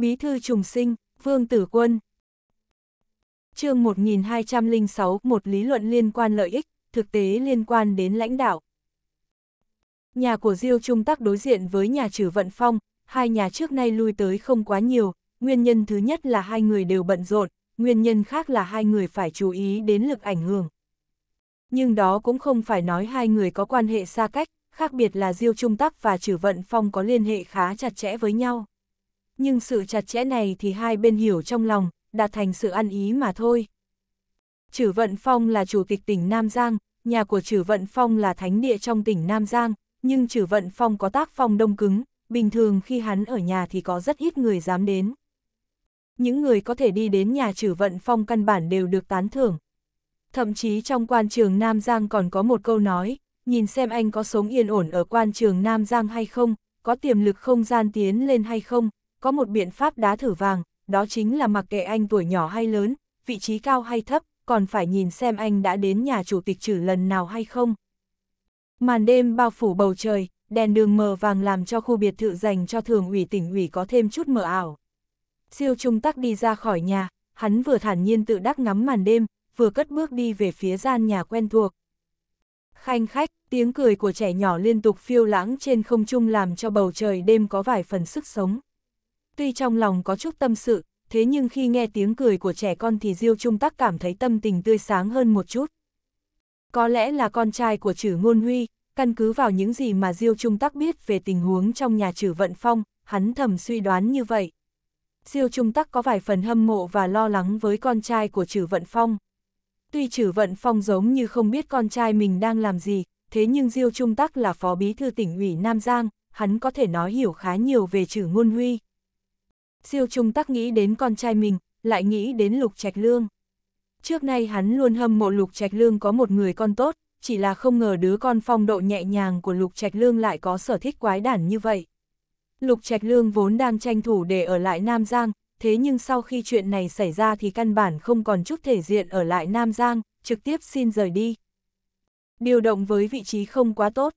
Bí thư trùng sinh, Vương Tử Quân. Chương 1206, một lý luận liên quan lợi ích, thực tế liên quan đến lãnh đạo. Nhà của Diêu Trung Tắc đối diện với nhà trừ Vận Phong, hai nhà trước nay lui tới không quá nhiều, nguyên nhân thứ nhất là hai người đều bận rộn, nguyên nhân khác là hai người phải chú ý đến lực ảnh hưởng. Nhưng đó cũng không phải nói hai người có quan hệ xa cách, khác biệt là Diêu Trung Tắc và trừ Vận Phong có liên hệ khá chặt chẽ với nhau nhưng sự chặt chẽ này thì hai bên hiểu trong lòng, đạt thành sự ăn ý mà thôi. Trử Vận Phong là chủ tịch tỉnh Nam Giang, nhà của Trử Vận Phong là thánh địa trong tỉnh Nam Giang, nhưng Trử Vận Phong có tác phong đông cứng, bình thường khi hắn ở nhà thì có rất ít người dám đến. Những người có thể đi đến nhà Trử Vận Phong căn bản đều được tán thưởng. Thậm chí trong quan trường Nam Giang còn có một câu nói, nhìn xem anh có sống yên ổn ở quan trường Nam Giang hay không, có tiềm lực không gian tiến lên hay không, có một biện pháp đá thử vàng, đó chính là mặc kệ anh tuổi nhỏ hay lớn, vị trí cao hay thấp, còn phải nhìn xem anh đã đến nhà chủ tịch trừ lần nào hay không. Màn đêm bao phủ bầu trời, đèn đường mờ vàng làm cho khu biệt thự dành cho thường ủy tỉnh ủy có thêm chút mờ ảo. Siêu trung tắc đi ra khỏi nhà, hắn vừa thản nhiên tự đắc ngắm màn đêm, vừa cất bước đi về phía gian nhà quen thuộc. Khanh khách, tiếng cười của trẻ nhỏ liên tục phiêu lãng trên không trung làm cho bầu trời đêm có vài phần sức sống. Tuy trong lòng có chút tâm sự, thế nhưng khi nghe tiếng cười của trẻ con thì Diêu Trung Tắc cảm thấy tâm tình tươi sáng hơn một chút. Có lẽ là con trai của Trử Ngôn Huy, căn cứ vào những gì mà Diêu Trung Tắc biết về tình huống trong nhà Trử Vận Phong, hắn thầm suy đoán như vậy. Diêu Trung Tắc có vài phần hâm mộ và lo lắng với con trai của Trử Vận Phong. Tuy Trử Vận Phong giống như không biết con trai mình đang làm gì, thế nhưng Diêu Trung Tắc là phó bí thư tỉnh ủy Nam Giang, hắn có thể nói hiểu khá nhiều về Trử Ngôn Huy. Siêu Trung Tắc nghĩ đến con trai mình, lại nghĩ đến Lục Trạch Lương. Trước nay hắn luôn hâm mộ Lục Trạch Lương có một người con tốt, chỉ là không ngờ đứa con phong độ nhẹ nhàng của Lục Trạch Lương lại có sở thích quái đản như vậy. Lục Trạch Lương vốn đang tranh thủ để ở lại Nam Giang, thế nhưng sau khi chuyện này xảy ra thì căn bản không còn chút thể diện ở lại Nam Giang, trực tiếp xin rời đi. Điều động với vị trí không quá tốt.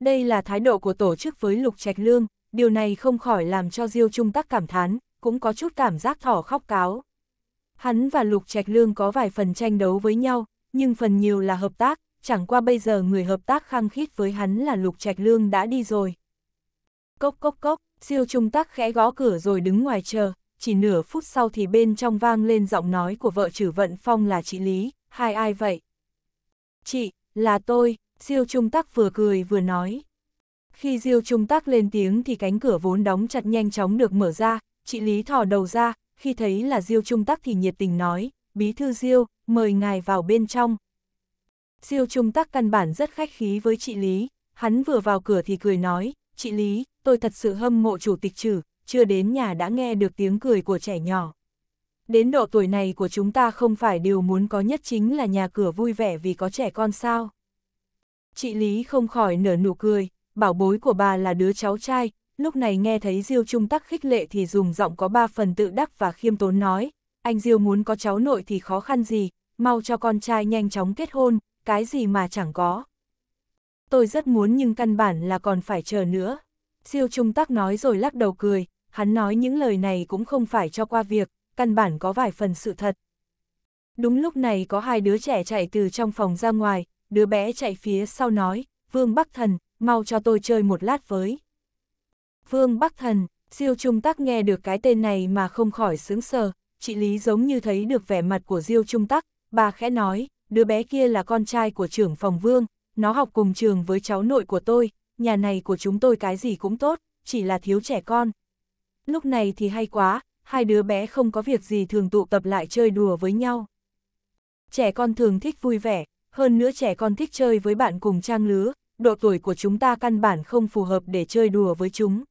Đây là thái độ của tổ chức với Lục Trạch Lương, điều này không khỏi làm cho Diêu Trung Tắc cảm thán, cũng có chút cảm giác thỏ khóc cáo. Hắn và Lục Trạch Lương có vài phần tranh đấu với nhau, nhưng phần nhiều là hợp tác, chẳng qua bây giờ người hợp tác khăng khít với hắn là Lục Trạch Lương đã đi rồi. Cốc cốc cốc, Diêu Trung Tắc khẽ gõ cửa rồi đứng ngoài chờ, chỉ nửa phút sau thì bên trong vang lên giọng nói của vợ chử vận phong là chị Lý, hai ai vậy? Chị, là tôi, Diêu Trung Tắc vừa cười vừa nói. Khi Diêu Trung Tắc lên tiếng thì cánh cửa vốn đóng chặt nhanh chóng được mở ra, chị Lý thò đầu ra, khi thấy là Diêu Trung Tắc thì nhiệt tình nói, Bí thư Diêu, mời ngài vào bên trong. Diêu Trung Tắc căn bản rất khách khí với chị Lý, hắn vừa vào cửa thì cười nói, chị Lý, tôi thật sự hâm mộ chủ tịch trừ, chưa đến nhà đã nghe được tiếng cười của trẻ nhỏ. Đến độ tuổi này của chúng ta không phải điều muốn có nhất chính là nhà cửa vui vẻ vì có trẻ con sao. Chị Lý không khỏi nở nụ cười, bảo bối của bà là đứa cháu trai, lúc này nghe thấy Diêu Trung Tắc khích lệ thì dùng giọng có ba phần tự đắc và khiêm tốn nói, anh Diêu muốn có cháu nội thì khó khăn gì, mau cho con trai nhanh chóng kết hôn, cái gì mà chẳng có. Tôi rất muốn nhưng căn bản là còn phải chờ nữa. Diêu Trung Tắc nói rồi lắc đầu cười, hắn nói những lời này cũng không phải cho qua việc, căn bản có vài phần sự thật. Đúng lúc này có hai đứa trẻ chạy từ trong phòng ra ngoài, đứa bé chạy phía sau nói, Vương Bắc Thần, mau cho tôi chơi một lát với. Phương Bắc Thần, Diêu Trung Tắc nghe được cái tên này mà không khỏi sướng sờ, chị Lý giống như thấy được vẻ mặt của Diêu Trung Tắc, bà khẽ nói, đứa bé kia là con trai của trưởng phòng Vương, nó học cùng trường với cháu nội của tôi, nhà này của chúng tôi cái gì cũng tốt, chỉ là thiếu trẻ con. Lúc này thì hay quá, hai đứa bé không có việc gì thường tụ tập lại chơi đùa với nhau. Trẻ con thường thích vui vẻ, hơn nữa trẻ con thích chơi với bạn cùng trang lứa, độ tuổi của chúng ta căn bản không phù hợp để chơi đùa với chúng.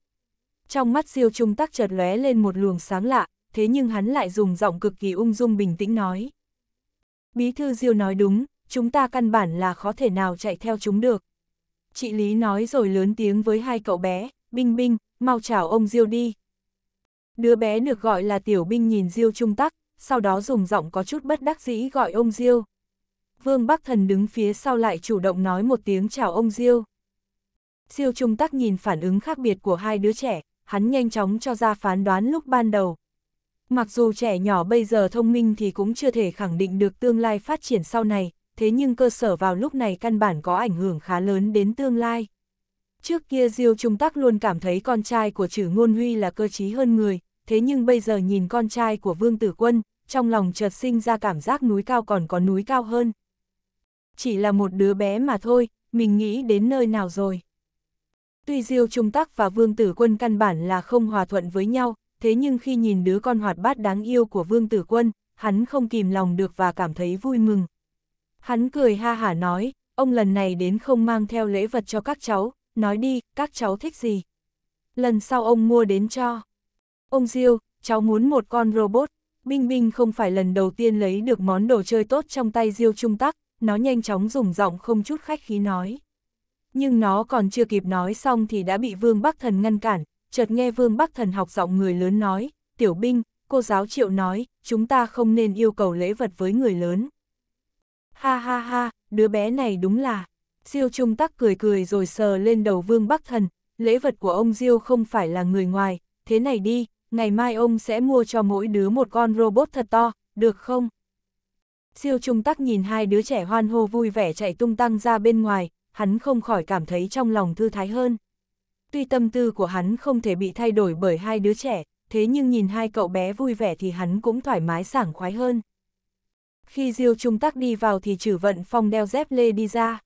Trong mắt siêu trung tắc chợt lóe lên một luồng sáng lạ, thế nhưng hắn lại dùng giọng cực kỳ ung dung bình tĩnh nói. Bí thư diêu nói đúng, chúng ta căn bản là khó thể nào chạy theo chúng được. Chị Lý nói rồi lớn tiếng với hai cậu bé, binh binh, mau chào ông diêu đi. Đứa bé được gọi là tiểu binh nhìn diêu trung tắc, sau đó dùng giọng có chút bất đắc dĩ gọi ông diêu. Vương Bắc Thần đứng phía sau lại chủ động nói một tiếng chào ông Diêu. Diêu Trung Tắc nhìn phản ứng khác biệt của hai đứa trẻ, hắn nhanh chóng cho ra phán đoán lúc ban đầu. Mặc dù trẻ nhỏ bây giờ thông minh thì cũng chưa thể khẳng định được tương lai phát triển sau này, thế nhưng cơ sở vào lúc này căn bản có ảnh hưởng khá lớn đến tương lai. Trước kia Diêu Trung Tắc luôn cảm thấy con trai của Trử Ngôn Huy là cơ trí hơn người, thế nhưng bây giờ nhìn con trai của Vương Tử Quân, trong lòng chợt sinh ra cảm giác núi cao còn có núi cao hơn chỉ là một đứa bé mà thôi, mình nghĩ đến nơi nào rồi. Tuy Diêu Trung Tắc và Vương Tử Quân căn bản là không hòa thuận với nhau, thế nhưng khi nhìn đứa con hoạt bát đáng yêu của Vương Tử Quân, hắn không kìm lòng được và cảm thấy vui mừng. Hắn cười ha hả nói, ông lần này đến không mang theo lễ vật cho các cháu, nói đi, các cháu thích gì. Lần sau ông mua đến cho. Ông Diêu, cháu muốn một con robot. Binh Binh không phải lần đầu tiên lấy được món đồ chơi tốt trong tay Diêu Trung Tắc, nó nhanh chóng dùng giọng không chút khách khí nói. Nhưng nó còn chưa kịp nói xong thì đã bị Vương Bắc Thần ngăn cản, chợt nghe Vương Bắc Thần học giọng người lớn nói, tiểu binh, cô giáo triệu nói, chúng ta không nên yêu cầu lễ vật với người lớn. Ha ha ha, đứa bé này đúng là, siêu trung tắc cười cười rồi sờ lên đầu Vương Bắc Thần, lễ vật của ông Diêu không phải là người ngoài, thế này đi, ngày mai ông sẽ mua cho mỗi đứa một con robot thật to, được không? Siêu trung tắc nhìn hai đứa trẻ hoan hô vui vẻ chạy tung tăng ra bên ngoài, hắn không khỏi cảm thấy trong lòng thư thái hơn. Tuy tâm tư của hắn không thể bị thay đổi bởi hai đứa trẻ, thế nhưng nhìn hai cậu bé vui vẻ thì hắn cũng thoải mái sảng khoái hơn. Khi Diêu Trung Tắc đi vào thì Trử Vận Phong đeo dép lê đi ra.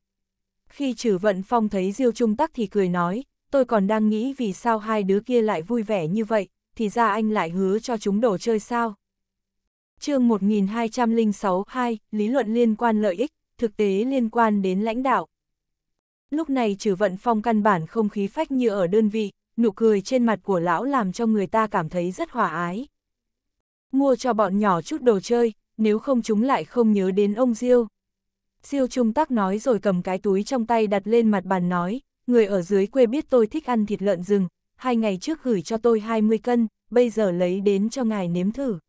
Khi Trử Vận Phong thấy Diêu Trung Tắc thì cười nói, tôi còn đang nghĩ vì sao hai đứa kia lại vui vẻ như vậy, thì ra anh lại hứa cho chúng đồ chơi sao chương 1206-2, lý luận liên quan lợi ích, thực tế liên quan đến lãnh đạo. Lúc này trừ vận phong căn bản không khí phách như ở đơn vị, nụ cười trên mặt của lão làm cho người ta cảm thấy rất hòa ái. Mua cho bọn nhỏ chút đồ chơi, nếu không chúng lại không nhớ đến ông Diêu. Diêu Trung Tắc nói rồi cầm cái túi trong tay đặt lên mặt bàn nói, người ở dưới quê biết tôi thích ăn thịt lợn rừng, hai ngày trước gửi cho tôi 20 cân, bây giờ lấy đến cho ngài nếm thử.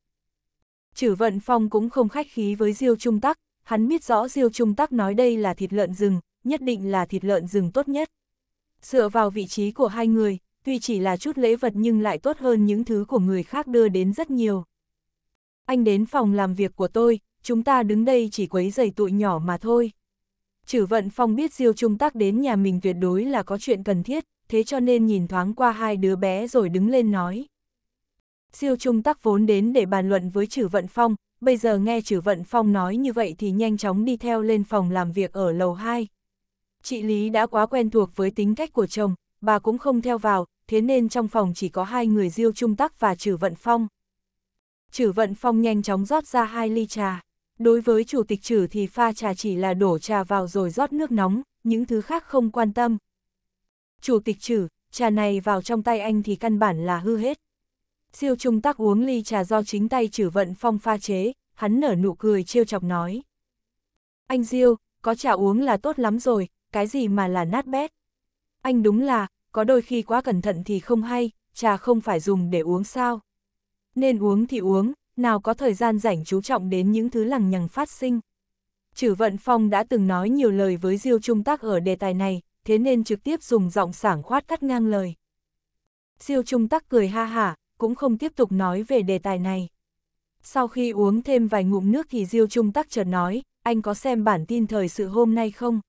Trừ vận phong cũng không khách khí với Diêu Trung Tắc, hắn biết rõ Diêu Trung Tắc nói đây là thịt lợn rừng, nhất định là thịt lợn rừng tốt nhất. Dựa vào vị trí của hai người, tuy chỉ là chút lễ vật nhưng lại tốt hơn những thứ của người khác đưa đến rất nhiều. Anh đến phòng làm việc của tôi, chúng ta đứng đây chỉ quấy giày tụi nhỏ mà thôi. Chử vận phong biết Diêu Trung Tắc đến nhà mình tuyệt đối là có chuyện cần thiết, thế cho nên nhìn thoáng qua hai đứa bé rồi đứng lên nói. Siêu Trung Tắc vốn đến để bàn luận với Trử Vận Phong, bây giờ nghe Trử Vận Phong nói như vậy thì nhanh chóng đi theo lên phòng làm việc ở lầu 2. Chị Lý đã quá quen thuộc với tính cách của chồng, bà cũng không theo vào, thế nên trong phòng chỉ có hai người Diêu Trung Tắc và Trử Vận Phong. Trử Vận Phong nhanh chóng rót ra hai ly trà. Đối với chủ tịch Trử thì pha trà chỉ là đổ trà vào rồi rót nước nóng, những thứ khác không quan tâm. Chủ tịch Trử, trà này vào trong tay anh thì căn bản là hư hết, Siêu Trung Tắc uống ly trà do chính tay trừ vận phong pha chế, hắn nở nụ cười trêu chọc nói. Anh Diêu, có trà uống là tốt lắm rồi, cái gì mà là nát bét. Anh đúng là, có đôi khi quá cẩn thận thì không hay, trà không phải dùng để uống sao. Nên uống thì uống, nào có thời gian rảnh chú trọng đến những thứ lằng nhằng phát sinh. Chử Vận Phong đã từng nói nhiều lời với Diêu Trung Tắc ở đề tài này, thế nên trực tiếp dùng giọng sảng khoát cắt ngang lời. Siêu Trung Tắc cười ha hả, cũng không tiếp tục nói về đề tài này. Sau khi uống thêm vài ngụm nước thì Diêu Trung Tắc chợt nói, anh có xem bản tin thời sự hôm nay không?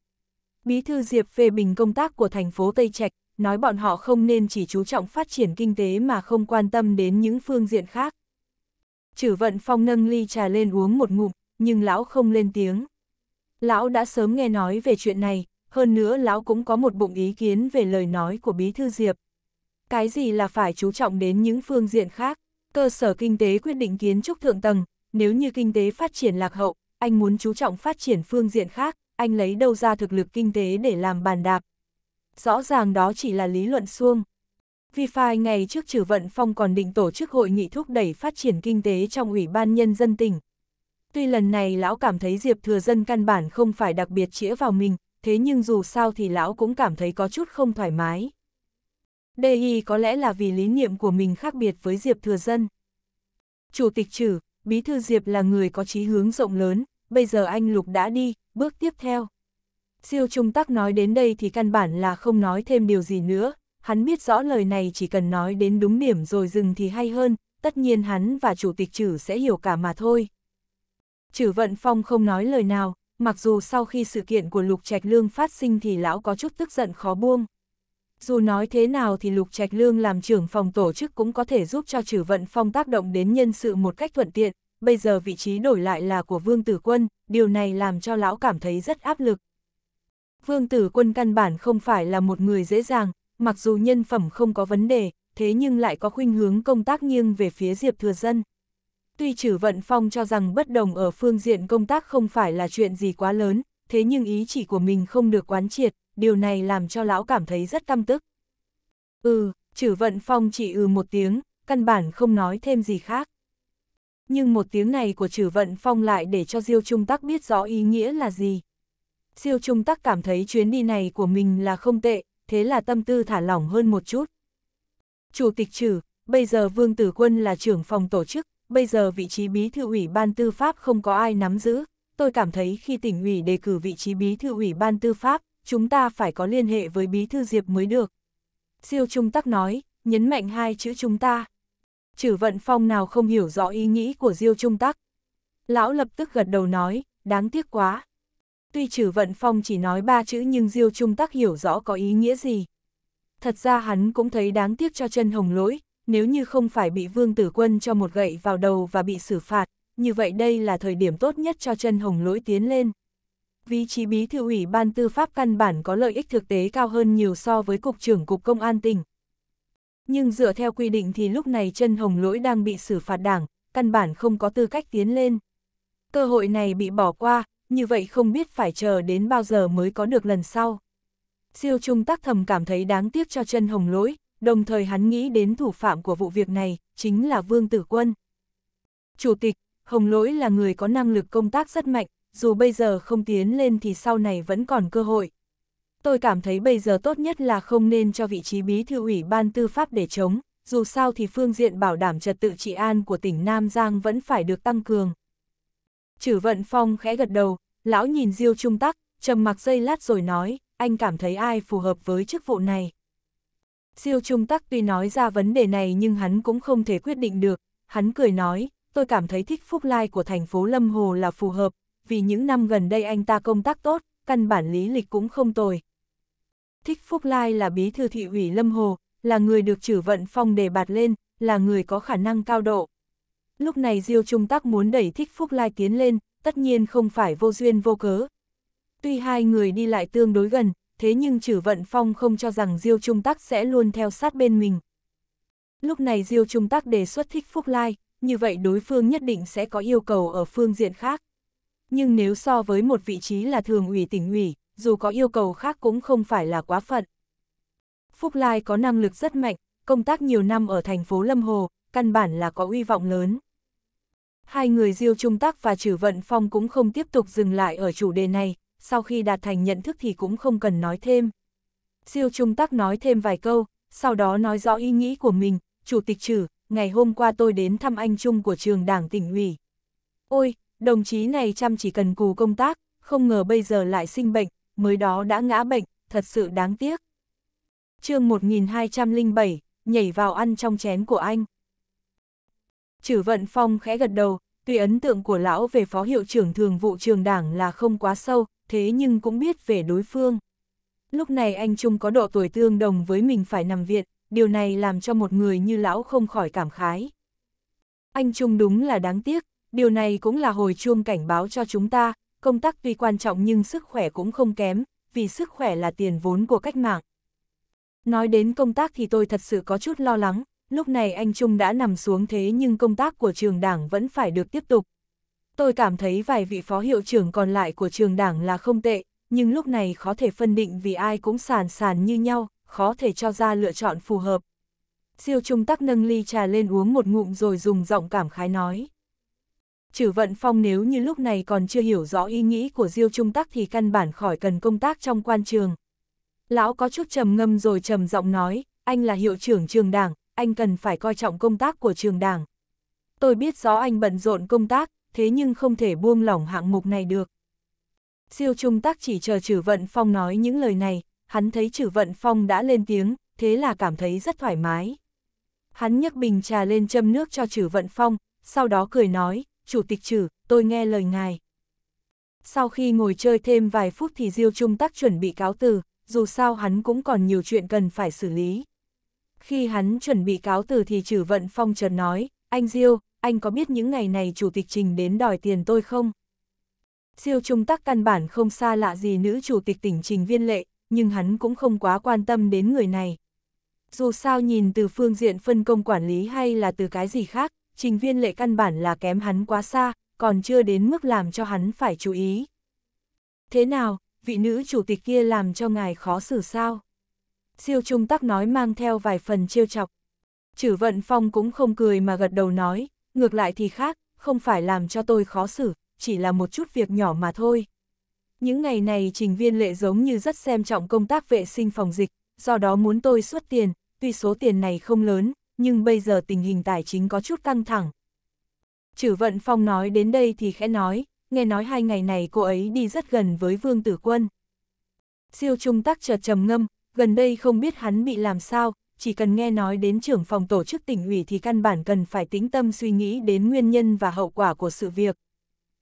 Bí thư Diệp phê bình công tác của thành phố Tây Trạch, nói bọn họ không nên chỉ chú trọng phát triển kinh tế mà không quan tâm đến những phương diện khác. Chử vận phong nâng ly trà lên uống một ngụm, nhưng lão không lên tiếng. Lão đã sớm nghe nói về chuyện này, hơn nữa lão cũng có một bụng ý kiến về lời nói của Bí Thư Diệp. Cái gì là phải chú trọng đến những phương diện khác? Cơ sở kinh tế quyết định kiến trúc thượng tầng, nếu như kinh tế phát triển lạc hậu, anh muốn chú trọng phát triển phương diện khác, anh lấy đâu ra thực lực kinh tế để làm bàn đạp. Rõ ràng đó chỉ là lý luận suông. VFI ngày trước trừ vận phong còn định tổ chức hội nghị thúc đẩy phát triển kinh tế trong Ủy ban Nhân dân tỉnh. Tuy lần này lão cảm thấy Diệp Thừa Dân căn bản không phải đặc biệt chĩa vào mình, thế nhưng dù sao thì lão cũng cảm thấy có chút không thoải mái. DI có lẽ là vì lý niệm của mình khác biệt với Diệp Thừa Dân. Chủ tịch trừ, Bí Thư Diệp là người có chí hướng rộng lớn, bây giờ anh Lục đã đi, bước tiếp theo. Siêu Trung Tắc nói đến đây thì căn bản là không nói thêm điều gì nữa, hắn biết rõ lời này chỉ cần nói đến đúng điểm rồi dừng thì hay hơn, tất nhiên hắn và Chủ tịch trừ sẽ hiểu cả mà thôi. Trừ Vận Phong không nói lời nào, mặc dù sau khi sự kiện của Lục Trạch Lương phát sinh thì lão có chút tức giận khó buông. Dù nói thế nào thì Lục Trạch Lương làm trưởng phòng tổ chức cũng có thể giúp cho trừ vận phong tác động đến nhân sự một cách thuận tiện, bây giờ vị trí đổi lại là của Vương Tử Quân, điều này làm cho lão cảm thấy rất áp lực. Vương Tử Quân căn bản không phải là một người dễ dàng, mặc dù nhân phẩm không có vấn đề, thế nhưng lại có khuynh hướng công tác nghiêng về phía Diệp Thừa Dân. Tuy trừ vận phong cho rằng bất đồng ở phương diện công tác không phải là chuyện gì quá lớn, thế nhưng ý chỉ của mình không được quán triệt, điều này làm cho lão cảm thấy rất căm tức. Ừ, chử vận phong chỉ ừ một tiếng, căn bản không nói thêm gì khác. Nhưng một tiếng này của chử vận phong lại để cho Diêu Trung Tắc biết rõ ý nghĩa là gì. Diêu Trung Tắc cảm thấy chuyến đi này của mình là không tệ, thế là tâm tư thả lỏng hơn một chút. Chủ tịch trừ, bây giờ Vương Tử Quân là trưởng phòng tổ chức, bây giờ vị trí bí thư ủy ban tư pháp không có ai nắm giữ. Tôi cảm thấy khi tỉnh ủy đề cử vị trí bí thư ủy ban tư pháp, chúng ta phải có liên hệ với Bí Thư Diệp mới được. Siêu Trung Tắc nói, nhấn mạnh hai chữ chúng ta. Chử Vận Phong nào không hiểu rõ ý nghĩ của Diêu Trung Tắc. Lão lập tức gật đầu nói, đáng tiếc quá. Tuy Chử Vận Phong chỉ nói ba chữ nhưng Diêu Trung Tắc hiểu rõ có ý nghĩa gì. Thật ra hắn cũng thấy đáng tiếc cho chân hồng lỗi, nếu như không phải bị Vương Tử Quân cho một gậy vào đầu và bị xử phạt, như vậy đây là thời điểm tốt nhất cho chân hồng lỗi tiến lên vị trí bí thư ủy ban tư pháp căn bản có lợi ích thực tế cao hơn nhiều so với Cục trưởng Cục Công an tỉnh. Nhưng dựa theo quy định thì lúc này chân hồng lỗi đang bị xử phạt đảng, căn bản không có tư cách tiến lên. Cơ hội này bị bỏ qua, như vậy không biết phải chờ đến bao giờ mới có được lần sau. Siêu trung tác thầm cảm thấy đáng tiếc cho chân hồng lỗi, đồng thời hắn nghĩ đến thủ phạm của vụ việc này, chính là Vương Tử Quân. Chủ tịch, Hồng Lỗi là người có năng lực công tác rất mạnh, dù bây giờ không tiến lên thì sau này vẫn còn cơ hội. Tôi cảm thấy bây giờ tốt nhất là không nên cho vị trí bí thư ủy ban tư pháp để chống, dù sao thì phương diện bảo đảm trật tự trị an của tỉnh Nam Giang vẫn phải được tăng cường. Chử vận phong khẽ gật đầu, lão nhìn Diêu Trung Tắc, trầm mặc dây lát rồi nói, anh cảm thấy ai phù hợp với chức vụ này. Diêu Trung Tắc tuy nói ra vấn đề này nhưng hắn cũng không thể quyết định được, hắn cười nói, tôi cảm thấy thích phúc lai của thành phố Lâm Hồ là phù hợp, vì những năm gần đây anh ta công tác tốt, căn bản lý lịch cũng không tồi. Thích Phúc Lai là bí thư thị ủy Lâm Hồ, là người được trừ vận phong đề bạt lên, là người có khả năng cao độ. Lúc này Diêu Trung Tắc muốn đẩy Thích Phúc Lai tiến lên, tất nhiên không phải vô duyên vô cớ. Tuy hai người đi lại tương đối gần, thế nhưng trừ vận phong không cho rằng Diêu Trung Tắc sẽ luôn theo sát bên mình. Lúc này Diêu Trung Tắc đề xuất Thích Phúc Lai, như vậy đối phương nhất định sẽ có yêu cầu ở phương diện khác nhưng nếu so với một vị trí là thường ủy tỉnh ủy, dù có yêu cầu khác cũng không phải là quá phận. Phúc Lai có năng lực rất mạnh, công tác nhiều năm ở thành phố Lâm Hồ, căn bản là có uy vọng lớn. Hai người Diêu Trung Tắc và Trử Vận Phong cũng không tiếp tục dừng lại ở chủ đề này, sau khi đạt thành nhận thức thì cũng không cần nói thêm. Diêu Trung Tắc nói thêm vài câu, sau đó nói rõ ý nghĩ của mình, Chủ tịch Trử, ngày hôm qua tôi đến thăm anh Trung của trường đảng tỉnh ủy. Ôi, Đồng chí này chăm chỉ cần cù công tác, không ngờ bây giờ lại sinh bệnh, mới đó đã ngã bệnh, thật sự đáng tiếc. chương 1207, nhảy vào ăn trong chén của anh. Chử Vận Phong khẽ gật đầu, tuy ấn tượng của lão về phó hiệu trưởng thường vụ trường đảng là không quá sâu, thế nhưng cũng biết về đối phương. Lúc này anh Trung có độ tuổi tương đồng với mình phải nằm viện, điều này làm cho một người như lão không khỏi cảm khái. Anh Trung đúng là đáng tiếc, điều này cũng là hồi chuông cảnh báo cho chúng ta, công tác tuy quan trọng nhưng sức khỏe cũng không kém, vì sức khỏe là tiền vốn của cách mạng. Nói đến công tác thì tôi thật sự có chút lo lắng, lúc này anh Trung đã nằm xuống thế nhưng công tác của trường đảng vẫn phải được tiếp tục. Tôi cảm thấy vài vị phó hiệu trưởng còn lại của trường đảng là không tệ, nhưng lúc này khó thể phân định vì ai cũng sàn sàn như nhau, khó thể cho ra lựa chọn phù hợp. Siêu Trung tắc nâng ly trà lên uống một ngụm rồi dùng giọng cảm khái nói. Trừ vận phong nếu như lúc này còn chưa hiểu rõ ý nghĩ của Diêu Trung Tắc thì căn bản khỏi cần công tác trong quan trường. Lão có chút trầm ngâm rồi trầm giọng nói, anh là hiệu trưởng trường đảng, anh cần phải coi trọng công tác của trường đảng. Tôi biết rõ anh bận rộn công tác, thế nhưng không thể buông lỏng hạng mục này được. Diêu Trung Tắc chỉ chờ Trử Vận Phong nói những lời này, hắn thấy Trử Vận Phong đã lên tiếng, thế là cảm thấy rất thoải mái. Hắn nhấc bình trà lên châm nước cho Trử Vận Phong, sau đó cười nói, chủ tịch trừ, tôi nghe lời ngài. Sau khi ngồi chơi thêm vài phút thì Diêu Trung Tắc chuẩn bị cáo từ, dù sao hắn cũng còn nhiều chuyện cần phải xử lý. Khi hắn chuẩn bị cáo từ thì trừ vận phong Trần nói, anh Diêu, anh có biết những ngày này chủ tịch trình đến đòi tiền tôi không? Diêu Trung Tắc căn bản không xa lạ gì nữ chủ tịch tỉnh trình viên lệ, nhưng hắn cũng không quá quan tâm đến người này. Dù sao nhìn từ phương diện phân công quản lý hay là từ cái gì khác, trình viên lệ căn bản là kém hắn quá xa, còn chưa đến mức làm cho hắn phải chú ý. Thế nào, vị nữ chủ tịch kia làm cho ngài khó xử sao? Siêu trung tắc nói mang theo vài phần trêu chọc. Chử vận phong cũng không cười mà gật đầu nói, ngược lại thì khác, không phải làm cho tôi khó xử, chỉ là một chút việc nhỏ mà thôi. Những ngày này trình viên lệ giống như rất xem trọng công tác vệ sinh phòng dịch, do đó muốn tôi xuất tiền, tuy số tiền này không lớn, nhưng bây giờ tình hình tài chính có chút căng thẳng. Chử Vận Phong nói đến đây thì khẽ nói, nghe nói hai ngày này cô ấy đi rất gần với Vương Tử Quân. Siêu Trung Tắc chợt trầm ngâm, gần đây không biết hắn bị làm sao, chỉ cần nghe nói đến trưởng phòng tổ chức tỉnh ủy thì căn bản cần phải tĩnh tâm suy nghĩ đến nguyên nhân và hậu quả của sự việc.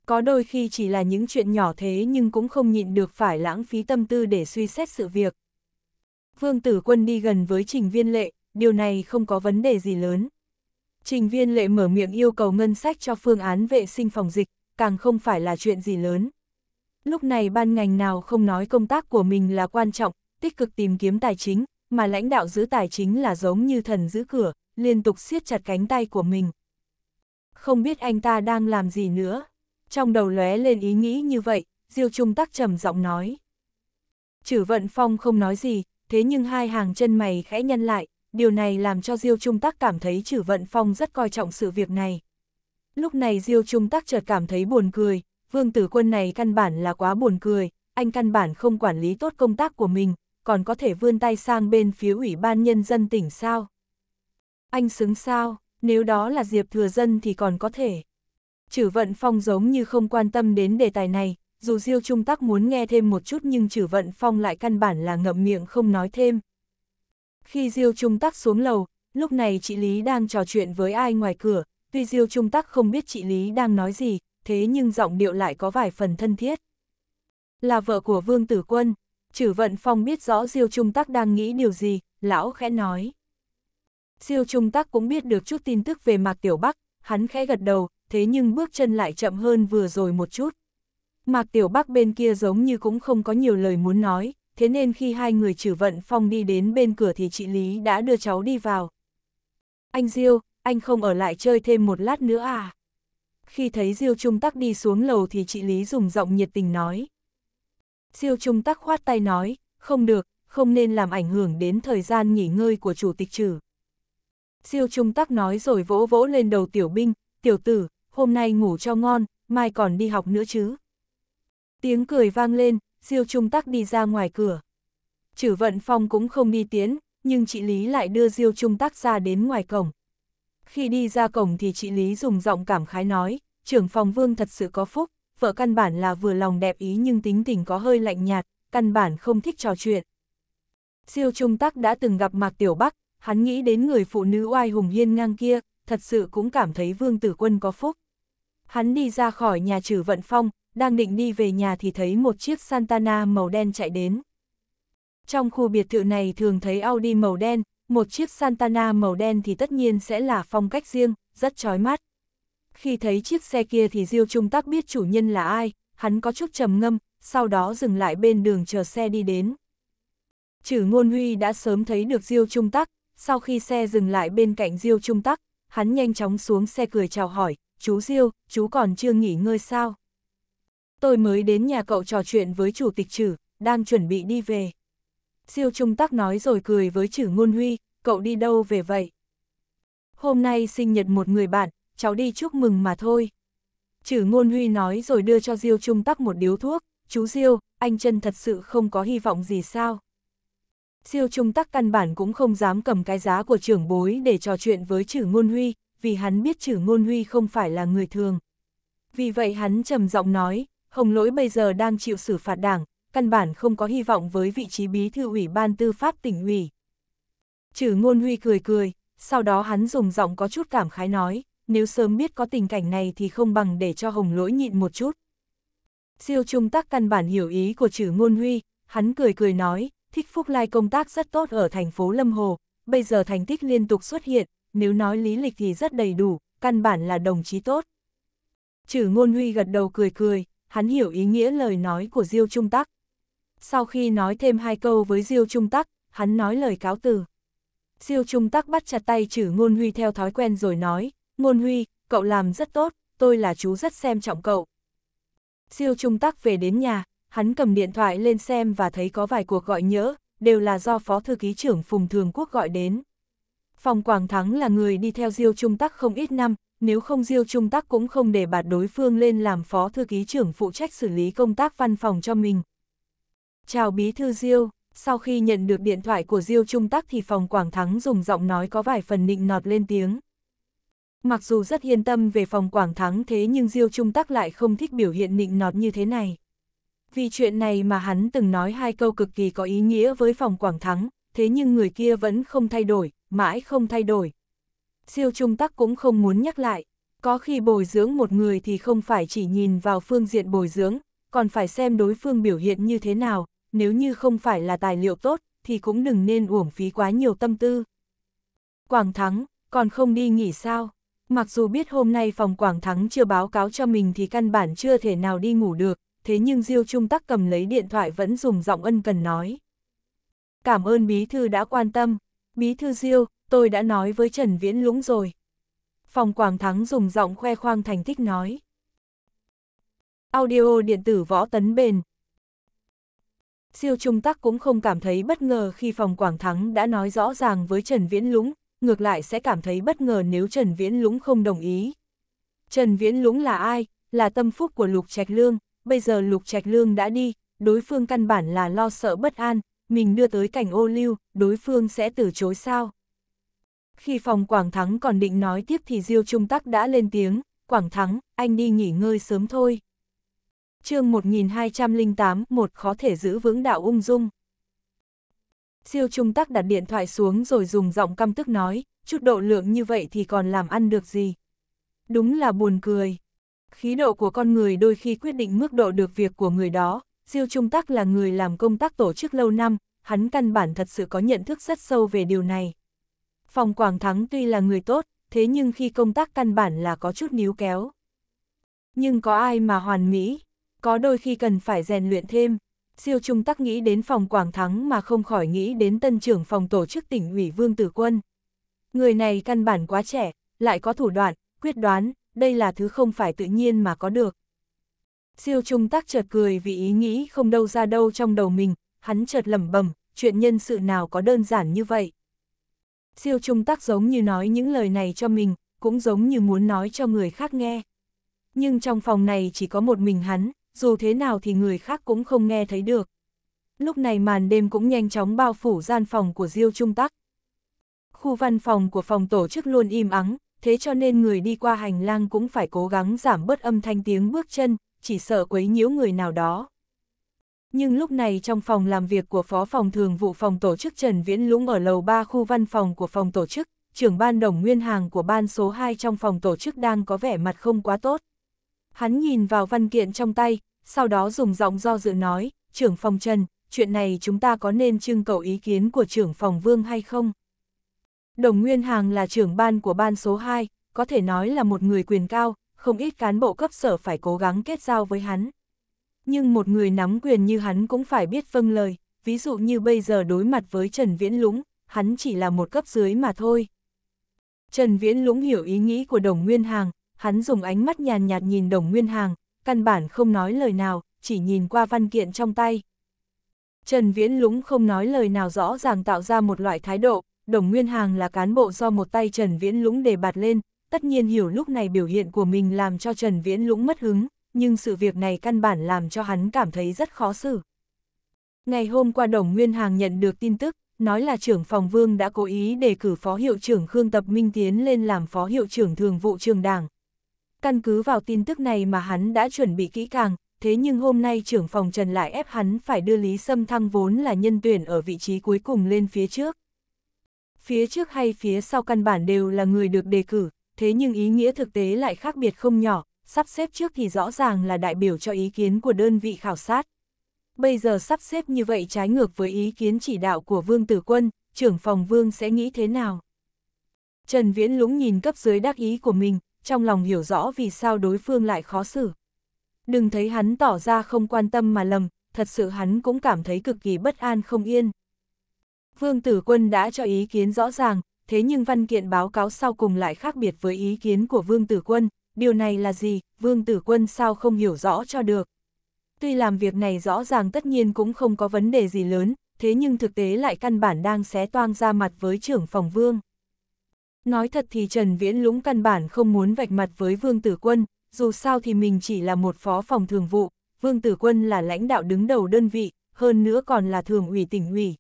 Có đôi khi chỉ là những chuyện nhỏ thế nhưng cũng không nhịn được phải lãng phí tâm tư để suy xét sự việc. Vương Tử Quân đi gần với Trình Viên Lệ, điều này không có vấn đề gì lớn. Trình viên lệ mở miệng yêu cầu ngân sách cho phương án vệ sinh phòng dịch, càng không phải là chuyện gì lớn. Lúc này ban ngành nào không nói công tác của mình là quan trọng, tích cực tìm kiếm tài chính, mà lãnh đạo giữ tài chính là giống như thần giữ cửa, liên tục siết chặt cánh tay của mình. Không biết anh ta đang làm gì nữa. Trong đầu lóe lên ý nghĩ như vậy, Diêu Trung Tắc trầm giọng nói. Chử Vận Phong không nói gì, thế nhưng hai hàng chân mày khẽ nhăn lại, điều này làm cho Diêu Trung Tắc cảm thấy Trử Vận Phong rất coi trọng sự việc này. Lúc này Diêu Trung Tắc chợt cảm thấy buồn cười, Vương Tử Quân này căn bản là quá buồn cười, anh căn bản không quản lý tốt công tác của mình, còn có thể vươn tay sang bên phía Ủy ban Nhân dân tỉnh sao. Anh xứng sao, nếu đó là Diệp Thừa Dân thì còn có thể. Trử Vận Phong giống như không quan tâm đến đề tài này, dù Diêu Trung Tắc muốn nghe thêm một chút nhưng Trử Vận Phong lại căn bản là ngậm miệng không nói thêm, khi Diêu Trung Tắc xuống lầu, lúc này chị Lý đang trò chuyện với ai ngoài cửa, tuy Diêu Trung Tắc không biết chị Lý đang nói gì, thế nhưng giọng điệu lại có vài phần thân thiết. Là vợ của Vương Tử Quân, Chử Vận Phong biết rõ Diêu Trung Tắc đang nghĩ điều gì, lão khẽ nói. Diêu Trung Tắc cũng biết được chút tin tức về Mạc Tiểu Bắc, hắn khẽ gật đầu, thế nhưng bước chân lại chậm hơn vừa rồi một chút. Mạc Tiểu Bắc bên kia giống như cũng không có nhiều lời muốn nói, thế nên khi hai người trừ vận phong đi đến bên cửa thì chị Lý đã đưa cháu đi vào. Anh Diêu, anh không ở lại chơi thêm một lát nữa à? Khi thấy Diêu Trung Tắc đi xuống lầu thì chị Lý dùng giọng nhiệt tình nói. Diêu Trung Tắc khoát tay nói, không được, không nên làm ảnh hưởng đến thời gian nghỉ ngơi của chủ tịch trừ. Diêu Trung Tắc nói rồi vỗ vỗ lên đầu tiểu binh, tiểu tử, hôm nay ngủ cho ngon, mai còn đi học nữa chứ. Tiếng cười vang lên, Diêu Trung Tắc đi ra ngoài cửa. Chử Vận Phong cũng không đi tiến, nhưng chị Lý lại đưa Diêu Trung Tắc ra đến ngoài cổng. Khi đi ra cổng thì chị Lý dùng giọng cảm khái nói, trưởng phòng vương thật sự có phúc, vợ căn bản là vừa lòng đẹp ý nhưng tính tình có hơi lạnh nhạt, căn bản không thích trò chuyện. Diêu Trung Tắc đã từng gặp Mạc Tiểu Bắc, hắn nghĩ đến người phụ nữ oai hùng hiên ngang kia, thật sự cũng cảm thấy vương tử quân có phúc. Hắn đi ra khỏi nhà trừ vận phong, đang định đi về nhà thì thấy một chiếc Santana màu đen chạy đến. Trong khu biệt thự này thường thấy Audi màu đen, một chiếc Santana màu đen thì tất nhiên sẽ là phong cách riêng, rất chói mắt. Khi thấy chiếc xe kia thì Diêu Trung Tắc biết chủ nhân là ai, hắn có chút trầm ngâm, sau đó dừng lại bên đường chờ xe đi đến. Trừ Ngôn Huy đã sớm thấy được Diêu Trung Tắc, sau khi xe dừng lại bên cạnh Diêu Trung Tắc, hắn nhanh chóng xuống xe cười chào hỏi, chú Diêu, chú còn chưa nghỉ ngơi sao? tôi mới đến nhà cậu trò chuyện với chủ tịch trừ, đang chuẩn bị đi về. Siêu Trung Tắc nói rồi cười với trừ Ngôn Huy, cậu đi đâu về vậy? Hôm nay sinh nhật một người bạn, cháu đi chúc mừng mà thôi. trừ Ngôn Huy nói rồi đưa cho Diêu Trung Tắc một điếu thuốc, chú Diêu, anh chân thật sự không có hy vọng gì sao? siêu Trung Tắc căn bản cũng không dám cầm cái giá của trưởng bối để trò chuyện với trừ Ngôn Huy, vì hắn biết trừ Ngôn Huy không phải là người thường. Vì vậy hắn trầm giọng nói, Hồng Lỗi bây giờ đang chịu xử phạt đảng, căn bản không có hy vọng với vị trí bí thư ủy ban tư pháp tỉnh ủy. Trừ ngôn huy cười cười, sau đó hắn dùng giọng có chút cảm khái nói, nếu sớm biết có tình cảnh này thì không bằng để cho Hồng Lỗi nhịn một chút. Siêu trung tác căn bản hiểu ý của trừ ngôn huy, hắn cười cười nói, thích phúc lai công tác rất tốt ở thành phố Lâm Hồ, bây giờ thành tích liên tục xuất hiện, nếu nói lý lịch thì rất đầy đủ, căn bản là đồng chí tốt. Trừ ngôn huy gật đầu cười cười, hắn hiểu ý nghĩa lời nói của Diêu Trung Tắc. Sau khi nói thêm hai câu với Diêu Trung Tắc, hắn nói lời cáo từ. Diêu Trung Tắc bắt chặt tay chử Ngôn Huy theo thói quen rồi nói, Ngôn Huy, cậu làm rất tốt, tôi là chú rất xem trọng cậu. Diêu Trung Tắc về đến nhà, hắn cầm điện thoại lên xem và thấy có vài cuộc gọi nhỡ, đều là do Phó Thư ký trưởng Phùng Thường Quốc gọi đến. Phòng Quảng Thắng là người đi theo Diêu Trung Tắc không ít năm, nếu không Diêu Trung Tắc cũng không để bạt đối phương lên làm phó thư ký trưởng phụ trách xử lý công tác văn phòng cho mình. Chào Bí Thư Diêu, sau khi nhận được điện thoại của Diêu Trung Tắc thì phòng Quảng Thắng dùng giọng nói có vài phần nịnh nọt lên tiếng. Mặc dù rất yên tâm về phòng Quảng Thắng thế nhưng Diêu Trung Tắc lại không thích biểu hiện nịnh nọt như thế này. Vì chuyện này mà hắn từng nói hai câu cực kỳ có ý nghĩa với phòng Quảng Thắng, thế nhưng người kia vẫn không thay đổi, mãi không thay đổi, siêu trung tắc cũng không muốn nhắc lại. Có khi bồi dưỡng một người thì không phải chỉ nhìn vào phương diện bồi dưỡng, còn phải xem đối phương biểu hiện như thế nào, nếu như không phải là tài liệu tốt, thì cũng đừng nên uổng phí quá nhiều tâm tư. Quảng Thắng, còn không đi nghỉ sao? Mặc dù biết hôm nay phòng Quảng Thắng chưa báo cáo cho mình thì căn bản chưa thể nào đi ngủ được, thế nhưng Diêu Trung Tắc cầm lấy điện thoại vẫn dùng giọng ân cần nói. Cảm ơn Bí Thư đã quan tâm. Bí Thư Diêu, tôi đã nói với Trần Viễn Lũng rồi. Phòng Quảng Thắng dùng giọng khoe khoang thành tích nói. Audio điện tử võ tấn bền. Siêu trung tắc cũng không cảm thấy bất ngờ khi phòng Quảng Thắng đã nói rõ ràng với Trần Viễn Lũng, ngược lại sẽ cảm thấy bất ngờ nếu Trần Viễn Lũng không đồng ý. Trần Viễn Lũng là ai? Là tâm phúc của Lục Trạch Lương, bây giờ Lục Trạch Lương đã đi, đối phương căn bản là lo sợ bất an, mình đưa tới cảnh ô lưu, đối phương sẽ từ chối sao? Khi phòng Quảng Thắng còn định nói tiếp thì Diêu Trung Tắc đã lên tiếng, Quảng Thắng, anh đi nghỉ ngơi sớm thôi. chương 1208, một khó thể giữ vững đạo ung dung. Diêu Trung Tắc đặt điện thoại xuống rồi dùng giọng căm tức nói, chút độ lượng như vậy thì còn làm ăn được gì. Đúng là buồn cười. Khí độ của con người đôi khi quyết định mức độ được việc của người đó, Diêu Trung Tắc là người làm công tác tổ chức lâu năm, hắn căn bản thật sự có nhận thức rất sâu về điều này. Phòng Quảng Thắng tuy là người tốt, thế nhưng khi công tác căn bản là có chút níu kéo. Nhưng có ai mà hoàn mỹ, có đôi khi cần phải rèn luyện thêm. Siêu Trung Tắc nghĩ đến phòng Quảng Thắng mà không khỏi nghĩ đến tân trưởng phòng tổ chức tỉnh ủy Vương Tử Quân. Người này căn bản quá trẻ, lại có thủ đoạn, quyết đoán, đây là thứ không phải tự nhiên mà có được. Siêu Trung Tắc chợt cười vì ý nghĩ không đâu ra đâu trong đầu mình, hắn chợt lẩm bẩm, chuyện nhân sự nào có đơn giản như vậy. Siêu trung tác giống như nói những lời này cho mình, cũng giống như muốn nói cho người khác nghe. Nhưng trong phòng này chỉ có một mình hắn, dù thế nào thì người khác cũng không nghe thấy được. Lúc này màn đêm cũng nhanh chóng bao phủ gian phòng của Diêu Trung Tắc. Khu văn phòng của phòng tổ chức luôn im ắng, thế cho nên người đi qua hành lang cũng phải cố gắng giảm bớt âm thanh tiếng bước chân, chỉ sợ quấy nhiễu người nào đó nhưng lúc này trong phòng làm việc của Phó Phòng Thường vụ Phòng Tổ chức Trần Viễn Lũng ở lầu 3 khu văn phòng của Phòng Tổ chức, trưởng ban đồng nguyên hàng của ban số 2 trong Phòng Tổ chức đang có vẻ mặt không quá tốt. Hắn nhìn vào văn kiện trong tay, sau đó dùng giọng do dự nói, trưởng phòng Trần, chuyện này chúng ta có nên trưng cầu ý kiến của trưởng phòng Vương hay không? Đồng Nguyên Hàng là trưởng ban của ban số 2, có thể nói là một người quyền cao, không ít cán bộ cấp sở phải cố gắng kết giao với hắn nhưng một người nắm quyền như hắn cũng phải biết vâng lời, ví dụ như bây giờ đối mặt với Trần Viễn Lũng, hắn chỉ là một cấp dưới mà thôi. Trần Viễn Lũng hiểu ý nghĩ của Đồng Nguyên Hàng, hắn dùng ánh mắt nhàn nhạt nhìn Đồng Nguyên Hàng, căn bản không nói lời nào, chỉ nhìn qua văn kiện trong tay. Trần Viễn Lũng không nói lời nào rõ ràng tạo ra một loại thái độ, Đồng Nguyên Hàng là cán bộ do một tay Trần Viễn Lũng đề bạt lên, tất nhiên hiểu lúc này biểu hiện của mình làm cho Trần Viễn Lũng mất hứng nhưng sự việc này căn bản làm cho hắn cảm thấy rất khó xử. Ngày hôm qua Đồng Nguyên Hàng nhận được tin tức, nói là trưởng phòng vương đã cố ý đề cử phó hiệu trưởng Khương Tập Minh Tiến lên làm phó hiệu trưởng thường vụ trường đảng. Căn cứ vào tin tức này mà hắn đã chuẩn bị kỹ càng, thế nhưng hôm nay trưởng phòng Trần lại ép hắn phải đưa Lý Sâm Thăng vốn là nhân tuyển ở vị trí cuối cùng lên phía trước. Phía trước hay phía sau căn bản đều là người được đề cử, thế nhưng ý nghĩa thực tế lại khác biệt không nhỏ, sắp xếp trước thì rõ ràng là đại biểu cho ý kiến của đơn vị khảo sát. Bây giờ sắp xếp như vậy trái ngược với ý kiến chỉ đạo của Vương Tử Quân, trưởng phòng Vương sẽ nghĩ thế nào? Trần Viễn Lũng nhìn cấp dưới đắc ý của mình, trong lòng hiểu rõ vì sao đối phương lại khó xử. Đừng thấy hắn tỏ ra không quan tâm mà lầm, thật sự hắn cũng cảm thấy cực kỳ bất an không yên. Vương Tử Quân đã cho ý kiến rõ ràng, thế nhưng văn kiện báo cáo sau cùng lại khác biệt với ý kiến của Vương Tử Quân, điều này là gì, Vương Tử Quân sao không hiểu rõ cho được. Tuy làm việc này rõ ràng tất nhiên cũng không có vấn đề gì lớn, thế nhưng thực tế lại căn bản đang xé toang ra mặt với trưởng phòng Vương. Nói thật thì Trần Viễn Lũng căn bản không muốn vạch mặt với Vương Tử Quân, dù sao thì mình chỉ là một phó phòng thường vụ, Vương Tử Quân là lãnh đạo đứng đầu đơn vị, hơn nữa còn là thường ủy tỉnh ủy.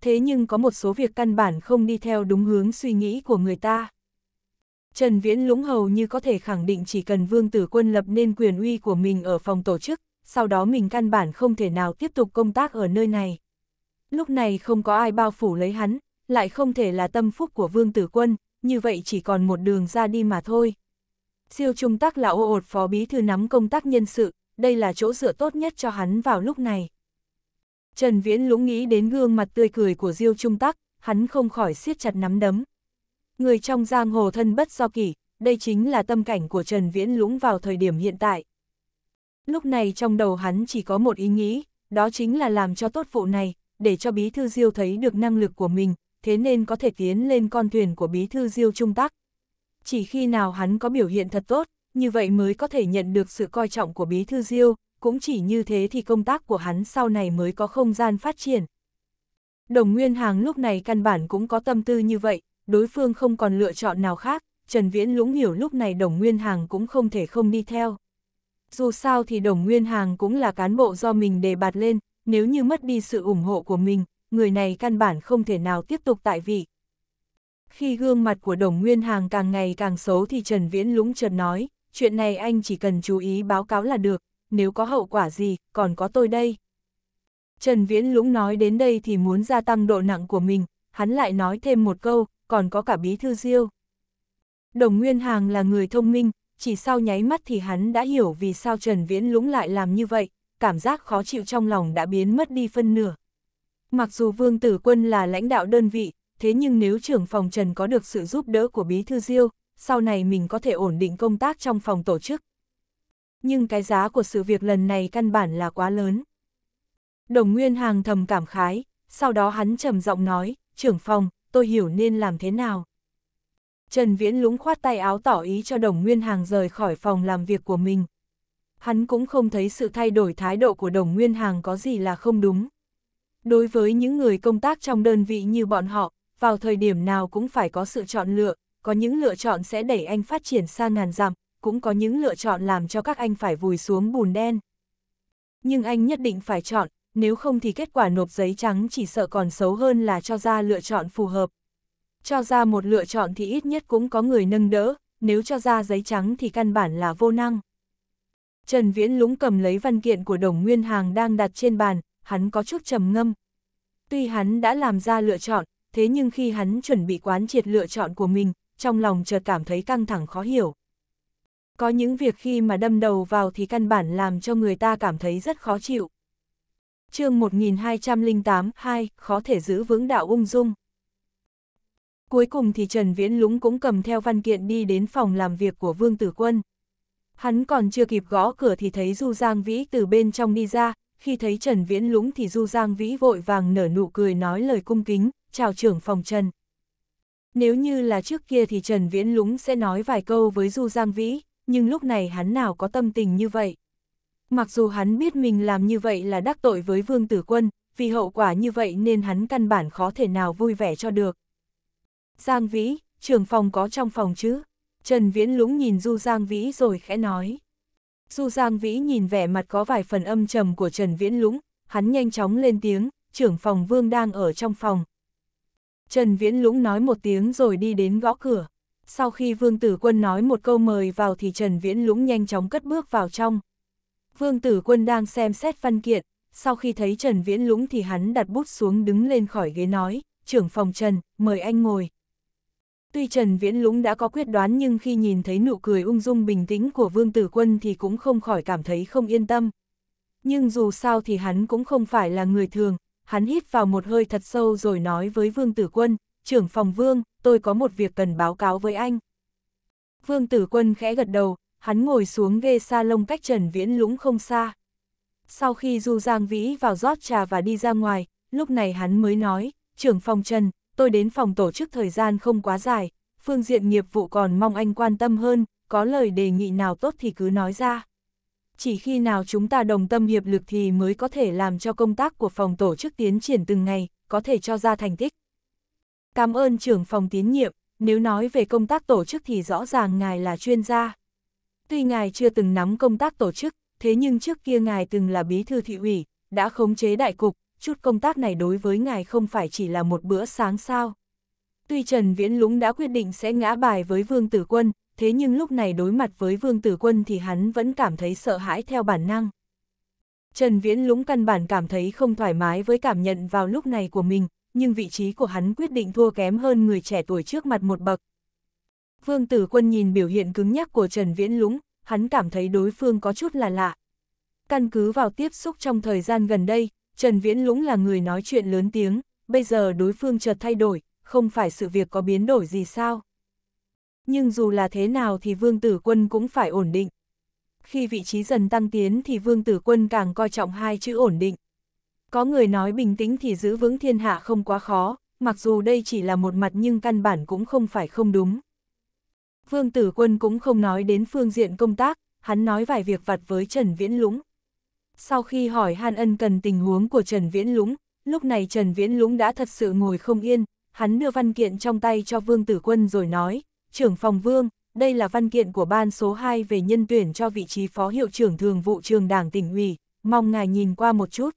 Thế nhưng có một số việc căn bản không đi theo đúng hướng suy nghĩ của người ta. Trần Viễn Lũng hầu như có thể khẳng định chỉ cần Vương Tử Quân lập nên quyền uy của mình ở phòng tổ chức, sau đó mình căn bản không thể nào tiếp tục công tác ở nơi này. Lúc này không có ai bao phủ lấy hắn, lại không thể là tâm phúc của Vương Tử Quân, như vậy chỉ còn một đường ra đi mà thôi. Siêu trung tác là ô ột phó bí thư nắm công tác nhân sự, đây là chỗ dựa tốt nhất cho hắn vào lúc này. Trần Viễn Lũng nghĩ đến gương mặt tươi cười của Diêu Trung Tắc, hắn không khỏi siết chặt nắm đấm. Người trong giang hồ thân bất do kỷ, đây chính là tâm cảnh của Trần Viễn Lũng vào thời điểm hiện tại. Lúc này trong đầu hắn chỉ có một ý nghĩ, đó chính là làm cho tốt vụ này, để cho Bí Thư Diêu thấy được năng lực của mình, thế nên có thể tiến lên con thuyền của Bí Thư Diêu Trung Tắc. Chỉ khi nào hắn có biểu hiện thật tốt, như vậy mới có thể nhận được sự coi trọng của Bí Thư Diêu, cũng chỉ như thế thì công tác của hắn sau này mới có không gian phát triển. Đồng Nguyên Hàng lúc này căn bản cũng có tâm tư như vậy, đối phương không còn lựa chọn nào khác, Trần Viễn lũng hiểu lúc này Đồng Nguyên Hàng cũng không thể không đi theo. Dù sao thì Đồng Nguyên Hàng cũng là cán bộ do mình đề bạt lên, nếu như mất đi sự ủng hộ của mình, người này căn bản không thể nào tiếp tục tại vị. Khi gương mặt của Đồng Nguyên Hàng càng ngày càng xấu thì Trần Viễn lũng chợt nói, chuyện này anh chỉ cần chú ý báo cáo là được, nếu có hậu quả gì, còn có tôi đây. Trần Viễn lũng nói đến đây thì muốn gia tăng độ nặng của mình, hắn lại nói thêm một câu, còn có cả bí thư diêu. Đồng Nguyên Hàng là người thông minh, chỉ sau nháy mắt thì hắn đã hiểu vì sao Trần Viễn Lũng lại làm như vậy, cảm giác khó chịu trong lòng đã biến mất đi phân nửa. Mặc dù Vương Tử Quân là lãnh đạo đơn vị, thế nhưng nếu trưởng phòng Trần có được sự giúp đỡ của bí thư diêu, sau này mình có thể ổn định công tác trong phòng tổ chức. Nhưng cái giá của sự việc lần này căn bản là quá lớn. Đồng Nguyên Hàng thầm cảm khái, sau đó hắn trầm giọng nói, trưởng phòng, tôi hiểu nên làm thế nào. Trần Viễn lúng khoát tay áo tỏ ý cho Đồng Nguyên Hàng rời khỏi phòng làm việc của mình. Hắn cũng không thấy sự thay đổi thái độ của Đồng Nguyên Hàng có gì là không đúng. Đối với những người công tác trong đơn vị như bọn họ, vào thời điểm nào cũng phải có sự chọn lựa, có những lựa chọn sẽ đẩy anh phát triển xa ngàn dặm, cũng có những lựa chọn làm cho các anh phải vùi xuống bùn đen. Nhưng anh nhất định phải chọn, nếu không thì kết quả nộp giấy trắng chỉ sợ còn xấu hơn là cho ra lựa chọn phù hợp. Cho ra một lựa chọn thì ít nhất cũng có người nâng đỡ, nếu cho ra giấy trắng thì căn bản là vô năng. Trần Viễn lúng cầm lấy văn kiện của đồng nguyên hàng đang đặt trên bàn, hắn có chút trầm ngâm. Tuy hắn đã làm ra lựa chọn, thế nhưng khi hắn chuẩn bị quán triệt lựa chọn của mình, trong lòng chợt cảm thấy căng thẳng khó hiểu. Có những việc khi mà đâm đầu vào thì căn bản làm cho người ta cảm thấy rất khó chịu chương 1208, 2, khó thể giữ vững đạo ung dung. Cuối cùng thì Trần Viễn Lũng cũng cầm theo văn kiện đi đến phòng làm việc của Vương Tử Quân. Hắn còn chưa kịp gõ cửa thì thấy Du Giang Vĩ từ bên trong đi ra, khi thấy Trần Viễn Lũng thì Du Giang Vĩ vội vàng nở nụ cười nói lời cung kính, chào trưởng phòng Trần. Nếu như là trước kia thì Trần Viễn Lũng sẽ nói vài câu với Du Giang Vĩ, nhưng lúc này hắn nào có tâm tình như vậy. Mặc dù hắn biết mình làm như vậy là đắc tội với vương tử quân, vì hậu quả như vậy nên hắn căn bản khó thể nào vui vẻ cho được. Giang Vĩ, trưởng phòng có trong phòng chứ? Trần Viễn lúng nhìn Du Giang Vĩ rồi khẽ nói. Du Giang Vĩ nhìn vẻ mặt có vài phần âm trầm của Trần Viễn lúng, hắn nhanh chóng lên tiếng, trưởng phòng Vương đang ở trong phòng. Trần Viễn lúng nói một tiếng rồi đi đến gõ cửa. Sau khi Vương Tử Quân nói một câu mời vào thì Trần Viễn lúng nhanh chóng cất bước vào trong. Vương Tử Quân đang xem xét văn kiện, sau khi thấy Trần Viễn Lũng thì hắn đặt bút xuống đứng lên khỏi ghế nói, trưởng phòng Trần, mời anh ngồi. Tuy Trần Viễn Lũng đã có quyết đoán nhưng khi nhìn thấy nụ cười ung dung bình tĩnh của Vương Tử Quân thì cũng không khỏi cảm thấy không yên tâm. Nhưng dù sao thì hắn cũng không phải là người thường, hắn hít vào một hơi thật sâu rồi nói với Vương Tử Quân, trưởng phòng Vương, tôi có một việc cần báo cáo với anh. Vương Tử Quân khẽ gật đầu, hắn ngồi xuống ghê sa lông cách Trần Viễn Lũng không xa. Sau khi Du Giang Vĩ vào rót trà và đi ra ngoài, lúc này hắn mới nói, trưởng phòng Trần, tôi đến phòng tổ chức thời gian không quá dài, phương diện nghiệp vụ còn mong anh quan tâm hơn, có lời đề nghị nào tốt thì cứ nói ra. Chỉ khi nào chúng ta đồng tâm hiệp lực thì mới có thể làm cho công tác của phòng tổ chức tiến triển từng ngày, có thể cho ra thành tích. Cảm ơn trưởng phòng tiến nhiệm, nếu nói về công tác tổ chức thì rõ ràng ngài là chuyên gia. Tuy ngài chưa từng nắm công tác tổ chức, thế nhưng trước kia ngài từng là bí thư thị ủy, đã khống chế đại cục, chút công tác này đối với ngài không phải chỉ là một bữa sáng sao. Tuy Trần Viễn Lũng đã quyết định sẽ ngã bài với Vương Tử Quân, thế nhưng lúc này đối mặt với Vương Tử Quân thì hắn vẫn cảm thấy sợ hãi theo bản năng. Trần Viễn Lũng căn bản cảm thấy không thoải mái với cảm nhận vào lúc này của mình, nhưng vị trí của hắn quyết định thua kém hơn người trẻ tuổi trước mặt một bậc, Vương Tử Quân nhìn biểu hiện cứng nhắc của Trần Viễn Lũng, hắn cảm thấy đối phương có chút là lạ. Căn cứ vào tiếp xúc trong thời gian gần đây, Trần Viễn Lũng là người nói chuyện lớn tiếng, bây giờ đối phương chợt thay đổi, không phải sự việc có biến đổi gì sao. Nhưng dù là thế nào thì Vương Tử Quân cũng phải ổn định. Khi vị trí dần tăng tiến thì Vương Tử Quân càng coi trọng hai chữ ổn định. Có người nói bình tĩnh thì giữ vững thiên hạ không quá khó, mặc dù đây chỉ là một mặt nhưng căn bản cũng không phải không đúng. Vương Tử Quân cũng không nói đến phương diện công tác, hắn nói vài việc vặt với Trần Viễn Lũng. Sau khi hỏi Han Ân cần tình huống của Trần Viễn Lũng, lúc này Trần Viễn Lũng đã thật sự ngồi không yên, hắn đưa văn kiện trong tay cho Vương Tử Quân rồi nói, trưởng phòng Vương, đây là văn kiện của ban số 2 về nhân tuyển cho vị trí phó hiệu trưởng thường vụ trường đảng tỉnh ủy, mong ngài nhìn qua một chút.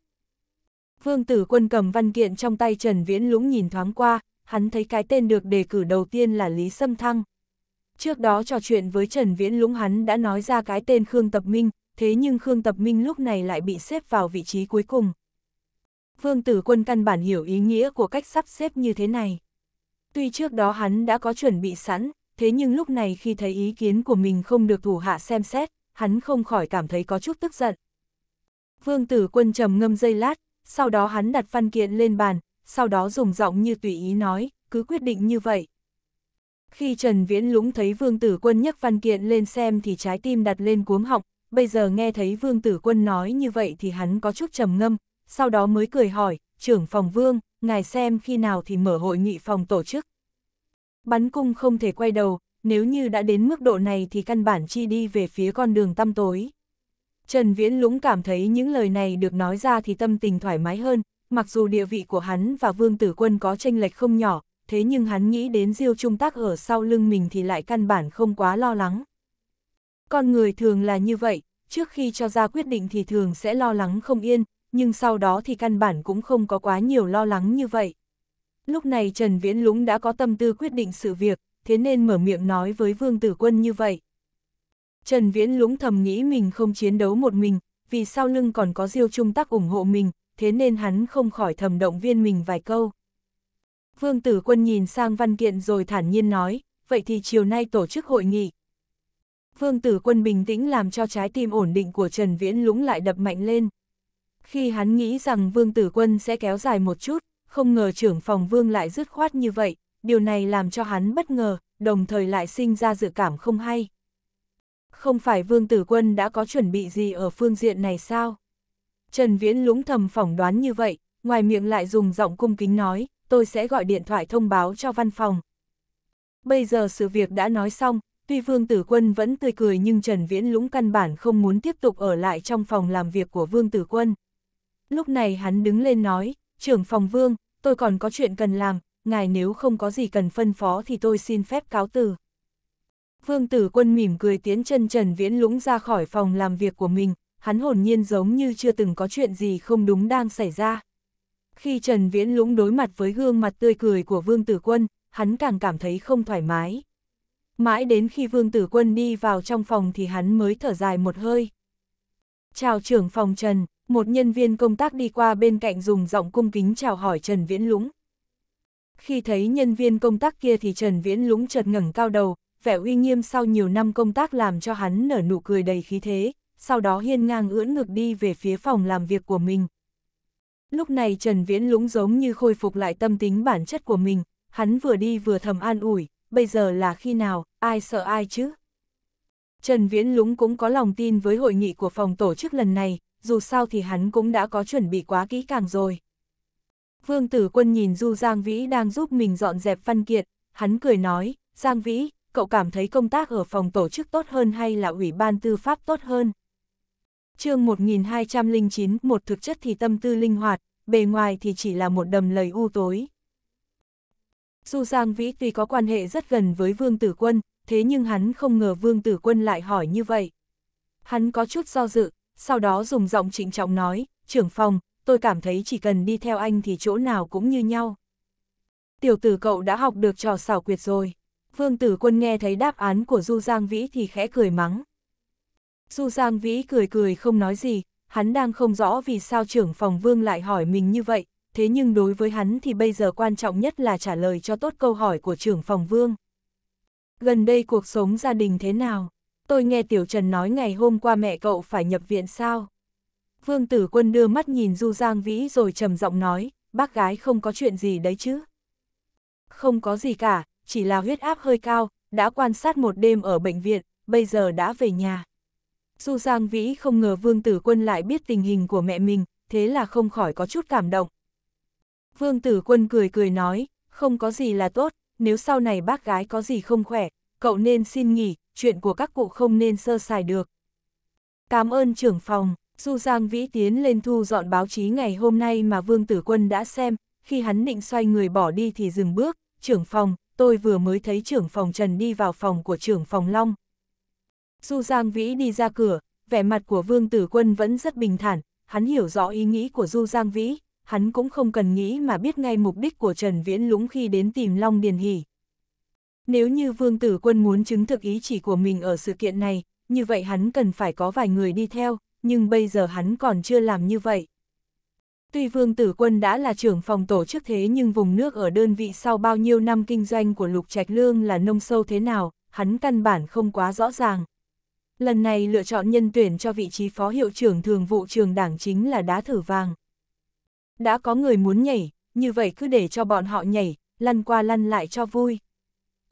Vương Tử Quân cầm văn kiện trong tay Trần Viễn Lũng nhìn thoáng qua, hắn thấy cái tên được đề cử đầu tiên là Lý Sâm Thăng, Trước đó trò chuyện với Trần Viễn Lũng hắn đã nói ra cái tên Khương Tập Minh, thế nhưng Khương Tập Minh lúc này lại bị xếp vào vị trí cuối cùng. Vương Tử Quân căn bản hiểu ý nghĩa của cách sắp xếp như thế này. Tuy trước đó hắn đã có chuẩn bị sẵn, thế nhưng lúc này khi thấy ý kiến của mình không được thủ hạ xem xét, hắn không khỏi cảm thấy có chút tức giận. Vương Tử Quân trầm ngâm dây lát, sau đó hắn đặt văn kiện lên bàn, sau đó dùng giọng như tùy ý nói, cứ quyết định như vậy. Khi Trần Viễn Lũng thấy Vương Tử Quân nhấc văn kiện lên xem thì trái tim đặt lên cuống họng, bây giờ nghe thấy Vương Tử Quân nói như vậy thì hắn có chút trầm ngâm, sau đó mới cười hỏi, trưởng phòng Vương, ngài xem khi nào thì mở hội nghị phòng tổ chức. Bắn cung không thể quay đầu, nếu như đã đến mức độ này thì căn bản chi đi về phía con đường tăm tối. Trần Viễn Lũng cảm thấy những lời này được nói ra thì tâm tình thoải mái hơn, mặc dù địa vị của hắn và Vương Tử Quân có tranh lệch không nhỏ, thế nhưng hắn nghĩ đến Diêu Trung Tác ở sau lưng mình thì lại căn bản không quá lo lắng. Con người thường là như vậy, trước khi cho ra quyết định thì thường sẽ lo lắng không yên, nhưng sau đó thì căn bản cũng không có quá nhiều lo lắng như vậy. Lúc này Trần Viễn Lũng đã có tâm tư quyết định sự việc, thế nên mở miệng nói với Vương Tử Quân như vậy. Trần Viễn Lũng thầm nghĩ mình không chiến đấu một mình, vì sau lưng còn có Diêu Trung tác ủng hộ mình, thế nên hắn không khỏi thầm động viên mình vài câu. Vương Tử Quân nhìn sang văn kiện rồi thản nhiên nói, vậy thì chiều nay tổ chức hội nghị. Vương Tử Quân bình tĩnh làm cho trái tim ổn định của Trần Viễn lúng lại đập mạnh lên. Khi hắn nghĩ rằng Vương Tử Quân sẽ kéo dài một chút, không ngờ trưởng phòng Vương lại dứt khoát như vậy, điều này làm cho hắn bất ngờ, đồng thời lại sinh ra dự cảm không hay. Không phải Vương Tử Quân đã có chuẩn bị gì ở phương diện này sao? Trần Viễn lúng thầm phỏng đoán như vậy, ngoài miệng lại dùng giọng cung kính nói, tôi sẽ gọi điện thoại thông báo cho văn phòng. Bây giờ sự việc đã nói xong, tuy Vương Tử Quân vẫn tươi cười nhưng Trần Viễn Lũng căn bản không muốn tiếp tục ở lại trong phòng làm việc của Vương Tử Quân. Lúc này hắn đứng lên nói, trưởng phòng Vương, tôi còn có chuyện cần làm, ngài nếu không có gì cần phân phó thì tôi xin phép cáo từ. Vương Tử Quân mỉm cười tiến chân Trần Viễn Lũng ra khỏi phòng làm việc của mình, hắn hồn nhiên giống như chưa từng có chuyện gì không đúng đang xảy ra. Khi Trần Viễn Lũng đối mặt với gương mặt tươi cười của Vương Tử Quân, hắn càng cảm thấy không thoải mái. Mãi đến khi Vương Tử Quân đi vào trong phòng thì hắn mới thở dài một hơi. Chào trưởng phòng Trần, một nhân viên công tác đi qua bên cạnh dùng giọng cung kính chào hỏi Trần Viễn Lũng. Khi thấy nhân viên công tác kia thì Trần Viễn Lũng chợt ngẩng cao đầu, vẻ uy nghiêm sau nhiều năm công tác làm cho hắn nở nụ cười đầy khí thế, sau đó hiên ngang ưỡn ngực đi về phía phòng làm việc của mình. Lúc này Trần Viễn lúng giống như khôi phục lại tâm tính bản chất của mình, hắn vừa đi vừa thầm an ủi, bây giờ là khi nào, ai sợ ai chứ? Trần Viễn lúng cũng có lòng tin với hội nghị của phòng tổ chức lần này, dù sao thì hắn cũng đã có chuẩn bị quá kỹ càng rồi. Vương Tử Quân nhìn Du Giang Vĩ đang giúp mình dọn dẹp văn kiện, hắn cười nói, Giang Vĩ, cậu cảm thấy công tác ở phòng tổ chức tốt hơn hay là ủy ban tư pháp tốt hơn? chương 1209, một thực chất thì tâm tư linh hoạt, bề ngoài thì chỉ là một đầm lầy u tối. Du Giang Vĩ tuy có quan hệ rất gần với Vương Tử Quân, thế nhưng hắn không ngờ Vương Tử Quân lại hỏi như vậy. Hắn có chút do dự, sau đó dùng giọng trịnh trọng nói, trưởng phòng, tôi cảm thấy chỉ cần đi theo anh thì chỗ nào cũng như nhau. Tiểu tử cậu đã học được trò xảo quyệt rồi. Vương Tử Quân nghe thấy đáp án của Du Giang Vĩ thì khẽ cười mắng. Du Giang Vĩ cười cười không nói gì, hắn đang không rõ vì sao trưởng phòng vương lại hỏi mình như vậy, thế nhưng đối với hắn thì bây giờ quan trọng nhất là trả lời cho tốt câu hỏi của trưởng phòng vương. Gần đây cuộc sống gia đình thế nào? Tôi nghe Tiểu Trần nói ngày hôm qua mẹ cậu phải nhập viện sao? Vương Tử Quân đưa mắt nhìn Du Giang Vĩ rồi trầm giọng nói, bác gái không có chuyện gì đấy chứ? Không có gì cả, chỉ là huyết áp hơi cao, đã quan sát một đêm ở bệnh viện, bây giờ đã về nhà. Du Giang Vĩ không ngờ Vương Tử Quân lại biết tình hình của mẹ mình, thế là không khỏi có chút cảm động. Vương Tử Quân cười cười nói, không có gì là tốt, nếu sau này bác gái có gì không khỏe, cậu nên xin nghỉ, chuyện của các cụ không nên sơ sài được. Cảm ơn trưởng phòng, Du Giang Vĩ tiến lên thu dọn báo chí ngày hôm nay mà Vương Tử Quân đã xem, khi hắn định xoay người bỏ đi thì dừng bước, trưởng phòng, tôi vừa mới thấy trưởng phòng Trần đi vào phòng của trưởng phòng Long, Du Giang Vĩ đi ra cửa, vẻ mặt của Vương Tử Quân vẫn rất bình thản, hắn hiểu rõ ý nghĩ của Du Giang Vĩ, hắn cũng không cần nghĩ mà biết ngay mục đích của Trần Viễn Lũng khi đến tìm Long Điền Hỷ. Nếu như Vương Tử Quân muốn chứng thực ý chỉ của mình ở sự kiện này, như vậy hắn cần phải có vài người đi theo, nhưng bây giờ hắn còn chưa làm như vậy. Tuy Vương Tử Quân đã là trưởng phòng tổ chức thế nhưng vùng nước ở đơn vị sau bao nhiêu năm kinh doanh của Lục Trạch Lương là nông sâu thế nào, hắn căn bản không quá rõ ràng. Lần này lựa chọn nhân tuyển cho vị trí phó hiệu trưởng thường vụ trường đảng chính là đá thử vàng. Đã có người muốn nhảy, như vậy cứ để cho bọn họ nhảy, lăn qua lăn lại cho vui.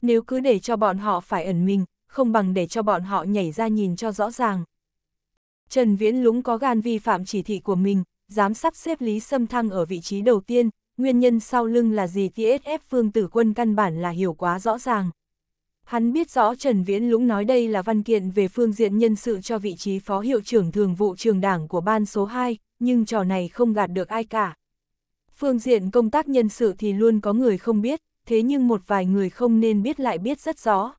Nếu cứ để cho bọn họ phải ẩn mình, không bằng để cho bọn họ nhảy ra nhìn cho rõ ràng. Trần Viễn Lúng có gan vi phạm chỉ thị của mình, dám sắp xếp Lý Sâm Thăng ở vị trí đầu tiên, nguyên nhân sau lưng là gì TSF Phương Tử Quân căn bản là hiểu quá rõ ràng. Hắn biết rõ Trần Viễn Lũng nói đây là văn kiện về phương diện nhân sự cho vị trí phó hiệu trưởng thường vụ trường đảng của ban số 2, nhưng trò này không gạt được ai cả. Phương diện công tác nhân sự thì luôn có người không biết, thế nhưng một vài người không nên biết lại biết rất rõ.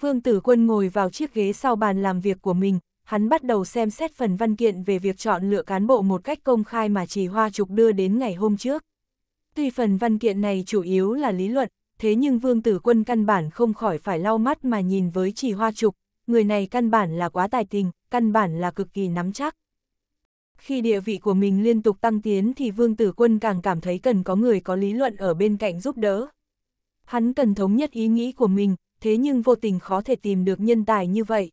Vương Tử Quân ngồi vào chiếc ghế sau bàn làm việc của mình, hắn bắt đầu xem xét phần văn kiện về việc chọn lựa cán bộ một cách công khai mà Trì Hoa Trục đưa đến ngày hôm trước. Tuy phần văn kiện này chủ yếu là lý luận, thế nhưng vương tử quân căn bản không khỏi phải lau mắt mà nhìn với chỉ hoa trục, người này căn bản là quá tài tình, căn bản là cực kỳ nắm chắc. Khi địa vị của mình liên tục tăng tiến thì vương tử quân càng cảm thấy cần có người có lý luận ở bên cạnh giúp đỡ. Hắn cần thống nhất ý nghĩ của mình, thế nhưng vô tình khó thể tìm được nhân tài như vậy.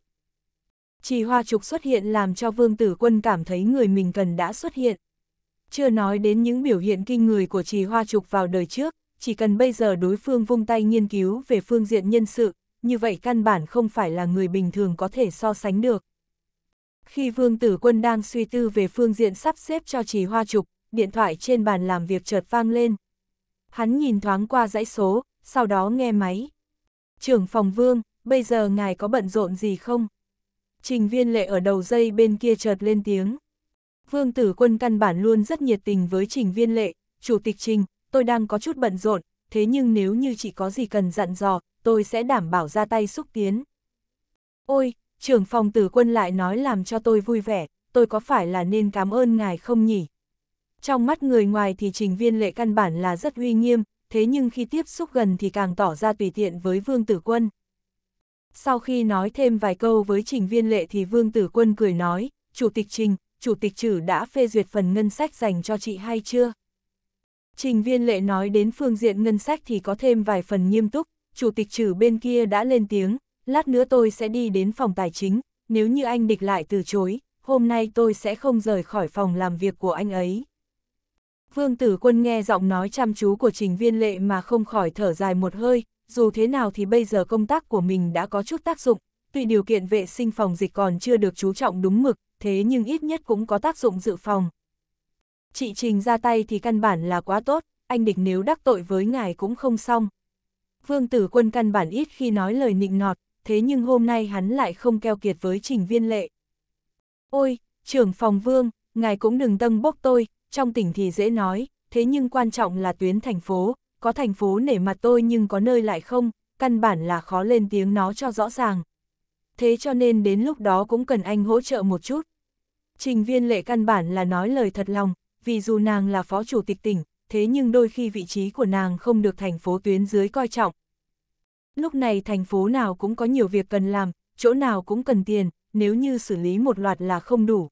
Chỉ hoa trục xuất hiện làm cho vương tử quân cảm thấy người mình cần đã xuất hiện. Chưa nói đến những biểu hiện kinh người của trì hoa trục vào đời trước, chỉ cần bây giờ đối phương vung tay nghiên cứu về phương diện nhân sự, như vậy căn bản không phải là người bình thường có thể so sánh được. Khi Vương Tử Quân đang suy tư về phương diện sắp xếp cho trì hoa trục, điện thoại trên bàn làm việc chợt vang lên. Hắn nhìn thoáng qua dãy số, sau đó nghe máy. Trưởng phòng Vương, bây giờ ngài có bận rộn gì không? Trình viên lệ ở đầu dây bên kia chợt lên tiếng. Vương Tử Quân căn bản luôn rất nhiệt tình với trình viên lệ, chủ tịch trình, tôi đang có chút bận rộn, thế nhưng nếu như chỉ có gì cần dặn dò, tôi sẽ đảm bảo ra tay xúc tiến. Ôi, trưởng phòng tử quân lại nói làm cho tôi vui vẻ, tôi có phải là nên cảm ơn ngài không nhỉ? Trong mắt người ngoài thì trình viên lệ căn bản là rất uy nghiêm, thế nhưng khi tiếp xúc gần thì càng tỏ ra tùy tiện với vương tử quân. Sau khi nói thêm vài câu với trình viên lệ thì vương tử quân cười nói, Chủ tịch Trình, Chủ tịch Trử đã phê duyệt phần ngân sách dành cho chị hay chưa? Trình viên lệ nói đến phương diện ngân sách thì có thêm vài phần nghiêm túc, chủ tịch trừ bên kia đã lên tiếng, lát nữa tôi sẽ đi đến phòng tài chính, nếu như anh địch lại từ chối, hôm nay tôi sẽ không rời khỏi phòng làm việc của anh ấy. Vương tử quân nghe giọng nói chăm chú của trình viên lệ mà không khỏi thở dài một hơi, dù thế nào thì bây giờ công tác của mình đã có chút tác dụng, tuy điều kiện vệ sinh phòng dịch còn chưa được chú trọng đúng mực, thế nhưng ít nhất cũng có tác dụng dự phòng, Chị Trình ra tay thì căn bản là quá tốt, anh địch nếu đắc tội với ngài cũng không xong. Vương tử quân căn bản ít khi nói lời nịnh nọt, thế nhưng hôm nay hắn lại không keo kiệt với Trình Viên Lệ. Ôi, trưởng phòng vương, ngài cũng đừng tâm bốc tôi, trong tỉnh thì dễ nói, thế nhưng quan trọng là tuyến thành phố, có thành phố nể mặt tôi nhưng có nơi lại không, căn bản là khó lên tiếng nó cho rõ ràng. Thế cho nên đến lúc đó cũng cần anh hỗ trợ một chút. Trình viên lệ căn bản là nói lời thật lòng, vì dù nàng là phó chủ tịch tỉnh, thế nhưng đôi khi vị trí của nàng không được thành phố tuyến dưới coi trọng. Lúc này thành phố nào cũng có nhiều việc cần làm, chỗ nào cũng cần tiền, nếu như xử lý một loạt là không đủ.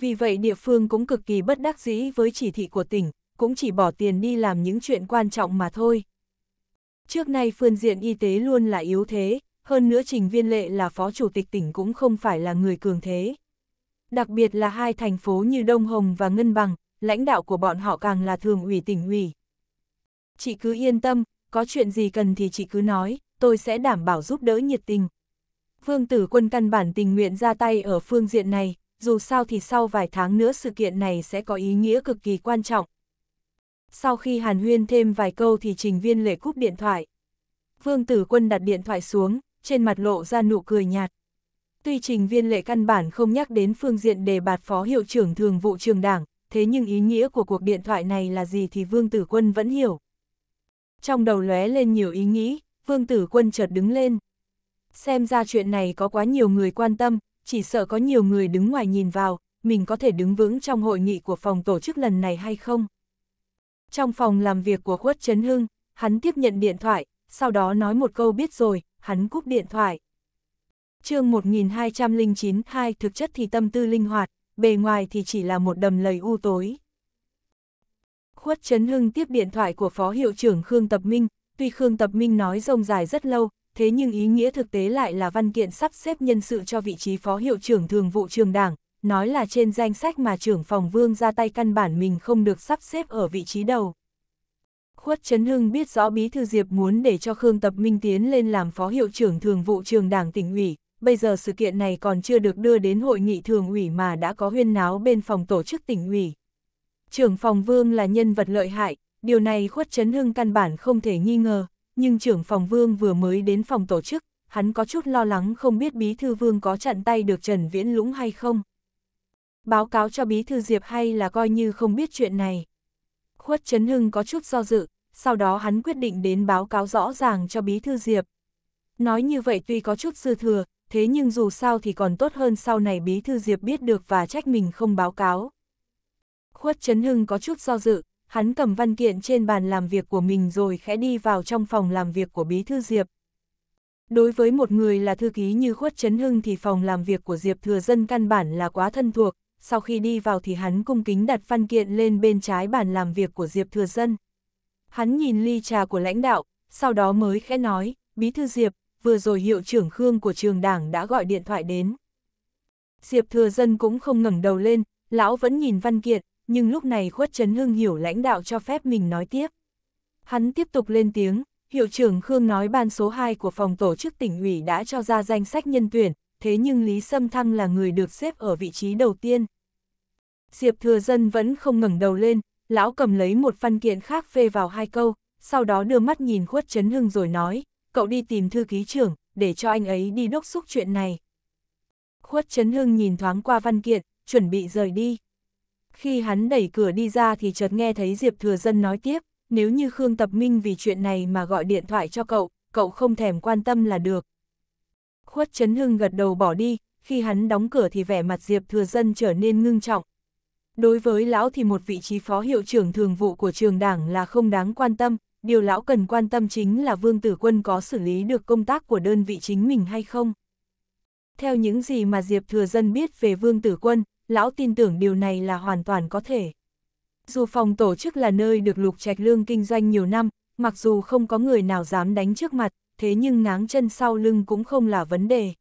Vì vậy địa phương cũng cực kỳ bất đắc dĩ với chỉ thị của tỉnh, cũng chỉ bỏ tiền đi làm những chuyện quan trọng mà thôi. Trước nay phương diện y tế luôn là yếu thế, hơn nữa Trình Viên Lệ là phó chủ tịch tỉnh cũng không phải là người cường thế đặc biệt là hai thành phố như Đông Hồng và Ngân Bằng, lãnh đạo của bọn họ càng là thường ủy tỉnh ủy. Chị cứ yên tâm, có chuyện gì cần thì chị cứ nói, tôi sẽ đảm bảo giúp đỡ nhiệt tình. Vương tử quân căn bản tình nguyện ra tay ở phương diện này, dù sao thì sau vài tháng nữa sự kiện này sẽ có ý nghĩa cực kỳ quan trọng. Sau khi Hàn Huyên thêm vài câu thì trình viên lệ cúp điện thoại. Vương tử quân đặt điện thoại xuống, trên mặt lộ ra nụ cười nhạt. Tuy trình viên lệ căn bản không nhắc đến phương diện đề bạt phó hiệu trưởng thường vụ trường đảng, thế nhưng ý nghĩa của cuộc điện thoại này là gì thì Vương Tử Quân vẫn hiểu. Trong đầu lóe lên nhiều ý nghĩ, Vương Tử Quân chợt đứng lên. Xem ra chuyện này có quá nhiều người quan tâm, chỉ sợ có nhiều người đứng ngoài nhìn vào, mình có thể đứng vững trong hội nghị của phòng tổ chức lần này hay không. Trong phòng làm việc của Khuất Trấn Hưng, hắn tiếp nhận điện thoại, sau đó nói một câu biết rồi, hắn cúp điện thoại chương 1209 hai thực chất thì tâm tư linh hoạt, bề ngoài thì chỉ là một đầm lầy u tối. Khuất Trấn Hưng tiếp điện thoại của Phó Hiệu trưởng Khương Tập Minh, tuy Khương Tập Minh nói rông dài rất lâu, thế nhưng ý nghĩa thực tế lại là văn kiện sắp xếp nhân sự cho vị trí Phó Hiệu trưởng Thường vụ trường đảng, nói là trên danh sách mà trưởng phòng vương ra tay căn bản mình không được sắp xếp ở vị trí đầu. Khuất Trấn Hưng biết rõ Bí Thư Diệp muốn để cho Khương Tập Minh tiến lên làm Phó Hiệu trưởng Thường vụ trường đảng tỉnh ủy, bây giờ sự kiện này còn chưa được đưa đến hội nghị thường ủy mà đã có huyên náo bên phòng tổ chức tỉnh ủy. Trưởng phòng vương là nhân vật lợi hại, điều này khuất chấn hưng căn bản không thể nghi ngờ, nhưng trưởng phòng vương vừa mới đến phòng tổ chức, hắn có chút lo lắng không biết bí thư vương có chặn tay được Trần Viễn Lũng hay không. Báo cáo cho bí thư Diệp hay là coi như không biết chuyện này. Khuất chấn Hưng có chút do dự, sau đó hắn quyết định đến báo cáo rõ ràng cho bí thư Diệp. Nói như vậy tuy có chút dư thừa, thế nhưng dù sao thì còn tốt hơn sau này bí thư Diệp biết được và trách mình không báo cáo. Khuất Trấn Hưng có chút do dự, hắn cầm văn kiện trên bàn làm việc của mình rồi khẽ đi vào trong phòng làm việc của bí thư Diệp. Đối với một người là thư ký như Khuất Trấn Hưng thì phòng làm việc của Diệp Thừa Dân căn bản là quá thân thuộc, sau khi đi vào thì hắn cung kính đặt văn kiện lên bên trái bàn làm việc của Diệp Thừa Dân. Hắn nhìn ly trà của lãnh đạo, sau đó mới khẽ nói, Bí Thư Diệp, vừa rồi hiệu trưởng Khương của trường đảng đã gọi điện thoại đến. Diệp Thừa Dân cũng không ngẩng đầu lên, lão vẫn nhìn văn kiện, nhưng lúc này Khuất chấn hương hiểu lãnh đạo cho phép mình nói tiếp. Hắn tiếp tục lên tiếng, hiệu trưởng Khương nói ban số 2 của phòng tổ chức tỉnh ủy đã cho ra danh sách nhân tuyển, thế nhưng Lý Sâm Thăng là người được xếp ở vị trí đầu tiên. Diệp Thừa Dân vẫn không ngẩng đầu lên, lão cầm lấy một văn kiện khác phê vào hai câu, sau đó đưa mắt nhìn Khuất chấn Hưng rồi nói, cậu đi tìm thư ký trưởng, để cho anh ấy đi đốc xúc chuyện này. Khuất Trấn Hưng nhìn thoáng qua văn kiện, chuẩn bị rời đi. Khi hắn đẩy cửa đi ra thì chợt nghe thấy Diệp Thừa Dân nói tiếp, nếu như Khương Tập Minh vì chuyện này mà gọi điện thoại cho cậu, cậu không thèm quan tâm là được. Khuất Trấn Hưng gật đầu bỏ đi, khi hắn đóng cửa thì vẻ mặt Diệp Thừa Dân trở nên ngưng trọng. Đối với lão thì một vị trí phó hiệu trưởng thường vụ của trường đảng là không đáng quan tâm, điều lão cần quan tâm chính là Vương Tử Quân có xử lý được công tác của đơn vị chính mình hay không. Theo những gì mà Diệp Thừa Dân biết về Vương Tử Quân, lão tin tưởng điều này là hoàn toàn có thể. Dù phòng tổ chức là nơi được Lục Trạch Lương kinh doanh nhiều năm, mặc dù không có người nào dám đánh trước mặt, thế nhưng ngáng chân sau lưng cũng không là vấn đề.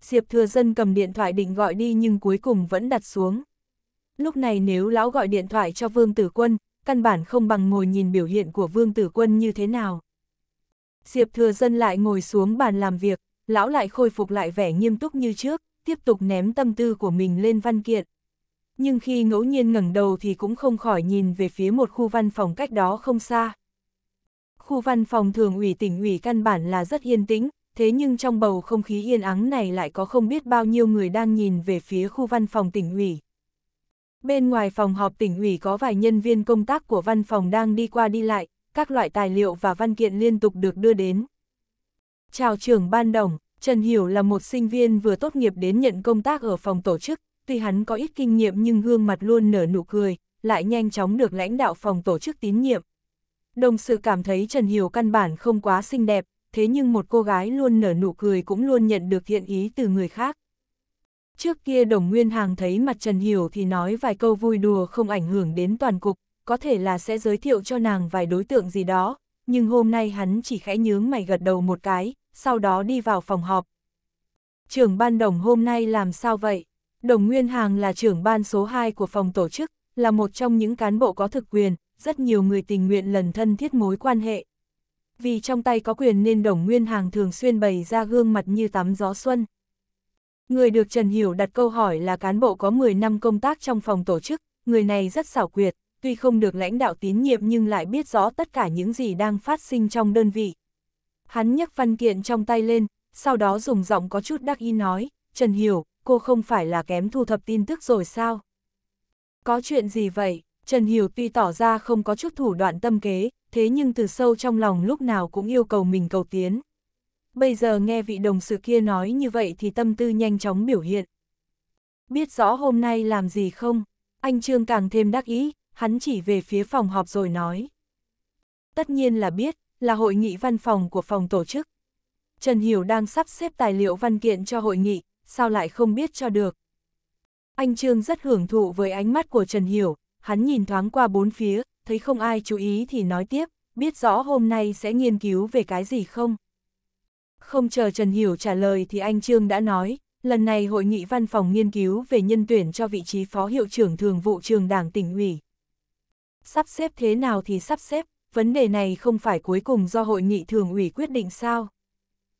Diệp Thừa Dân cầm điện thoại định gọi đi nhưng cuối cùng vẫn đặt xuống. Lúc này nếu lão gọi điện thoại cho Vương Tử Quân, căn bản không bằng ngồi nhìn biểu hiện của Vương Tử Quân như thế nào. Diệp Thừa Dân lại ngồi xuống bàn làm việc, lão lại khôi phục lại vẻ nghiêm túc như trước, tiếp tục ném tâm tư của mình lên văn kiện. Nhưng khi ngẫu nhiên ngẩng đầu thì cũng không khỏi nhìn về phía một khu văn phòng cách đó không xa. Khu văn phòng thường ủy tỉnh ủy căn bản là rất yên tĩnh, thế nhưng trong bầu không khí yên ắng này lại có không biết bao nhiêu người đang nhìn về phía khu văn phòng tỉnh ủy. Bên ngoài phòng họp tỉnh ủy có vài nhân viên công tác của văn phòng đang đi qua đi lại, các loại tài liệu và văn kiện liên tục được đưa đến. Chào trưởng ban đồng, Trần Hiểu là một sinh viên vừa tốt nghiệp đến nhận công tác ở phòng tổ chức, tuy hắn có ít kinh nghiệm nhưng gương mặt luôn nở nụ cười, lại nhanh chóng được lãnh đạo phòng tổ chức tín nhiệm. Đồng sự cảm thấy Trần Hiểu căn bản không quá xinh đẹp, thế nhưng một cô gái luôn nở nụ cười cũng luôn nhận được thiện ý từ người khác. Trước kia đồng nguyên hàng thấy mặt Trần Hiểu thì nói vài câu vui đùa không ảnh hưởng đến toàn cục, có thể là sẽ giới thiệu cho nàng vài đối tượng gì đó, nhưng hôm nay hắn chỉ khẽ nhướng mày gật đầu một cái, sau đó đi vào phòng họp. Trưởng ban đồng hôm nay làm sao vậy? Đồng Nguyên Hàng là trưởng ban số 2 của phòng tổ chức, là một trong những cán bộ có thực quyền, rất nhiều người tình nguyện lần thân thiết mối quan hệ. Vì trong tay có quyền nên Đồng Nguyên Hàng thường xuyên bày ra gương mặt như tắm gió xuân, Người được Trần Hiểu đặt câu hỏi là cán bộ có 10 năm công tác trong phòng tổ chức, người này rất xảo quyệt, tuy không được lãnh đạo tín nhiệm nhưng lại biết rõ tất cả những gì đang phát sinh trong đơn vị. Hắn nhấc văn kiện trong tay lên, sau đó dùng giọng có chút đắc ý nói, Trần Hiểu, cô không phải là kém thu thập tin tức rồi sao? Có chuyện gì vậy? Trần Hiểu tuy tỏ ra không có chút thủ đoạn tâm kế, thế nhưng từ sâu trong lòng lúc nào cũng yêu cầu mình cầu tiến bây giờ nghe vị đồng sự kia nói như vậy thì tâm tư nhanh chóng biểu hiện. Biết rõ hôm nay làm gì không? Anh Trương càng thêm đắc ý, hắn chỉ về phía phòng họp rồi nói. Tất nhiên là biết, là hội nghị văn phòng của phòng tổ chức. Trần Hiểu đang sắp xếp tài liệu văn kiện cho hội nghị, sao lại không biết cho được. Anh Trương rất hưởng thụ với ánh mắt của Trần Hiểu, hắn nhìn thoáng qua bốn phía, thấy không ai chú ý thì nói tiếp, biết rõ hôm nay sẽ nghiên cứu về cái gì không. Không chờ Trần Hiểu trả lời thì anh Trương đã nói, lần này hội nghị văn phòng nghiên cứu về nhân tuyển cho vị trí phó hiệu trưởng thường vụ trường đảng tỉnh ủy. Sắp xếp thế nào thì sắp xếp, vấn đề này không phải cuối cùng do hội nghị thường ủy quyết định sao.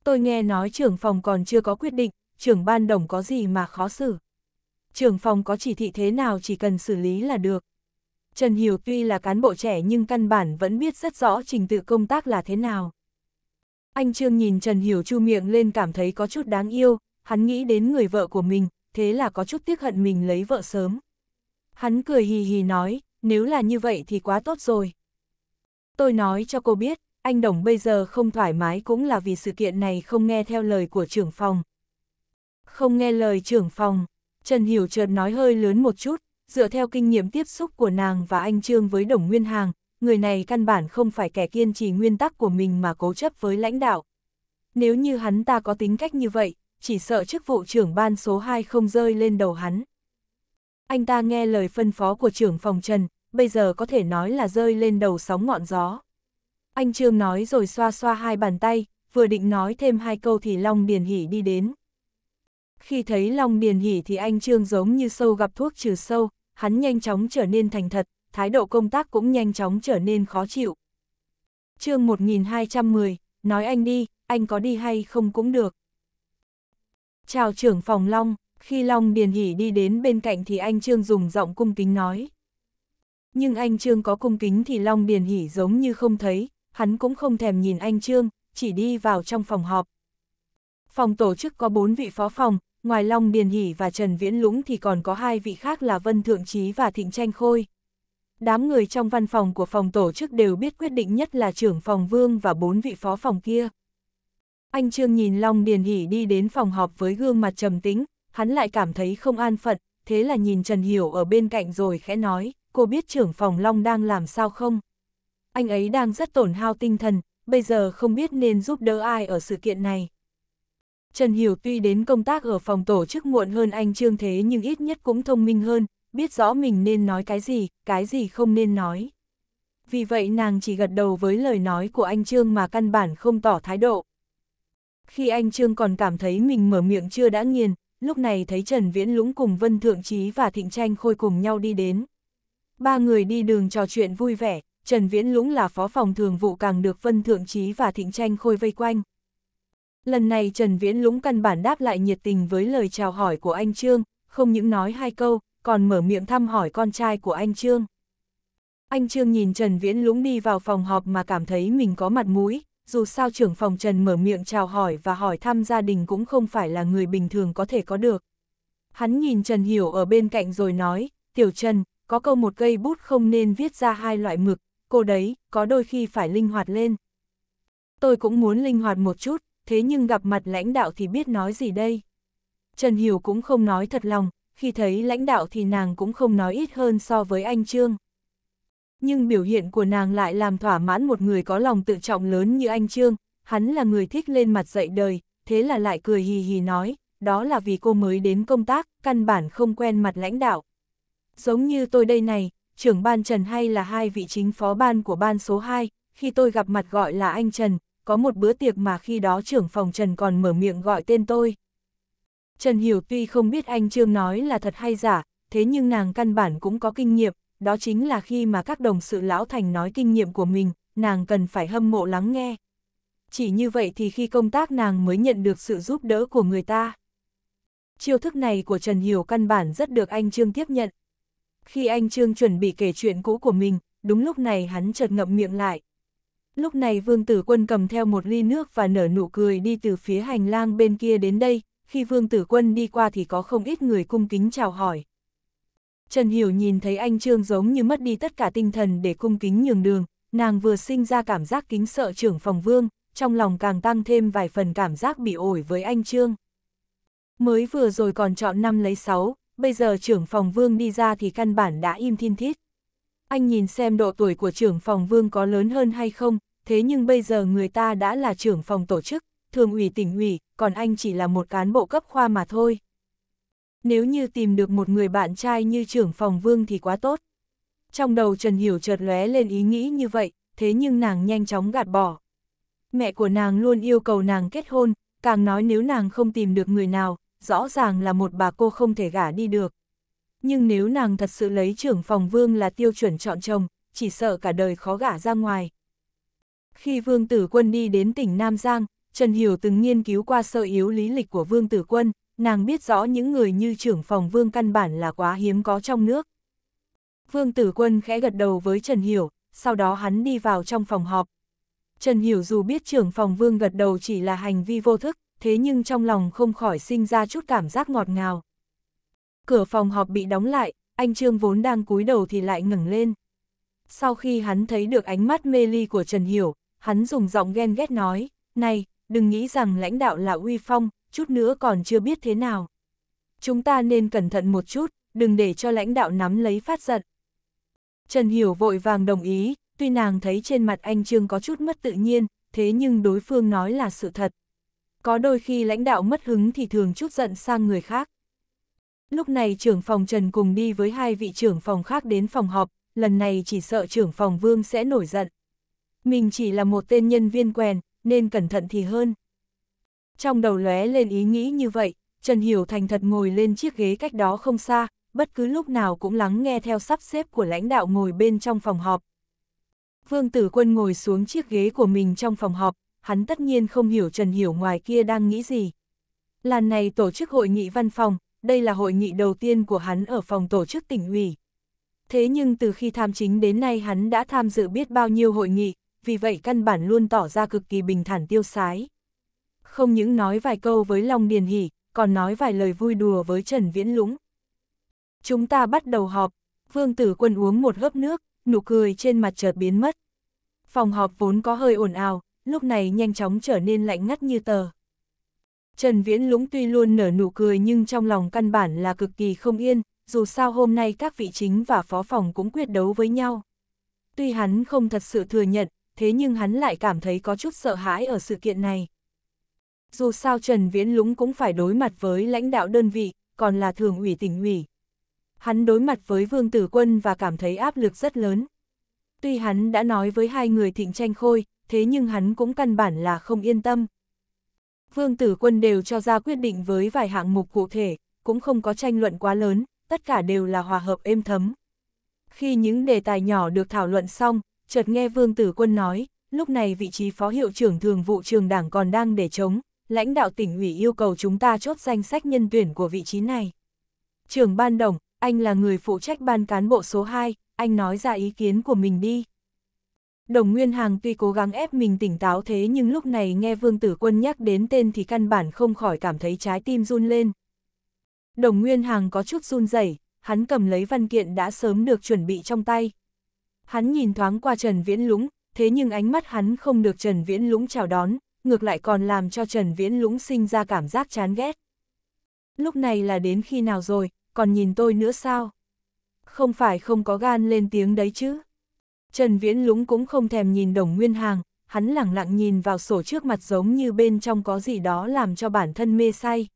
Tôi nghe nói trưởng phòng còn chưa có quyết định, trưởng ban đồng có gì mà khó xử. Trưởng phòng có chỉ thị thế nào chỉ cần xử lý là được. Trần Hiểu tuy là cán bộ trẻ nhưng căn bản vẫn biết rất rõ trình tự công tác là thế nào. Anh Trương nhìn Trần Hiểu Chu miệng lên cảm thấy có chút đáng yêu, hắn nghĩ đến người vợ của mình, thế là có chút tiếc hận mình lấy vợ sớm. Hắn cười hì hì nói, nếu là như vậy thì quá tốt rồi. Tôi nói cho cô biết, anh Đồng bây giờ không thoải mái cũng là vì sự kiện này không nghe theo lời của trưởng phòng. Không nghe lời trưởng phòng, Trần Hiểu chợt nói hơi lớn một chút, dựa theo kinh nghiệm tiếp xúc của nàng và anh Trương với Đồng Nguyên Hàng, người này căn bản không phải kẻ kiên trì nguyên tắc của mình mà cố chấp với lãnh đạo. Nếu như hắn ta có tính cách như vậy, chỉ sợ chức vụ trưởng ban số 2 không rơi lên đầu hắn. Anh ta nghe lời phân phó của trưởng phòng Trần, bây giờ có thể nói là rơi lên đầu sóng ngọn gió. Anh Trương nói rồi xoa xoa hai bàn tay, vừa định nói thêm hai câu thì Long Điền Hỷ đi đến. Khi thấy Long Điền Hỷ thì anh Trương giống như sâu gặp thuốc trừ sâu, hắn nhanh chóng trở nên thành thật, thái độ công tác cũng nhanh chóng trở nên khó chịu. chương 1210, nói anh đi, anh có đi hay không cũng được. Chào trưởng phòng Long, khi Long Điền Hỷ đi đến bên cạnh thì anh Trương dùng giọng cung kính nói. Nhưng anh Trương có cung kính thì Long Điền Hỷ giống như không thấy, hắn cũng không thèm nhìn anh Trương, chỉ đi vào trong phòng họp. Phòng tổ chức có bốn vị phó phòng, ngoài Long Điền Hỷ và Trần Viễn Lũng thì còn có hai vị khác là Vân Thượng Trí và Thịnh Tranh Khôi, Đám người trong văn phòng của phòng tổ chức đều biết quyết định nhất là trưởng phòng Vương và bốn vị phó phòng kia. Anh Trương nhìn Long Điền Hỷ đi đến phòng họp với gương mặt trầm tính, hắn lại cảm thấy không an phận, thế là nhìn Trần Hiểu ở bên cạnh rồi khẽ nói, cô biết trưởng phòng Long đang làm sao không? Anh ấy đang rất tổn hao tinh thần, bây giờ không biết nên giúp đỡ ai ở sự kiện này. Trần Hiểu tuy đến công tác ở phòng tổ chức muộn hơn anh Trương thế nhưng ít nhất cũng thông minh hơn, biết rõ mình nên nói cái gì, cái gì không nên nói. Vì vậy nàng chỉ gật đầu với lời nói của anh Trương mà căn bản không tỏ thái độ. Khi anh Trương còn cảm thấy mình mở miệng chưa đã nghiền, lúc này thấy Trần Viễn Lũng cùng Vân Thượng Trí và Thịnh Tranh Khôi cùng nhau đi đến. Ba người đi đường trò chuyện vui vẻ, Trần Viễn Lũng là phó phòng thường vụ càng được Vân Thượng Trí và Thịnh Tranh Khôi vây quanh. Lần này Trần Viễn Lũng căn bản đáp lại nhiệt tình với lời chào hỏi của anh Trương, không những nói hai câu, còn mở miệng thăm hỏi con trai của anh Trương. Anh Trương nhìn Trần Viễn lúng đi vào phòng họp mà cảm thấy mình có mặt mũi, dù sao trưởng phòng Trần mở miệng chào hỏi và hỏi thăm gia đình cũng không phải là người bình thường có thể có được. Hắn nhìn Trần Hiểu ở bên cạnh rồi nói, Tiểu Trần, có câu một cây bút không nên viết ra hai loại mực, cô đấy, có đôi khi phải linh hoạt lên. Tôi cũng muốn linh hoạt một chút, thế nhưng gặp mặt lãnh đạo thì biết nói gì đây. Trần Hiểu cũng không nói thật lòng, khi thấy lãnh đạo thì nàng cũng không nói ít hơn so với anh Trương. Nhưng biểu hiện của nàng lại làm thỏa mãn một người có lòng tự trọng lớn như anh Trương, hắn là người thích lên mặt dạy đời, thế là lại cười hì hì nói, đó là vì cô mới đến công tác, căn bản không quen mặt lãnh đạo. Giống như tôi đây này, trưởng ban Trần hay là hai vị chính phó ban của ban số 2, khi tôi gặp mặt gọi là anh Trần, có một bữa tiệc mà khi đó trưởng phòng Trần còn mở miệng gọi tên tôi. Trần Hiểu tuy không biết anh Trương nói là thật hay giả, thế nhưng nàng căn bản cũng có kinh nghiệm, đó chính là khi mà các đồng sự lão thành nói kinh nghiệm của mình, nàng cần phải hâm mộ lắng nghe. Chỉ như vậy thì khi công tác nàng mới nhận được sự giúp đỡ của người ta. Chiêu thức này của Trần Hiểu căn bản rất được anh Trương tiếp nhận. Khi anh Trương chuẩn bị kể chuyện cũ của mình, đúng lúc này hắn chợt ngậm miệng lại. Lúc này Vương Tử Quân cầm theo một ly nước và nở nụ cười đi từ phía hành lang bên kia đến đây, khi Vương Tử Quân đi qua thì có không ít người cung kính chào hỏi. Trần Hiểu nhìn thấy anh Trương giống như mất đi tất cả tinh thần để cung kính nhường đường, nàng vừa sinh ra cảm giác kính sợ trưởng phòng Vương, trong lòng càng tăng thêm vài phần cảm giác bị ổi với anh Trương. Mới vừa rồi còn chọn năm lấy 6, bây giờ trưởng phòng Vương đi ra thì căn bản đã im thiên thiết. Anh nhìn xem độ tuổi của trưởng phòng Vương có lớn hơn hay không, thế nhưng bây giờ người ta đã là trưởng phòng tổ chức, thường ủy tỉnh ủy, còn anh chỉ là một cán bộ cấp khoa mà thôi. Nếu như tìm được một người bạn trai như trưởng phòng vương thì quá tốt. Trong đầu Trần Hiểu chợt lóe lên ý nghĩ như vậy, thế nhưng nàng nhanh chóng gạt bỏ. Mẹ của nàng luôn yêu cầu nàng kết hôn, càng nói nếu nàng không tìm được người nào, rõ ràng là một bà cô không thể gả đi được. Nhưng nếu nàng thật sự lấy trưởng phòng vương là tiêu chuẩn chọn chồng, chỉ sợ cả đời khó gả ra ngoài. Khi vương tử quân đi đến tỉnh Nam Giang, Trần Hiểu từng nghiên cứu qua sơ yếu lý lịch của Vương Tử Quân, nàng biết rõ những người như trưởng phòng Vương căn bản là quá hiếm có trong nước. Vương Tử Quân khẽ gật đầu với Trần Hiểu, sau đó hắn đi vào trong phòng họp. Trần Hiểu dù biết trưởng phòng Vương gật đầu chỉ là hành vi vô thức, thế nhưng trong lòng không khỏi sinh ra chút cảm giác ngọt ngào. Cửa phòng họp bị đóng lại, anh Trương vốn đang cúi đầu thì lại ngẩng lên. Sau khi hắn thấy được ánh mắt mê ly của Trần Hiểu, hắn dùng giọng ghen ghét nói, này, đừng nghĩ rằng lãnh đạo là uy phong, chút nữa còn chưa biết thế nào. Chúng ta nên cẩn thận một chút, đừng để cho lãnh đạo nắm lấy phát giận. Trần Hiểu vội vàng đồng ý, tuy nàng thấy trên mặt anh Trương có chút mất tự nhiên, thế nhưng đối phương nói là sự thật. Có đôi khi lãnh đạo mất hứng thì thường chút giận sang người khác. Lúc này trưởng phòng Trần cùng đi với hai vị trưởng phòng khác đến phòng họp, lần này chỉ sợ trưởng phòng Vương sẽ nổi giận. Mình chỉ là một tên nhân viên quèn, nên cẩn thận thì hơn. Trong đầu lóe lên ý nghĩ như vậy, Trần Hiểu Thành thật ngồi lên chiếc ghế cách đó không xa, bất cứ lúc nào cũng lắng nghe theo sắp xếp của lãnh đạo ngồi bên trong phòng họp. Vương Tử Quân ngồi xuống chiếc ghế của mình trong phòng họp, hắn tất nhiên không hiểu Trần Hiểu ngoài kia đang nghĩ gì. Lần này tổ chức hội nghị văn phòng, đây là hội nghị đầu tiên của hắn ở phòng tổ chức tỉnh ủy. Thế nhưng từ khi tham chính đến nay hắn đã tham dự biết bao nhiêu hội nghị, vì vậy căn bản luôn tỏ ra cực kỳ bình thản tiêu sái. Không những nói vài câu với Long Điền Hỷ, còn nói vài lời vui đùa với Trần Viễn Lũng. Chúng ta bắt đầu họp, Vương Tử Quân uống một hớp nước, nụ cười trên mặt chợt biến mất. Phòng họp vốn có hơi ồn ào, lúc này nhanh chóng trở nên lạnh ngắt như tờ. Trần Viễn Lũng tuy luôn nở nụ cười nhưng trong lòng căn bản là cực kỳ không yên, dù sao hôm nay các vị chính và phó phòng cũng quyết đấu với nhau. Tuy hắn không thật sự thừa nhận, thế nhưng hắn lại cảm thấy có chút sợ hãi ở sự kiện này. Dù sao Trần Viễn Lũng cũng phải đối mặt với lãnh đạo đơn vị, còn là thường ủy tỉnh ủy. Hắn đối mặt với Vương Tử Quân và cảm thấy áp lực rất lớn. Tuy hắn đã nói với hai người thịnh tranh khôi, thế nhưng hắn cũng căn bản là không yên tâm. Vương Tử Quân đều cho ra quyết định với vài hạng mục cụ thể, cũng không có tranh luận quá lớn, tất cả đều là hòa hợp êm thấm. Khi những đề tài nhỏ được thảo luận xong, chợt nghe Vương Tử Quân nói, lúc này vị trí phó hiệu trưởng thường vụ trường đảng còn đang để chống, lãnh đạo tỉnh ủy yêu cầu chúng ta chốt danh sách nhân tuyển của vị trí này. Trưởng ban đồng, anh là người phụ trách ban cán bộ số 2, anh nói ra ý kiến của mình đi. Đồng Nguyên Hàng tuy cố gắng ép mình tỉnh táo thế nhưng lúc này nghe Vương Tử Quân nhắc đến tên thì căn bản không khỏi cảm thấy trái tim run lên. Đồng Nguyên Hàng có chút run rẩy, hắn cầm lấy văn kiện đã sớm được chuẩn bị trong tay, Hắn nhìn thoáng qua Trần Viễn Lũng, thế nhưng ánh mắt hắn không được Trần Viễn Lũng chào đón, ngược lại còn làm cho Trần Viễn Lũng sinh ra cảm giác chán ghét. Lúc này là đến khi nào rồi, còn nhìn tôi nữa sao? Không phải không có gan lên tiếng đấy chứ. Trần Viễn Lũng cũng không thèm nhìn đồng nguyên hàng, hắn lẳng lặng nhìn vào sổ trước mặt giống như bên trong có gì đó làm cho bản thân mê say.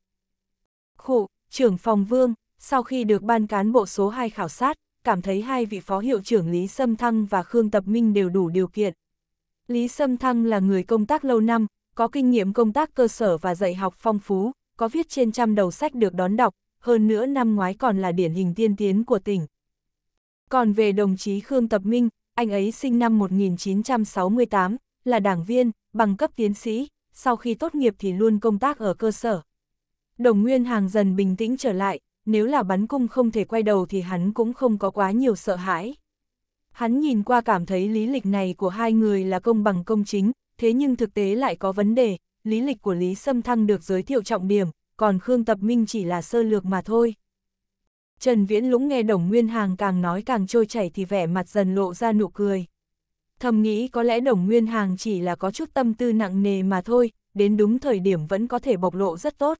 Khụ, trưởng phòng vương, sau khi được ban cán bộ số 2 khảo sát, cảm thấy hai vị phó hiệu trưởng Lý Sâm Thăng và Khương Tập Minh đều đủ điều kiện. Lý Sâm Thăng là người công tác lâu năm, có kinh nghiệm công tác cơ sở và dạy học phong phú, có viết trên trăm đầu sách được đón đọc, hơn nữa năm ngoái còn là điển hình tiên tiến của tỉnh. Còn về đồng chí Khương Tập Minh, anh ấy sinh năm 1968, là đảng viên, bằng cấp tiến sĩ, sau khi tốt nghiệp thì luôn công tác ở cơ sở. Đồng Nguyên Hàng dần bình tĩnh trở lại, nếu là bắn cung không thể quay đầu thì hắn cũng không có quá nhiều sợ hãi. Hắn nhìn qua cảm thấy lý lịch này của hai người là công bằng công chính, thế nhưng thực tế lại có vấn đề, lý lịch của Lý Sâm Thăng được giới thiệu trọng điểm, còn Khương Tập Minh chỉ là sơ lược mà thôi. Trần Viễn Lũng nghe Đồng Nguyên Hàng càng nói càng trôi chảy thì vẻ mặt dần lộ ra nụ cười. Thầm nghĩ có lẽ Đồng Nguyên Hàng chỉ là có chút tâm tư nặng nề mà thôi, đến đúng thời điểm vẫn có thể bộc lộ rất tốt.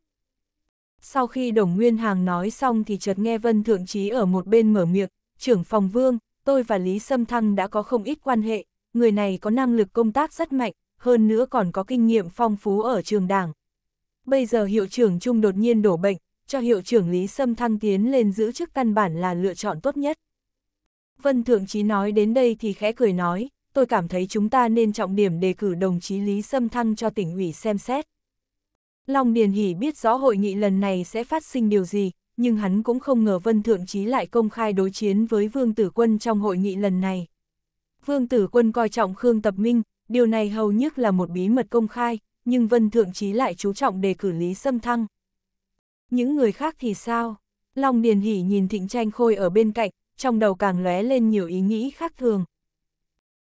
Sau khi đồng nguyên hàng nói xong thì chợt nghe Vân Thượng Trí ở một bên mở miệng, trưởng phòng vương, tôi và Lý Sâm Thăng đã có không ít quan hệ, người này có năng lực công tác rất mạnh, hơn nữa còn có kinh nghiệm phong phú ở trường đảng. Bây giờ hiệu trưởng Trung đột nhiên đổ bệnh, cho hiệu trưởng Lý Sâm Thăng tiến lên giữ chức căn bản là lựa chọn tốt nhất. Vân Thượng Trí nói đến đây thì khẽ cười nói, tôi cảm thấy chúng ta nên trọng điểm đề cử đồng chí Lý Sâm Thăng cho tỉnh ủy xem xét. Long Điền Hỷ biết rõ hội nghị lần này sẽ phát sinh điều gì, nhưng hắn cũng không ngờ Vân Thượng Chí lại công khai đối chiến với Vương Tử Quân trong hội nghị lần này. Vương Tử Quân coi trọng Khương Tập Minh, điều này hầu nhất là một bí mật công khai, nhưng Vân Thượng Chí lại chú trọng đề cử Lý Sâm Thăng. Những người khác thì sao? Long Điền Hỷ nhìn Thịnh Tranh Khôi ở bên cạnh, trong đầu càng lóe lên nhiều ý nghĩ khác thường.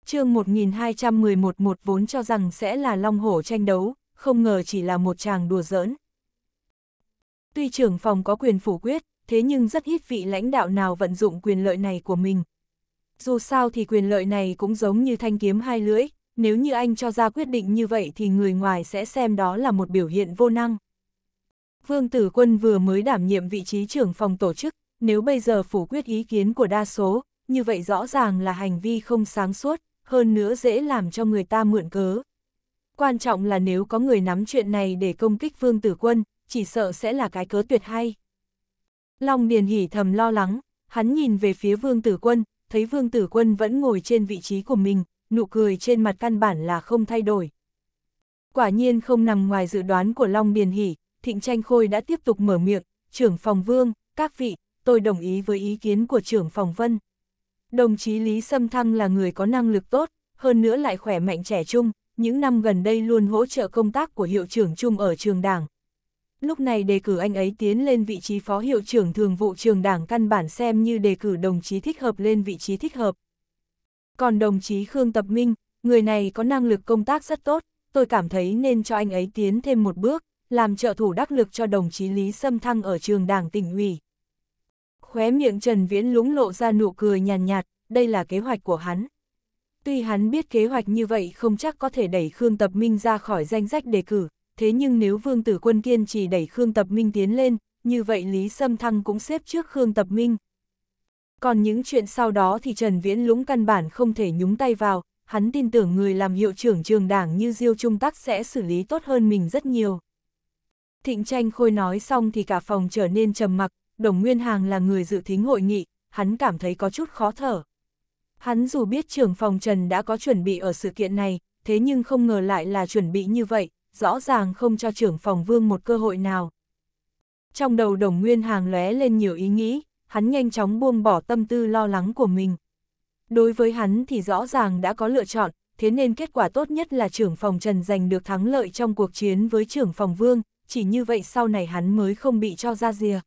chương 1211 một vốn cho rằng sẽ là Long Hổ tranh đấu, không ngờ chỉ là một chàng đùa giỡn. Tuy trưởng phòng có quyền phủ quyết, thế nhưng rất ít vị lãnh đạo nào vận dụng quyền lợi này của mình. Dù sao thì quyền lợi này cũng giống như thanh kiếm hai lưỡi, nếu như anh cho ra quyết định như vậy thì người ngoài sẽ xem đó là một biểu hiện vô năng. Vương Tử Quân vừa mới đảm nhiệm vị trí trưởng phòng tổ chức, nếu bây giờ phủ quyết ý kiến của đa số, như vậy rõ ràng là hành vi không sáng suốt, hơn nữa dễ làm cho người ta mượn cớ quan trọng là nếu có người nắm chuyện này để công kích Vương Tử Quân, chỉ sợ sẽ là cái cớ tuyệt hay. Long Điền Hỉ thầm lo lắng, hắn nhìn về phía Vương Tử Quân, thấy Vương Tử Quân vẫn ngồi trên vị trí của mình, nụ cười trên mặt căn bản là không thay đổi. Quả nhiên không nằm ngoài dự đoán của Long Điền Hỉ, Thịnh Tranh Khôi đã tiếp tục mở miệng, trưởng phòng Vương, các vị, tôi đồng ý với ý kiến của trưởng phòng Vân. Đồng chí Lý Sâm Thăng là người có năng lực tốt, hơn nữa lại khỏe mạnh trẻ trung, những năm gần đây luôn hỗ trợ công tác của hiệu trưởng chung ở trường đảng. Lúc này đề cử anh ấy tiến lên vị trí phó hiệu trưởng thường vụ trường đảng căn bản xem như đề cử đồng chí thích hợp lên vị trí thích hợp. Còn đồng chí Khương Tập Minh, người này có năng lực công tác rất tốt, tôi cảm thấy nên cho anh ấy tiến thêm một bước, làm trợ thủ đắc lực cho đồng chí Lý Sâm Thăng ở trường đảng tỉnh ủy. Khóe miệng Trần Viễn lúng lộ ra nụ cười nhàn nhạt, nhạt, đây là kế hoạch của hắn. Tuy hắn biết kế hoạch như vậy không chắc có thể đẩy Khương Tập Minh ra khỏi danh sách đề cử, thế nhưng nếu Vương Tử Quân kiên trì đẩy Khương Tập Minh tiến lên, như vậy Lý Sâm Thăng cũng xếp trước Khương Tập Minh. Còn những chuyện sau đó thì Trần Viễn Lũng căn bản không thể nhúng tay vào, hắn tin tưởng người làm hiệu trưởng trường đảng như Diêu Trung Tắc sẽ xử lý tốt hơn mình rất nhiều. Thịnh tranh khôi nói xong thì cả phòng trở nên trầm mặc, Đồng Nguyên Hàng là người dự thính hội nghị, hắn cảm thấy có chút khó thở. Hắn dù biết trưởng phòng Trần đã có chuẩn bị ở sự kiện này, thế nhưng không ngờ lại là chuẩn bị như vậy, rõ ràng không cho trưởng phòng Vương một cơ hội nào. Trong đầu đồng nguyên hàng lóe lên nhiều ý nghĩ, hắn nhanh chóng buông bỏ tâm tư lo lắng của mình. Đối với hắn thì rõ ràng đã có lựa chọn, thế nên kết quả tốt nhất là trưởng phòng Trần giành được thắng lợi trong cuộc chiến với trưởng phòng Vương, chỉ như vậy sau này hắn mới không bị cho ra rìa.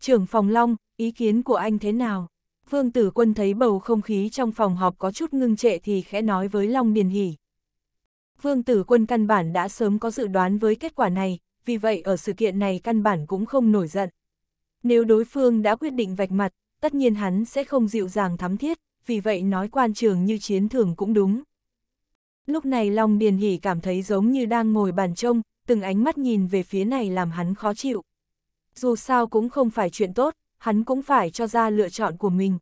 Trưởng phòng Long, ý kiến của anh thế nào? Vương Tử Quân thấy bầu không khí trong phòng họp có chút ngưng trệ thì khẽ nói với Long Điền Hỷ. Vương Tử Quân căn bản đã sớm có dự đoán với kết quả này, vì vậy ở sự kiện này căn bản cũng không nổi giận. Nếu đối phương đã quyết định vạch mặt, tất nhiên hắn sẽ không dịu dàng thắm thiết, vì vậy nói quan trường như chiến thường cũng đúng. Lúc này Long Điền Hỷ cảm thấy giống như đang ngồi bàn trông, từng ánh mắt nhìn về phía này làm hắn khó chịu. Dù sao cũng không phải chuyện tốt, hắn cũng phải cho ra lựa chọn của mình.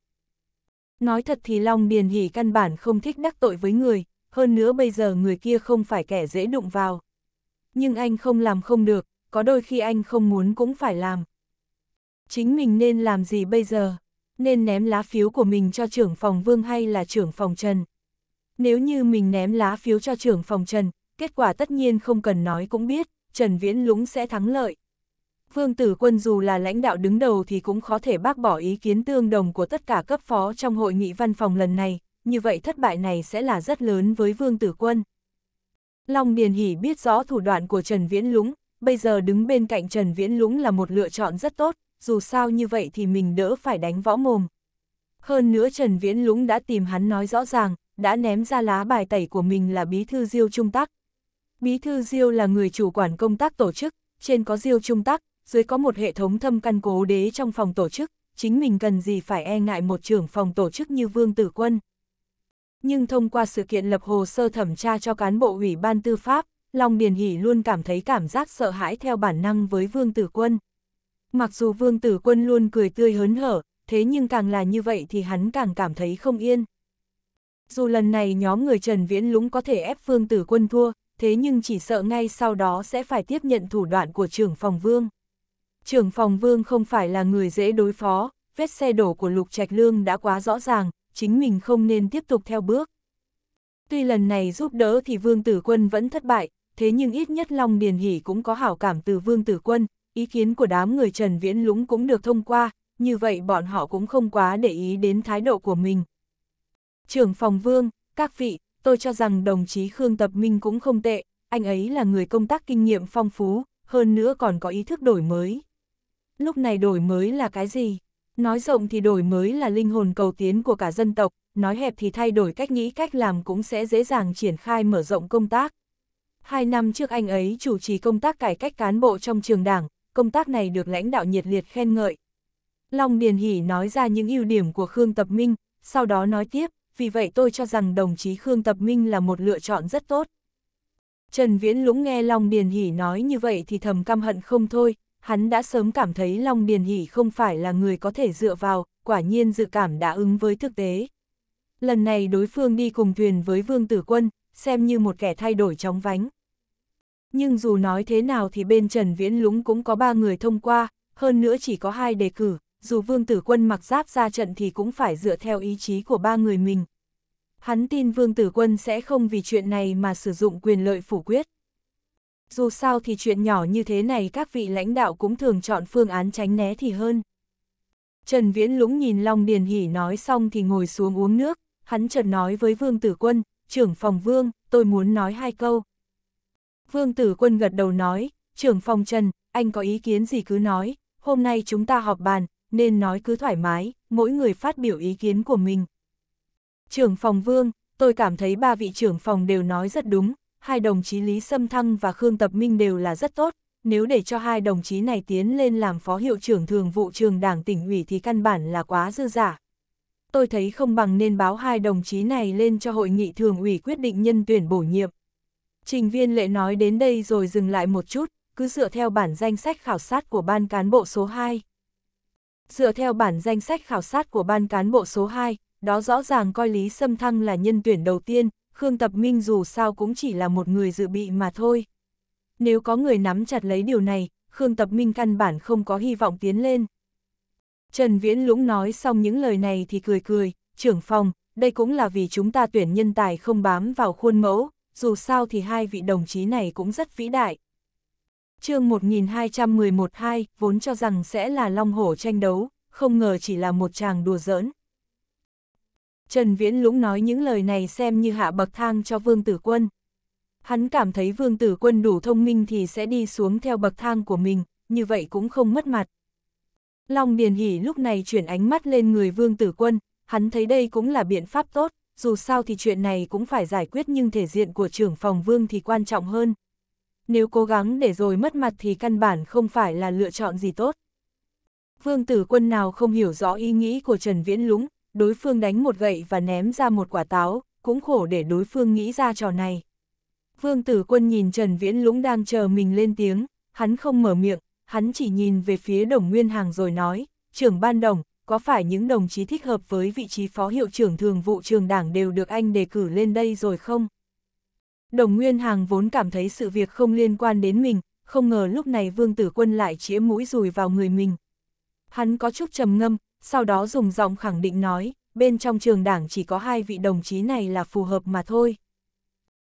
Nói thật thì Long Điền Hỷ căn bản không thích đắc tội với người, hơn nữa bây giờ người kia không phải kẻ dễ đụng vào. Nhưng anh không làm không được, có đôi khi anh không muốn cũng phải làm. Chính mình nên làm gì bây giờ? Nên ném lá phiếu của mình cho trưởng phòng Vương hay là trưởng phòng Trần? Nếu như mình ném lá phiếu cho trưởng phòng Trần, kết quả tất nhiên không cần nói cũng biết, Trần Viễn Lũng sẽ thắng lợi. Vương Tử Quân dù là lãnh đạo đứng đầu thì cũng khó thể bác bỏ ý kiến tương đồng của tất cả cấp phó trong hội nghị văn phòng lần này, như vậy thất bại này sẽ là rất lớn với Vương Tử Quân. Long Điền Hỷ biết rõ thủ đoạn của Trần Viễn Lũng, bây giờ đứng bên cạnh Trần Viễn Lũng là một lựa chọn rất tốt, dù sao như vậy thì mình đỡ phải đánh võ mồm. Hơn nữa Trần Viễn Lũng đã tìm hắn nói rõ ràng, đã ném ra lá bài tẩy của mình là Bí Thư Diêu Trung Tắc. Bí Thư Diêu là người chủ quản công tác tổ chức, trên có Diêu Trung Tắc, dưới có một hệ thống thâm căn cố đế trong phòng tổ chức, chính mình cần gì phải e ngại một trưởng phòng tổ chức như Vương Tử Quân. Nhưng thông qua sự kiện lập hồ sơ thẩm tra cho cán bộ ủy ban tư pháp, Long Điền Hỷ luôn cảm thấy cảm giác sợ hãi theo bản năng với Vương Tử Quân. Mặc dù Vương Tử Quân luôn cười tươi hớn hở, thế nhưng càng là như vậy thì hắn càng cảm thấy không yên. Dù lần này nhóm người Trần Viễn Lũng có thể ép Vương Tử Quân thua, thế nhưng chỉ sợ ngay sau đó sẽ phải tiếp nhận thủ đoạn của trưởng phòng Vương trưởng phòng vương không phải là người dễ đối phó, vết xe đổ của Lục Trạch Lương đã quá rõ ràng, chính mình không nên tiếp tục theo bước. Tuy lần này giúp đỡ thì Vương Tử Quân vẫn thất bại, thế nhưng ít nhất Long Điền Hỷ cũng có hảo cảm từ Vương Tử Quân, ý kiến của đám người Trần Viễn Lũng cũng được thông qua, như vậy bọn họ cũng không quá để ý đến thái độ của mình. Trưởng phòng Vương, các vị, tôi cho rằng đồng chí Khương Tập Minh cũng không tệ, anh ấy là người công tác kinh nghiệm phong phú, hơn nữa còn có ý thức đổi mới lúc này đổi mới là cái gì? Nói rộng thì đổi mới là linh hồn cầu tiến của cả dân tộc, nói hẹp thì thay đổi cách nghĩ cách làm cũng sẽ dễ dàng triển khai mở rộng công tác. Hai năm trước anh ấy chủ trì công tác cải cách cán bộ trong trường đảng, công tác này được lãnh đạo nhiệt liệt khen ngợi. Long Điền Hỷ nói ra những ưu điểm của Khương Tập Minh, sau đó nói tiếp, vì vậy tôi cho rằng đồng chí Khương Tập Minh là một lựa chọn rất tốt. Trần Viễn Lũng nghe Long Điền Hỷ nói như vậy thì thầm căm hận không thôi, hắn đã sớm cảm thấy Long Điền Hỷ không phải là người có thể dựa vào, quả nhiên dự cảm đã ứng với thực tế. Lần này đối phương đi cùng thuyền với Vương Tử Quân, xem như một kẻ thay đổi chóng vánh. Nhưng dù nói thế nào thì bên Trần Viễn Lũng cũng có ba người thông qua, hơn nữa chỉ có hai đề cử, dù Vương Tử Quân mặc giáp ra trận thì cũng phải dựa theo ý chí của ba người mình. Hắn tin Vương Tử Quân sẽ không vì chuyện này mà sử dụng quyền lợi phủ quyết. Dù sao thì chuyện nhỏ như thế này các vị lãnh đạo cũng thường chọn phương án tránh né thì hơn. Trần Viễn Lũng nhìn Long Điền Hỷ nói xong thì ngồi xuống uống nước, hắn chợt nói với Vương Tử Quân, trưởng phòng Vương, tôi muốn nói hai câu. Vương Tử Quân gật đầu nói, trưởng phòng Trần, anh có ý kiến gì cứ nói, hôm nay chúng ta họp bàn, nên nói cứ thoải mái, mỗi người phát biểu ý kiến của mình. Trưởng phòng Vương, tôi cảm thấy ba vị trưởng phòng đều nói rất đúng, hai đồng chí Lý Sâm Thăng và Khương Tập Minh đều là rất tốt, nếu để cho hai đồng chí này tiến lên làm phó hiệu trưởng thường vụ trường đảng tỉnh ủy thì căn bản là quá dư giả. Tôi thấy không bằng nên báo hai đồng chí này lên cho hội nghị thường ủy quyết định nhân tuyển bổ nhiệm. Trình viên lệ nói đến đây rồi dừng lại một chút, cứ dựa theo bản danh sách khảo sát của ban cán bộ số 2. Dựa theo bản danh sách khảo sát của ban cán bộ số 2, đó rõ ràng coi Lý Sâm Thăng là nhân tuyển đầu tiên, Khương Tập Minh dù sao cũng chỉ là một người dự bị mà thôi. Nếu có người nắm chặt lấy điều này, Khương Tập Minh căn bản không có hy vọng tiến lên. Trần Viễn Lũng nói xong những lời này thì cười cười, trưởng phòng, đây cũng là vì chúng ta tuyển nhân tài không bám vào khuôn mẫu, dù sao thì hai vị đồng chí này cũng rất vĩ đại. chương 1211-2 vốn cho rằng sẽ là long hổ tranh đấu, không ngờ chỉ là một chàng đùa giỡn. Trần Viễn Lũng nói những lời này xem như hạ bậc thang cho Vương Tử Quân. Hắn cảm thấy Vương Tử Quân đủ thông minh thì sẽ đi xuống theo bậc thang của mình, như vậy cũng không mất mặt. Long Điền Hỷ lúc này chuyển ánh mắt lên người Vương Tử Quân, hắn thấy đây cũng là biện pháp tốt, dù sao thì chuyện này cũng phải giải quyết nhưng thể diện của trưởng phòng Vương thì quan trọng hơn. Nếu cố gắng để rồi mất mặt thì căn bản không phải là lựa chọn gì tốt. Vương Tử Quân nào không hiểu rõ ý nghĩ của Trần Viễn Lũng, đối phương đánh một gậy và ném ra một quả táo, cũng khổ để đối phương nghĩ ra trò này. Vương tử quân nhìn Trần Viễn Lũng đang chờ mình lên tiếng, hắn không mở miệng, hắn chỉ nhìn về phía đồng nguyên hàng rồi nói, trưởng ban đồng, có phải những đồng chí thích hợp với vị trí phó hiệu trưởng thường vụ trường đảng đều được anh đề cử lên đây rồi không? Đồng Nguyên Hàng vốn cảm thấy sự việc không liên quan đến mình, không ngờ lúc này Vương Tử Quân lại chĩa mũi rùi vào người mình. Hắn có chút trầm ngâm, sau đó dùng giọng khẳng định nói, bên trong trường đảng chỉ có hai vị đồng chí này là phù hợp mà thôi.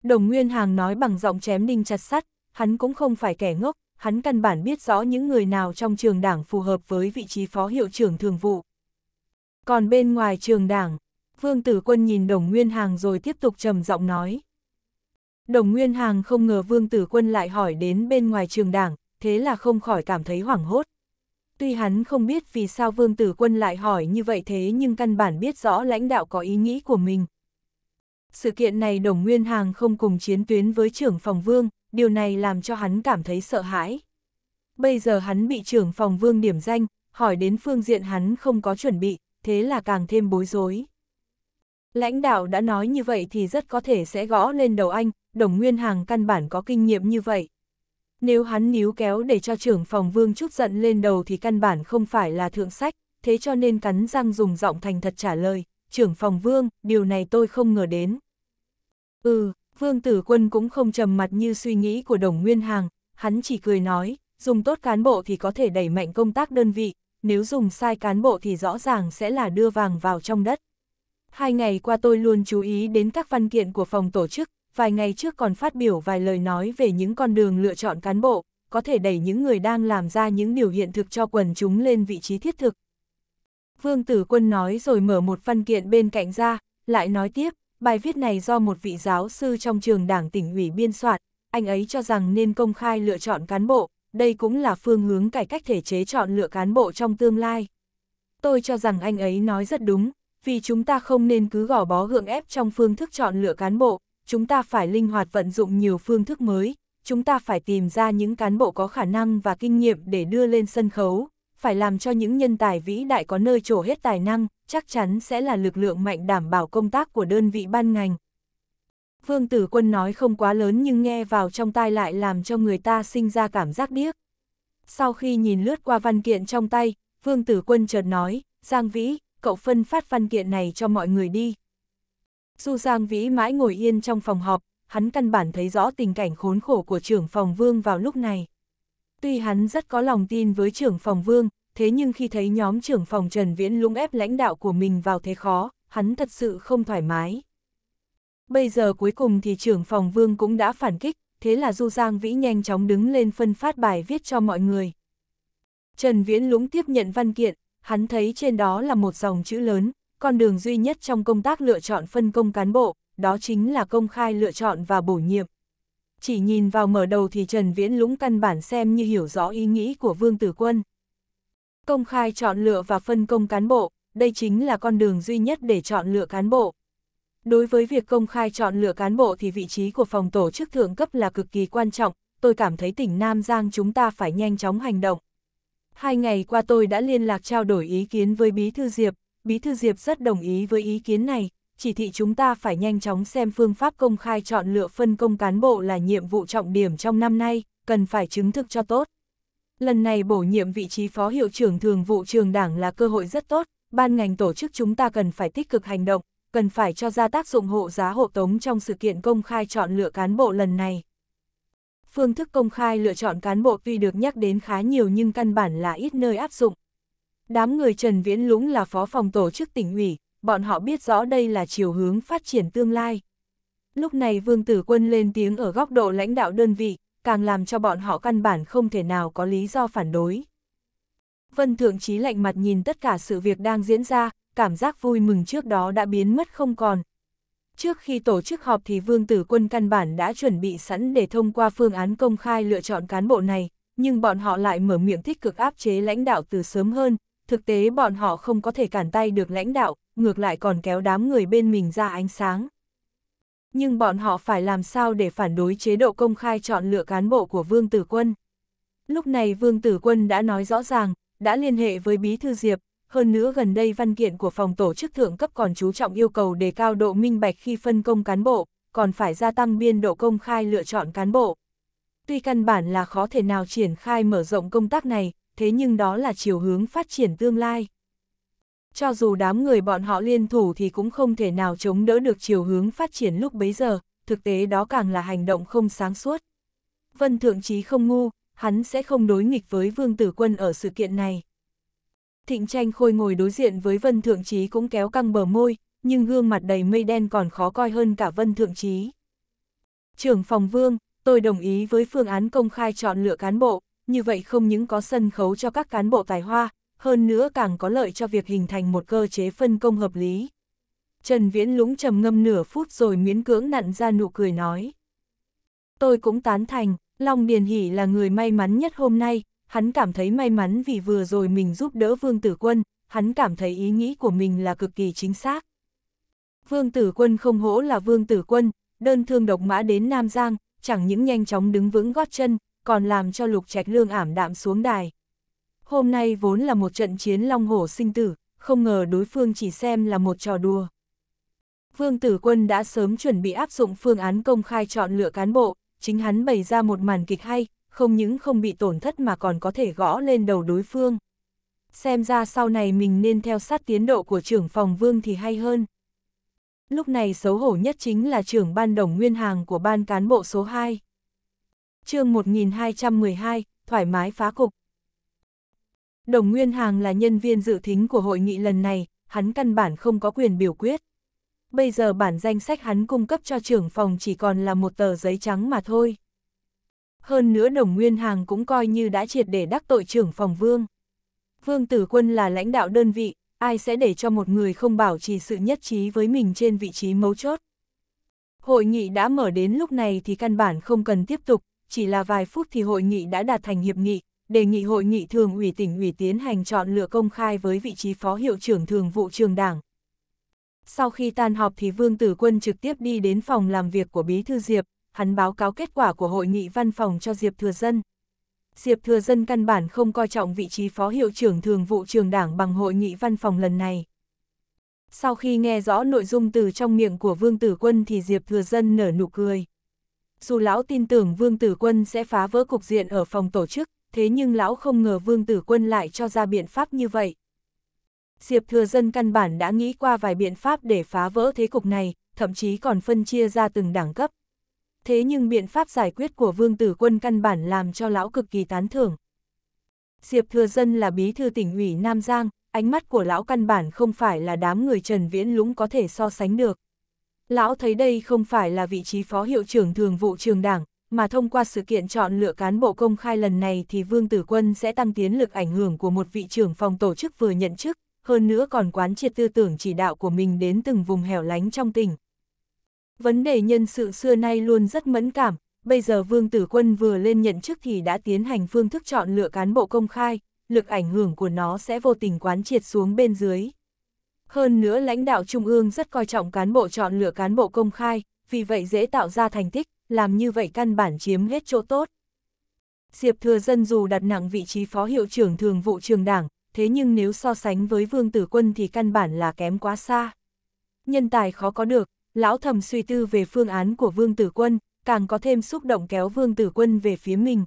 Đồng Nguyên Hàng nói bằng giọng chém đinh chặt sắt, hắn cũng không phải kẻ ngốc, hắn căn bản biết rõ những người nào trong trường đảng phù hợp với vị trí phó hiệu trưởng thường vụ. Còn bên ngoài trường đảng, Vương Tử Quân nhìn Đồng Nguyên Hàng rồi tiếp tục trầm giọng nói. Đồng Nguyên Hàng không ngờ Vương Tử Quân lại hỏi đến bên ngoài trường đảng, thế là không khỏi cảm thấy hoảng hốt. Tuy hắn không biết vì sao Vương Tử Quân lại hỏi như vậy thế nhưng căn bản biết rõ lãnh đạo có ý nghĩ của mình. Sự kiện này Đồng Nguyên Hàng không cùng chiến tuyến với trưởng phòng Vương, điều này làm cho hắn cảm thấy sợ hãi. Bây giờ hắn bị trưởng phòng Vương điểm danh, hỏi đến phương diện hắn không có chuẩn bị, thế là càng thêm bối rối. Lãnh đạo đã nói như vậy thì rất có thể sẽ gõ lên đầu anh, Đồng Nguyên Hàng căn bản có kinh nghiệm như vậy. Nếu hắn níu kéo để cho trưởng phòng vương chút giận lên đầu thì căn bản không phải là thượng sách, thế cho nên cắn răng dùng giọng thành thật trả lời, trưởng phòng vương, điều này tôi không ngờ đến. Ừ, vương tử quân cũng không trầm mặt như suy nghĩ của đồng nguyên hàng, hắn chỉ cười nói, dùng tốt cán bộ thì có thể đẩy mạnh công tác đơn vị, nếu dùng sai cán bộ thì rõ ràng sẽ là đưa vàng vào trong đất. Hai ngày qua tôi luôn chú ý đến các văn kiện của phòng tổ chức, vài ngày trước còn phát biểu vài lời nói về những con đường lựa chọn cán bộ, có thể đẩy những người đang làm ra những điều hiện thực cho quần chúng lên vị trí thiết thực. Vương Tử Quân nói rồi mở một văn kiện bên cạnh ra, lại nói tiếp, bài viết này do một vị giáo sư trong trường đảng tỉnh ủy biên soạn, anh ấy cho rằng nên công khai lựa chọn cán bộ, đây cũng là phương hướng cải cách thể chế chọn lựa cán bộ trong tương lai. Tôi cho rằng anh ấy nói rất đúng, vì chúng ta không nên cứ gò bó gượng ép trong phương thức chọn lựa cán bộ, chúng ta phải linh hoạt vận dụng nhiều phương thức mới, chúng ta phải tìm ra những cán bộ có khả năng và kinh nghiệm để đưa lên sân khấu, phải làm cho những nhân tài vĩ đại có nơi trổ hết tài năng, chắc chắn sẽ là lực lượng mạnh đảm bảo công tác của đơn vị ban ngành. Phương Tử Quân nói không quá lớn nhưng nghe vào trong tai lại làm cho người ta sinh ra cảm giác điếc. Sau khi nhìn lướt qua văn kiện trong tay, Phương Tử Quân chợt nói, Giang Vĩ, cậu phân phát văn kiện này cho mọi người đi. Du Giang Vĩ mãi ngồi yên trong phòng họp, hắn căn bản thấy rõ tình cảnh khốn khổ của trưởng phòng vương vào lúc này. Tuy hắn rất có lòng tin với trưởng phòng vương, thế nhưng khi thấy nhóm trưởng phòng Trần Viễn lũng ép lãnh đạo của mình vào thế khó, hắn thật sự không thoải mái. Bây giờ cuối cùng thì trưởng phòng vương cũng đã phản kích, thế là Du Giang Vĩ nhanh chóng đứng lên phân phát bài viết cho mọi người. Trần Viễn lũng tiếp nhận văn kiện, hắn thấy trên đó là một dòng chữ lớn, con đường duy nhất trong công tác lựa chọn phân công cán bộ, đó chính là công khai lựa chọn và bổ nhiệm. Chỉ nhìn vào mở đầu thì Trần Viễn Lũng căn bản xem như hiểu rõ ý nghĩ của Vương Tử Quân. Công khai chọn lựa và phân công cán bộ, đây chính là con đường duy nhất để chọn lựa cán bộ. Đối với việc công khai chọn lựa cán bộ thì vị trí của phòng tổ chức thượng cấp là cực kỳ quan trọng, tôi cảm thấy tỉnh Nam Giang chúng ta phải nhanh chóng hành động. Hai ngày qua tôi đã liên lạc trao đổi ý kiến với Bí Thư Diệp, Bí Thư Diệp rất đồng ý với ý kiến này, chỉ thị chúng ta phải nhanh chóng xem phương pháp công khai chọn lựa phân công cán bộ là nhiệm vụ trọng điểm trong năm nay, cần phải chứng thực cho tốt. Lần này bổ nhiệm vị trí Phó Hiệu trưởng Thường vụ trường Đảng là cơ hội rất tốt, ban ngành tổ chức chúng ta cần phải tích cực hành động, cần phải cho ra tác dụng hộ giá hộ tống trong sự kiện công khai chọn lựa cán bộ lần này. Phương thức công khai lựa chọn cán bộ tuy được nhắc đến khá nhiều nhưng căn bản là ít nơi áp dụng, Đám người Trần Viễn Lũng là phó phòng tổ chức tỉnh ủy, bọn họ biết rõ đây là chiều hướng phát triển tương lai. Lúc này Vương Tử Quân lên tiếng ở góc độ lãnh đạo đơn vị, càng làm cho bọn họ căn bản không thể nào có lý do phản đối. Vân Thượng Trí lạnh mặt nhìn tất cả sự việc đang diễn ra, cảm giác vui mừng trước đó đã biến mất không còn. Trước khi tổ chức họp thì Vương Tử Quân căn bản đã chuẩn bị sẵn để thông qua phương án công khai lựa chọn cán bộ này, nhưng bọn họ lại mở miệng tích cực áp chế lãnh đạo từ sớm hơn, thực tế bọn họ không có thể cản tay được lãnh đạo, ngược lại còn kéo đám người bên mình ra ánh sáng. Nhưng bọn họ phải làm sao để phản đối chế độ công khai chọn lựa cán bộ của Vương Tử Quân. Lúc này Vương Tử Quân đã nói rõ ràng, đã liên hệ với Bí Thư Diệp, hơn nữa gần đây văn kiện của phòng tổ chức thượng cấp còn chú trọng yêu cầu đề cao độ minh bạch khi phân công cán bộ, còn phải gia tăng biên độ công khai lựa chọn cán bộ. Tuy căn bản là khó thể nào triển khai mở rộng công tác này, thế nhưng đó là chiều hướng phát triển tương lai. Cho dù đám người bọn họ liên thủ thì cũng không thể nào chống đỡ được chiều hướng phát triển lúc bấy giờ, thực tế đó càng là hành động không sáng suốt. Vân Thượng Trí không ngu, hắn sẽ không đối nghịch với Vương Tử Quân ở sự kiện này. Thịnh tranh khôi ngồi đối diện với Vân Thượng Trí cũng kéo căng bờ môi, nhưng gương mặt đầy mây đen còn khó coi hơn cả Vân Thượng Trí. Trưởng phòng Vương, tôi đồng ý với phương án công khai chọn lựa cán bộ, như vậy không những có sân khấu cho các cán bộ tài hoa, hơn nữa càng có lợi cho việc hình thành một cơ chế phân công hợp lý. Trần Viễn lúng trầm ngâm nửa phút rồi miễn cưỡng nặn ra nụ cười nói. Tôi cũng tán thành, Long Điền Hỷ là người may mắn nhất hôm nay, hắn cảm thấy may mắn vì vừa rồi mình giúp đỡ Vương Tử Quân, hắn cảm thấy ý nghĩ của mình là cực kỳ chính xác. Vương Tử Quân không hỗ là Vương Tử Quân, đơn thương độc mã đến Nam Giang, chẳng những nhanh chóng đứng vững gót chân, còn làm cho lục trạch lương ảm đạm xuống đài. Hôm nay vốn là một trận chiến long hổ sinh tử, không ngờ đối phương chỉ xem là một trò đùa. Vương Tử Quân đã sớm chuẩn bị áp dụng phương án công khai chọn lựa cán bộ, chính hắn bày ra một màn kịch hay, không những không bị tổn thất mà còn có thể gõ lên đầu đối phương. Xem ra sau này mình nên theo sát tiến độ của trưởng phòng Vương thì hay hơn. Lúc này xấu hổ nhất chính là trưởng ban đồng nguyên hàng của ban cán bộ số 2 chương 1212, thoải mái phá cục. Đồng Nguyên Hàng là nhân viên dự thính của hội nghị lần này, hắn căn bản không có quyền biểu quyết. Bây giờ bản danh sách hắn cung cấp cho trưởng phòng chỉ còn là một tờ giấy trắng mà thôi. Hơn nữa đồng Nguyên Hàng cũng coi như đã triệt để đắc tội trưởng phòng Vương. Vương Tử Quân là lãnh đạo đơn vị, ai sẽ để cho một người không bảo trì sự nhất trí với mình trên vị trí mấu chốt. Hội nghị đã mở đến lúc này thì căn bản không cần tiếp tục, chỉ là vài phút thì hội nghị đã đạt thành hiệp nghị, đề nghị hội nghị thường ủy tỉnh ủy tiến hành chọn lựa công khai với vị trí phó hiệu trưởng thường vụ trường đảng. Sau khi tan họp thì Vương Tử Quân trực tiếp đi đến phòng làm việc của Bí Thư Diệp, hắn báo cáo kết quả của hội nghị văn phòng cho Diệp Thừa Dân. Diệp Thừa Dân căn bản không coi trọng vị trí phó hiệu trưởng thường vụ trường đảng bằng hội nghị văn phòng lần này. Sau khi nghe rõ nội dung từ trong miệng của Vương Tử Quân thì Diệp Thừa Dân nở nụ cười dù lão tin tưởng Vương Tử Quân sẽ phá vỡ cục diện ở phòng tổ chức, thế nhưng lão không ngờ Vương Tử Quân lại cho ra biện pháp như vậy. Diệp Thừa Dân căn bản đã nghĩ qua vài biện pháp để phá vỡ thế cục này, thậm chí còn phân chia ra từng đẳng cấp. Thế nhưng biện pháp giải quyết của Vương Tử Quân căn bản làm cho lão cực kỳ tán thưởng. Diệp Thừa Dân là bí thư tỉnh ủy Nam Giang, ánh mắt của lão căn bản không phải là đám người Trần Viễn Lũng có thể so sánh được. Lão thấy đây không phải là vị trí phó hiệu trưởng thường vụ trường đảng, mà thông qua sự kiện chọn lựa cán bộ công khai lần này thì Vương Tử Quân sẽ tăng tiến lực ảnh hưởng của một vị trưởng phòng tổ chức vừa nhận chức, hơn nữa còn quán triệt tư tưởng chỉ đạo của mình đến từng vùng hẻo lánh trong tỉnh. Vấn đề nhân sự xưa nay luôn rất mẫn cảm, bây giờ Vương Tử Quân vừa lên nhận chức thì đã tiến hành phương thức chọn lựa cán bộ công khai, lực ảnh hưởng của nó sẽ vô tình quán triệt xuống bên dưới. Hơn nữa lãnh đạo Trung ương rất coi trọng cán bộ chọn lựa cán bộ công khai, vì vậy dễ tạo ra thành tích, làm như vậy căn bản chiếm hết chỗ tốt. Diệp Thừa Dân dù đặt nặng vị trí phó hiệu trưởng thường vụ trường đảng, thế nhưng nếu so sánh với Vương Tử Quân thì căn bản là kém quá xa. Nhân tài khó có được, lão thầm suy tư về phương án của Vương Tử Quân, càng có thêm xúc động kéo Vương Tử Quân về phía mình.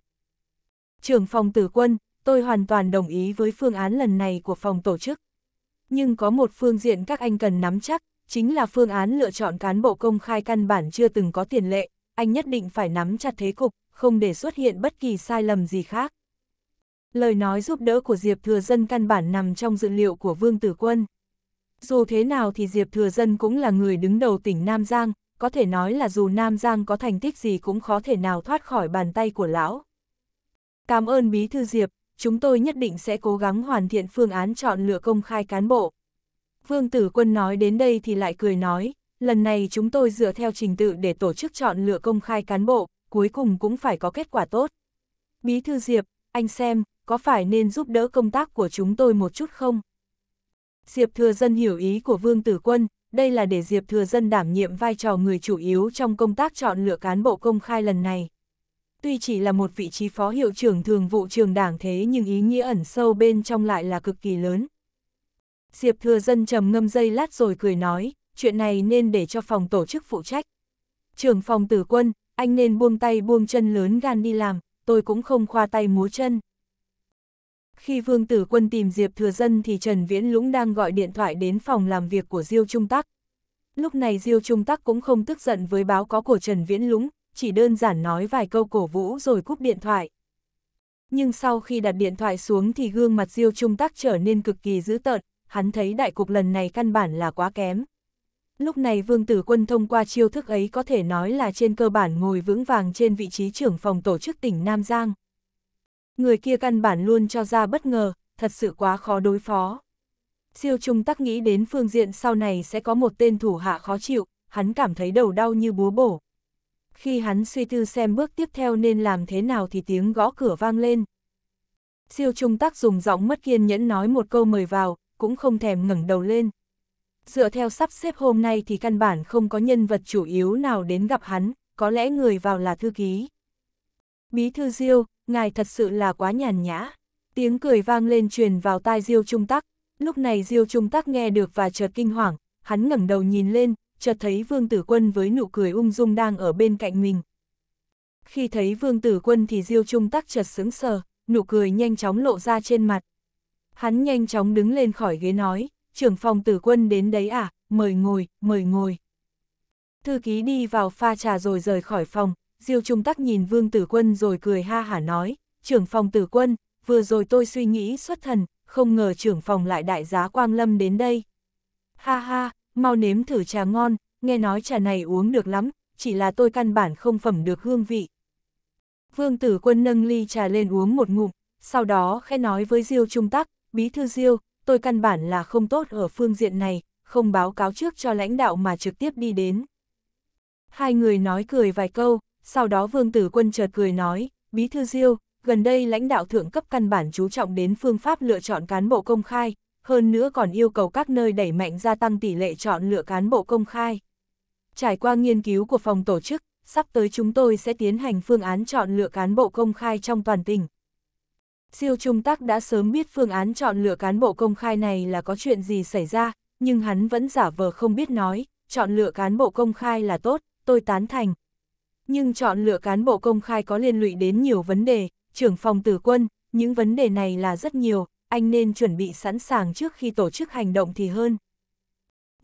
Trưởng phòng Tử Quân, tôi hoàn toàn đồng ý với phương án lần này của phòng tổ chức, nhưng có một phương diện các anh cần nắm chắc, chính là phương án lựa chọn cán bộ công khai căn bản chưa từng có tiền lệ, anh nhất định phải nắm chặt thế cục, không để xuất hiện bất kỳ sai lầm gì khác. Lời nói giúp đỡ của Diệp Thừa Dân căn bản nằm trong dự liệu của Vương Tử Quân. Dù thế nào thì Diệp Thừa Dân cũng là người đứng đầu tỉnh Nam Giang, có thể nói là dù Nam Giang có thành tích gì cũng khó thể nào thoát khỏi bàn tay của lão. Cảm ơn Bí Thư Diệp, chúng tôi nhất định sẽ cố gắng hoàn thiện phương án chọn lựa công khai cán bộ. Vương Tử Quân nói đến đây thì lại cười nói, lần này chúng tôi dựa theo trình tự để tổ chức chọn lựa công khai cán bộ, cuối cùng cũng phải có kết quả tốt. Bí thư Diệp, anh xem, có phải nên giúp đỡ công tác của chúng tôi một chút không? Diệp Thừa Dân hiểu ý của Vương Tử Quân, đây là để Diệp Thừa Dân đảm nhiệm vai trò người chủ yếu trong công tác chọn lựa cán bộ công khai lần này tuy chỉ là một vị trí phó hiệu trưởng thường vụ trường đảng thế nhưng ý nghĩa ẩn sâu bên trong lại là cực kỳ lớn. Diệp Thừa Dân trầm ngâm dây lát rồi cười nói, chuyện này nên để cho phòng tổ chức phụ trách. Trưởng phòng tử quân, anh nên buông tay buông chân lớn gan đi làm, tôi cũng không khoa tay múa chân. Khi Vương Tử Quân tìm Diệp Thừa Dân thì Trần Viễn Lũng đang gọi điện thoại đến phòng làm việc của Diêu Trung Tắc. Lúc này Diêu Trung Tắc cũng không tức giận với báo có của Trần Viễn Lũng, chỉ đơn giản nói vài câu cổ vũ rồi cúp điện thoại. Nhưng sau khi đặt điện thoại xuống thì gương mặt Diêu Trung Tắc trở nên cực kỳ dữ tợn, hắn thấy đại cục lần này căn bản là quá kém. Lúc này Vương Tử Quân thông qua chiêu thức ấy có thể nói là trên cơ bản ngồi vững vàng trên vị trí trưởng phòng tổ chức tỉnh Nam Giang. Người kia căn bản luôn cho ra bất ngờ, thật sự quá khó đối phó. Siêu Trung Tắc nghĩ đến phương diện sau này sẽ có một tên thủ hạ khó chịu, hắn cảm thấy đầu đau như búa bổ khi hắn suy tư xem bước tiếp theo nên làm thế nào thì tiếng gõ cửa vang lên. Siêu trung Tắc dùng giọng mất kiên nhẫn nói một câu mời vào, cũng không thèm ngẩng đầu lên. Dựa theo sắp xếp hôm nay thì căn bản không có nhân vật chủ yếu nào đến gặp hắn, có lẽ người vào là thư ký. Bí thư Diêu, ngài thật sự là quá nhàn nhã. Tiếng cười vang lên truyền vào tai Diêu Trung Tắc, lúc này Diêu Trung Tắc nghe được và chợt kinh hoàng, hắn ngẩng đầu nhìn lên, chợt thấy Vương Tử Quân với nụ cười ung dung đang ở bên cạnh mình. Khi thấy Vương Tử Quân thì Diêu Trung Tắc chợt sững sờ, nụ cười nhanh chóng lộ ra trên mặt. Hắn nhanh chóng đứng lên khỏi ghế nói, trưởng phòng Tử Quân đến đấy à, mời ngồi, mời ngồi. Thư ký đi vào pha trà rồi rời khỏi phòng, Diêu Trung Tắc nhìn Vương Tử Quân rồi cười ha hả nói, trưởng phòng Tử Quân, vừa rồi tôi suy nghĩ xuất thần, không ngờ trưởng phòng lại đại giá Quang Lâm đến đây. Ha ha, mau nếm thử trà ngon, nghe nói trà này uống được lắm, chỉ là tôi căn bản không phẩm được hương vị. Vương tử quân nâng ly trà lên uống một ngụm, sau đó khẽ nói với Diêu Trung Tắc, bí thư Diêu, tôi căn bản là không tốt ở phương diện này, không báo cáo trước cho lãnh đạo mà trực tiếp đi đến. Hai người nói cười vài câu, sau đó vương tử quân chợt cười nói, bí thư Diêu, gần đây lãnh đạo thượng cấp căn bản chú trọng đến phương pháp lựa chọn cán bộ công khai, hơn nữa còn yêu cầu các nơi đẩy mạnh gia tăng tỷ lệ chọn lựa cán bộ công khai. Trải qua nghiên cứu của phòng tổ chức, sắp tới chúng tôi sẽ tiến hành phương án chọn lựa cán bộ công khai trong toàn tỉnh. Siêu Trung Tắc đã sớm biết phương án chọn lựa cán bộ công khai này là có chuyện gì xảy ra, nhưng hắn vẫn giả vờ không biết nói, chọn lựa cán bộ công khai là tốt, tôi tán thành. Nhưng chọn lựa cán bộ công khai có liên lụy đến nhiều vấn đề, trưởng phòng tử quân, những vấn đề này là rất nhiều, anh nên chuẩn bị sẵn sàng trước khi tổ chức hành động thì hơn.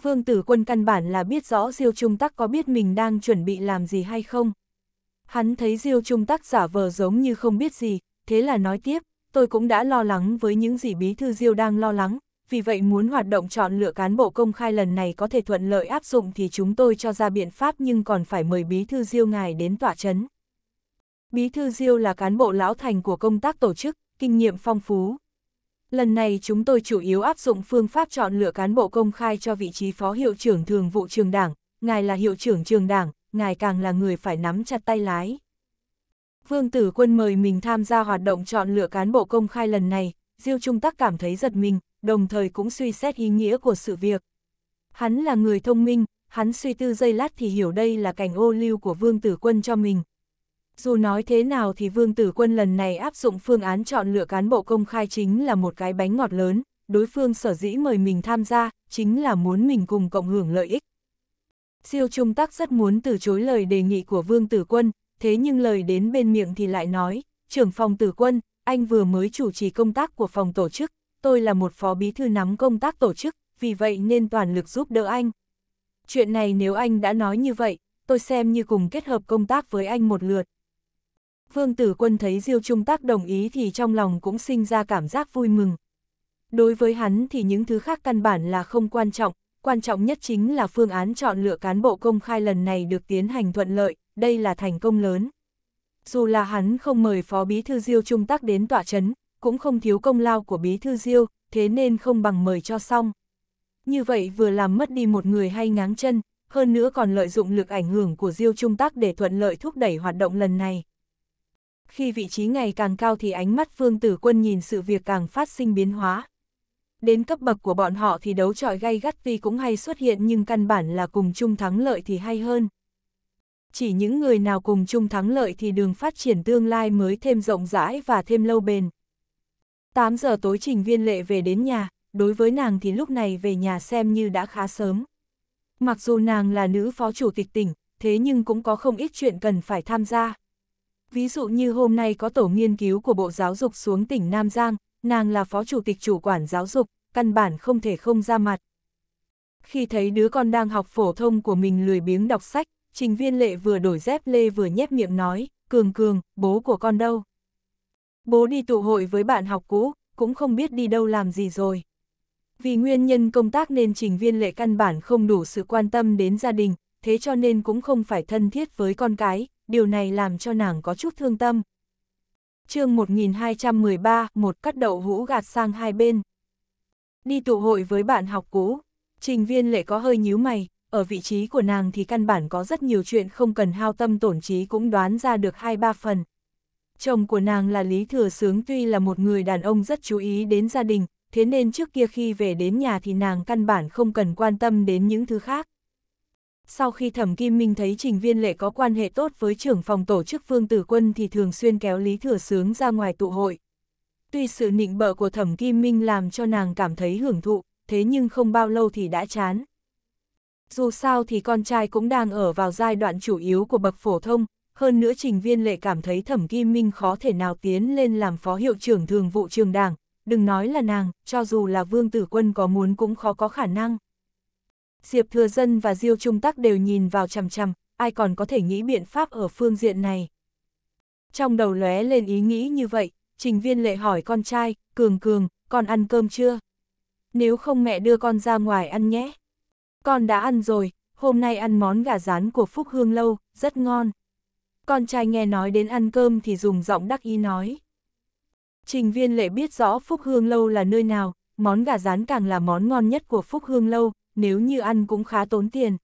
Vương tử quân căn bản là biết rõ Diêu Trung Tắc có biết mình đang chuẩn bị làm gì hay không. Hắn thấy Diêu Trung Tắc giả vờ giống như không biết gì, thế là nói tiếp, tôi cũng đã lo lắng với những gì bí thư Diêu đang lo lắng, vì vậy muốn hoạt động chọn lựa cán bộ công khai lần này có thể thuận lợi áp dụng thì chúng tôi cho ra biện pháp nhưng còn phải mời bí thư Diêu ngài đến tọa chấn. Bí thư Diêu là cán bộ lão thành của công tác tổ chức, kinh nghiệm phong phú, Lần này chúng tôi chủ yếu áp dụng phương pháp chọn lựa cán bộ công khai cho vị trí phó hiệu trưởng thường vụ trường đảng, ngài là hiệu trưởng trường đảng, ngài càng là người phải nắm chặt tay lái. Vương Tử Quân mời mình tham gia hoạt động chọn lựa cán bộ công khai lần này, Diêu Trung Tắc cảm thấy giật mình, đồng thời cũng suy xét ý nghĩa của sự việc. Hắn là người thông minh, hắn suy tư giây lát thì hiểu đây là cảnh ô lưu của Vương Tử Quân cho mình, dù nói thế nào thì Vương Tử Quân lần này áp dụng phương án chọn lựa cán bộ công khai chính là một cái bánh ngọt lớn, đối phương sở dĩ mời mình tham gia, chính là muốn mình cùng cộng hưởng lợi ích. Siêu Trung Tắc rất muốn từ chối lời đề nghị của Vương Tử Quân, thế nhưng lời đến bên miệng thì lại nói, trưởng phòng Tử Quân, anh vừa mới chủ trì công tác của phòng tổ chức, tôi là một phó bí thư nắm công tác tổ chức, vì vậy nên toàn lực giúp đỡ anh. Chuyện này nếu anh đã nói như vậy, tôi xem như cùng kết hợp công tác với anh một lượt, Vương Tử Quân thấy Diêu Trung Tác đồng ý thì trong lòng cũng sinh ra cảm giác vui mừng. Đối với hắn thì những thứ khác căn bản là không quan trọng, quan trọng nhất chính là phương án chọn lựa cán bộ công khai lần này được tiến hành thuận lợi, đây là thành công lớn. Dù là hắn không mời Phó Bí Thư Diêu Trung Tác đến tọa chấn, cũng không thiếu công lao của Bí Thư Diêu, thế nên không bằng mời cho xong. Như vậy vừa làm mất đi một người hay ngáng chân, hơn nữa còn lợi dụng lực ảnh hưởng của Diêu Trung Tác để thuận lợi thúc đẩy hoạt động lần này khi vị trí ngày càng cao thì ánh mắt Vương Tử Quân nhìn sự việc càng phát sinh biến hóa. Đến cấp bậc của bọn họ thì đấu trọi gay gắt tuy cũng hay xuất hiện nhưng căn bản là cùng chung thắng lợi thì hay hơn. Chỉ những người nào cùng chung thắng lợi thì đường phát triển tương lai mới thêm rộng rãi và thêm lâu bền. 8 giờ tối trình viên lệ về đến nhà, đối với nàng thì lúc này về nhà xem như đã khá sớm. Mặc dù nàng là nữ phó chủ tịch tỉnh, thế nhưng cũng có không ít chuyện cần phải tham gia. Ví dụ như hôm nay có tổ nghiên cứu của Bộ Giáo dục xuống tỉnh Nam Giang, nàng là phó chủ tịch chủ quản giáo dục, căn bản không thể không ra mặt. Khi thấy đứa con đang học phổ thông của mình lười biếng đọc sách, trình viên lệ vừa đổi dép lê vừa nhép miệng nói, cường cường, bố của con đâu? Bố đi tụ hội với bạn học cũ, cũng không biết đi đâu làm gì rồi. Vì nguyên nhân công tác nên trình viên lệ căn bản không đủ sự quan tâm đến gia đình, thế cho nên cũng không phải thân thiết với con cái, điều này làm cho nàng có chút thương tâm. chương 1213, một cắt đậu hũ gạt sang hai bên. Đi tụ hội với bạn học cũ, trình viên lệ có hơi nhíu mày, ở vị trí của nàng thì căn bản có rất nhiều chuyện không cần hao tâm tổn trí cũng đoán ra được hai ba phần. Chồng của nàng là Lý Thừa Sướng tuy là một người đàn ông rất chú ý đến gia đình, thế nên trước kia khi về đến nhà thì nàng căn bản không cần quan tâm đến những thứ khác sau khi Thẩm Kim Minh thấy Trình Viên Lệ có quan hệ tốt với trưởng phòng tổ chức vương Tử Quân thì thường xuyên kéo Lý Thừa Sướng ra ngoài tụ hội. Tuy sự nịnh bợ của Thẩm Kim Minh làm cho nàng cảm thấy hưởng thụ, thế nhưng không bao lâu thì đã chán. Dù sao thì con trai cũng đang ở vào giai đoạn chủ yếu của bậc phổ thông, hơn nữa Trình Viên Lệ cảm thấy Thẩm Kim Minh khó thể nào tiến lên làm phó hiệu trưởng thường vụ trường đảng, đừng nói là nàng, cho dù là Vương Tử Quân có muốn cũng khó có khả năng. Diệp Thừa Dân và Diêu Trung Tắc đều nhìn vào chằm chằm, ai còn có thể nghĩ biện pháp ở phương diện này. Trong đầu lóe lên ý nghĩ như vậy, trình viên lệ hỏi con trai, Cường Cường, con ăn cơm chưa? Nếu không mẹ đưa con ra ngoài ăn nhé. Con đã ăn rồi, hôm nay ăn món gà rán của Phúc Hương Lâu, rất ngon. Con trai nghe nói đến ăn cơm thì dùng giọng đắc ý nói. Trình viên lệ biết rõ Phúc Hương Lâu là nơi nào, món gà rán càng là món ngon nhất của Phúc Hương Lâu, nếu như ăn cũng khá tốn tiền.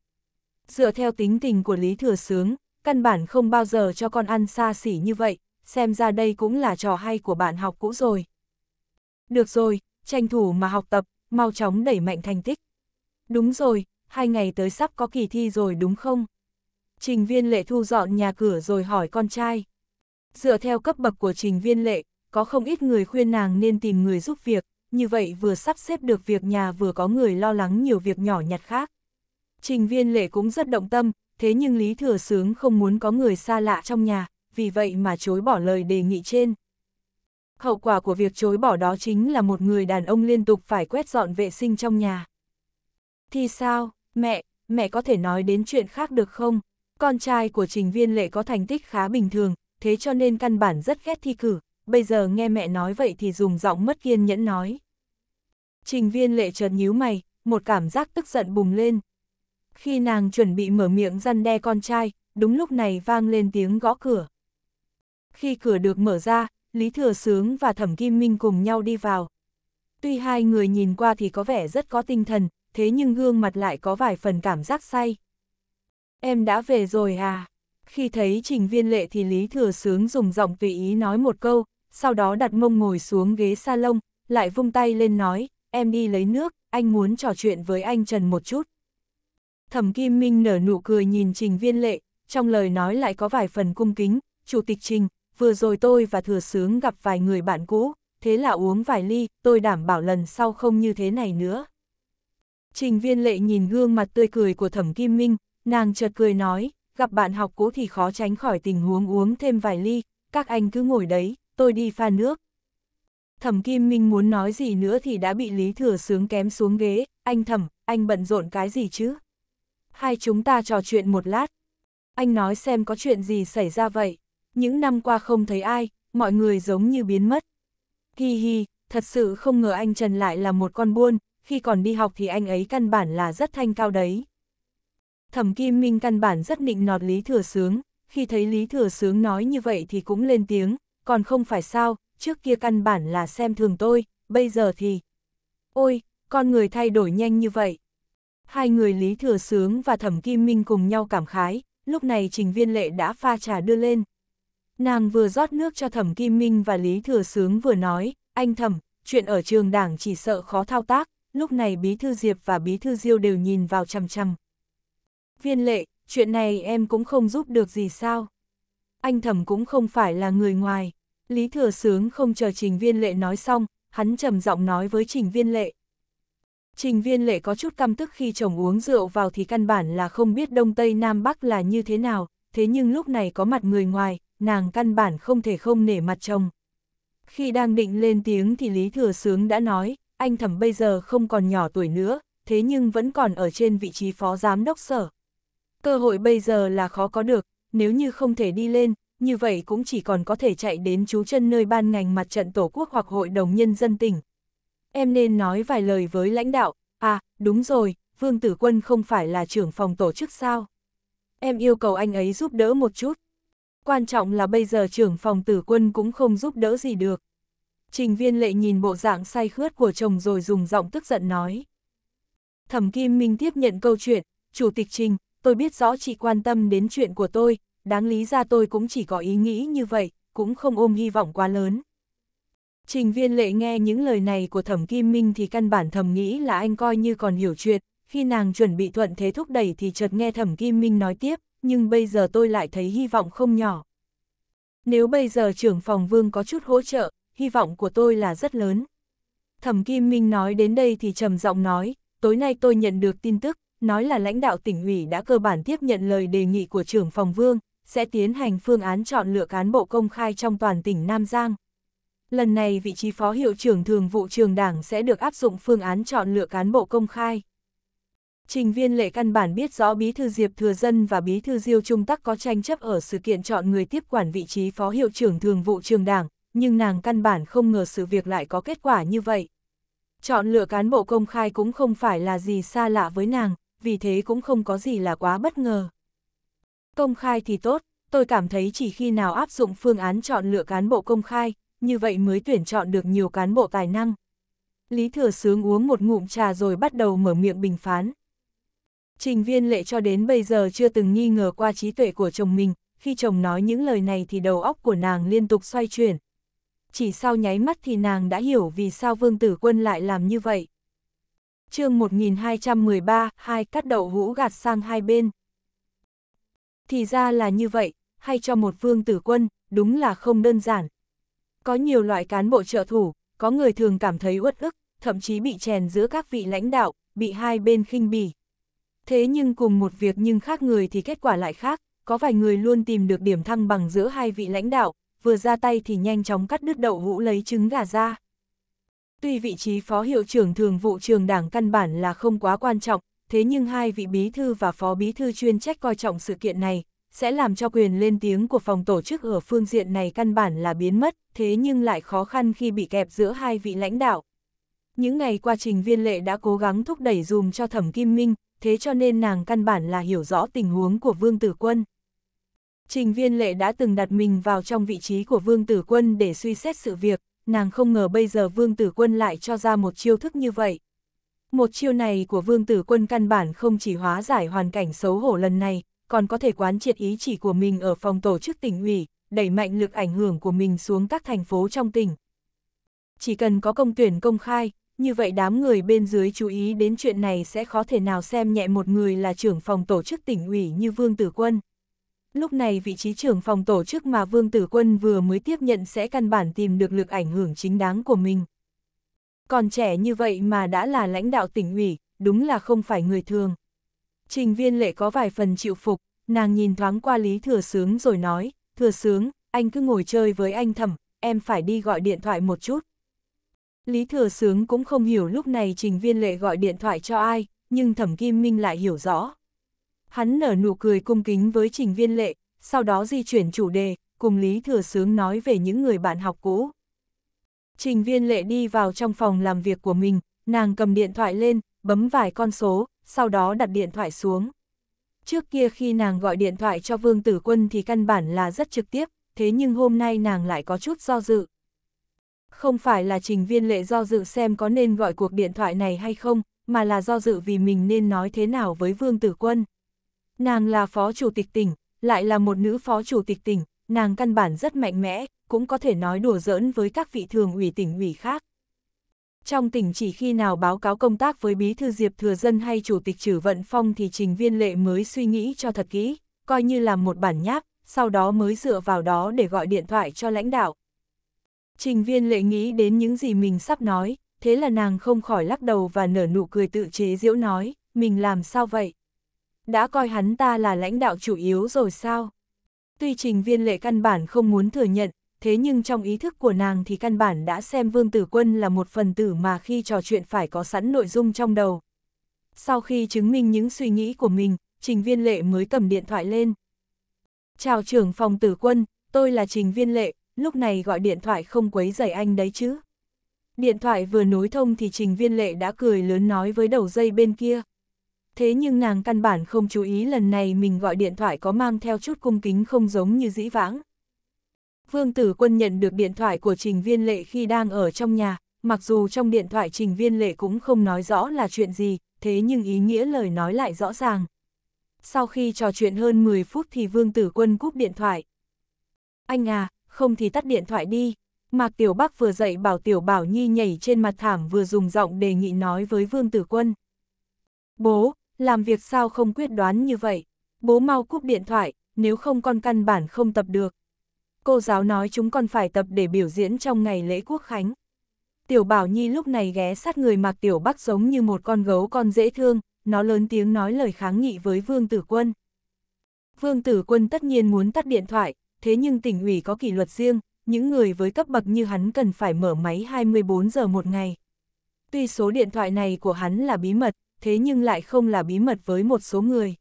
Dựa theo tính tình của Lý Thừa Sướng, căn bản không bao giờ cho con ăn xa xỉ như vậy, xem ra đây cũng là trò hay của bạn học cũ rồi. Được rồi, tranh thủ mà học tập, mau chóng đẩy mạnh thành tích. Đúng rồi, hai ngày tới sắp có kỳ thi rồi đúng không? Trình viên lệ thu dọn nhà cửa rồi hỏi con trai. Dựa theo cấp bậc của trình viên lệ, có không ít người khuyên nàng nên tìm người giúp việc như vậy vừa sắp xếp được việc nhà vừa có người lo lắng nhiều việc nhỏ nhặt khác. Trình viên lệ cũng rất động tâm, thế nhưng Lý Thừa Sướng không muốn có người xa lạ trong nhà, vì vậy mà chối bỏ lời đề nghị trên. Hậu quả của việc chối bỏ đó chính là một người đàn ông liên tục phải quét dọn vệ sinh trong nhà. Thì sao, mẹ, mẹ có thể nói đến chuyện khác được không? Con trai của trình viên lệ có thành tích khá bình thường, thế cho nên căn bản rất ghét thi cử. Bây giờ nghe mẹ nói vậy thì dùng giọng mất kiên nhẫn nói. Trình viên lệ chợt nhíu mày, một cảm giác tức giận bùng lên. Khi nàng chuẩn bị mở miệng răn đe con trai, đúng lúc này vang lên tiếng gõ cửa. Khi cửa được mở ra, Lý Thừa Sướng và Thẩm Kim Minh cùng nhau đi vào. Tuy hai người nhìn qua thì có vẻ rất có tinh thần, thế nhưng gương mặt lại có vài phần cảm giác say. Em đã về rồi à? Khi thấy trình viên lệ thì Lý Thừa Sướng dùng giọng tùy ý nói một câu, sau đó đặt mông ngồi xuống ghế salon, lại vung tay lên nói, em đi lấy nước, anh muốn trò chuyện với anh Trần một chút. Thẩm Kim Minh nở nụ cười nhìn Trình Viên Lệ, trong lời nói lại có vài phần cung kính, Chủ tịch Trình, vừa rồi tôi và Thừa Sướng gặp vài người bạn cũ, thế là uống vài ly, tôi đảm bảo lần sau không như thế này nữa. Trình Viên Lệ nhìn gương mặt tươi cười của Thẩm Kim Minh, nàng chợt cười nói, gặp bạn học cũ thì khó tránh khỏi tình huống uống thêm vài ly, các anh cứ ngồi đấy, tôi đi pha nước. Thẩm Kim Minh muốn nói gì nữa thì đã bị Lý Thừa Sướng kém xuống ghế, anh Thẩm, anh bận rộn cái gì chứ? Hai chúng ta trò chuyện một lát. Anh nói xem có chuyện gì xảy ra vậy? Những năm qua không thấy ai, mọi người giống như biến mất. Hi hi, thật sự không ngờ anh Trần lại là một con buôn, khi còn đi học thì anh ấy căn bản là rất thanh cao đấy. Thẩm Kim Minh căn bản rất nịnh nọt Lý Thừa Sướng, khi thấy Lý Thừa Sướng nói như vậy thì cũng lên tiếng, còn không phải sao, trước kia căn bản là xem thường tôi, bây giờ thì... Ôi, con người thay đổi nhanh như vậy. Hai người Lý Thừa Sướng và Thẩm Kim Minh cùng nhau cảm khái, lúc này Trình Viên Lệ đã pha trà đưa lên. Nàng vừa rót nước cho Thẩm Kim Minh và Lý Thừa Sướng vừa nói, anh Thẩm, chuyện ở trường đảng chỉ sợ khó thao tác, lúc này Bí Thư Diệp và Bí Thư Diêu đều nhìn vào chăm chăm. Viên Lệ, chuyện này em cũng không giúp được gì sao? Anh Thẩm cũng không phải là người ngoài. Lý Thừa Sướng không chờ Trình Viên Lệ nói xong, hắn trầm giọng nói với Trình Viên Lệ. Trình Viên Lệ có chút căm tức khi chồng uống rượu vào thì căn bản là không biết Đông Tây Nam Bắc là như thế nào, thế nhưng lúc này có mặt người ngoài, nàng căn bản không thể không nể mặt chồng. Khi đang định lên tiếng thì Lý Thừa Sướng đã nói, anh thẩm bây giờ không còn nhỏ tuổi nữa, thế nhưng vẫn còn ở trên vị trí phó giám đốc sở. Cơ hội bây giờ là khó có được, nếu như không thể đi lên, như vậy cũng chỉ còn có thể chạy đến chú chân nơi ban ngành mặt trận Tổ quốc hoặc Hội đồng Nhân dân tỉnh. Em nên nói vài lời với lãnh đạo, à, đúng rồi, Vương Tử Quân không phải là trưởng phòng tổ chức sao? Em yêu cầu anh ấy giúp đỡ một chút. Quan trọng là bây giờ trưởng phòng tử quân cũng không giúp đỡ gì được. Trình viên lệ nhìn bộ dạng say khướt của chồng rồi dùng giọng tức giận nói. Thẩm Kim Minh tiếp nhận câu chuyện, Chủ tịch Trình, tôi biết rõ chị quan tâm đến chuyện của tôi, đáng lý ra tôi cũng chỉ có ý nghĩ như vậy, cũng không ôm hy vọng quá lớn. Trình viên lệ nghe những lời này của thẩm kim minh thì căn bản thầm nghĩ là anh coi như còn hiểu chuyện, khi nàng chuẩn bị thuận thế thúc đẩy thì chợt nghe thẩm kim minh nói tiếp, nhưng bây giờ tôi lại thấy hy vọng không nhỏ. Nếu bây giờ trưởng phòng vương có chút hỗ trợ, hy vọng của tôi là rất lớn. Thẩm Kim Minh nói đến đây thì trầm giọng nói, tối nay tôi nhận được tin tức, nói là lãnh đạo tỉnh ủy đã cơ bản tiếp nhận lời đề nghị của trưởng phòng vương, sẽ tiến hành phương án chọn lựa cán bộ công khai trong toàn tỉnh Nam Giang. Lần này vị trí phó hiệu trưởng thường vụ trường đảng sẽ được áp dụng phương án chọn lựa cán bộ công khai. Trình viên lệ căn bản biết rõ bí thư Diệp Thừa Dân và bí thư Diêu Trung Tắc có tranh chấp ở sự kiện chọn người tiếp quản vị trí phó hiệu trưởng thường vụ trường đảng, nhưng nàng căn bản không ngờ sự việc lại có kết quả như vậy. Chọn lựa cán bộ công khai cũng không phải là gì xa lạ với nàng, vì thế cũng không có gì là quá bất ngờ. Công khai thì tốt, tôi cảm thấy chỉ khi nào áp dụng phương án chọn lựa cán bộ công khai, như vậy mới tuyển chọn được nhiều cán bộ tài năng. Lý Thừa Sướng uống một ngụm trà rồi bắt đầu mở miệng bình phán. Trình viên lệ cho đến bây giờ chưa từng nghi ngờ qua trí tuệ của chồng mình, khi chồng nói những lời này thì đầu óc của nàng liên tục xoay chuyển. Chỉ sau nháy mắt thì nàng đã hiểu vì sao Vương Tử Quân lại làm như vậy. chương 1213, hai cắt đậu hũ gạt sang hai bên. Thì ra là như vậy, hay cho một vương tử quân, đúng là không đơn giản. Có nhiều loại cán bộ trợ thủ, có người thường cảm thấy uất ức, thậm chí bị chèn giữa các vị lãnh đạo, bị hai bên khinh bỉ. Thế nhưng cùng một việc nhưng khác người thì kết quả lại khác, có vài người luôn tìm được điểm thăng bằng giữa hai vị lãnh đạo, vừa ra tay thì nhanh chóng cắt đứt đậu hũ lấy trứng gà ra. Tuy vị trí phó hiệu trưởng thường vụ trường đảng căn bản là không quá quan trọng, thế nhưng hai vị bí thư và phó bí thư chuyên trách coi trọng sự kiện này, sẽ làm cho quyền lên tiếng của phòng tổ chức ở phương diện này căn bản là biến mất, thế nhưng lại khó khăn khi bị kẹp giữa hai vị lãnh đạo. Những ngày qua trình viên lệ đã cố gắng thúc đẩy dùm cho thẩm kim minh, thế cho nên nàng căn bản là hiểu rõ tình huống của Vương Tử Quân. Trình viên lệ đã từng đặt mình vào trong vị trí của Vương Tử Quân để suy xét sự việc, nàng không ngờ bây giờ Vương Tử Quân lại cho ra một chiêu thức như vậy. Một chiêu này của vương tử quân căn bản không chỉ hóa giải hoàn cảnh xấu hổ lần này, còn có thể quán triệt ý chỉ của mình ở phòng tổ chức tỉnh ủy, đẩy mạnh lực ảnh hưởng của mình xuống các thành phố trong tỉnh. Chỉ cần có công tuyển công khai, như vậy đám người bên dưới chú ý đến chuyện này sẽ khó thể nào xem nhẹ một người là trưởng phòng tổ chức tỉnh ủy như Vương Tử Quân. Lúc này vị trí trưởng phòng tổ chức mà Vương Tử Quân vừa mới tiếp nhận sẽ căn bản tìm được lực ảnh hưởng chính đáng của mình. Còn trẻ như vậy mà đã là lãnh đạo tỉnh ủy, đúng là không phải người thường. Trình viên lệ có vài phần chịu phục, nàng nhìn thoáng qua Lý Thừa Sướng rồi nói, Thừa Sướng, anh cứ ngồi chơi với anh thẩm, em phải đi gọi điện thoại một chút. Lý Thừa Sướng cũng không hiểu lúc này trình viên lệ gọi điện thoại cho ai, nhưng thẩm Kim Minh lại hiểu rõ. Hắn nở nụ cười cung kính với trình viên lệ, sau đó di chuyển chủ đề, cùng Lý Thừa Sướng nói về những người bạn học cũ. Trình viên lệ đi vào trong phòng làm việc của mình, nàng cầm điện thoại lên, bấm vài con số, sau đó đặt điện thoại xuống. Trước kia khi nàng gọi điện thoại cho Vương Tử Quân thì căn bản là rất trực tiếp, thế nhưng hôm nay nàng lại có chút do dự. Không phải là trình viên lệ do dự xem có nên gọi cuộc điện thoại này hay không, mà là do dự vì mình nên nói thế nào với Vương Tử Quân. Nàng là phó chủ tịch tỉnh, lại là một nữ phó chủ tịch tỉnh, nàng căn bản rất mạnh mẽ, cũng có thể nói đùa giỡn với các vị thường ủy tỉnh ủy khác. Trong tỉnh chỉ khi nào báo cáo công tác với Bí thư Diệp Thừa Dân hay Chủ tịch Trử Vận Phong thì Trình Viên Lệ mới suy nghĩ cho thật kỹ, coi như là một bản nháp, sau đó mới dựa vào đó để gọi điện thoại cho lãnh đạo. Trình Viên Lệ nghĩ đến những gì mình sắp nói, thế là nàng không khỏi lắc đầu và nở nụ cười tự chế diễu nói, mình làm sao vậy? Đã coi hắn ta là lãnh đạo chủ yếu rồi sao? Tuy trình viên lệ căn bản không muốn thừa nhận, thế nhưng trong ý thức của nàng thì căn bản đã xem Vương Tử Quân là một phần tử mà khi trò chuyện phải có sẵn nội dung trong đầu. Sau khi chứng minh những suy nghĩ của mình, trình viên lệ mới cầm điện thoại lên. Chào trưởng phòng tử quân, tôi là trình viên lệ, lúc này gọi điện thoại không quấy rầy anh đấy chứ. Điện thoại vừa nối thông thì trình viên lệ đã cười lớn nói với đầu dây bên kia thế nhưng nàng căn bản không chú ý lần này mình gọi điện thoại có mang theo chút cung kính không giống như dĩ vãng. Vương Tử Quân nhận được điện thoại của Trình Viên Lệ khi đang ở trong nhà, mặc dù trong điện thoại Trình Viên Lệ cũng không nói rõ là chuyện gì, thế nhưng ý nghĩa lời nói lại rõ ràng. Sau khi trò chuyện hơn 10 phút thì Vương Tử Quân cúp điện thoại. Anh à, không thì tắt điện thoại đi. Mạc Tiểu Bắc vừa dậy bảo Tiểu Bảo Nhi nhảy trên mặt thảm vừa dùng giọng đề nghị nói với Vương Tử Quân. Bố, làm việc sao không quyết đoán như vậy. Bố mau cúp điện thoại, nếu không con căn bản không tập được. Cô giáo nói chúng con phải tập để biểu diễn trong ngày lễ quốc khánh. Tiểu Bảo Nhi lúc này ghé sát người mặc Tiểu Bắc giống như một con gấu con dễ thương, nó lớn tiếng nói lời kháng nghị với Vương Tử Quân. Vương Tử Quân tất nhiên muốn tắt điện thoại, thế nhưng tỉnh ủy có kỷ luật riêng, những người với cấp bậc như hắn cần phải mở máy 24 giờ một ngày. Tuy số điện thoại này của hắn là bí mật, thế nhưng lại không là bí mật với một số người.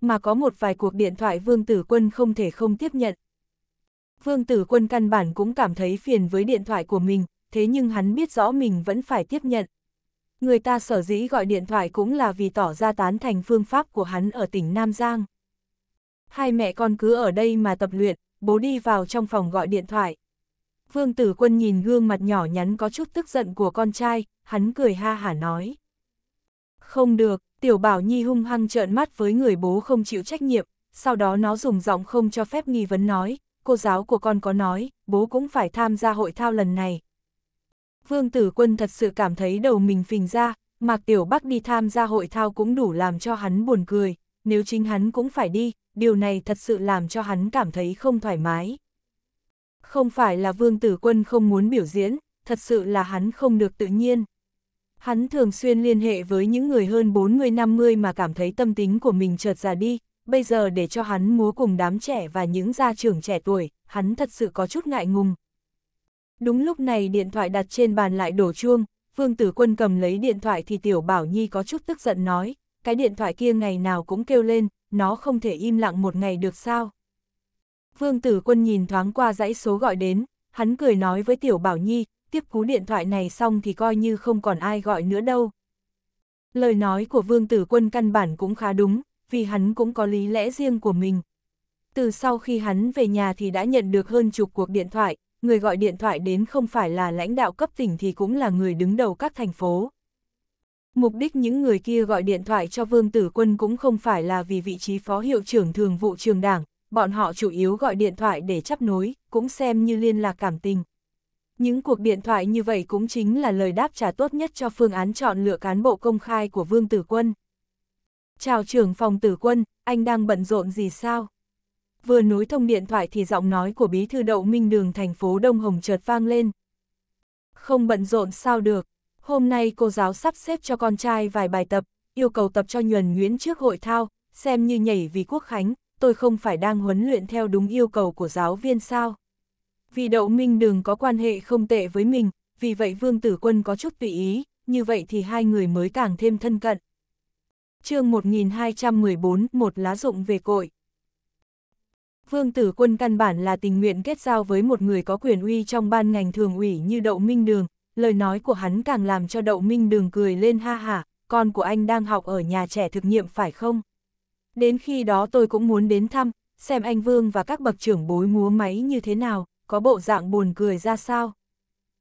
Mà có một vài cuộc điện thoại Vương Tử Quân không thể không tiếp nhận. Vương Tử Quân căn bản cũng cảm thấy phiền với điện thoại của mình, thế nhưng hắn biết rõ mình vẫn phải tiếp nhận. Người ta sở dĩ gọi điện thoại cũng là vì tỏ ra tán thành phương pháp của hắn ở tỉnh Nam Giang. Hai mẹ con cứ ở đây mà tập luyện, bố đi vào trong phòng gọi điện thoại. Vương Tử Quân nhìn gương mặt nhỏ nhắn có chút tức giận của con trai, hắn cười ha hả nói. Không được, tiểu bảo nhi hung hăng trợn mắt với người bố không chịu trách nhiệm, sau đó nó dùng giọng không cho phép nghi vấn nói, cô giáo của con có nói, bố cũng phải tham gia hội thao lần này. Vương tử quân thật sự cảm thấy đầu mình phình ra, Mạc Tiểu Bắc đi tham gia hội thao cũng đủ làm cho hắn buồn cười, nếu chính hắn cũng phải đi, điều này thật sự làm cho hắn cảm thấy không thoải mái. Không phải là Vương Tử Quân không muốn biểu diễn, thật sự là hắn không được tự nhiên. Hắn thường xuyên liên hệ với những người hơn 40-50 mà cảm thấy tâm tính của mình chợt già đi, bây giờ để cho hắn múa cùng đám trẻ và những gia trưởng trẻ tuổi, hắn thật sự có chút ngại ngùng. Đúng lúc này điện thoại đặt trên bàn lại đổ chuông, Vương Tử Quân cầm lấy điện thoại thì Tiểu Bảo Nhi có chút tức giận nói, cái điện thoại kia ngày nào cũng kêu lên, nó không thể im lặng một ngày được sao. Vương Tử Quân nhìn thoáng qua dãy số gọi đến, hắn cười nói với Tiểu Bảo Nhi, tiếp cú điện thoại này xong thì coi như không còn ai gọi nữa đâu. Lời nói của Vương Tử Quân căn bản cũng khá đúng, vì hắn cũng có lý lẽ riêng của mình. Từ sau khi hắn về nhà thì đã nhận được hơn chục cuộc điện thoại, người gọi điện thoại đến không phải là lãnh đạo cấp tỉnh thì cũng là người đứng đầu các thành phố. Mục đích những người kia gọi điện thoại cho Vương Tử Quân cũng không phải là vì vị trí phó hiệu trưởng thường vụ trường đảng, bọn họ chủ yếu gọi điện thoại để chấp nối, cũng xem như liên lạc cảm tình. Những cuộc điện thoại như vậy cũng chính là lời đáp trả tốt nhất cho phương án chọn lựa cán bộ công khai của Vương Tử Quân. Chào trưởng phòng Tử Quân, anh đang bận rộn gì sao? Vừa nối thông điện thoại thì giọng nói của bí thư đậu minh đường thành phố Đông Hồng chợt vang lên. Không bận rộn sao được, hôm nay cô giáo sắp xếp cho con trai vài bài tập, yêu cầu tập cho nhuần Nguyễn trước hội thao, xem như nhảy vì quốc khánh, tôi không phải đang huấn luyện theo đúng yêu cầu của giáo viên sao vì đậu minh đường có quan hệ không tệ với mình, vì vậy vương tử quân có chút tùy ý, như vậy thì hai người mới càng thêm thân cận. chương 1214, một lá dụng về cội. Vương tử quân căn bản là tình nguyện kết giao với một người có quyền uy trong ban ngành thường ủy như Đậu Minh Đường, lời nói của hắn càng làm cho Đậu Minh Đường cười lên ha hả, con của anh đang học ở nhà trẻ thực nghiệm phải không? Đến khi đó tôi cũng muốn đến thăm, xem anh Vương và các bậc trưởng bối múa máy như thế nào, có bộ dạng buồn cười ra sao.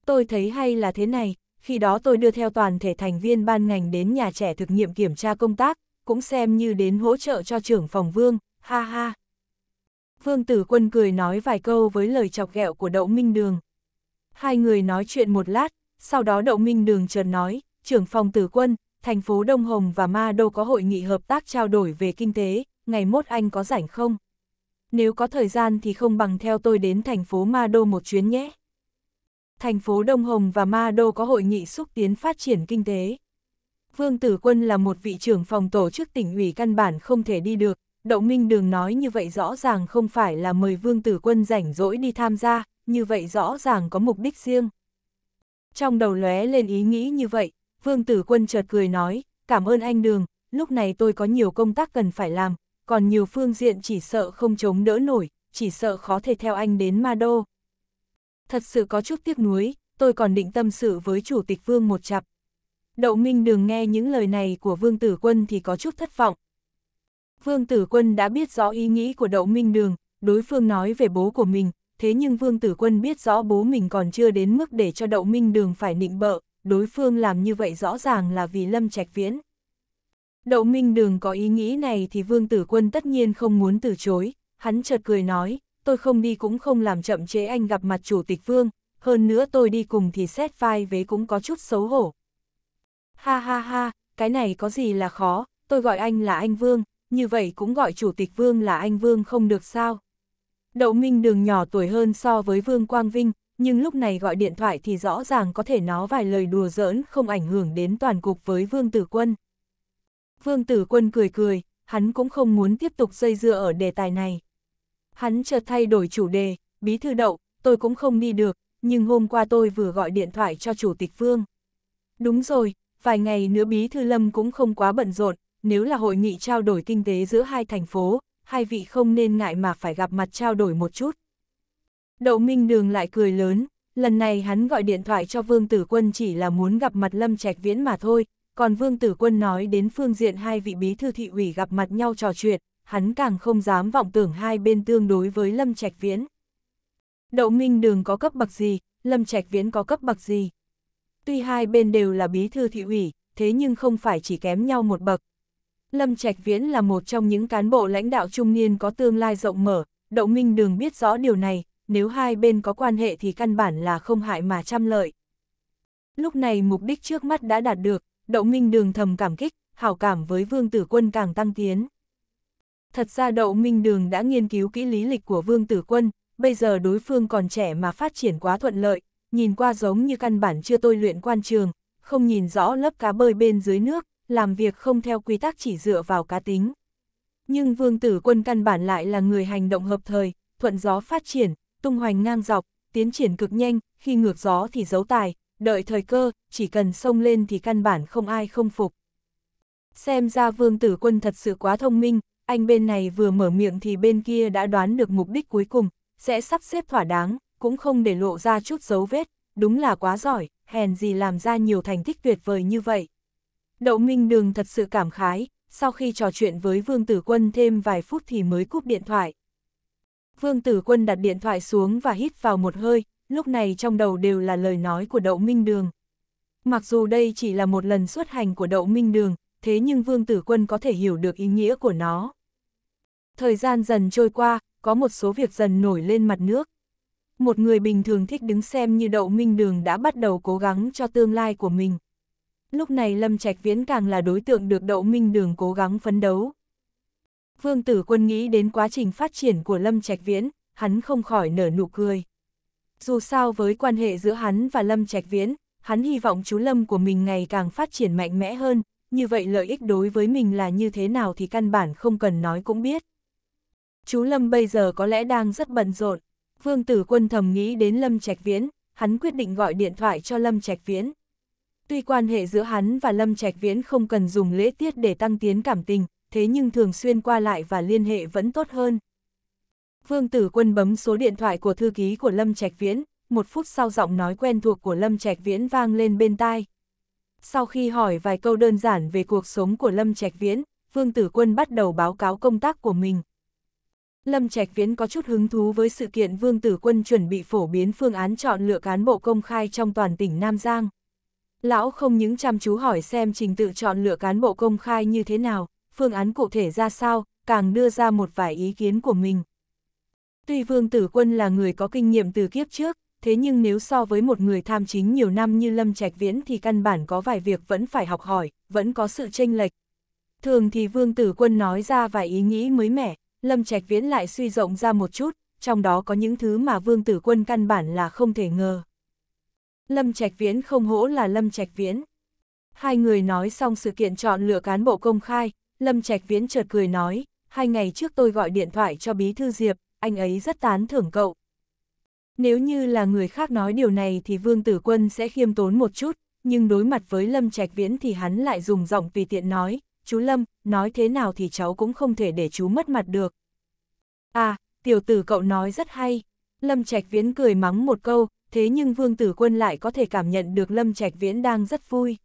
Tôi thấy hay là thế này, khi đó tôi đưa theo toàn thể thành viên ban ngành đến nhà trẻ thực nghiệm kiểm tra công tác, cũng xem như đến hỗ trợ cho trưởng phòng vương, ha ha. Vương Tử Quân cười nói vài câu với lời chọc ghẹo của Đậu Minh Đường. Hai người nói chuyện một lát, sau đó Đậu Minh Đường chợt nói, trưởng phòng Tử Quân, thành phố Đông Hồng và Ma Đô có hội nghị hợp tác trao đổi về kinh tế, ngày mốt anh có rảnh không? nếu có thời gian thì không bằng theo tôi đến thành phố Ma Đô một chuyến nhé. Thành phố Đông Hồng và Ma Đô có hội nghị xúc tiến phát triển kinh tế. Vương Tử Quân là một vị trưởng phòng tổ chức tỉnh ủy căn bản không thể đi được, Đậu Minh Đường nói như vậy rõ ràng không phải là mời Vương Tử Quân rảnh rỗi đi tham gia, như vậy rõ ràng có mục đích riêng. Trong đầu lóe lên ý nghĩ như vậy, Vương Tử Quân chợt cười nói, cảm ơn anh Đường, lúc này tôi có nhiều công tác cần phải làm, còn nhiều phương diện chỉ sợ không chống đỡ nổi, chỉ sợ khó thể theo anh đến ma đô. Thật sự có chút tiếc nuối, tôi còn định tâm sự với Chủ tịch Vương một chặp. Đậu Minh Đường nghe những lời này của Vương Tử Quân thì có chút thất vọng. Vương Tử Quân đã biết rõ ý nghĩ của Đậu Minh Đường, đối phương nói về bố của mình, thế nhưng Vương Tử Quân biết rõ bố mình còn chưa đến mức để cho Đậu Minh Đường phải nịnh bợ, đối phương làm như vậy rõ ràng là vì Lâm Trạch Viễn. Đậu Minh Đường có ý nghĩ này thì Vương Tử Quân tất nhiên không muốn từ chối, hắn chợt cười nói, tôi không đi cũng không làm chậm chế anh gặp mặt Chủ tịch Vương, hơn nữa tôi đi cùng thì xét vai vế cũng có chút xấu hổ. Ha ha ha, cái này có gì là khó, tôi gọi anh là anh Vương, như vậy cũng gọi Chủ tịch Vương là anh Vương không được sao. Đậu Minh Đường nhỏ tuổi hơn so với Vương Quang Vinh, nhưng lúc này gọi điện thoại thì rõ ràng có thể nói vài lời đùa giỡn không ảnh hưởng đến toàn cục với Vương Tử Quân. Vương Tử Quân cười cười, hắn cũng không muốn tiếp tục dây dưa ở đề tài này. Hắn chợt thay đổi chủ đề, bí thư đậu, tôi cũng không đi được, nhưng hôm qua tôi vừa gọi điện thoại cho Chủ tịch Vương. Đúng rồi, vài ngày nữa bí thư Lâm cũng không quá bận rộn, nếu là hội nghị trao đổi kinh tế giữa hai thành phố, hai vị không nên ngại mà phải gặp mặt trao đổi một chút. Đậu Minh Đường lại cười lớn, lần này hắn gọi điện thoại cho Vương Tử Quân chỉ là muốn gặp mặt Lâm Trạch Viễn mà thôi, còn Vương Tử Quân nói đến phương diện hai vị bí thư thị ủy gặp mặt nhau trò chuyện, hắn càng không dám vọng tưởng hai bên tương đối với Lâm Trạch Viễn. Đậu Minh Đường có cấp bậc gì, Lâm Trạch Viễn có cấp bậc gì. Tuy hai bên đều là bí thư thị ủy, thế nhưng không phải chỉ kém nhau một bậc. Lâm Trạch Viễn là một trong những cán bộ lãnh đạo trung niên có tương lai rộng mở, Đậu Minh Đường biết rõ điều này, nếu hai bên có quan hệ thì căn bản là không hại mà trăm lợi. Lúc này mục đích trước mắt đã đạt được, Đậu Minh Đường thầm cảm kích, hảo cảm với Vương Tử Quân càng tăng tiến. Thật ra Đậu Minh Đường đã nghiên cứu kỹ lý lịch của Vương Tử Quân, bây giờ đối phương còn trẻ mà phát triển quá thuận lợi, nhìn qua giống như căn bản chưa tôi luyện quan trường, không nhìn rõ lớp cá bơi bên dưới nước, làm việc không theo quy tắc chỉ dựa vào cá tính. Nhưng Vương Tử Quân căn bản lại là người hành động hợp thời, thuận gió phát triển, tung hoành ngang dọc, tiến triển cực nhanh, khi ngược gió thì giấu tài, đợi thời cơ, chỉ cần xông lên thì căn bản không ai không phục. Xem ra vương tử quân thật sự quá thông minh, anh bên này vừa mở miệng thì bên kia đã đoán được mục đích cuối cùng, sẽ sắp xếp thỏa đáng, cũng không để lộ ra chút dấu vết, đúng là quá giỏi, hèn gì làm ra nhiều thành tích tuyệt vời như vậy. Đậu Minh Đường thật sự cảm khái, sau khi trò chuyện với Vương Tử Quân thêm vài phút thì mới cúp điện thoại. Vương Tử Quân đặt điện thoại xuống và hít vào một hơi, lúc này trong đầu đều là lời nói của Đậu Minh Đường. Mặc dù đây chỉ là một lần xuất hành của Đậu Minh Đường, thế nhưng Vương Tử Quân có thể hiểu được ý nghĩa của nó. Thời gian dần trôi qua, có một số việc dần nổi lên mặt nước. Một người bình thường thích đứng xem như Đậu Minh Đường đã bắt đầu cố gắng cho tương lai của mình. Lúc này Lâm Trạch Viễn càng là đối tượng được Đậu Minh Đường cố gắng phấn đấu. Vương Tử Quân nghĩ đến quá trình phát triển của Lâm Trạch Viễn, hắn không khỏi nở nụ cười. Dù sao với quan hệ giữa hắn và Lâm Trạch Viễn, hắn hy vọng chú Lâm của mình ngày càng phát triển mạnh mẽ hơn, như vậy lợi ích đối với mình là như thế nào thì căn bản không cần nói cũng biết. Chú Lâm bây giờ có lẽ đang rất bận rộn, Vương Tử Quân thầm nghĩ đến Lâm Trạch Viễn, hắn quyết định gọi điện thoại cho Lâm Trạch Viễn. Tuy quan hệ giữa hắn và Lâm Trạch Viễn không cần dùng lễ tiết để tăng tiến cảm tình, thế nhưng thường xuyên qua lại và liên hệ vẫn tốt hơn. Vương Tử Quân bấm số điện thoại của thư ký của Lâm Trạch Viễn, một phút sau giọng nói quen thuộc của Lâm Trạch Viễn vang lên bên tai. Sau khi hỏi vài câu đơn giản về cuộc sống của Lâm Trạch Viễn, Vương Tử Quân bắt đầu báo cáo công tác của mình. Lâm Trạch Viễn có chút hứng thú với sự kiện Vương Tử Quân chuẩn bị phổ biến phương án chọn lựa cán bộ công khai trong toàn tỉnh Nam Giang. Lão không những chăm chú hỏi xem trình tự chọn lựa cán bộ công khai như thế nào, phương án cụ thể ra sao, càng đưa ra một vài ý kiến của mình. Tuy Vương Tử Quân là người có kinh nghiệm từ kiếp trước, thế nhưng nếu so với một người tham chính nhiều năm như Lâm Trạch Viễn thì căn bản có vài việc vẫn phải học hỏi, vẫn có sự chênh lệch. Thường thì Vương Tử Quân nói ra vài ý nghĩ mới mẻ, Lâm Trạch Viễn lại suy rộng ra một chút, trong đó có những thứ mà Vương Tử Quân căn bản là không thể ngờ. Lâm Trạch Viễn không hỗ là Lâm Trạch Viễn. Hai người nói xong sự kiện chọn lựa cán bộ công khai, Lâm Trạch Viễn chợt cười nói, hai ngày trước tôi gọi điện thoại cho Bí Thư Diệp, anh ấy rất tán thưởng cậu. Nếu như là người khác nói điều này thì Vương Tử Quân sẽ khiêm tốn một chút, nhưng đối mặt với Lâm Trạch Viễn thì hắn lại dùng giọng tùy tiện nói, chú Lâm, nói thế nào thì cháu cũng không thể để chú mất mặt được. À, tiểu tử cậu nói rất hay. Lâm Trạch Viễn cười mắng một câu, thế nhưng Vương Tử Quân lại có thể cảm nhận được Lâm Trạch Viễn đang rất vui.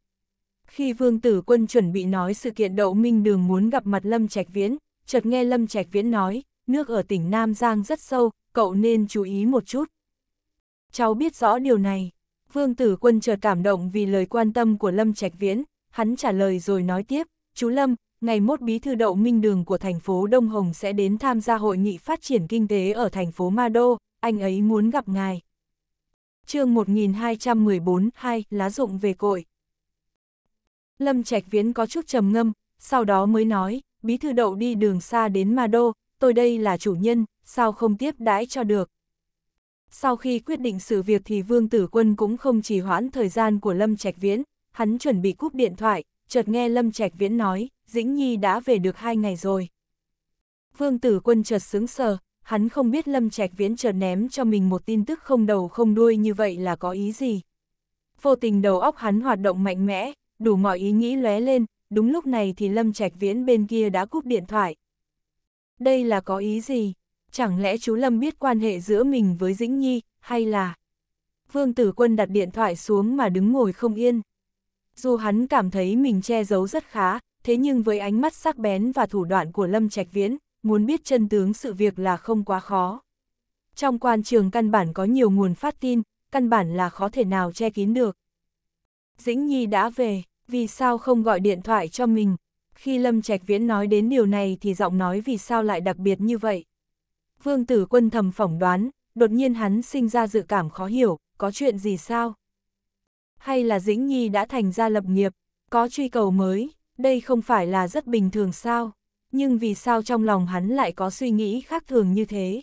Khi Vương Tử Quân chuẩn bị nói sự kiện đậu minh đường muốn gặp mặt Lâm Trạch Viễn, chợt nghe Lâm Trạch Viễn nói, nước ở tỉnh Nam Giang rất sâu, cậu nên chú ý một chút. Cháu biết rõ điều này. Vương Tử Quân chợt cảm động vì lời quan tâm của Lâm Trạch Viễn, hắn trả lời rồi nói tiếp, chú Lâm, ngày mốt bí thư đậu minh đường của thành phố Đông Hồng sẽ đến tham gia hội nghị phát triển kinh tế ở thành phố Ma Đô, anh ấy muốn gặp ngài. chương 1214-2 Lá dụng về cội Lâm Trạch Viễn có chút trầm ngâm, sau đó mới nói, bí thư đậu đi đường xa đến Ma Đô, tôi đây là chủ nhân, sao không tiếp đãi cho được. Sau khi quyết định sự việc thì Vương Tử Quân cũng không chỉ hoãn thời gian của Lâm Trạch Viễn, hắn chuẩn bị cúp điện thoại, chợt nghe Lâm Trạch Viễn nói, Dĩnh Nhi đã về được hai ngày rồi. Vương Tử Quân chợt sướng sờ, hắn không biết Lâm Trạch Viễn chợt ném cho mình một tin tức không đầu không đuôi như vậy là có ý gì. Vô tình đầu óc hắn hoạt động mạnh mẽ, đủ mọi ý nghĩ lóe lên, đúng lúc này thì Lâm Trạch Viễn bên kia đã cúp điện thoại, đây là có ý gì? Chẳng lẽ chú Lâm biết quan hệ giữa mình với Dĩnh Nhi, hay là... Vương Tử Quân đặt điện thoại xuống mà đứng ngồi không yên. Dù hắn cảm thấy mình che giấu rất khá, thế nhưng với ánh mắt sắc bén và thủ đoạn của Lâm Trạch Viễn, muốn biết chân tướng sự việc là không quá khó. Trong quan trường căn bản có nhiều nguồn phát tin, căn bản là khó thể nào che kín được. Dĩnh Nhi đã về, vì sao không gọi điện thoại cho mình, khi Lâm Trạch Viễn nói đến điều này thì giọng nói vì sao lại đặc biệt như vậy. Vương tử quân thầm phỏng đoán, đột nhiên hắn sinh ra dự cảm khó hiểu, có chuyện gì sao? Hay là Dĩnh Nhi đã thành ra lập nghiệp, có truy cầu mới, đây không phải là rất bình thường sao? Nhưng vì sao trong lòng hắn lại có suy nghĩ khác thường như thế?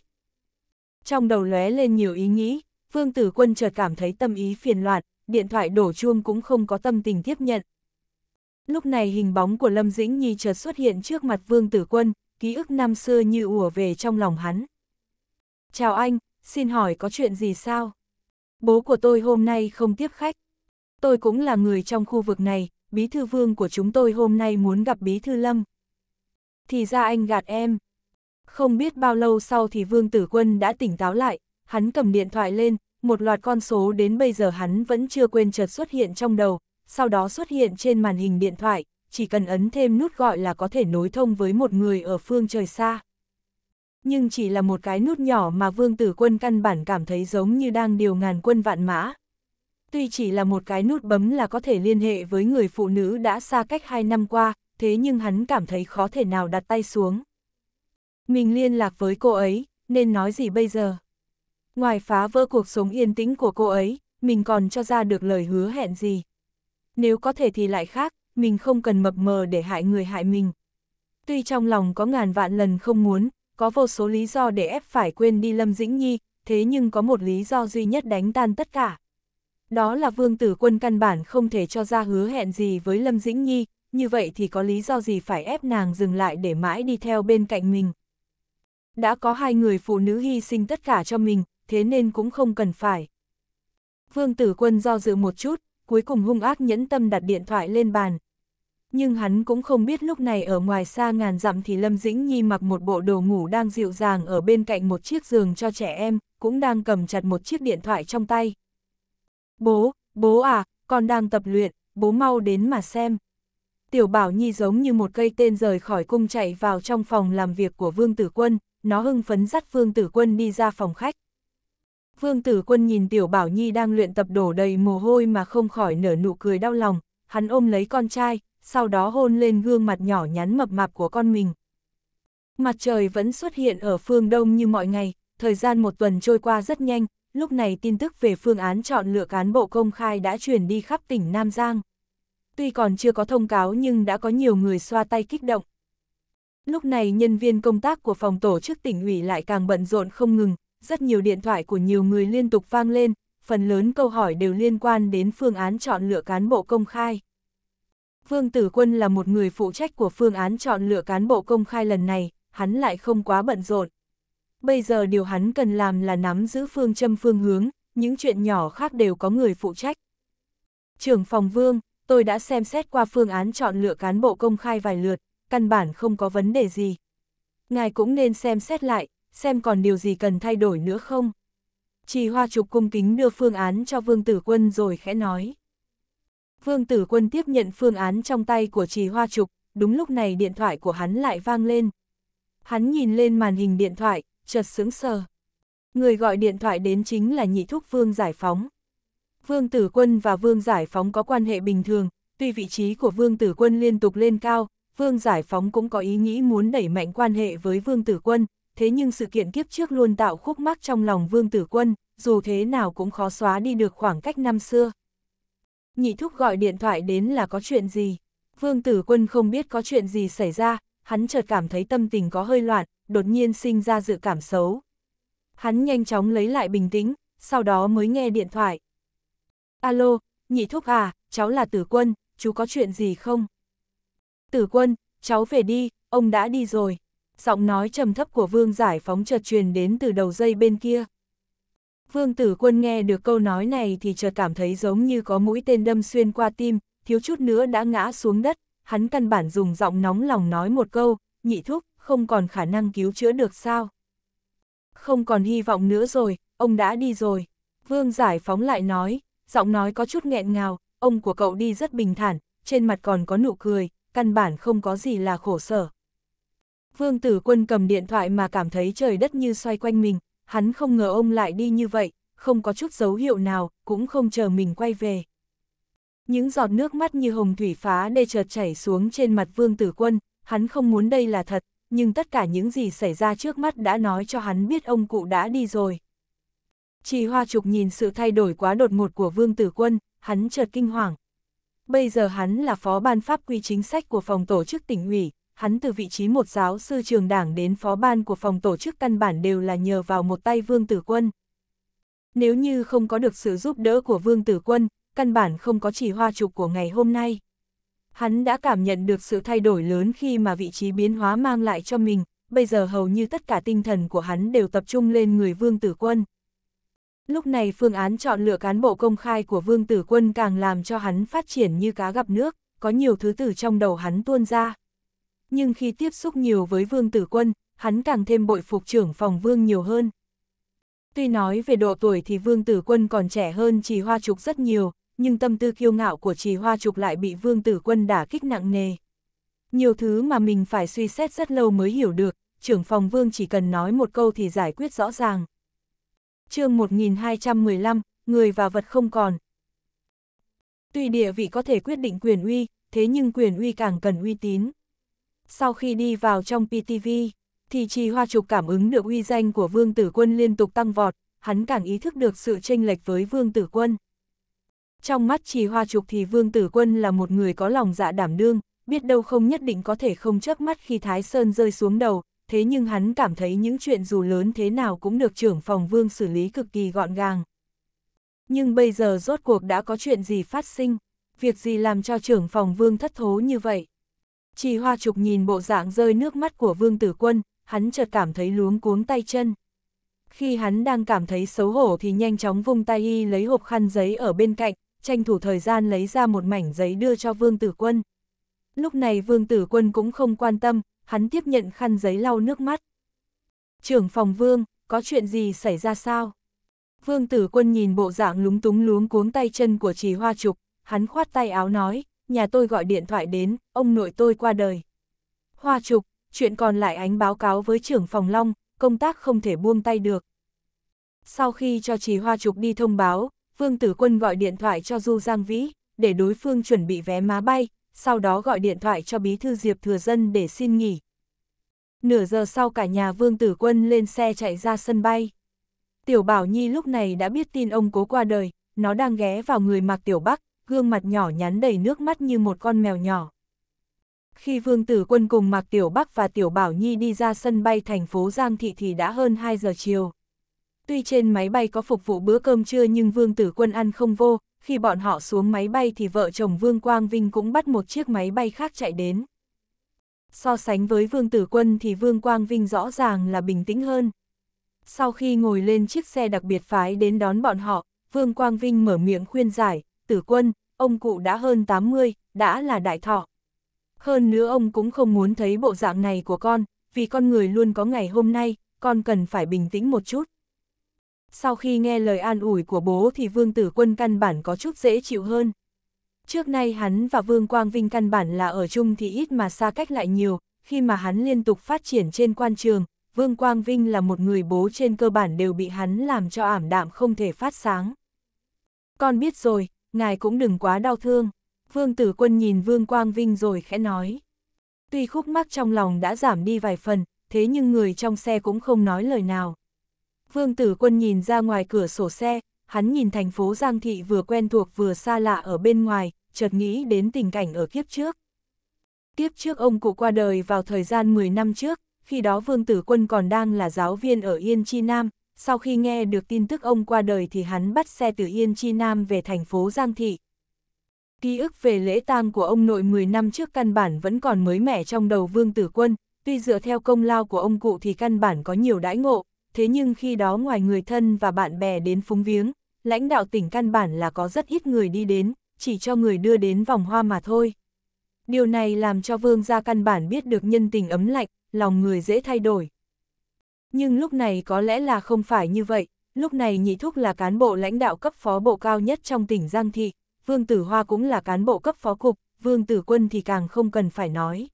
Trong đầu lóe lên nhiều ý nghĩ, Vương Tử Quân chợt cảm thấy tâm ý phiền loạn, điện thoại đổ chuông cũng không có tâm tình tiếp nhận, Lúc này hình bóng của Lâm Dĩnh Nhi chợt xuất hiện trước mặt Vương Tử Quân, ký ức năm xưa như ùa về trong lòng hắn. Chào anh, xin hỏi có chuyện gì sao? Bố của tôi hôm nay không tiếp khách. Tôi cũng là người trong khu vực này, bí thư vương của chúng tôi hôm nay muốn gặp bí thư Lâm. Thì ra anh gạt em. Không biết bao lâu sau thì vương tử quân đã tỉnh táo lại, hắn cầm điện thoại lên, một loạt con số đến bây giờ hắn vẫn chưa quên chợt xuất hiện trong đầu, sau đó xuất hiện trên màn hình điện thoại, chỉ cần ấn thêm nút gọi là có thể nối thông với một người ở phương trời xa. Nhưng chỉ là một cái nút nhỏ mà Vương Tử Quân căn bản cảm thấy giống như đang điều ngàn quân vạn mã. Tuy chỉ là một cái nút bấm là có thể liên hệ với người phụ nữ đã xa cách hai năm qua, thế nhưng hắn cảm thấy khó thể nào đặt tay xuống. Mình liên lạc với cô ấy, nên nói gì bây giờ? Ngoài phá vỡ cuộc sống yên tĩnh của cô ấy, mình còn cho ra được lời hứa hẹn gì? nếu có thể thì lại khác, mình không cần mập mờ để hại người hại mình. Tuy trong lòng có ngàn vạn lần không muốn, có vô số lý do để ép phải quên đi Lâm Dĩnh Nhi, thế nhưng có một lý do duy nhất đánh tan tất cả. Đó là Vương Tử Quân căn bản không thể cho ra hứa hẹn gì với Lâm Dĩnh Nhi, như vậy thì có lý do gì phải ép nàng dừng lại để mãi đi theo bên cạnh mình. Đã có hai người phụ nữ hy sinh tất cả cho mình, thế nên cũng không cần phải. Vương Tử Quân do dự một chút, cuối cùng hung ác nhẫn tâm đặt điện thoại lên bàn. Nhưng hắn cũng không biết lúc này ở ngoài xa ngàn dặm thì Lâm Dĩnh Nhi mặc một bộ đồ ngủ đang dịu dàng ở bên cạnh một chiếc giường cho trẻ em, cũng đang cầm chặt một chiếc điện thoại trong tay. Bố, bố à, con đang tập luyện, bố mau đến mà xem. Tiểu Bảo Nhi giống như một cây tên rời khỏi cung chạy vào trong phòng làm việc của Vương Tử Quân, nó hưng phấn dắt Vương Tử Quân đi ra phòng khách. Vương tử quân nhìn tiểu bảo nhi đang luyện tập đổ đầy mồ hôi mà không khỏi nở nụ cười đau lòng, hắn ôm lấy con trai, sau đó hôn lên gương mặt nhỏ nhắn mập mạp của con mình. Mặt trời vẫn xuất hiện ở phương đông như mọi ngày, thời gian một tuần trôi qua rất nhanh, lúc này tin tức về phương án chọn lựa cán bộ công khai đã truyền đi khắp tỉnh Nam Giang. Tuy còn chưa có thông cáo nhưng đã có nhiều người xoa tay kích động. Lúc này nhân viên công tác của phòng tổ chức tỉnh ủy lại càng bận rộn không ngừng, rất nhiều điện thoại của nhiều người liên tục vang lên, phần lớn câu hỏi đều liên quan đến phương án chọn lựa cán bộ công khai. Vương Tử Quân là một người phụ trách của phương án chọn lựa cán bộ công khai lần này, hắn lại không quá bận rộn. Bây giờ điều hắn cần làm là nắm giữ phương châm phương hướng, những chuyện nhỏ khác đều có người phụ trách. Trưởng phòng Vương, tôi đã xem xét qua phương án chọn lựa cán bộ công khai vài lượt, căn bản không có vấn đề gì. Ngài cũng nên xem xét lại, xem còn điều gì cần thay đổi nữa không. Trì Hoa Trục cung kính đưa phương án cho Vương Tử Quân rồi khẽ nói. Vương Tử Quân tiếp nhận phương án trong tay của Trì Hoa Trục, đúng lúc này điện thoại của hắn lại vang lên. Hắn nhìn lên màn hình điện thoại, chợt sững sờ. Người gọi điện thoại đến chính là nhị thúc Vương Giải Phóng. Vương Tử Quân và Vương Giải Phóng có quan hệ bình thường, tuy vị trí của Vương Tử Quân liên tục lên cao, Vương Giải Phóng cũng có ý nghĩ muốn đẩy mạnh quan hệ với Vương Tử Quân, thế nhưng sự kiện kiếp trước luôn tạo khúc mắc trong lòng Vương Tử Quân, dù thế nào cũng khó xóa đi được khoảng cách năm xưa. Nhị thúc gọi điện thoại đến là có chuyện gì? Vương Tử Quân không biết có chuyện gì xảy ra, hắn chợt cảm thấy tâm tình có hơi loạn, đột nhiên sinh ra dự cảm xấu. Hắn nhanh chóng lấy lại bình tĩnh, sau đó mới nghe điện thoại. Alo, nhị thúc à, cháu là Tử Quân, chú có chuyện gì không? Tử Quân, cháu về đi, ông đã đi rồi giọng nói trầm thấp của vương giải phóng chợt truyền đến từ đầu dây bên kia. Vương tử quân nghe được câu nói này thì chợt cảm thấy giống như có mũi tên đâm xuyên qua tim, thiếu chút nữa đã ngã xuống đất, hắn căn bản dùng giọng nóng lòng nói một câu, nhị thúc, không còn khả năng cứu chữa được sao. Không còn hy vọng nữa rồi, ông đã đi rồi. Vương giải phóng lại nói, giọng nói có chút nghẹn ngào, ông của cậu đi rất bình thản, trên mặt còn có nụ cười, căn bản không có gì là khổ sở. Vương tử quân cầm điện thoại mà cảm thấy trời đất như xoay quanh mình, hắn không ngờ ông lại đi như vậy, không có chút dấu hiệu nào, cũng không chờ mình quay về. Những giọt nước mắt như hồng thủy phá đê chợt chảy xuống trên mặt vương tử quân, hắn không muốn đây là thật, nhưng tất cả những gì xảy ra trước mắt đã nói cho hắn biết ông cụ đã đi rồi. Chị Hoa Trục nhìn sự thay đổi quá đột ngột của vương tử quân, hắn chợt kinh hoàng. Bây giờ hắn là phó ban pháp quy chính sách của phòng tổ chức tỉnh ủy, hắn từ vị trí một giáo sư trường đảng đến phó ban của phòng tổ chức căn bản đều là nhờ vào một tay Vương Tử Quân. Nếu như không có được sự giúp đỡ của Vương Tử Quân, căn bản không có chỉ hoa trục của ngày hôm nay. Hắn đã cảm nhận được sự thay đổi lớn khi mà vị trí biến hóa mang lại cho mình, bây giờ hầu như tất cả tinh thần của hắn đều tập trung lên người Vương Tử Quân. Lúc này phương án chọn lựa cán bộ công khai của Vương Tử Quân càng làm cho hắn phát triển như cá gặp nước, có nhiều thứ từ trong đầu hắn tuôn ra nhưng khi tiếp xúc nhiều với Vương Tử Quân, hắn càng thêm bội phục trưởng phòng Vương nhiều hơn. Tuy nói về độ tuổi thì Vương Tử Quân còn trẻ hơn Trì Hoa Trục rất nhiều, nhưng tâm tư kiêu ngạo của Trì Hoa Trục lại bị Vương Tử Quân đả kích nặng nề. Nhiều thứ mà mình phải suy xét rất lâu mới hiểu được, trưởng phòng Vương chỉ cần nói một câu thì giải quyết rõ ràng. chương 1215, Người và vật không còn. Tuy địa vị có thể quyết định quyền uy, thế nhưng quyền uy càng cần uy tín. Sau khi đi vào trong PTV, thì Trì Hoa Trục cảm ứng được uy danh của Vương Tử Quân liên tục tăng vọt, hắn càng ý thức được sự chênh lệch với Vương Tử Quân. Trong mắt Trì Hoa Trục thì Vương Tử Quân là một người có lòng dạ đảm đương, biết đâu không nhất định có thể không chớp mắt khi Thái Sơn rơi xuống đầu, thế nhưng hắn cảm thấy những chuyện dù lớn thế nào cũng được trưởng phòng Vương xử lý cực kỳ gọn gàng. Nhưng bây giờ rốt cuộc đã có chuyện gì phát sinh, việc gì làm cho trưởng phòng Vương thất thố như vậy? Trì hoa trục nhìn bộ dạng rơi nước mắt của vương tử quân, hắn chợt cảm thấy luống cuống tay chân. Khi hắn đang cảm thấy xấu hổ thì nhanh chóng vung tay y lấy hộp khăn giấy ở bên cạnh, tranh thủ thời gian lấy ra một mảnh giấy đưa cho vương tử quân. Lúc này vương tử quân cũng không quan tâm, hắn tiếp nhận khăn giấy lau nước mắt. Trưởng phòng vương, có chuyện gì xảy ra sao? Vương tử quân nhìn bộ dạng lúng túng luống cuống tay chân của trì hoa trục, hắn khoát tay áo nói, nhà tôi gọi điện thoại đến, ông nội tôi qua đời. Hoa trục, chuyện còn lại ánh báo cáo với trưởng phòng Long, công tác không thể buông tay được. Sau khi cho Trì Hoa Trục đi thông báo, Vương Tử Quân gọi điện thoại cho Du Giang Vĩ, để đối phương chuẩn bị vé má bay, sau đó gọi điện thoại cho Bí Thư Diệp Thừa Dân để xin nghỉ. Nửa giờ sau cả nhà Vương Tử Quân lên xe chạy ra sân bay. Tiểu Bảo Nhi lúc này đã biết tin ông cố qua đời, nó đang ghé vào người mặc Tiểu Bắc, gương mặt nhỏ nhắn đầy nước mắt như một con mèo nhỏ. Khi Vương Tử Quân cùng Mạc Tiểu Bắc và Tiểu Bảo Nhi đi ra sân bay thành phố Giang Thị thì đã hơn 2 giờ chiều. Tuy trên máy bay có phục vụ bữa cơm trưa nhưng Vương Tử Quân ăn không vô, khi bọn họ xuống máy bay thì vợ chồng Vương Quang Vinh cũng bắt một chiếc máy bay khác chạy đến. So sánh với Vương Tử Quân thì Vương Quang Vinh rõ ràng là bình tĩnh hơn. Sau khi ngồi lên chiếc xe đặc biệt phái đến đón bọn họ, Vương Quang Vinh mở miệng khuyên giải, tử quân, ông cụ đã hơn 80, đã là đại thọ. Hơn nữa ông cũng không muốn thấy bộ dạng này của con, vì con người luôn có ngày hôm nay, con cần phải bình tĩnh một chút. Sau khi nghe lời an ủi của bố thì Vương Tử Quân căn bản có chút dễ chịu hơn. Trước nay hắn và Vương Quang Vinh căn bản là ở chung thì ít mà xa cách lại nhiều, khi mà hắn liên tục phát triển trên quan trường, Vương Quang Vinh là một người bố trên cơ bản đều bị hắn làm cho ảm đạm không thể phát sáng. Con biết rồi, ngài cũng đừng quá đau thương. Vương Tử Quân nhìn Vương Quang Vinh rồi khẽ nói. Tuy khúc mắc trong lòng đã giảm đi vài phần, thế nhưng người trong xe cũng không nói lời nào. Vương Tử Quân nhìn ra ngoài cửa sổ xe, hắn nhìn thành phố Giang Thị vừa quen thuộc vừa xa lạ ở bên ngoài, chợt nghĩ đến tình cảnh ở kiếp trước. Kiếp trước ông cụ qua đời vào thời gian 10 năm trước, khi đó Vương Tử Quân còn đang là giáo viên ở Yên Chi Nam, sau khi nghe được tin tức ông qua đời thì hắn bắt xe từ Yên Chi Nam về thành phố Giang Thị. Ký ức về lễ tang của ông nội 10 năm trước căn bản vẫn còn mới mẻ trong đầu Vương Tử Quân, tuy dựa theo công lao của ông cụ thì căn bản có nhiều đãi ngộ, thế nhưng khi đó ngoài người thân và bạn bè đến phúng viếng, lãnh đạo tỉnh căn bản là có rất ít người đi đến, chỉ cho người đưa đến vòng hoa mà thôi. Điều này làm cho Vương gia căn bản biết được nhân tình ấm lạnh, lòng người dễ thay đổi nhưng lúc này có lẽ là không phải như vậy, lúc này nhị thúc là cán bộ lãnh đạo cấp phó bộ cao nhất trong tỉnh Giang Thị, Vương Tử Hoa cũng là cán bộ cấp phó cục, Vương Tử Quân thì càng không cần phải nói.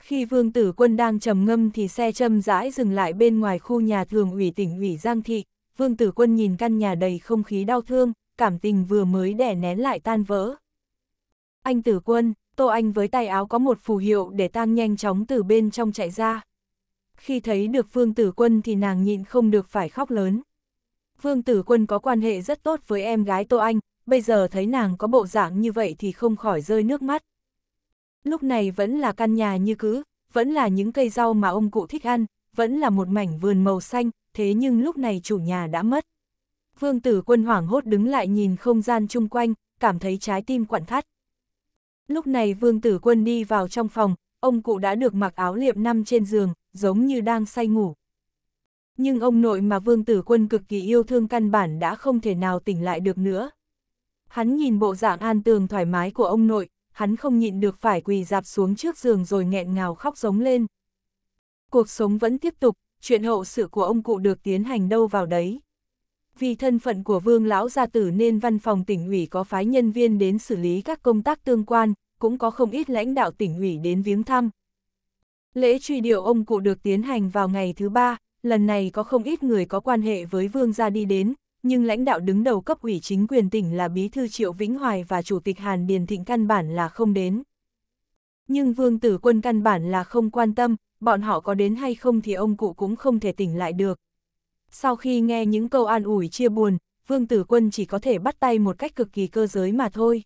Khi Vương Tử Quân đang trầm ngâm thì xe châm rãi dừng lại bên ngoài khu nhà thường ủy tỉnh ủy Giang Thị, Vương Tử Quân nhìn căn nhà đầy không khí đau thương, cảm tình vừa mới đẻ nén lại tan vỡ. Anh Tử Quân, Tô Anh với tay áo có một phù hiệu để tang nhanh chóng từ bên trong chạy ra khi thấy được Vương Tử Quân thì nàng nhịn không được phải khóc lớn. Vương Tử Quân có quan hệ rất tốt với em gái Tô Anh, bây giờ thấy nàng có bộ dạng như vậy thì không khỏi rơi nước mắt. Lúc này vẫn là căn nhà như cứ, vẫn là những cây rau mà ông cụ thích ăn, vẫn là một mảnh vườn màu xanh, thế nhưng lúc này chủ nhà đã mất. Vương Tử Quân hoảng hốt đứng lại nhìn không gian chung quanh, cảm thấy trái tim quặn thắt. Lúc này Vương Tử Quân đi vào trong phòng, ông cụ đã được mặc áo liệm nằm trên giường, giống như đang say ngủ. Nhưng ông nội mà vương tử quân cực kỳ yêu thương căn bản đã không thể nào tỉnh lại được nữa. Hắn nhìn bộ dạng an tường thoải mái của ông nội, hắn không nhịn được phải quỳ dạp xuống trước giường rồi nghẹn ngào khóc giống lên. Cuộc sống vẫn tiếp tục, chuyện hậu sự của ông cụ được tiến hành đâu vào đấy. Vì thân phận của vương lão gia tử nên văn phòng tỉnh ủy có phái nhân viên đến xử lý các công tác tương quan, cũng có không ít lãnh đạo tỉnh ủy đến viếng thăm. Lễ truy điệu ông cụ được tiến hành vào ngày thứ ba, lần này có không ít người có quan hệ với vương gia đi đến, nhưng lãnh đạo đứng đầu cấp ủy chính quyền tỉnh là Bí Thư Triệu Vĩnh Hoài và Chủ tịch Hàn Điền Thịnh căn bản là không đến. Nhưng vương tử quân căn bản là không quan tâm, bọn họ có đến hay không thì ông cụ cũng không thể tỉnh lại được. Sau khi nghe những câu an ủi chia buồn, vương tử quân chỉ có thể bắt tay một cách cực kỳ cơ giới mà thôi.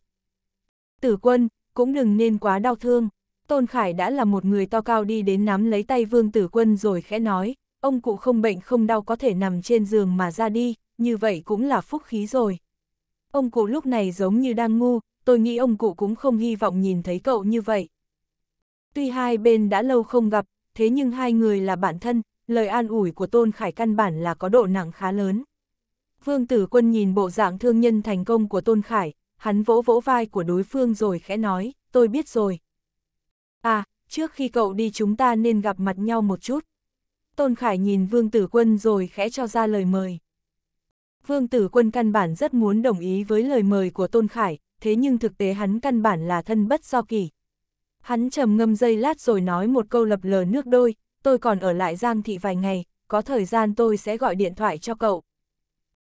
Tử quân, cũng đừng nên quá đau thương. Tôn Khải đã là một người to cao đi đến nắm lấy tay Vương Tử Quân rồi khẽ nói, ông cụ không bệnh không đau có thể nằm trên giường mà ra đi, như vậy cũng là phúc khí rồi. Ông cụ lúc này giống như đang ngu, tôi nghĩ ông cụ cũng không hy vọng nhìn thấy cậu như vậy. Tuy hai bên đã lâu không gặp, thế nhưng hai người là bạn thân, lời an ủi của Tôn Khải căn bản là có độ nặng khá lớn. Vương Tử Quân nhìn bộ dạng thương nhân thành công của Tôn Khải, hắn vỗ vỗ vai của đối phương rồi khẽ nói, tôi biết rồi, À, trước khi cậu đi chúng ta nên gặp mặt nhau một chút. Tôn Khải nhìn Vương Tử Quân rồi khẽ cho ra lời mời. Vương Tử Quân căn bản rất muốn đồng ý với lời mời của Tôn Khải, thế nhưng thực tế hắn căn bản là thân bất do kỳ. Hắn trầm ngâm dây lát rồi nói một câu lập lờ nước đôi, tôi còn ở lại Giang Thị vài ngày, có thời gian tôi sẽ gọi điện thoại cho cậu.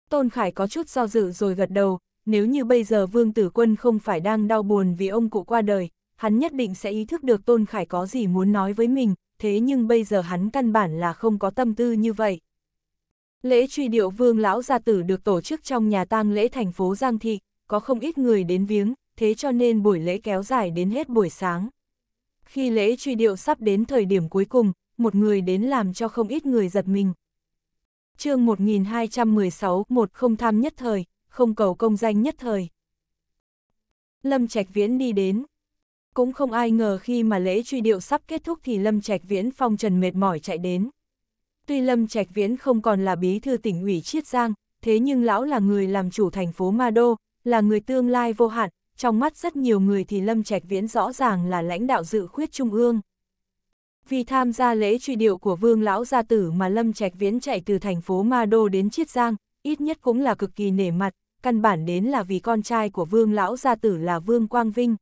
Tôn Khải có chút do dự rồi gật đầu, nếu như bây giờ Vương Tử Quân không phải đang đau buồn vì ông cụ qua đời, hắn nhất định sẽ ý thức được Tôn Khải có gì muốn nói với mình, thế nhưng bây giờ hắn căn bản là không có tâm tư như vậy. Lễ truy điệu vương lão gia tử được tổ chức trong nhà tang lễ thành phố Giang Thị, có không ít người đến viếng, thế cho nên buổi lễ kéo dài đến hết buổi sáng. Khi lễ truy điệu sắp đến thời điểm cuối cùng, một người đến làm cho không ít người giật mình. chương 1216, một không tham nhất thời, không cầu công danh nhất thời. Lâm Trạch Viễn đi đến, cũng không ai ngờ khi mà lễ truy điệu sắp kết thúc thì Lâm Trạch Viễn phong trần mệt mỏi chạy đến. Tuy Lâm Trạch Viễn không còn là bí thư tỉnh ủy Chiết Giang, thế nhưng lão là người làm chủ thành phố Ma Đô, là người tương lai vô hạn, trong mắt rất nhiều người thì Lâm Trạch Viễn rõ ràng là lãnh đạo dự khuyết trung ương. Vì tham gia lễ truy điệu của Vương lão gia tử mà Lâm Trạch Viễn chạy từ thành phố Ma Đô đến Chiết Giang, ít nhất cũng là cực kỳ nể mặt, căn bản đến là vì con trai của Vương lão gia tử là Vương Quang Vinh.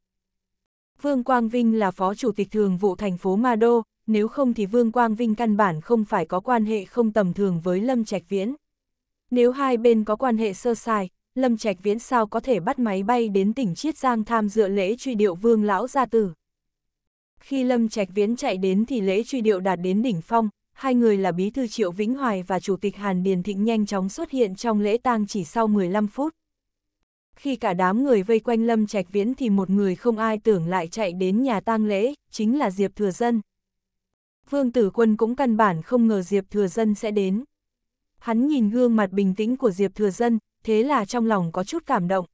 Vương Quang Vinh là phó chủ tịch thường vụ thành phố Ma Đô, nếu không thì Vương Quang Vinh căn bản không phải có quan hệ không tầm thường với Lâm Trạch Viễn. Nếu hai bên có quan hệ sơ sài, Lâm Trạch Viễn sao có thể bắt máy bay đến tỉnh Chiết Giang tham dự lễ truy điệu Vương Lão Gia Tử. Khi Lâm Trạch Viễn chạy đến thì lễ truy điệu đạt đến đỉnh phong, hai người là Bí thư Triệu Vĩnh Hoài và Chủ tịch Hàn Điền Thịnh nhanh chóng xuất hiện trong lễ tang chỉ sau 15 phút khi cả đám người vây quanh Lâm Trạch Viễn thì một người không ai tưởng lại chạy đến nhà tang lễ, chính là Diệp Thừa Dân. Vương Tử Quân cũng căn bản không ngờ Diệp Thừa Dân sẽ đến. Hắn nhìn gương mặt bình tĩnh của Diệp Thừa Dân, thế là trong lòng có chút cảm động.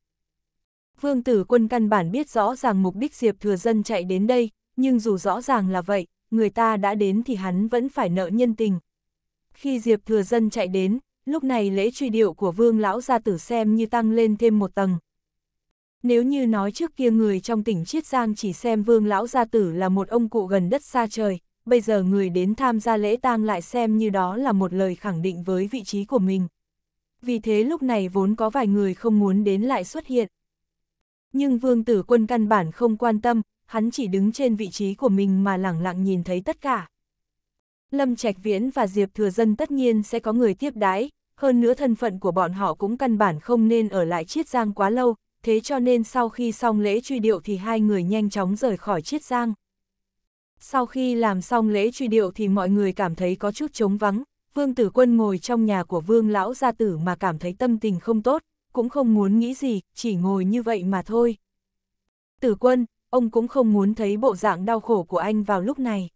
Vương Tử Quân căn bản biết rõ ràng mục đích Diệp Thừa Dân chạy đến đây, nhưng dù rõ ràng là vậy, người ta đã đến thì hắn vẫn phải nợ nhân tình. Khi Diệp Thừa Dân chạy đến, lúc này lễ truy điệu của vương lão gia tử xem như tăng lên thêm một tầng. Nếu như nói trước kia người trong tỉnh Chiết Giang chỉ xem vương lão gia tử là một ông cụ gần đất xa trời, bây giờ người đến tham gia lễ tang lại xem như đó là một lời khẳng định với vị trí của mình. Vì thế lúc này vốn có vài người không muốn đến lại xuất hiện. Nhưng vương tử quân căn bản không quan tâm, hắn chỉ đứng trên vị trí của mình mà lẳng lặng nhìn thấy tất cả. Lâm Trạch Viễn và Diệp Thừa Dân tất nhiên sẽ có người tiếp đái, hơn nữa thân phận của bọn họ cũng căn bản không nên ở lại Chiết Giang quá lâu, thế cho nên sau khi xong lễ truy điệu thì hai người nhanh chóng rời khỏi Chiết Giang. Sau khi làm xong lễ truy điệu thì mọi người cảm thấy có chút trống vắng, Vương Tử Quân ngồi trong nhà của Vương Lão Gia Tử mà cảm thấy tâm tình không tốt, cũng không muốn nghĩ gì, chỉ ngồi như vậy mà thôi. Tử Quân, ông cũng không muốn thấy bộ dạng đau khổ của anh vào lúc này.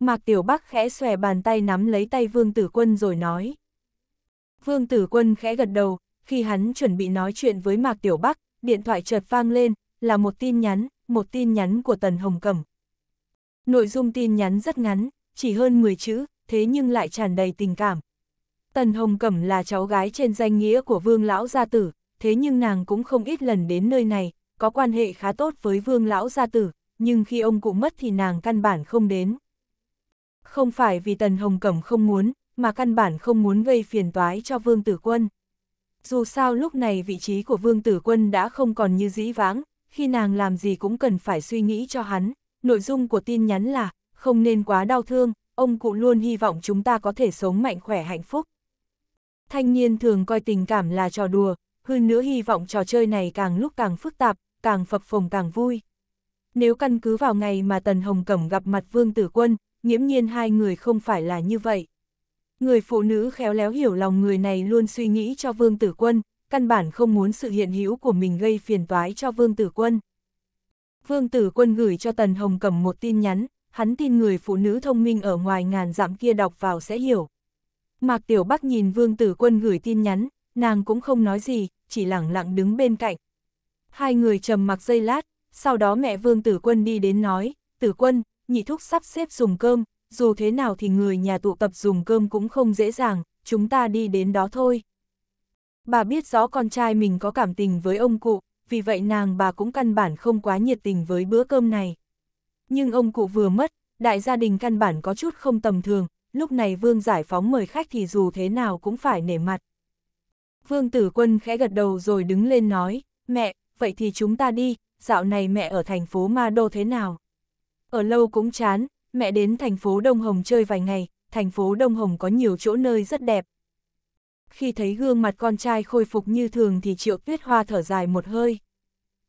Mạc Tiểu Bắc khẽ xòe bàn tay nắm lấy tay Vương Tử Quân rồi nói. Vương Tử Quân khẽ gật đầu, khi hắn chuẩn bị nói chuyện với Mạc Tiểu Bắc, điện thoại chợt vang lên, là một tin nhắn, một tin nhắn của Tần Hồng Cẩm. Nội dung tin nhắn rất ngắn, chỉ hơn 10 chữ, thế nhưng lại tràn đầy tình cảm. Tần Hồng Cẩm là cháu gái trên danh nghĩa của Vương Lão Gia Tử, thế nhưng nàng cũng không ít lần đến nơi này, có quan hệ khá tốt với Vương Lão Gia Tử, nhưng khi ông cụ mất thì nàng căn bản không đến không phải vì Tần Hồng Cẩm không muốn, mà căn bản không muốn gây phiền toái cho Vương Tử Quân. Dù sao lúc này vị trí của Vương Tử Quân đã không còn như dĩ vãng, khi nàng làm gì cũng cần phải suy nghĩ cho hắn, nội dung của tin nhắn là, không nên quá đau thương, ông cụ luôn hy vọng chúng ta có thể sống mạnh khỏe hạnh phúc. Thanh niên thường coi tình cảm là trò đùa, hơn nữa hy vọng trò chơi này càng lúc càng phức tạp, càng phập phồng càng vui. Nếu căn cứ vào ngày mà Tần Hồng Cẩm gặp mặt Vương Tử Quân, nghiễm nhiên hai người không phải là như vậy. Người phụ nữ khéo léo hiểu lòng người này luôn suy nghĩ cho Vương Tử Quân, căn bản không muốn sự hiện hữu của mình gây phiền toái cho Vương Tử Quân. Vương Tử Quân gửi cho Tần Hồng cầm một tin nhắn, hắn tin người phụ nữ thông minh ở ngoài ngàn dặm kia đọc vào sẽ hiểu. Mạc Tiểu Bắc nhìn Vương Tử Quân gửi tin nhắn, nàng cũng không nói gì, chỉ lặng lặng đứng bên cạnh. Hai người trầm mặc dây lát, sau đó mẹ Vương Tử Quân đi đến nói, Tử Quân, nhị thúc sắp xếp dùng cơm, dù thế nào thì người nhà tụ tập dùng cơm cũng không dễ dàng, chúng ta đi đến đó thôi. Bà biết rõ con trai mình có cảm tình với ông cụ, vì vậy nàng bà cũng căn bản không quá nhiệt tình với bữa cơm này. Nhưng ông cụ vừa mất, đại gia đình căn bản có chút không tầm thường, lúc này vương giải phóng mời khách thì dù thế nào cũng phải nể mặt. Vương tử quân khẽ gật đầu rồi đứng lên nói, mẹ, vậy thì chúng ta đi, dạo này mẹ ở thành phố Ma Đô thế nào? Ở lâu cũng chán, mẹ đến thành phố Đông Hồng chơi vài ngày, thành phố Đông Hồng có nhiều chỗ nơi rất đẹp. Khi thấy gương mặt con trai khôi phục như thường thì Triệu Tuyết Hoa thở dài một hơi.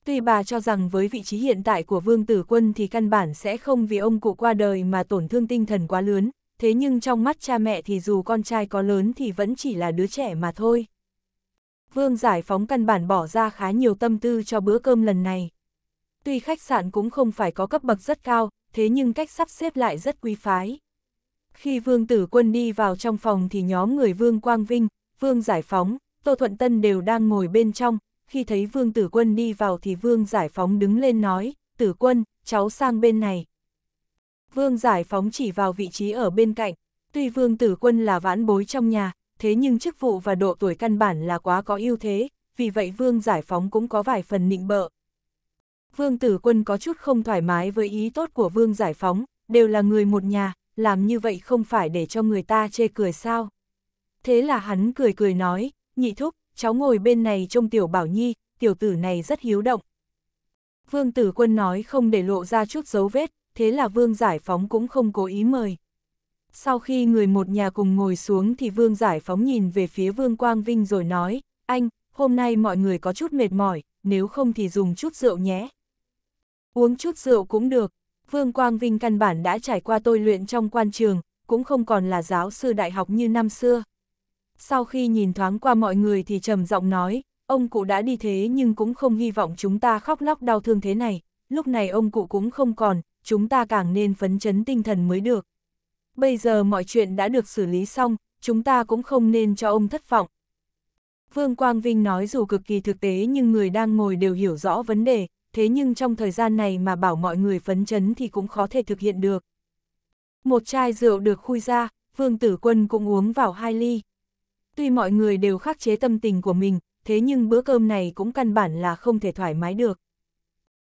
Tuy bà cho rằng với vị trí hiện tại của Vương Tử Quân thì căn bản sẽ không vì ông cụ qua đời mà tổn thương tinh thần quá lớn, thế nhưng trong mắt cha mẹ thì dù con trai có lớn thì vẫn chỉ là đứa trẻ mà thôi. Vương giải phóng căn bản bỏ ra khá nhiều tâm tư cho bữa cơm lần này. Tuy khách sạn cũng không phải có cấp bậc rất cao, thế nhưng cách sắp xếp lại rất quý phái. Khi Vương Tử Quân đi vào trong phòng thì nhóm người Vương Quang Vinh, Vương Giải Phóng, Tô Thuận Tân đều đang ngồi bên trong, khi thấy Vương Tử Quân đi vào thì Vương Giải Phóng đứng lên nói, Tử Quân, cháu sang bên này. Vương Giải Phóng chỉ vào vị trí ở bên cạnh, tuy Vương Tử Quân là vãn bối trong nhà, thế nhưng chức vụ và độ tuổi căn bản là quá có ưu thế, vì vậy Vương Giải Phóng cũng có vài phần nịnh bợ. Vương Tử Quân có chút không thoải mái với ý tốt của Vương Giải Phóng, đều là người một nhà, làm như vậy không phải để cho người ta chê cười sao. Thế là hắn cười cười nói, nhị thúc, cháu ngồi bên này trông tiểu bảo nhi, tiểu tử này rất hiếu động. Vương Tử Quân nói không để lộ ra chút dấu vết, thế là Vương Giải Phóng cũng không cố ý mời. Sau khi người một nhà cùng ngồi xuống thì Vương Giải Phóng nhìn về phía Vương Quang Vinh rồi nói, anh, hôm nay mọi người có chút mệt mỏi, nếu không thì dùng chút rượu nhé. Uống chút rượu cũng được, Vương Quang Vinh căn bản đã trải qua tôi luyện trong quan trường, cũng không còn là giáo sư đại học như năm xưa. Sau khi nhìn thoáng qua mọi người thì trầm giọng nói, ông cụ đã đi thế nhưng cũng không hy vọng chúng ta khóc lóc đau thương thế này, lúc này ông cụ cũng không còn, chúng ta càng nên phấn chấn tinh thần mới được. Bây giờ mọi chuyện đã được xử lý xong, chúng ta cũng không nên cho ông thất vọng. Vương Quang Vinh nói dù cực kỳ thực tế nhưng người đang ngồi đều hiểu rõ vấn đề, thế nhưng trong thời gian này mà bảo mọi người phấn chấn thì cũng khó thể thực hiện được. Một chai rượu được khui ra, Vương Tử Quân cũng uống vào hai ly. Tuy mọi người đều khắc chế tâm tình của mình, thế nhưng bữa cơm này cũng căn bản là không thể thoải mái được.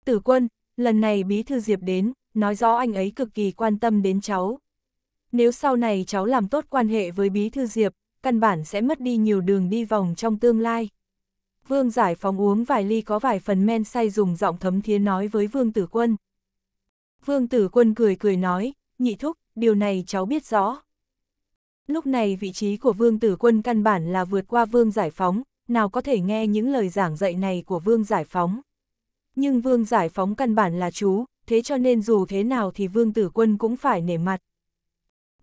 Tử Quân, lần này Bí Thư Diệp đến, nói rõ anh ấy cực kỳ quan tâm đến cháu. Nếu sau này cháu làm tốt quan hệ với Bí Thư Diệp, căn bản sẽ mất đi nhiều đường đi vòng trong tương lai. Vương Giải Phóng uống vài ly có vài phần men say dùng giọng thấm thiế nói với Vương Tử Quân. Vương Tử Quân cười cười nói, nhị thúc, điều này cháu biết rõ. Lúc này vị trí của Vương Tử Quân căn bản là vượt qua Vương Giải Phóng, nào có thể nghe những lời giảng dạy này của Vương Giải Phóng. Nhưng Vương Giải Phóng căn bản là chú, thế cho nên dù thế nào thì Vương Tử Quân cũng phải nể mặt.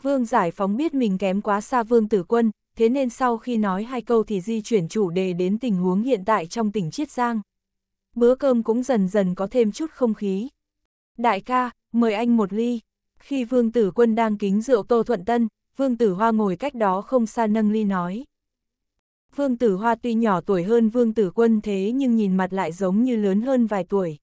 Vương Giải Phóng biết mình kém quá xa Vương Tử Quân, thế nên sau khi nói hai câu thì di chuyển chủ đề đến tình huống hiện tại trong tỉnh Chiết Giang. Bữa cơm cũng dần dần có thêm chút không khí. Đại ca, mời anh một ly. Khi Vương Tử Quân đang kính rượu Tô Thuận Tân, Vương Tử Hoa ngồi cách đó không xa nâng ly nói. Vương Tử Hoa tuy nhỏ tuổi hơn Vương Tử Quân thế nhưng nhìn mặt lại giống như lớn hơn vài tuổi.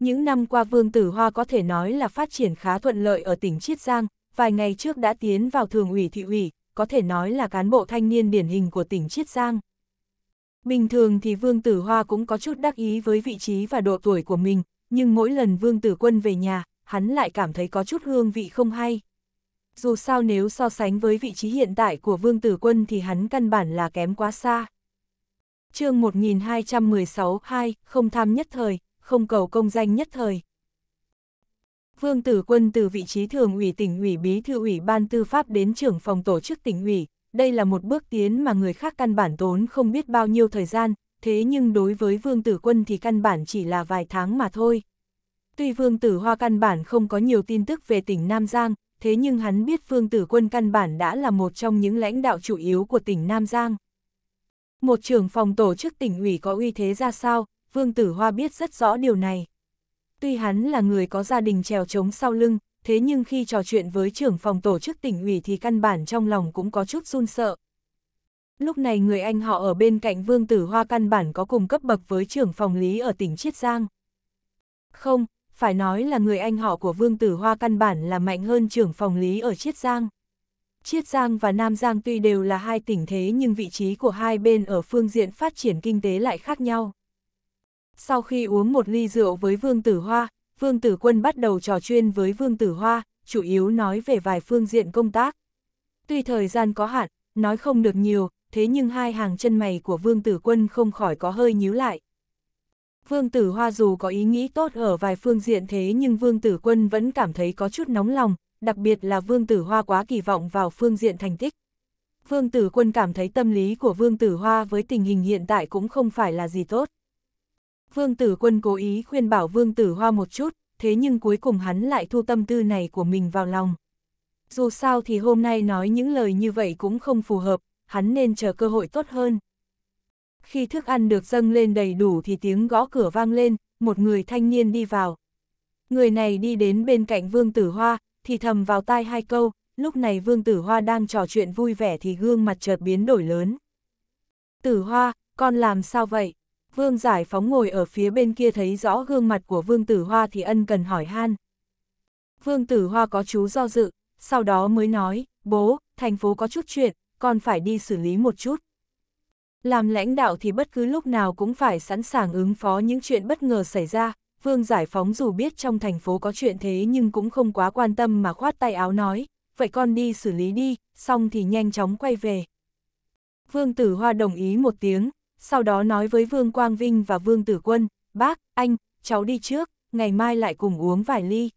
Những năm qua Vương Tử Hoa có thể nói là phát triển khá thuận lợi ở tỉnh Chiết Giang, vài ngày trước đã tiến vào thường ủy thị ủy, có thể nói là cán bộ thanh niên điển hình của tỉnh Chiết Giang. Bình thường thì Vương Tử Hoa cũng có chút đắc ý với vị trí và độ tuổi của mình, nhưng mỗi lần Vương Tử Quân về nhà, hắn lại cảm thấy có chút hương vị không hay. Dù sao nếu so sánh với vị trí hiện tại của Vương Tử Quân thì hắn căn bản là kém quá xa. chương 1216-2, không tham nhất thời, không cầu công danh nhất thời. Vương Tử Quân từ vị trí thường ủy tỉnh ủy bí thư ủy ban tư pháp đến trưởng phòng tổ chức tỉnh ủy, đây là một bước tiến mà người khác căn bản tốn không biết bao nhiêu thời gian, thế nhưng đối với Vương Tử Quân thì căn bản chỉ là vài tháng mà thôi. Tuy Vương Tử Hoa căn bản không có nhiều tin tức về tỉnh Nam Giang, thế nhưng hắn biết Vương Tử Quân căn bản đã là một trong những lãnh đạo chủ yếu của tỉnh Nam Giang. Một trưởng phòng tổ chức tỉnh ủy có uy thế ra sao, Vương Tử Hoa biết rất rõ điều này. Tuy hắn là người có gia đình trèo trống sau lưng, thế nhưng khi trò chuyện với trưởng phòng tổ chức tỉnh ủy thì căn bản trong lòng cũng có chút run sợ. Lúc này người anh họ ở bên cạnh Vương Tử Hoa căn bản có cùng cấp bậc với trưởng phòng lý ở tỉnh Chiết Giang. Không, phải nói là người anh họ của Vương Tử Hoa căn bản là mạnh hơn trưởng phòng lý ở Chiết Giang. Chiết Giang và Nam Giang tuy đều là hai tỉnh thế nhưng vị trí của hai bên ở phương diện phát triển kinh tế lại khác nhau. Sau khi uống một ly rượu với Vương Tử Hoa, Vương Tử Quân bắt đầu trò chuyên với Vương Tử Hoa, chủ yếu nói về vài phương diện công tác. Tuy thời gian có hạn, nói không được nhiều, thế nhưng hai hàng chân mày của Vương Tử Quân không khỏi có hơi nhíu lại. Vương Tử Hoa dù có ý nghĩ tốt ở vài phương diện thế nhưng Vương Tử Quân vẫn cảm thấy có chút nóng lòng, đặc biệt là Vương Tử Hoa quá kỳ vọng vào phương diện thành tích. Vương Tử Quân cảm thấy tâm lý của Vương Tử Hoa với tình hình hiện tại cũng không phải là gì tốt. Vương Tử Quân cố ý khuyên bảo Vương Tử Hoa một chút, thế nhưng cuối cùng hắn lại thu tâm tư này của mình vào lòng. Dù sao thì hôm nay nói những lời như vậy cũng không phù hợp, hắn nên chờ cơ hội tốt hơn. Khi thức ăn được dâng lên đầy đủ thì tiếng gõ cửa vang lên, một người thanh niên đi vào. Người này đi đến bên cạnh Vương Tử Hoa, thì thầm vào tai hai câu, lúc này Vương Tử Hoa đang trò chuyện vui vẻ thì gương mặt chợt biến đổi lớn. Tử Hoa, con làm sao vậy? Vương Giải Phóng ngồi ở phía bên kia thấy rõ gương mặt của Vương Tử Hoa thì ân cần hỏi han. Vương Tử Hoa có chú do dự, sau đó mới nói, bố, thành phố có chút chuyện, con phải đi xử lý một chút. Làm lãnh đạo thì bất cứ lúc nào cũng phải sẵn sàng ứng phó những chuyện bất ngờ xảy ra, Vương Giải Phóng dù biết trong thành phố có chuyện thế nhưng cũng không quá quan tâm mà khoát tay áo nói, vậy con đi xử lý đi, xong thì nhanh chóng quay về. Vương Tử Hoa đồng ý một tiếng, sau đó nói với Vương Quang Vinh và Vương Tử Quân, bác, anh, cháu đi trước, ngày mai lại cùng uống vài ly.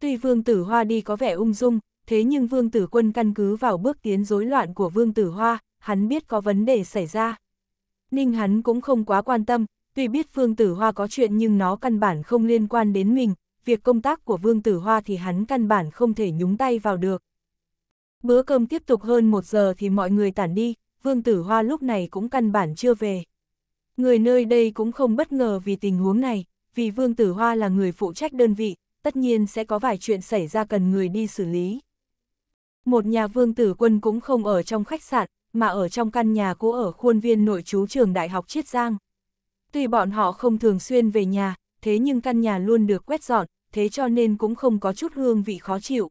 Tuy Vương Tử Hoa đi có vẻ ung dung, thế nhưng Vương Tử Quân căn cứ vào bước tiến rối loạn của Vương Tử Hoa, hắn biết có vấn đề xảy ra. Ninh hắn cũng không quá quan tâm, tuy biết Vương Tử Hoa có chuyện nhưng nó căn bản không liên quan đến mình, việc công tác của Vương Tử Hoa thì hắn căn bản không thể nhúng tay vào được. Bữa cơm tiếp tục hơn một giờ thì mọi người tản đi, Vương Tử Hoa lúc này cũng căn bản chưa về. Người nơi đây cũng không bất ngờ vì tình huống này, vì Vương Tử Hoa là người phụ trách đơn vị, tất nhiên sẽ có vài chuyện xảy ra cần người đi xử lý. Một nhà Vương Tử Quân cũng không ở trong khách sạn, mà ở trong căn nhà cũ ở khuôn viên nội trú trường Đại học Chiết Giang. Tuy bọn họ không thường xuyên về nhà, thế nhưng căn nhà luôn được quét dọn, thế cho nên cũng không có chút hương vị khó chịu.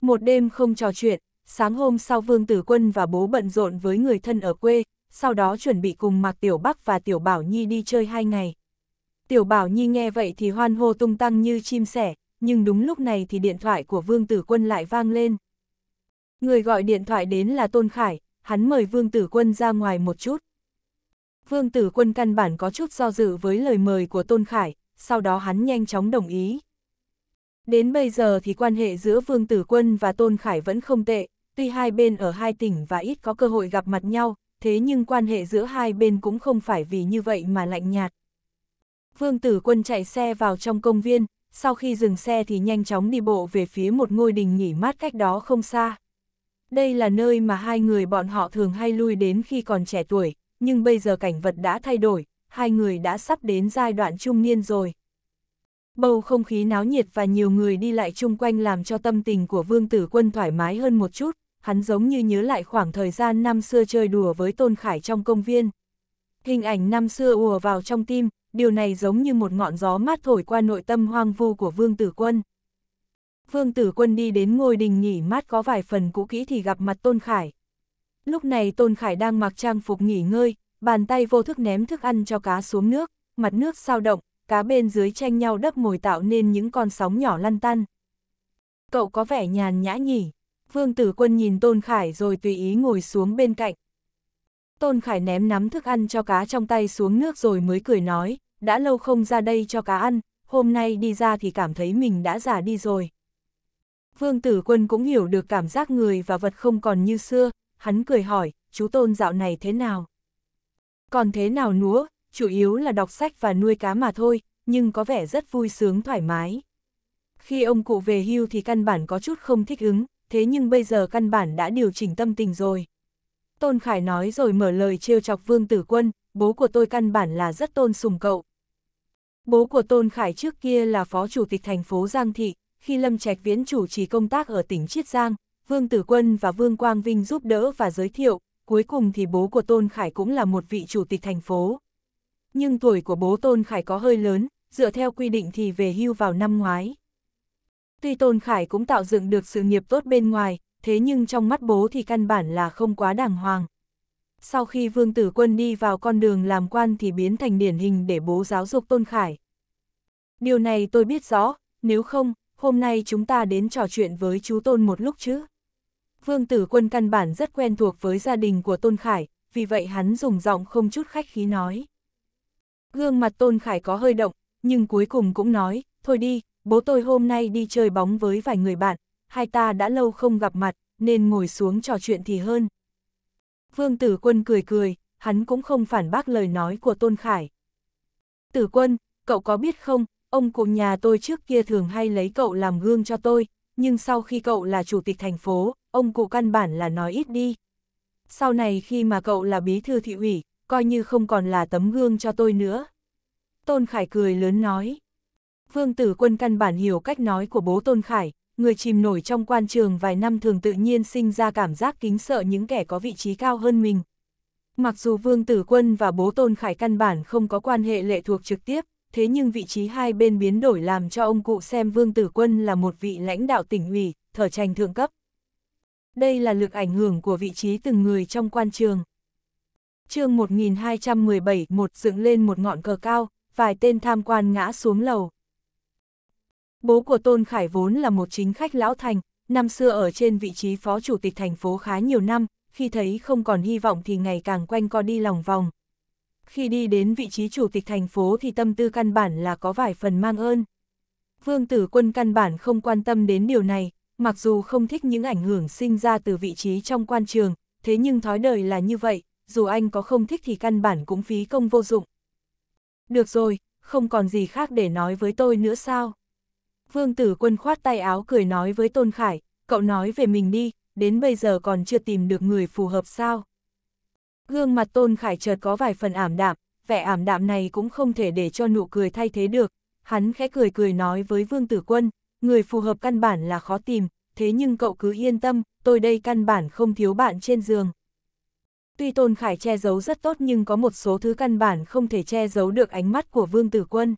Một đêm không trò chuyện, sáng hôm sau Vương Tử Quân và bố bận rộn với người thân ở quê, sau đó chuẩn bị cùng Mạc Tiểu Bắc và Tiểu Bảo Nhi đi chơi hai ngày. Tiểu Bảo Nhi nghe vậy thì hoan hô tung tăng như chim sẻ, nhưng đúng lúc này thì điện thoại của Vương Tử Quân lại vang lên. Người gọi điện thoại đến là Tôn Khải, hắn mời Vương Tử Quân ra ngoài một chút. Vương Tử Quân căn bản có chút do dự với lời mời của Tôn Khải, sau đó hắn nhanh chóng đồng ý. Đến bây giờ thì quan hệ giữa Vương Tử Quân và Tôn Khải vẫn không tệ, tuy hai bên ở hai tỉnh và ít có cơ hội gặp mặt nhau, thế nhưng quan hệ giữa hai bên cũng không phải vì như vậy mà lạnh nhạt. Vương Tử Quân chạy xe vào trong công viên, sau khi dừng xe thì nhanh chóng đi bộ về phía một ngôi đình nghỉ mát cách đó không xa. Đây là nơi mà hai người bọn họ thường hay lui đến khi còn trẻ tuổi, nhưng bây giờ cảnh vật đã thay đổi, hai người đã sắp đến giai đoạn trung niên rồi. Bầu không khí náo nhiệt và nhiều người đi lại chung quanh làm cho tâm tình của Vương Tử Quân thoải mái hơn một chút, hắn giống như nhớ lại khoảng thời gian năm xưa chơi đùa với Tôn Khải trong công viên. Hình ảnh năm xưa ùa vào trong tim, điều này giống như một ngọn gió mát thổi qua nội tâm hoang vu của Vương Tử Quân. Vương Tử Quân đi đến ngôi đình nghỉ mát có vài phần cũ kỹ thì gặp mặt Tôn Khải. Lúc này Tôn Khải đang mặc trang phục nghỉ ngơi, bàn tay vô thức ném thức ăn cho cá xuống nước, mặt nước sao động, cá bên dưới tranh nhau đấp mồi tạo nên những con sóng nhỏ lăn tăn. Cậu có vẻ nhàn nhã nhỉ, Vương Tử Quân nhìn Tôn Khải rồi tùy ý ngồi xuống bên cạnh. Tôn Khải ném nắm thức ăn cho cá trong tay xuống nước rồi mới cười nói, đã lâu không ra đây cho cá ăn, hôm nay đi ra thì cảm thấy mình đã già đi rồi. Vương Tử Quân cũng hiểu được cảm giác người và vật không còn như xưa, hắn cười hỏi, chú Tôn dạo này thế nào? Còn thế nào núa, chủ yếu là đọc sách và nuôi cá mà thôi, nhưng có vẻ rất vui sướng thoải mái. Khi ông cụ về hưu thì căn bản có chút không thích ứng, thế nhưng bây giờ căn bản đã điều chỉnh tâm tình rồi. Tôn Khải nói rồi mở lời trêu chọc Vương Tử Quân, bố của tôi căn bản là rất tôn sùng cậu. Bố của Tôn Khải trước kia là phó chủ tịch thành phố Giang Thị, khi Lâm Trạch Viễn chủ trì công tác ở tỉnh Chiết Giang, Vương Tử Quân và Vương Quang Vinh giúp đỡ và giới thiệu, cuối cùng thì bố của Tôn Khải cũng là một vị chủ tịch thành phố. Nhưng tuổi của bố Tôn Khải có hơi lớn, dựa theo quy định thì về hưu vào năm ngoái. Tuy Tôn Khải cũng tạo dựng được sự nghiệp tốt bên ngoài, thế nhưng trong mắt bố thì căn bản là không quá đàng hoàng. Sau khi Vương Tử Quân đi vào con đường làm quan thì biến thành điển hình để bố giáo dục Tôn Khải. Điều này tôi biết rõ, nếu không, hôm nay chúng ta đến trò chuyện với chú Tôn một lúc chứ. Vương Tử Quân căn bản rất quen thuộc với gia đình của Tôn Khải, vì vậy hắn dùng giọng không chút khách khí nói. Gương mặt Tôn Khải có hơi động, nhưng cuối cùng cũng nói, thôi đi, bố tôi hôm nay đi chơi bóng với vài người bạn, hai ta đã lâu không gặp mặt, nên ngồi xuống trò chuyện thì hơn. Vương Tử Quân cười cười, hắn cũng không phản bác lời nói của Tôn Khải. Tử Quân, cậu có biết không, ông cụ nhà tôi trước kia thường hay lấy cậu làm gương cho tôi, nhưng sau khi cậu là chủ tịch thành phố, ông cụ căn bản là nói ít đi. Sau này khi mà cậu là bí thư thị ủy, coi như không còn là tấm gương cho tôi nữa. Tôn Khải cười lớn nói. Vương Tử Quân căn bản hiểu cách nói của bố Tôn Khải, người chìm nổi trong quan trường vài năm thường tự nhiên sinh ra cảm giác kính sợ những kẻ có vị trí cao hơn mình. Mặc dù Vương Tử Quân và bố Tôn Khải căn bản không có quan hệ lệ thuộc trực tiếp, thế nhưng vị trí hai bên biến đổi làm cho ông cụ xem Vương Tử Quân là một vị lãnh đạo tỉnh ủy, thở trành thượng cấp. Đây là lực ảnh hưởng của vị trí từng người trong quan trường. chương 1217 một dựng lên một ngọn cờ cao, vài tên tham quan ngã xuống lầu, Bố của Tôn Khải vốn là một chính khách lão thành, năm xưa ở trên vị trí phó chủ tịch thành phố khá nhiều năm, khi thấy không còn hy vọng thì ngày càng quanh co đi lòng vòng. Khi đi đến vị trí chủ tịch thành phố thì tâm tư căn bản là có vài phần mang ơn. Vương tử quân căn bản không quan tâm đến điều này, mặc dù không thích những ảnh hưởng sinh ra từ vị trí trong quan trường, thế nhưng thói đời là như vậy, dù anh có không thích thì căn bản cũng phí công vô dụng. Được rồi, không còn gì khác để nói với tôi nữa sao? Vương tử quân khoát tay áo cười nói với Tôn Khải, cậu nói về mình đi, đến bây giờ còn chưa tìm được người phù hợp sao. Gương mặt Tôn Khải chợt có vài phần ảm đạm, vẻ ảm đạm này cũng không thể để cho nụ cười thay thế được. Hắn khẽ cười cười nói với Vương Tử Quân, người phù hợp căn bản là khó tìm, thế nhưng cậu cứ yên tâm, tôi đây căn bản không thiếu bạn trên giường. Tuy Tôn Khải che giấu rất tốt nhưng có một số thứ căn bản không thể che giấu được ánh mắt của Vương Tử Quân.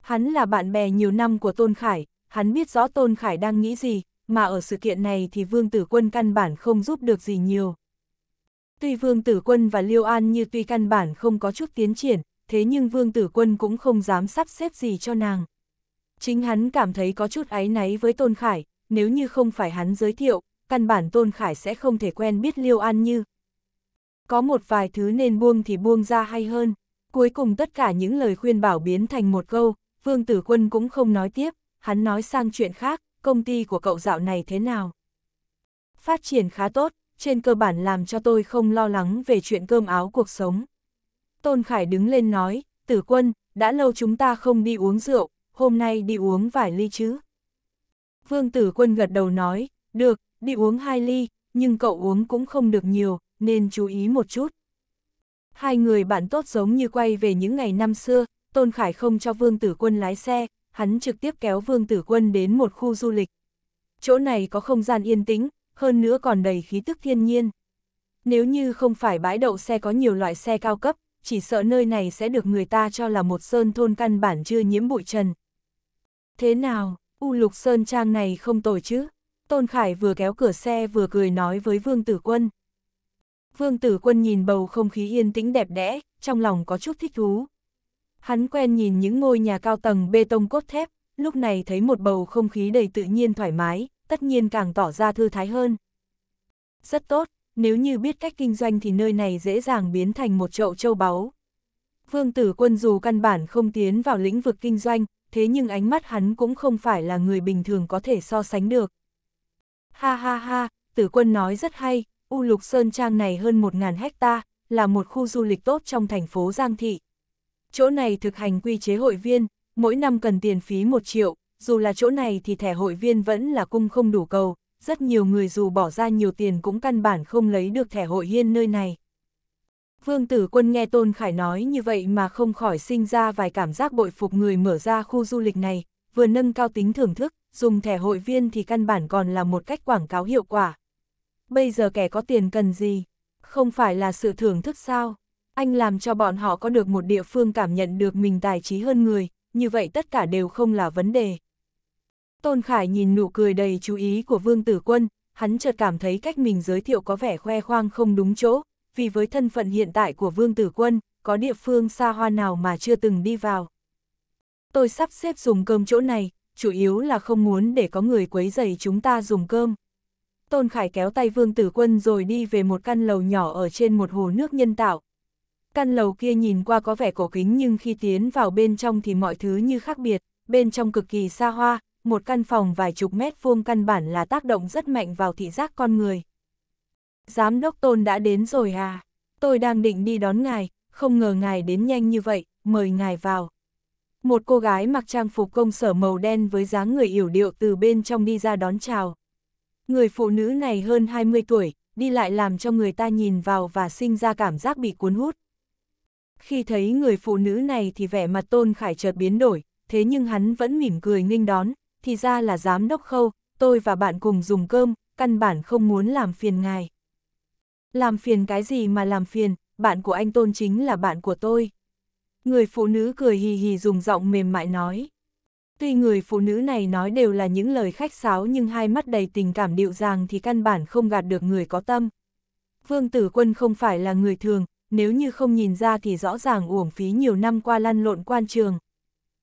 Hắn là bạn bè nhiều năm của Tôn Khải, hắn biết rõ Tôn Khải đang nghĩ gì, mà ở sự kiện này thì Vương Tử Quân căn bản không giúp được gì nhiều. Tuy Vương Tử Quân và Liêu An như tuy căn bản không có chút tiến triển, thế nhưng Vương Tử Quân cũng không dám sắp xếp gì cho nàng. Chính hắn cảm thấy có chút áy náy với Tôn Khải, nếu như không phải hắn giới thiệu, căn bản Tôn Khải sẽ không thể quen biết Liêu An Như. Có một vài thứ nên buông thì buông ra hay hơn. Cuối cùng tất cả những lời khuyên bảo biến thành một câu, Vương Tử Quân cũng không nói tiếp, hắn nói sang chuyện khác, công ty của cậu dạo này thế nào? Phát triển khá tốt, trên cơ bản làm cho tôi không lo lắng về chuyện cơm áo cuộc sống. Tôn Khải đứng lên nói, Tử Quân, đã lâu chúng ta không đi uống rượu, hôm nay đi uống vài ly chứ. Vương Tử Quân gật đầu nói, được, đi uống hai ly, nhưng cậu uống cũng không được nhiều, nên chú ý một chút. Hai người bạn tốt giống như quay về những ngày năm xưa, Tôn Khải không cho Vương Tử Quân lái xe, hắn trực tiếp kéo Vương Tử Quân đến một khu du lịch. Chỗ này có không gian yên tĩnh, hơn nữa còn đầy khí tức thiên nhiên. Nếu như không phải bãi đậu xe có nhiều loại xe cao cấp, chỉ sợ nơi này sẽ được người ta cho là một sơn thôn căn bản chưa nhiễm bụi trần. Thế nào, U Lục Sơn Trang này không tồi chứ? Tôn Khải vừa kéo cửa xe vừa cười nói với Vương Tử Quân. Vương Tử Quân nhìn bầu không khí yên tĩnh đẹp đẽ, trong lòng có chút thích thú. Hắn quen nhìn những ngôi nhà cao tầng bê tông cốt thép, lúc này thấy một bầu không khí đầy tự nhiên thoải mái, tất nhiên càng tỏ ra thư thái hơn. Rất tốt, nếu như biết cách kinh doanh thì nơi này dễ dàng biến thành một chậu châu báu. Vương tử quân dù căn bản không tiến vào lĩnh vực kinh doanh, thế nhưng ánh mắt hắn cũng không phải là người bình thường có thể so sánh được. Ha ha ha, tử quân nói rất hay, U Lục Sơn Trang này hơn 1.000 hecta là một khu du lịch tốt trong thành phố Giang Thị chỗ này thực hành quy chế hội viên, mỗi năm cần tiền phí 1 triệu, dù là chỗ này thì thẻ hội viên vẫn là cung không đủ cầu, rất nhiều người dù bỏ ra nhiều tiền cũng căn bản không lấy được thẻ hội viên nơi này. Vương Tử Quân nghe Tôn Khải nói như vậy mà không khỏi sinh ra vài cảm giác bội phục người mở ra khu du lịch này, vừa nâng cao tính thưởng thức, dùng thẻ hội viên thì căn bản còn là một cách quảng cáo hiệu quả. Bây giờ kẻ có tiền cần gì? Không phải là sự thưởng thức sao? anh làm cho bọn họ có được một địa phương cảm nhận được mình tài trí hơn người, như vậy tất cả đều không là vấn đề. Tôn Khải nhìn nụ cười đầy chú ý của Vương Tử Quân, hắn chợt cảm thấy cách mình giới thiệu có vẻ khoe khoang không đúng chỗ, vì với thân phận hiện tại của Vương Tử Quân, có địa phương xa hoa nào mà chưa từng đi vào. Tôi sắp xếp dùng cơm chỗ này, chủ yếu là không muốn để có người quấy rầy chúng ta dùng cơm. Tôn Khải kéo tay Vương Tử Quân rồi đi về một căn lầu nhỏ ở trên một hồ nước nhân tạo, Căn lầu kia nhìn qua có vẻ cổ kính nhưng khi tiến vào bên trong thì mọi thứ như khác biệt, bên trong cực kỳ xa hoa, một căn phòng vài chục mét vuông căn bản là tác động rất mạnh vào thị giác con người. Giám đốc Tôn đã đến rồi à? Tôi đang định đi đón ngài, không ngờ ngài đến nhanh như vậy, mời ngài vào. Một cô gái mặc trang phục công sở màu đen với dáng người yểu điệu từ bên trong đi ra đón chào. Người phụ nữ này hơn 20 tuổi, đi lại làm cho người ta nhìn vào và sinh ra cảm giác bị cuốn hút. Khi thấy người phụ nữ này thì vẻ mặt Tôn Khải chợt biến đổi, thế nhưng hắn vẫn mỉm cười nghênh đón, thì ra là giám đốc khâu, tôi và bạn cùng dùng cơm, căn bản không muốn làm phiền ngài. Làm phiền cái gì mà làm phiền, bạn của anh Tôn chính là bạn của tôi. Người phụ nữ cười hì hì dùng giọng mềm mại nói. Tuy người phụ nữ này nói đều là những lời khách sáo nhưng hai mắt đầy tình cảm điệu dàng thì căn bản không gạt được người có tâm. Vương Tử Quân không phải là người thường, nếu như không nhìn ra thì rõ ràng uổng phí nhiều năm qua lăn lộn quan trường.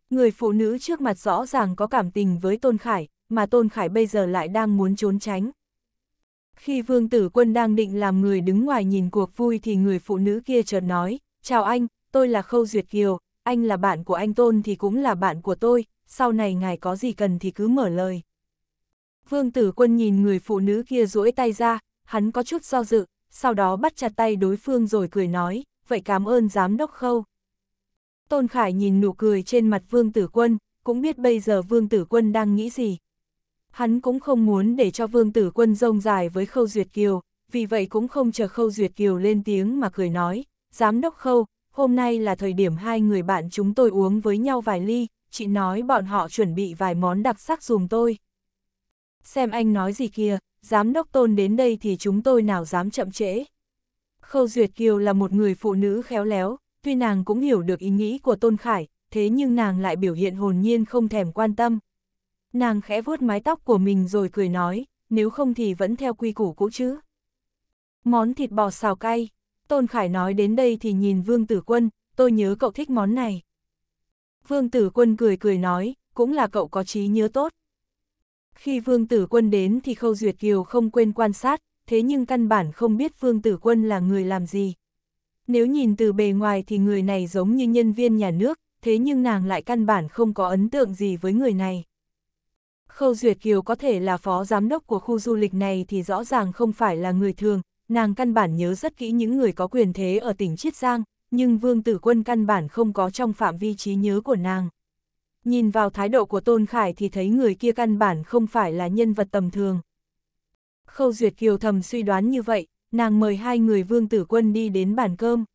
Người phụ nữ trước mặt rõ ràng có cảm tình với Tôn Khải, mà Tôn Khải bây giờ lại đang muốn trốn tránh. Khi Vương Tử Quân đang định làm người đứng ngoài nhìn cuộc vui thì người phụ nữ kia chợt nói, chào anh, tôi là Khâu Duyệt Kiều, anh là bạn của anh Tôn thì cũng là bạn của tôi, sau này ngài có gì cần thì cứ mở lời. Vương Tử Quân nhìn người phụ nữ kia duỗi tay ra, hắn có chút do dự, sau đó bắt chặt tay đối phương rồi cười nói, vậy cảm ơn giám đốc khâu. Tôn Khải nhìn nụ cười trên mặt Vương Tử Quân, cũng biết bây giờ Vương Tử Quân đang nghĩ gì. Hắn cũng không muốn để cho Vương Tử Quân rông dài với Khâu Duyệt Kiều, vì vậy cũng không chờ Khâu Duyệt Kiều lên tiếng mà cười nói, Giám đốc Khâu, hôm nay là thời điểm hai người bạn chúng tôi uống với nhau vài ly, chị nói bọn họ chuẩn bị vài món đặc sắc dùng tôi xem anh nói gì kia, giám đốc tôn đến đây thì chúng tôi nào dám chậm trễ. Khâu Duyệt Kiều là một người phụ nữ khéo léo, tuy nàng cũng hiểu được ý nghĩ của Tôn Khải, thế nhưng nàng lại biểu hiện hồn nhiên không thèm quan tâm. Nàng khẽ vuốt mái tóc của mình rồi cười nói, nếu không thì vẫn theo quy củ cũ chứ. Món thịt bò xào cay, Tôn Khải nói đến đây thì nhìn Vương Tử Quân, tôi nhớ cậu thích món này. Vương Tử Quân cười cười nói, cũng là cậu có trí nhớ tốt. Khi Vương Tử Quân đến thì Khâu Duyệt Kiều không quên quan sát, thế nhưng căn bản không biết Vương Tử Quân là người làm gì. Nếu nhìn từ bề ngoài thì người này giống như nhân viên nhà nước, thế nhưng nàng lại căn bản không có ấn tượng gì với người này. Khâu Duyệt Kiều có thể là phó giám đốc của khu du lịch này thì rõ ràng không phải là người thường, nàng căn bản nhớ rất kỹ những người có quyền thế ở tỉnh Chiết Giang, nhưng Vương Tử Quân căn bản không có trong phạm vi trí nhớ của nàng nhìn vào thái độ của Tôn Khải thì thấy người kia căn bản không phải là nhân vật tầm thường. Khâu Duyệt Kiều thầm suy đoán như vậy, nàng mời hai người vương tử quân đi đến bàn cơm.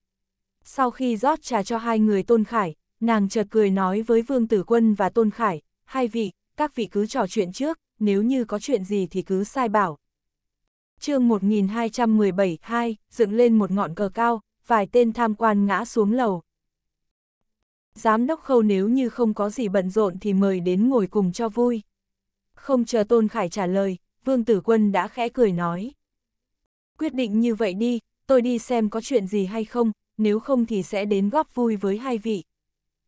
Sau khi rót trà cho hai người Tôn Khải, nàng chợt cười nói với vương tử quân và Tôn Khải, hai vị, các vị cứ trò chuyện trước, nếu như có chuyện gì thì cứ sai bảo. chương 1217-2, dựng lên một ngọn cờ cao, vài tên tham quan ngã xuống lầu, Giám đốc khâu nếu như không có gì bận rộn thì mời đến ngồi cùng cho vui. Không chờ Tôn Khải trả lời, Vương Tử Quân đã khẽ cười nói. Quyết định như vậy đi, tôi đi xem có chuyện gì hay không, nếu không thì sẽ đến góp vui với hai vị.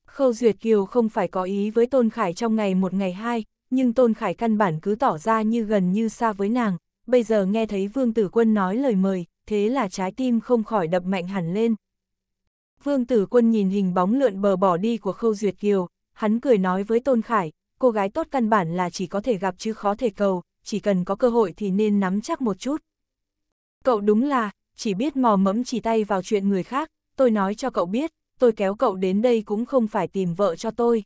Khâu Duyệt Kiều không phải có ý với Tôn Khải trong ngày một ngày hai, nhưng Tôn Khải căn bản cứ tỏ ra như gần như xa với nàng, bây giờ nghe thấy Vương Tử Quân nói lời mời, thế là trái tim không khỏi đập mạnh hẳn lên, Vương tử quân nhìn hình bóng lượn bờ bỏ đi của Khâu Duyệt Kiều, hắn cười nói với Tôn Khải, cô gái tốt căn bản là chỉ có thể gặp chứ khó thể cầu, chỉ cần có cơ hội thì nên nắm chắc một chút. Cậu đúng là, chỉ biết mò mẫm chỉ tay vào chuyện người khác, tôi nói cho cậu biết, tôi kéo cậu đến đây cũng không phải tìm vợ cho tôi.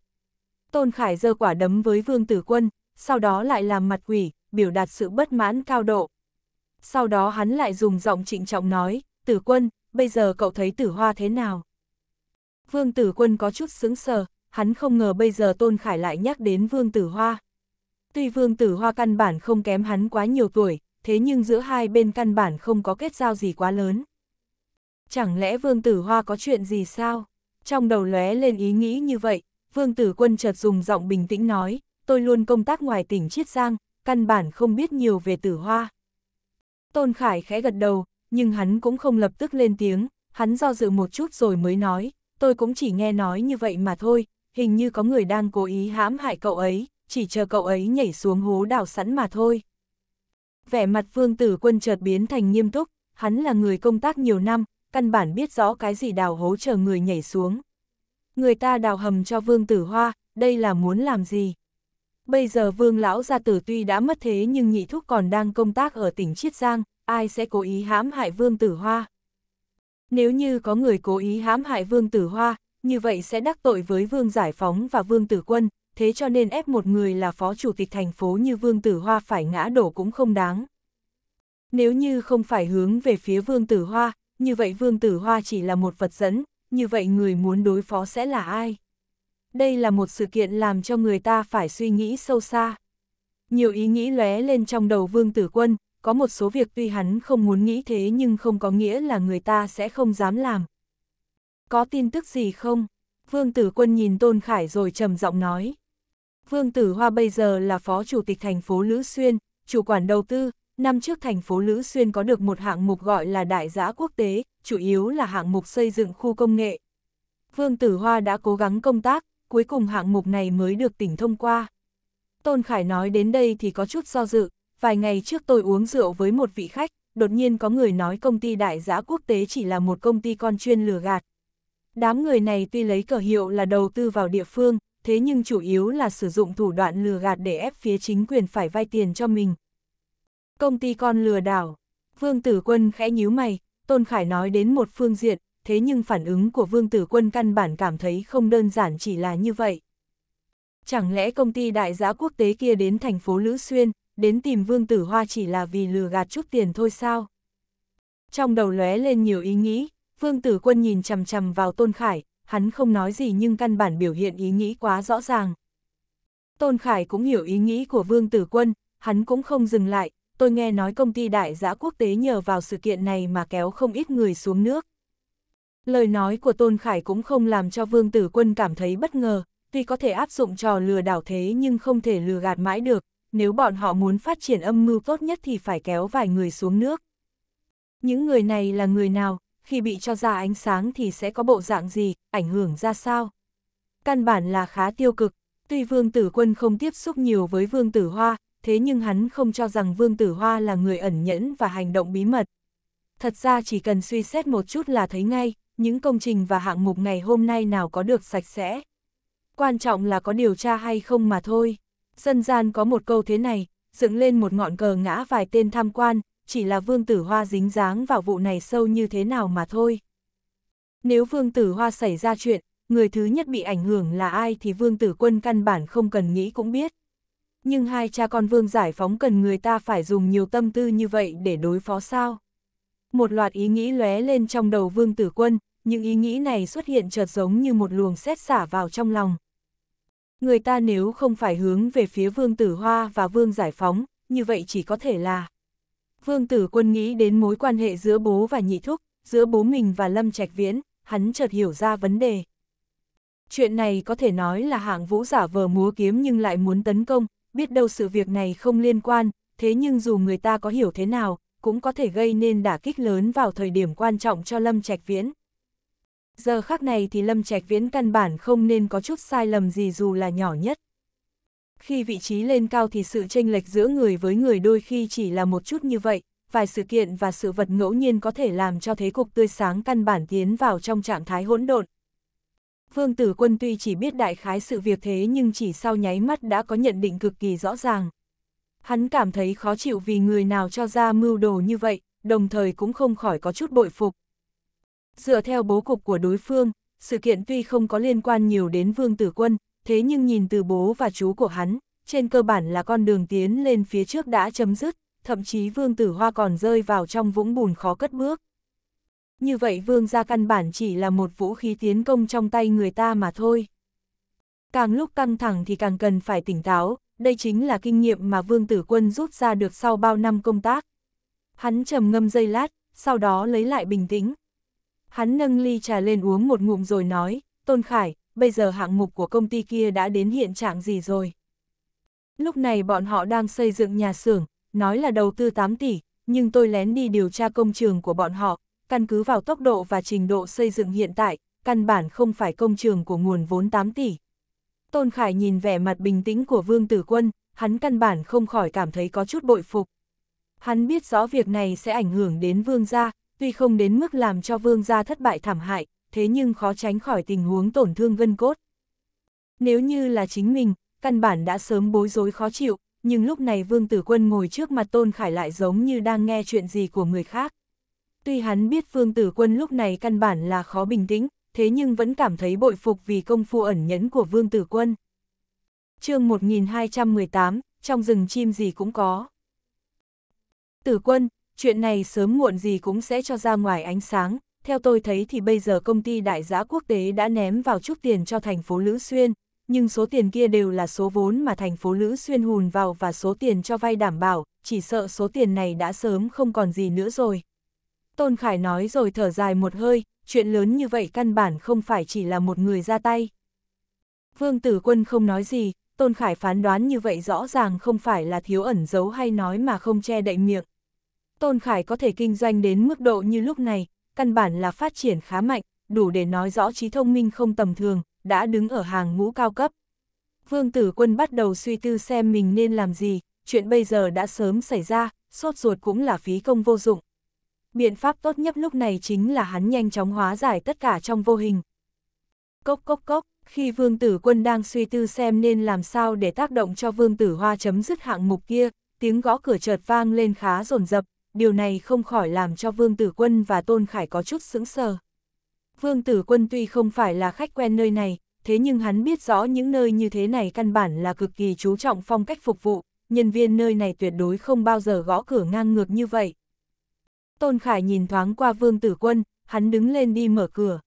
Tôn Khải giơ quả đấm với Vương Tử Quân, sau đó lại làm mặt quỷ, biểu đạt sự bất mãn cao độ. Sau đó hắn lại dùng giọng trịnh trọng nói, Tử Quân, bây giờ cậu thấy tử hoa thế nào? Vương tử quân có chút sững sờ, hắn không ngờ bây giờ Tôn Khải lại nhắc đến Vương tử hoa. Tuy Vương tử hoa căn bản không kém hắn quá nhiều tuổi, thế nhưng giữa hai bên căn bản không có kết giao gì quá lớn. Chẳng lẽ Vương tử hoa có chuyện gì sao? Trong đầu lóe lên ý nghĩ như vậy, Vương tử quân chợt dùng giọng bình tĩnh nói, tôi luôn công tác ngoài tỉnh Chiết Giang, căn bản không biết nhiều về tử hoa. Tôn Khải khẽ gật đầu, nhưng hắn cũng không lập tức lên tiếng, hắn do dự một chút rồi mới nói, tôi cũng chỉ nghe nói như vậy mà thôi, hình như có người đang cố ý hãm hại cậu ấy, chỉ chờ cậu ấy nhảy xuống hố đào sẵn mà thôi. Vẻ mặt vương tử quân chợt biến thành nghiêm túc, hắn là người công tác nhiều năm, căn bản biết rõ cái gì đào hố chờ người nhảy xuống. Người ta đào hầm cho vương tử hoa, đây là muốn làm gì? Bây giờ vương lão gia tử tuy đã mất thế nhưng nhị thúc còn đang công tác ở tỉnh Chiết Giang, ai sẽ cố ý hãm hại Vương Tử Hoa. Nếu như có người cố ý hãm hại Vương Tử Hoa, như vậy sẽ đắc tội với Vương Giải Phóng và Vương Tử Quân, thế cho nên ép một người là phó chủ tịch thành phố như Vương Tử Hoa phải ngã đổ cũng không đáng. Nếu như không phải hướng về phía Vương Tử Hoa, như vậy Vương Tử Hoa chỉ là một vật dẫn, như vậy người muốn đối phó sẽ là ai? Đây là một sự kiện làm cho người ta phải suy nghĩ sâu xa. Nhiều ý nghĩ lóe lên trong đầu Vương Tử Quân, có một số việc tuy hắn không muốn nghĩ thế nhưng không có nghĩa là người ta sẽ không dám làm. Có tin tức gì không? Vương Tử Quân nhìn Tôn Khải rồi trầm giọng nói. Vương Tử Hoa bây giờ là phó chủ tịch thành phố Lữ Xuyên, chủ quản đầu tư, năm trước thành phố Lữ Xuyên có được một hạng mục gọi là đại giã quốc tế, chủ yếu là hạng mục xây dựng khu công nghệ. Vương Tử Hoa đã cố gắng công tác, cuối cùng hạng mục này mới được tỉnh thông qua. Tôn Khải nói đến đây thì có chút do dự, vài ngày trước tôi uống rượu với một vị khách, đột nhiên có người nói công ty đại giã quốc tế chỉ là một công ty con chuyên lừa gạt. Đám người này tuy lấy cờ hiệu là đầu tư vào địa phương, thế nhưng chủ yếu là sử dụng thủ đoạn lừa gạt để ép phía chính quyền phải vay tiền cho mình. Công ty con lừa đảo, Vương Tử Quân khẽ nhíu mày, Tôn Khải nói đến một phương diện, thế nhưng phản ứng của Vương Tử Quân căn bản cảm thấy không đơn giản chỉ là như vậy. Chẳng lẽ công ty đại giá quốc tế kia đến thành phố Lữ Xuyên, đến tìm Vương Tử Hoa chỉ là vì lừa gạt chút tiền thôi sao. Trong đầu lóe lên nhiều ý nghĩ, Vương Tử Quân nhìn chằm chằm vào Tôn Khải, hắn không nói gì nhưng căn bản biểu hiện ý nghĩ quá rõ ràng. Tôn Khải cũng hiểu ý nghĩ của Vương Tử Quân, hắn cũng không dừng lại, tôi nghe nói công ty đại giã quốc tế nhờ vào sự kiện này mà kéo không ít người xuống nước. Lời nói của Tôn Khải cũng không làm cho Vương Tử Quân cảm thấy bất ngờ, tuy có thể áp dụng trò lừa đảo thế nhưng không thể lừa gạt mãi được, nếu bọn họ muốn phát triển âm mưu tốt nhất thì phải kéo vài người xuống nước. Những người này là người nào, khi bị cho ra ánh sáng thì sẽ có bộ dạng gì, ảnh hưởng ra sao? Căn bản là khá tiêu cực, tuy Vương Tử Quân không tiếp xúc nhiều với Vương Tử Hoa, thế nhưng hắn không cho rằng Vương Tử Hoa là người ẩn nhẫn và hành động bí mật. Thật ra chỉ cần suy xét một chút là thấy ngay, những công trình và hạng mục ngày hôm nay nào có được sạch sẽ. Quan trọng là có điều tra hay không mà thôi. Dân gian có một câu thế này, dựng lên một ngọn cờ ngã vài tên tham quan, chỉ là vương tử hoa dính dáng vào vụ này sâu như thế nào mà thôi. Nếu vương tử hoa xảy ra chuyện, người thứ nhất bị ảnh hưởng là ai thì vương tử quân căn bản không cần nghĩ cũng biết. Nhưng hai cha con vương giải phóng cần người ta phải dùng nhiều tâm tư như vậy để đối phó sao. Một loạt ý nghĩ lóe lên trong đầu vương tử quân, những ý nghĩ này xuất hiện chợt giống như một luồng xét xả vào trong lòng. Người ta nếu không phải hướng về phía Vương Tử Hoa và Vương Giải Phóng, như vậy chỉ có thể là... Vương Tử Quân nghĩ đến mối quan hệ giữa bố và nhị thúc, giữa bố mình và Lâm Trạch Viễn, hắn chợt hiểu ra vấn đề. Chuyện này có thể nói là hạng vũ giả vờ múa kiếm nhưng lại muốn tấn công, biết đâu sự việc này không liên quan, thế nhưng dù người ta có hiểu thế nào, cũng có thể gây nên đả kích lớn vào thời điểm quan trọng cho Lâm Trạch Viễn. Giờ khác này thì Lâm Trạch Viễn căn bản không nên có chút sai lầm gì dù là nhỏ nhất. Khi vị trí lên cao thì sự chênh lệch giữa người với người đôi khi chỉ là một chút như vậy, vài sự kiện và sự vật ngẫu nhiên có thể làm cho thế cục tươi sáng căn bản tiến vào trong trạng thái hỗn độn. Vương Tử Quân tuy chỉ biết đại khái sự việc thế nhưng chỉ sau nháy mắt đã có nhận định cực kỳ rõ ràng. Hắn cảm thấy khó chịu vì người nào cho ra mưu đồ như vậy, đồng thời cũng không khỏi có chút bội phục. Dựa theo bố cục của đối phương, sự kiện tuy không có liên quan nhiều đến Vương Tử Quân, thế nhưng nhìn từ bố và chú của hắn, trên cơ bản là con đường tiến lên phía trước đã chấm dứt, thậm chí Vương Tử Hoa còn rơi vào trong vũng bùn khó cất bước. Như vậy Vương gia căn bản chỉ là một vũ khí tiến công trong tay người ta mà thôi. Càng lúc căng thẳng thì càng cần phải tỉnh táo, đây chính là kinh nghiệm mà Vương Tử Quân rút ra được sau bao năm công tác. Hắn trầm ngâm giây lát, sau đó lấy lại bình tĩnh, Hắn nâng ly trà lên uống một ngụm rồi nói, Tôn Khải, bây giờ hạng mục của công ty kia đã đến hiện trạng gì rồi? Lúc này bọn họ đang xây dựng nhà xưởng, nói là đầu tư 8 tỷ, nhưng tôi lén đi điều tra công trường của bọn họ, căn cứ vào tốc độ và trình độ xây dựng hiện tại, căn bản không phải công trường của nguồn vốn 8 tỷ. Tôn Khải nhìn vẻ mặt bình tĩnh của Vương Tử Quân, hắn căn bản không khỏi cảm thấy có chút bội phục. Hắn biết rõ việc này sẽ ảnh hưởng đến Vương gia, tuy không đến mức làm cho vương gia thất bại thảm hại, thế nhưng khó tránh khỏi tình huống tổn thương vân cốt. Nếu như là chính mình, căn bản đã sớm bối rối khó chịu, nhưng lúc này vương tử quân ngồi trước mặt tôn khải lại giống như đang nghe chuyện gì của người khác. Tuy hắn biết vương tử quân lúc này căn bản là khó bình tĩnh, thế nhưng vẫn cảm thấy bội phục vì công phu ẩn nhẫn của vương tử quân. chương 1218, trong rừng chim gì cũng có. Tử quân, chuyện này sớm muộn gì cũng sẽ cho ra ngoài ánh sáng, theo tôi thấy thì bây giờ công ty đại giã quốc tế đã ném vào chút tiền cho thành phố Lữ Xuyên, nhưng số tiền kia đều là số vốn mà thành phố Lữ Xuyên hùn vào và số tiền cho vay đảm bảo, chỉ sợ số tiền này đã sớm không còn gì nữa rồi. Tôn Khải nói rồi thở dài một hơi, chuyện lớn như vậy căn bản không phải chỉ là một người ra tay. Vương Tử Quân không nói gì, Tôn Khải phán đoán như vậy rõ ràng không phải là thiếu ẩn giấu hay nói mà không che đậy miệng, Tôn Khải có thể kinh doanh đến mức độ như lúc này, căn bản là phát triển khá mạnh, đủ để nói rõ trí thông minh không tầm thường, đã đứng ở hàng ngũ cao cấp. Vương Tử Quân bắt đầu suy tư xem mình nên làm gì, chuyện bây giờ đã sớm xảy ra, sốt ruột cũng là phí công vô dụng. Biện pháp tốt nhất lúc này chính là hắn nhanh chóng hóa giải tất cả trong vô hình. Cốc cốc cốc, khi Vương Tử Quân đang suy tư xem nên làm sao để tác động cho Vương Tử Hoa chấm dứt hạng mục kia, tiếng gõ cửa chợt vang lên khá rồn rập, điều này không khỏi làm cho Vương Tử Quân và Tôn Khải có chút sững sờ. Vương Tử Quân tuy không phải là khách quen nơi này, thế nhưng hắn biết rõ những nơi như thế này căn bản là cực kỳ chú trọng phong cách phục vụ, nhân viên nơi này tuyệt đối không bao giờ gõ cửa ngang ngược như vậy. Tôn Khải nhìn thoáng qua Vương Tử Quân, hắn đứng lên đi mở cửa.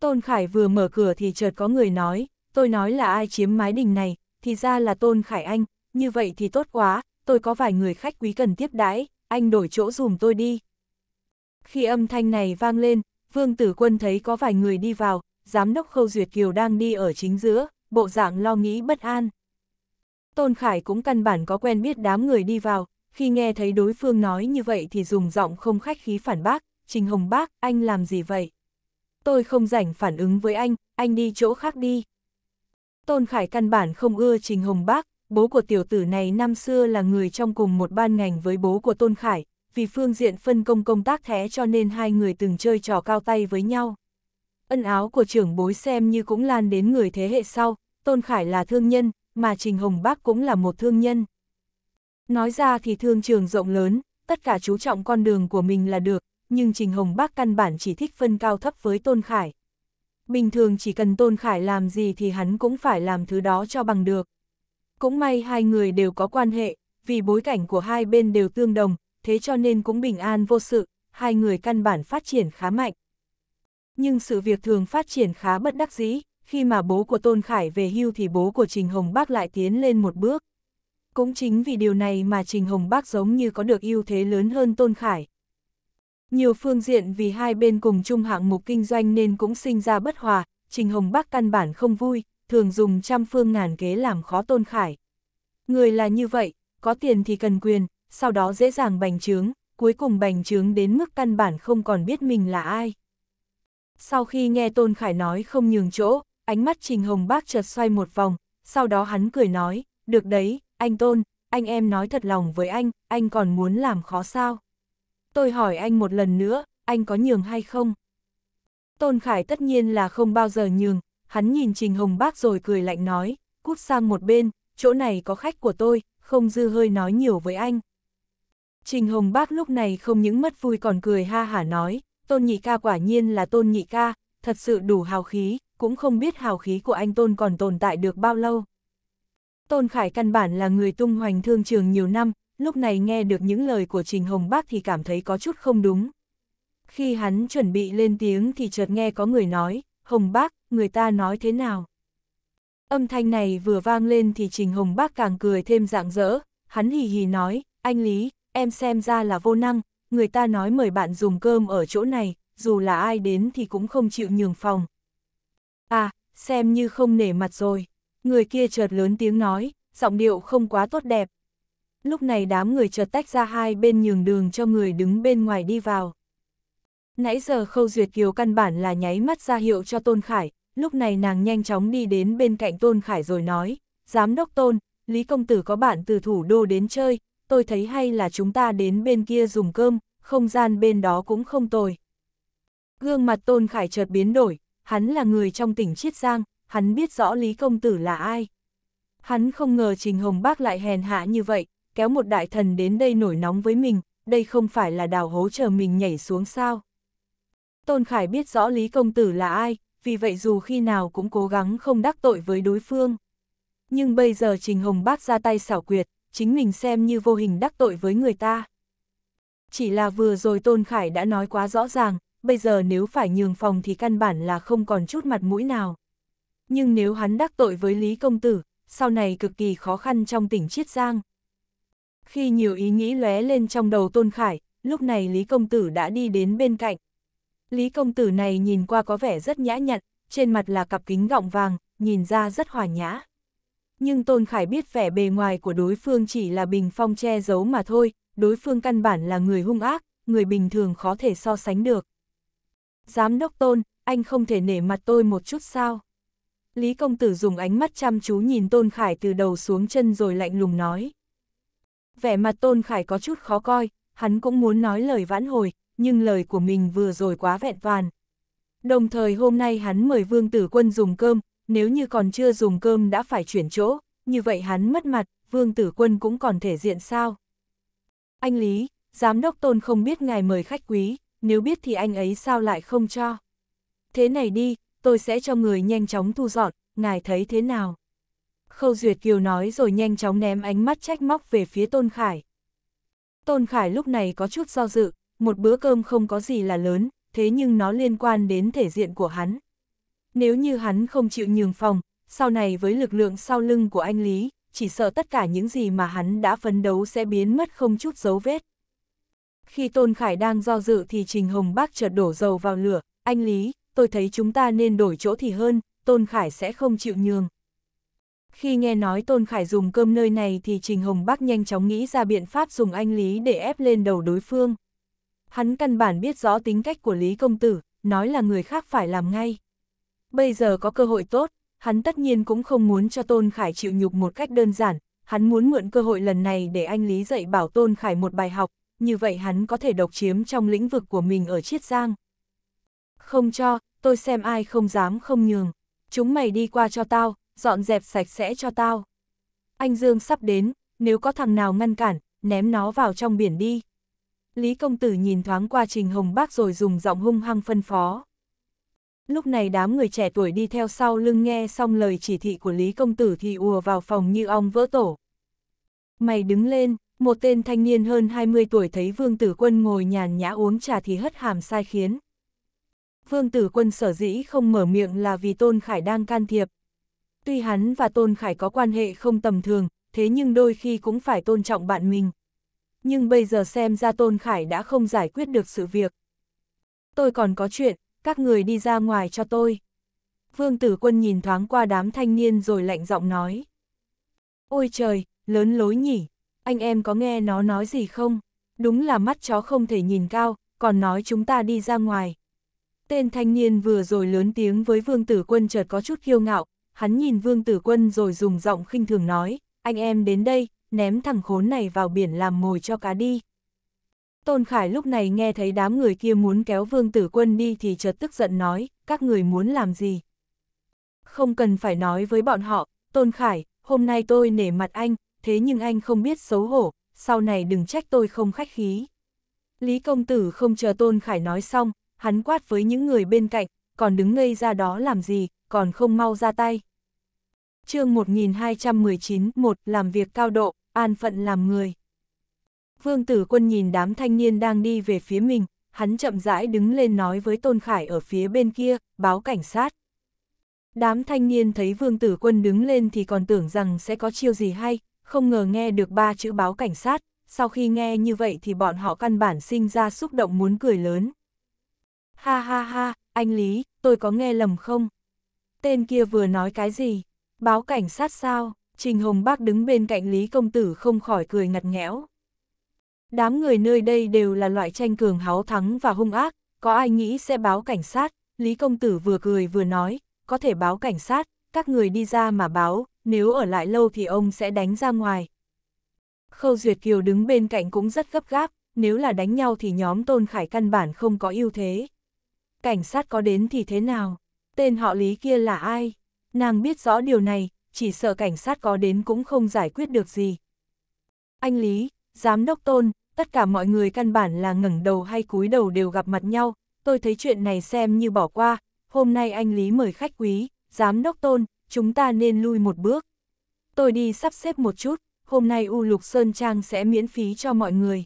Tôn Khải vừa mở cửa thì chợt có người nói, tôi nói là ai chiếm mái đình này, thì ra là Tôn Khải Anh, như vậy thì tốt quá, tôi có vài người khách quý cần tiếp đãi anh đổi chỗ dùm tôi đi. Khi âm thanh này vang lên, Vương Tử Quân thấy có vài người đi vào, giám đốc Khâu Duyệt Kiều đang đi ở chính giữa, bộ dạng lo nghĩ bất an. Tôn Khải cũng căn bản có quen biết đám người đi vào, khi nghe thấy đối phương nói như vậy thì dùng giọng không khách khí phản bác, Trình Hồng Bác, anh làm gì vậy? Tôi không rảnh phản ứng với anh, anh đi chỗ khác đi. Tôn Khải căn bản không ưa Trình Hồng Bác, bố của tiểu tử này năm xưa là người trong cùng một ban ngành với bố của Tôn Khải, vì phương diện phân công công tác thẻ cho nên hai người từng chơi trò cao tay với nhau. Ân áo của trưởng bối xem như cũng lan đến người thế hệ sau, Tôn Khải là thương nhân, mà Trình Hồng Bác cũng là một thương nhân. Nói ra thì thương trường rộng lớn, tất cả chú trọng con đường của mình là được, nhưng Trình Hồng Bác căn bản chỉ thích phân cao thấp với Tôn Khải. Bình thường chỉ cần Tôn Khải làm gì thì hắn cũng phải làm thứ đó cho bằng được. Cũng may hai người đều có quan hệ, vì bối cảnh của hai bên đều tương đồng, thế cho nên cũng bình an vô sự, hai người căn bản phát triển khá mạnh. Nhưng sự việc thường phát triển khá bất đắc dĩ, khi mà bố của Tôn Khải về hưu thì bố của Trình Hồng Bác lại tiến lên một bước. Cũng chính vì điều này mà Trình Hồng Bác giống như có được ưu thế lớn hơn Tôn Khải. Nhiều phương diện vì hai bên cùng chung hạng mục kinh doanh nên cũng sinh ra bất hòa, Trình Hồng Bác căn bản không vui, thường dùng trăm phương ngàn kế làm khó Tôn Khải. Người là như vậy, có tiền thì cần quyền, sau đó dễ dàng bành trướng, cuối cùng bành trướng đến mức căn bản không còn biết mình là ai. Sau khi nghe Tôn Khải nói không nhường chỗ, ánh mắt Trình Hồng Bác chợt xoay một vòng, sau đó hắn cười nói, được đấy, anh Tôn, anh em nói thật lòng với anh, anh còn muốn làm khó sao? Tôi hỏi anh một lần nữa, anh có nhường hay không? Tôn Khải tất nhiên là không bao giờ nhường, hắn nhìn Trình Hồng Bác rồi cười lạnh nói, cút sang một bên, chỗ này có khách của tôi, không dư hơi nói nhiều với anh. Trình Hồng Bác lúc này không những mất vui còn cười ha hả nói, tôn nhị ca quả nhiên là tôn nhị ca, thật sự đủ hào khí, cũng không biết hào khí của anh tôn còn tồn tại được bao lâu. Tôn Khải căn bản là người tung hoành thương trường nhiều năm, lúc này nghe được những lời của Trình Hồng Bác thì cảm thấy có chút không đúng. Khi hắn chuẩn bị lên tiếng thì chợt nghe có người nói, Hồng Bác, người ta nói thế nào? Âm thanh này vừa vang lên thì Trình Hồng Bác càng cười thêm rạng rỡ, hắn hì hì nói, anh Lý, em xem ra là vô năng, người ta nói mời bạn dùng cơm ở chỗ này, dù là ai đến thì cũng không chịu nhường phòng. À, xem như không nể mặt rồi, người kia chợt lớn tiếng nói, giọng điệu không quá tốt đẹp. Lúc này đám người chợt tách ra hai bên nhường đường cho người đứng bên ngoài đi vào. Nãy giờ Khâu Duyệt Kiều căn bản là nháy mắt ra hiệu cho Tôn Khải, lúc này nàng nhanh chóng đi đến bên cạnh Tôn Khải rồi nói, Giám đốc Tôn, Lý Công Tử có bạn từ thủ đô đến chơi, tôi thấy hay là chúng ta đến bên kia dùng cơm, không gian bên đó cũng không tồi. Gương mặt Tôn Khải chợt biến đổi, hắn là người trong tỉnh Chiết Giang, hắn biết rõ Lý Công Tử là ai. Hắn không ngờ Trình Hồng Bác lại hèn hạ như vậy, kéo một đại thần đến đây nổi nóng với mình, đây không phải là đào hố chờ mình nhảy xuống sao. Tôn Khải biết rõ Lý Công Tử là ai, vì vậy dù khi nào cũng cố gắng không đắc tội với đối phương. Nhưng bây giờ Trình Hồng Bác ra tay xảo quyệt, chính mình xem như vô hình đắc tội với người ta. Chỉ là vừa rồi Tôn Khải đã nói quá rõ ràng, bây giờ nếu phải nhường phòng thì căn bản là không còn chút mặt mũi nào. Nhưng nếu hắn đắc tội với Lý Công Tử, sau này cực kỳ khó khăn trong tỉnh Chiết Giang. Khi nhiều ý nghĩ lóe lên trong đầu Tôn Khải, lúc này Lý Công Tử đã đi đến bên cạnh. Lý công tử này nhìn qua có vẻ rất nhã nhặn, trên mặt là cặp kính gọng vàng, nhìn ra rất hòa nhã. Nhưng Tôn Khải biết vẻ bề ngoài của đối phương chỉ là bình phong che giấu mà thôi, đối phương căn bản là người hung ác, người bình thường khó thể so sánh được. Giám đốc Tôn, anh không thể nể mặt tôi một chút sao? Lý công tử dùng ánh mắt chăm chú nhìn Tôn Khải từ đầu xuống chân rồi lạnh lùng nói. Vẻ mặt Tôn Khải có chút khó coi, hắn cũng muốn nói lời vãn hồi, nhưng lời của mình vừa rồi quá vẹn toàn. Đồng thời hôm nay hắn mời Vương Tử Quân dùng cơm, nếu như còn chưa dùng cơm đã phải chuyển chỗ, như vậy hắn mất mặt, Vương Tử Quân cũng còn thể diện sao. Anh Lý, giám đốc tôn không biết ngài mời khách quý, nếu biết thì anh ấy sao lại không cho. Thế này đi, tôi sẽ cho người nhanh chóng thu dọn, ngài thấy thế nào? Khâu Duyệt Kiều nói rồi nhanh chóng ném ánh mắt trách móc về phía Tôn Khải. Tôn Khải lúc này có chút do dự, một bữa cơm không có gì là lớn, thế nhưng nó liên quan đến thể diện của hắn. Nếu như hắn không chịu nhường phòng, sau này với lực lượng sau lưng của anh Lý, chỉ sợ tất cả những gì mà hắn đã phấn đấu sẽ biến mất không chút dấu vết. Khi Tôn Khải đang do dự thì Trình Hồng Bác chợt đổ dầu vào lửa, anh Lý, tôi thấy chúng ta nên đổi chỗ thì hơn, Tôn Khải sẽ không chịu nhường. Khi nghe nói Tôn Khải dùng cơm nơi này thì Trình Hồng Bắc nhanh chóng nghĩ ra biện pháp dùng anh Lý để ép lên đầu đối phương. Hắn căn bản biết rõ tính cách của Lý Công Tử, nói là người khác phải làm ngay. Bây giờ có cơ hội tốt, hắn tất nhiên cũng không muốn cho Tôn Khải chịu nhục một cách đơn giản, hắn muốn mượn cơ hội lần này để anh Lý dạy bảo Tôn Khải một bài học, như vậy hắn có thể độc chiếm trong lĩnh vực của mình ở Chiết Giang. Không cho, tôi xem ai không dám không nhường, chúng mày đi qua cho tao, dọn dẹp sạch sẽ cho tao. Anh Dương sắp đến, nếu có thằng nào ngăn cản, ném nó vào trong biển đi. Lý Công Tử nhìn thoáng qua Trình Hồng Bác rồi dùng giọng hung hăng phân phó. Lúc này đám người trẻ tuổi đi theo sau lưng nghe xong lời chỉ thị của Lý Công Tử thì ùa vào phòng như ong vỡ tổ. Mày đứng lên, một tên thanh niên hơn 20 tuổi thấy Vương Tử Quân ngồi nhàn nhã uống trà thì hất hàm sai khiến. Vương Tử Quân sở dĩ không mở miệng là vì Tôn Khải đang can thiệp. Tuy hắn và Tôn Khải có quan hệ không tầm thường, thế nhưng đôi khi cũng phải tôn trọng bạn mình nhưng bây giờ xem ra Tôn Khải đã không giải quyết được sự việc. Tôi còn có chuyện, các người đi ra ngoài cho tôi. Vương Tử Quân nhìn thoáng qua đám thanh niên rồi lạnh giọng nói. Ôi trời, lớn lối nhỉ, anh em có nghe nó nói gì không? Đúng là mắt chó không thể nhìn cao, còn nói chúng ta đi ra ngoài. Tên thanh niên vừa rồi lớn tiếng với Vương Tử Quân chợt có chút kiêu ngạo, hắn nhìn Vương Tử Quân rồi dùng giọng khinh thường nói, anh em đến đây, ném thằng khốn này vào biển làm mồi cho cá đi. Tôn Khải lúc này nghe thấy đám người kia muốn kéo Vương Tử Quân đi thì chợt tức giận nói, các người muốn làm gì? Không cần phải nói với bọn họ, Tôn Khải, hôm nay tôi nể mặt anh, thế nhưng anh không biết xấu hổ, sau này đừng trách tôi không khách khí. Lý Công Tử không chờ Tôn Khải nói xong, hắn quát với những người bên cạnh, còn đứng ngây ra đó làm gì, còn không mau ra tay. chương 1219-1 Làm việc cao độ an phận làm người. Vương tử quân nhìn đám thanh niên đang đi về phía mình, hắn chậm rãi đứng lên nói với Tôn Khải ở phía bên kia, báo cảnh sát. Đám thanh niên thấy vương tử quân đứng lên thì còn tưởng rằng sẽ có chiêu gì hay, không ngờ nghe được ba chữ báo cảnh sát, sau khi nghe như vậy thì bọn họ căn bản sinh ra xúc động muốn cười lớn. Ha ha ha, anh Lý, tôi có nghe lầm không? Tên kia vừa nói cái gì? Báo cảnh sát sao? Trình Hồng Bác đứng bên cạnh Lý Công Tử không khỏi cười ngặt nghẽo. Đám người nơi đây đều là loại tranh cường háo thắng và hung ác, có ai nghĩ sẽ báo cảnh sát, Lý Công Tử vừa cười vừa nói, có thể báo cảnh sát, các người đi ra mà báo, nếu ở lại lâu thì ông sẽ đánh ra ngoài. Khâu Duyệt Kiều đứng bên cạnh cũng rất gấp gáp, nếu là đánh nhau thì nhóm Tôn Khải căn bản không có ưu thế. Cảnh sát có đến thì thế nào? Tên họ Lý kia là ai? Nàng biết rõ điều này, chỉ sợ cảnh sát có đến cũng không giải quyết được gì. Anh Lý, Giám đốc Tôn, tất cả mọi người căn bản là ngẩng đầu hay cúi đầu đều gặp mặt nhau, tôi thấy chuyện này xem như bỏ qua, hôm nay anh Lý mời khách quý, Giám đốc Tôn, chúng ta nên lui một bước. Tôi đi sắp xếp một chút, hôm nay U Lục Sơn Trang sẽ miễn phí cho mọi người.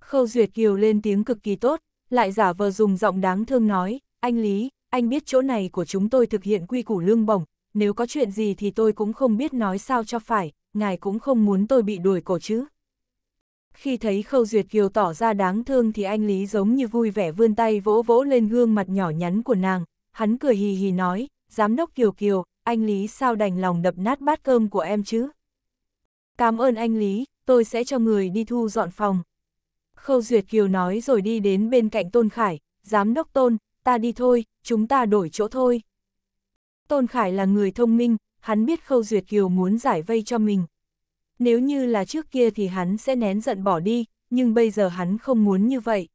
Khâu Duyệt Kiều lên tiếng cực kỳ tốt, lại giả vờ dùng giọng đáng thương nói, anh Lý, anh biết chỗ này của chúng tôi thực hiện quy củ lương bổng, nếu có chuyện gì thì tôi cũng không biết nói sao cho phải, ngài cũng không muốn tôi bị đuổi cổ chứ. Khi thấy Khâu Duyệt Kiều tỏ ra đáng thương thì anh Lý giống như vui vẻ vươn tay vỗ vỗ lên gương mặt nhỏ nhắn của nàng, hắn cười hì hì nói, giám đốc Kiều Kiều, anh Lý sao đành lòng đập nát bát cơm của em chứ? Cảm ơn anh Lý, tôi sẽ cho người đi thu dọn phòng. Khâu Duyệt Kiều nói rồi đi đến bên cạnh Tôn Khải, giám đốc Tôn, ta đi thôi, chúng ta đổi chỗ thôi. Tôn Khải là người thông minh, hắn biết Khâu Duyệt Kiều muốn giải vây cho mình. Nếu như là trước kia thì hắn sẽ nén giận bỏ đi, nhưng bây giờ hắn không muốn như vậy.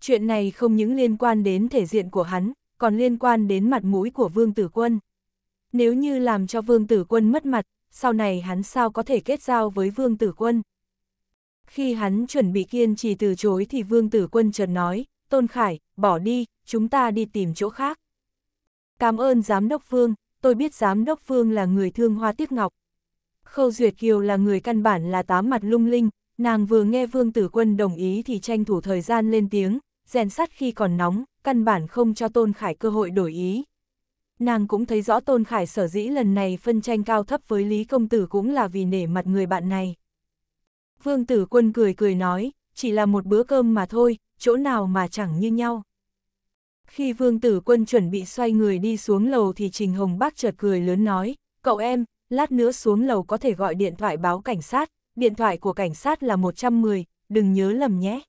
Chuyện này không những liên quan đến thể diện của hắn, còn liên quan đến mặt mũi của Vương Tử Quân. Nếu như làm cho Vương Tử Quân mất mặt, sau này hắn sao có thể kết giao với Vương Tử Quân. Khi hắn chuẩn bị kiên trì từ chối thì Vương Tử Quân chợt nói, Tôn Khải, bỏ đi, chúng ta đi tìm chỗ khác. Cảm ơn Giám đốc Vương, tôi biết Giám đốc Vương là người thương hoa tiếc ngọc. Khâu Duyệt Kiều là người căn bản là tám mặt lung linh, nàng vừa nghe Vương Tử Quân đồng ý thì tranh thủ thời gian lên tiếng, rèn sắt khi còn nóng, căn bản không cho Tôn Khải cơ hội đổi ý. Nàng cũng thấy rõ Tôn Khải sở dĩ lần này phân tranh cao thấp với Lý Công Tử cũng là vì nể mặt người bạn này. Vương Tử Quân cười cười nói, chỉ là một bữa cơm mà thôi, chỗ nào mà chẳng như nhau. Khi Vương Tử Quân chuẩn bị xoay người đi xuống lầu thì Trình Hồng Bác chợt cười lớn nói, cậu em, lát nữa xuống lầu có thể gọi điện thoại báo cảnh sát, điện thoại của cảnh sát là 110, đừng nhớ lầm nhé.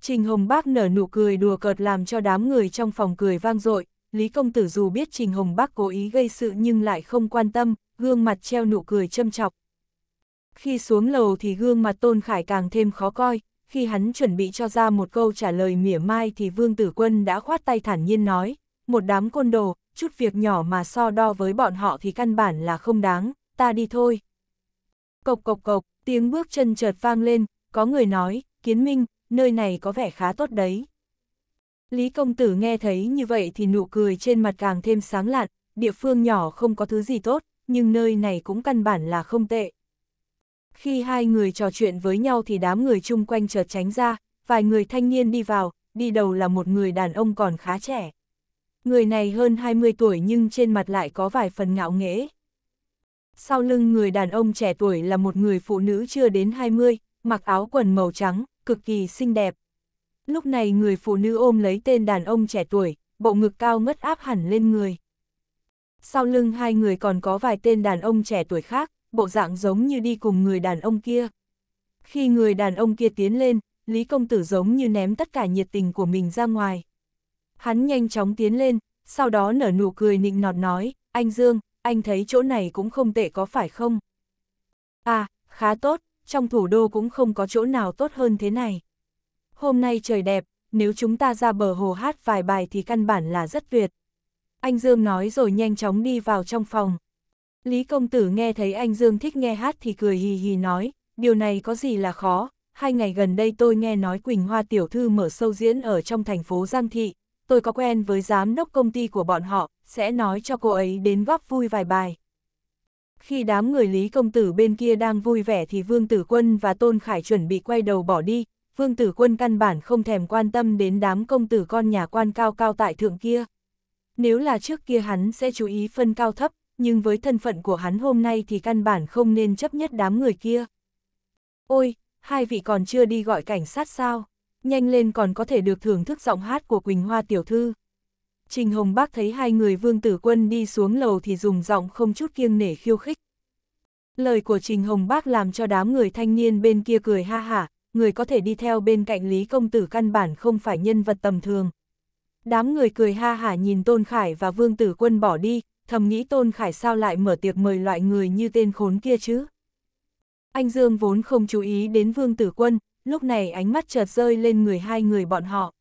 Trình Hồng Bác nở nụ cười đùa cợt làm cho đám người trong phòng cười vang dội Lý Công Tử dù biết Trình Hồng Bác cố ý gây sự nhưng lại không quan tâm, gương mặt treo nụ cười châm chọc. Khi xuống lầu thì gương mặt Tôn Khải càng thêm khó coi, khi hắn chuẩn bị cho ra một câu trả lời mỉa mai thì Vương Tử Quân đã khoát tay thản nhiên nói, một đám côn đồ, chút việc nhỏ mà so đo với bọn họ thì căn bản là không đáng, ta đi thôi. Cộc cộc cộc, tiếng bước chân chợt vang lên, có người nói, kiến minh, nơi này có vẻ khá tốt đấy. Lý công tử nghe thấy như vậy thì nụ cười trên mặt càng thêm sáng lạn, địa phương nhỏ không có thứ gì tốt, nhưng nơi này cũng căn bản là không tệ. Khi hai người trò chuyện với nhau thì đám người chung quanh chợt tránh ra, vài người thanh niên đi vào, đi đầu là một người đàn ông còn khá trẻ. Người này hơn 20 tuổi nhưng trên mặt lại có vài phần ngạo nghễ. Sau lưng người đàn ông trẻ tuổi là một người phụ nữ chưa đến 20, mặc áo quần màu trắng, cực kỳ xinh đẹp. Lúc này người phụ nữ ôm lấy tên đàn ông trẻ tuổi, bộ ngực cao ngất áp hẳn lên người. Sau lưng hai người còn có vài tên đàn ông trẻ tuổi khác, bộ dạng giống như đi cùng người đàn ông kia. Khi người đàn ông kia tiến lên, Lý Công Tử giống như ném tất cả nhiệt tình của mình ra ngoài. Hắn nhanh chóng tiến lên, sau đó nở nụ cười nịnh nọt nói, anh Dương, anh thấy chỗ này cũng không tệ có phải không? À, khá tốt, trong thủ đô cũng không có chỗ nào tốt hơn thế này. Hôm nay trời đẹp, nếu chúng ta ra bờ hồ hát vài bài thì căn bản là rất tuyệt. Anh Dương nói rồi nhanh chóng đi vào trong phòng. Lý công tử nghe thấy anh Dương thích nghe hát thì cười hì hì nói, điều này có gì là khó, hai ngày gần đây tôi nghe nói Quỳnh Hoa tiểu thư mở sâu diễn ở trong thành phố Giang Thị, tôi có quen với giám đốc công ty của bọn họ, sẽ nói cho cô ấy đến góp vui vài bài. Khi đám người Lý Công Tử bên kia đang vui vẻ thì Vương Tử Quân và Tôn Khải chuẩn bị quay đầu bỏ đi, Vương Tử Quân căn bản không thèm quan tâm đến đám công tử con nhà quan cao cao tại thượng kia. Nếu là trước kia hắn sẽ chú ý phân cao thấp, nhưng với thân phận của hắn hôm nay thì căn bản không nên chấp nhất đám người kia. Ôi, hai vị còn chưa đi gọi cảnh sát sao? Nhanh lên còn có thể được thưởng thức giọng hát của Quỳnh Hoa tiểu thư. Trình Hồng Bác thấy hai người Vương Tử Quân đi xuống lầu thì dùng giọng không chút kiêng nể khiêu khích. Lời của Trình Hồng Bác làm cho đám người thanh niên bên kia cười ha hả, người có thể đi theo bên cạnh Lý Công Tử căn bản không phải nhân vật tầm thường. Đám người cười ha hả nhìn Tôn Khải và Vương Tử Quân bỏ đi, thầm nghĩ Tôn Khải sao lại mở tiệc mời loại người như tên khốn kia chứ. Anh Dương vốn không chú ý đến Vương Tử Quân, lúc này ánh mắt chợt rơi lên người hai người bọn họ.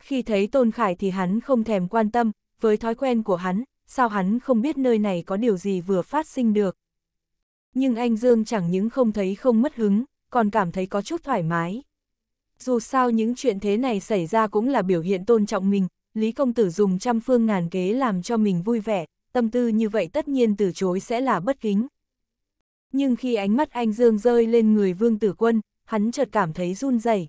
Khi thấy Tôn Khải thì hắn không thèm quan tâm, với thói quen của hắn, sao hắn không biết nơi này có điều gì vừa phát sinh được. Nhưng anh Dương chẳng những không thấy không mất hứng, còn cảm thấy có chút thoải mái. Dù sao những chuyện thế này xảy ra cũng là biểu hiện tôn trọng mình, Lý Công Tử dùng trăm phương ngàn kế làm cho mình vui vẻ, tâm tư như vậy tất nhiên từ chối sẽ là bất kính. Nhưng khi ánh mắt anh Dương rơi lên người Vương Tử Quân, hắn chợt cảm thấy run rẩy.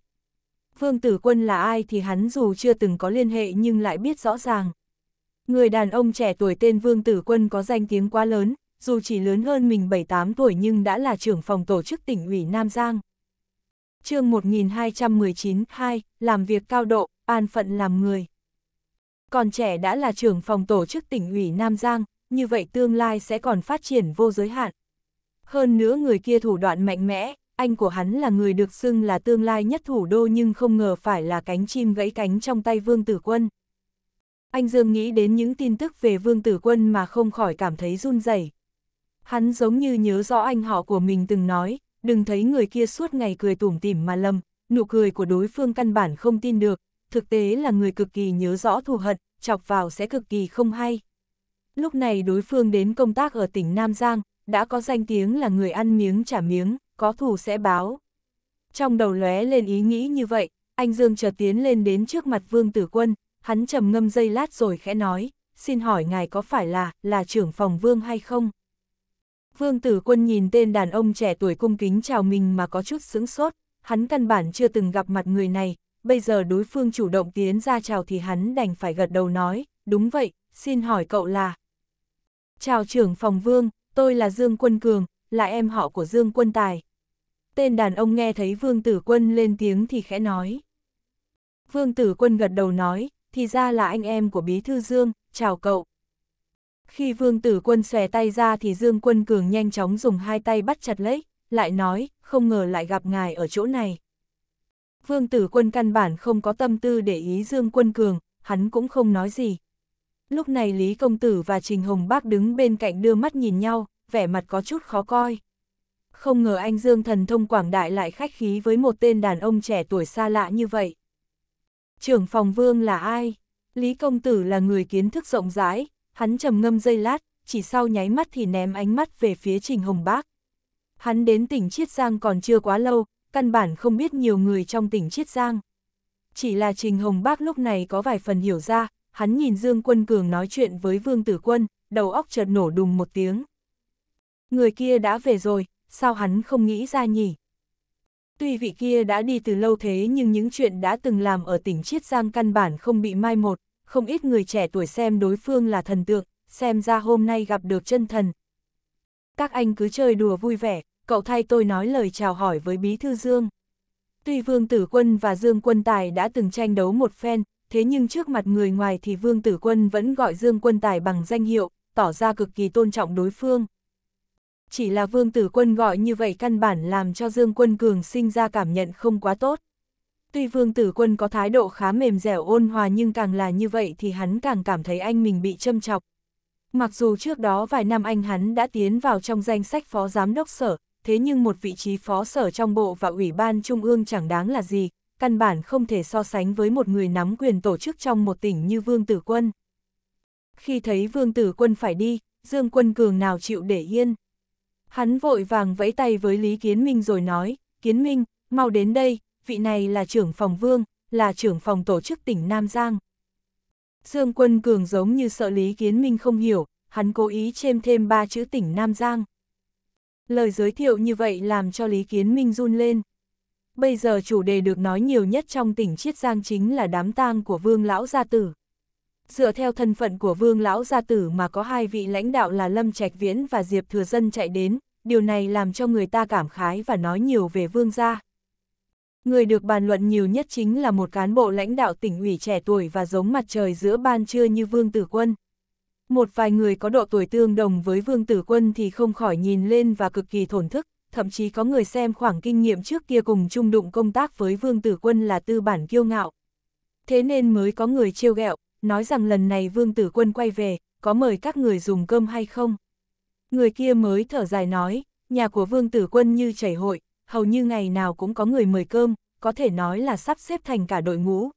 Vương Tử Quân là ai thì hắn dù chưa từng có liên hệ nhưng lại biết rõ ràng. Người đàn ông trẻ tuổi tên Vương Tử Quân có danh tiếng quá lớn, dù chỉ lớn hơn mình 7-8 tuổi nhưng đã là trưởng phòng tổ chức tỉnh ủy Nam Giang. chương 1219-2, làm việc cao độ, an phận làm người còn trẻ đã là trưởng phòng tổ chức tỉnh ủy Nam Giang, như vậy tương lai sẽ còn phát triển vô giới hạn. Hơn nữa người kia thủ đoạn mạnh mẽ, anh của hắn là người được xưng là tương lai nhất thủ đô nhưng không ngờ phải là cánh chim gãy cánh trong tay Vương Tử Quân. Anh Dương nghĩ đến những tin tức về Vương Tử Quân mà không khỏi cảm thấy run rẩy. Hắn giống như nhớ rõ anh họ của mình từng nói, đừng thấy người kia suốt ngày cười tủm tỉm mà lầm, nụ cười của đối phương căn bản không tin được, thực tế là người cực kỳ nhớ rõ thù hận, chọc vào sẽ cực kỳ không hay. Lúc này đối phương đến công tác ở tỉnh Nam Giang, đã có danh tiếng là người ăn miếng trả miếng, có thù sẽ báo. Trong đầu lóe lên ý nghĩ như vậy, anh Dương chợt tiến lên đến trước mặt Vương Tử Quân, hắn trầm ngâm dây lát rồi khẽ nói, xin hỏi ngài có phải là, là trưởng phòng Vương hay không? Vương Tử Quân nhìn tên đàn ông trẻ tuổi cung kính chào mình mà có chút sững sốt, hắn căn bản chưa từng gặp mặt người này, bây giờ đối phương chủ động tiến ra chào thì hắn đành phải gật đầu nói, đúng vậy, xin hỏi cậu là. Chào trưởng phòng vương, tôi là Dương Quân Cường, là em họ của Dương Quân Tài. Tên đàn ông nghe thấy Vương Tử Quân lên tiếng thì khẽ nói. Vương Tử Quân gật đầu nói, thì ra là anh em của Bí Thư Dương, chào cậu. Khi Vương Tử Quân xòe tay ra thì Dương Quân Cường nhanh chóng dùng hai tay bắt chặt lấy, lại nói, không ngờ lại gặp ngài ở chỗ này. Vương tử quân căn bản không có tâm tư để ý Dương quân cường, hắn cũng không nói gì. Lúc này Lý Công Tử và Trình Hồng Bác đứng bên cạnh đưa mắt nhìn nhau, vẻ mặt có chút khó coi. Không ngờ anh Dương thần thông quảng đại lại khách khí với một tên đàn ông trẻ tuổi xa lạ như vậy. Trưởng phòng vương là ai? Lý Công Tử là người kiến thức rộng rãi, hắn trầm ngâm dây lát, chỉ sau nháy mắt thì ném ánh mắt về phía Trình Hồng Bác. Hắn đến tỉnh Chiết Giang còn chưa quá lâu, căn bản không biết nhiều người trong tỉnh Chiết Giang. Chỉ là Trình Hồng Bác lúc này có vài phần hiểu ra, hắn nhìn Dương Quân Cường nói chuyện với Vương Tử Quân, đầu óc chợt nổ đùng một tiếng. Người kia đã về rồi, sao hắn không nghĩ ra nhỉ? Tuy vị kia đã đi từ lâu thế nhưng những chuyện đã từng làm ở tỉnh Chiết Giang căn bản không bị mai một, không ít người trẻ tuổi xem đối phương là thần tượng, xem ra hôm nay gặp được chân thần. Các anh cứ chơi đùa vui vẻ, cậu thay tôi nói lời chào hỏi với Bí Thư Dương. Tuy Vương Tử Quân và Dương Quân Tài đã từng tranh đấu một phen, thế nhưng trước mặt người ngoài thì Vương Tử Quân vẫn gọi Dương Quân Tài bằng danh hiệu, tỏ ra cực kỳ tôn trọng đối phương. Chỉ là Vương Tử Quân gọi như vậy căn bản làm cho Dương Quân Cường sinh ra cảm nhận không quá tốt. Tuy Vương Tử Quân có thái độ khá mềm dẻo ôn hòa nhưng càng là như vậy thì hắn càng cảm thấy anh mình bị châm chọc. Mặc dù trước đó vài năm anh hắn đã tiến vào trong danh sách phó giám đốc sở, thế nhưng một vị trí phó sở trong bộ và ủy ban trung ương chẳng đáng là gì, căn bản không thể so sánh với một người nắm quyền tổ chức trong một tỉnh như Vương Tử Quân. Khi thấy Vương Tử Quân phải đi, Dương Quân Cường nào chịu để yên. Hắn vội vàng vẫy tay với Lý Kiến Minh rồi nói, Kiến Minh, mau đến đây, vị này là trưởng phòng Vương, là trưởng phòng tổ chức tỉnh Nam Giang. Dương Quân Cường giống như sợ Lý Kiến Minh không hiểu, hắn cố ý chêm thêm ba chữ tỉnh Nam Giang. Lời giới thiệu như vậy làm cho Lý Kiến Minh run lên. Bây giờ chủ đề được nói nhiều nhất trong tỉnh Chiết Giang chính là đám tang của Vương Lão Gia Tử. Dựa theo thân phận của Vương Lão Gia Tử mà có hai vị lãnh đạo là Lâm Trạch Viễn và Diệp Thừa Dân chạy đến, điều này làm cho người ta cảm khái và nói nhiều về Vương Gia. Người được bàn luận nhiều nhất chính là một cán bộ lãnh đạo tỉnh ủy trẻ tuổi và giống mặt trời giữa ban trưa như Vương Tử Quân một vài người có độ tuổi tương đồng với Vương Tử Quân thì không khỏi nhìn lên và cực kỳ thổn thức, thậm chí có người xem khoảng kinh nghiệm trước kia cùng chung đụng công tác với Vương Tử Quân là tư bản kiêu ngạo. Thế nên mới có người trêu ghẹo, nói rằng lần này Vương Tử Quân quay về, có mời các người dùng cơm hay không? Người kia mới thở dài nói, nhà của Vương Tử Quân như chảy hội, hầu như ngày nào cũng có người mời cơm, có thể nói là sắp xếp thành cả đội ngũ.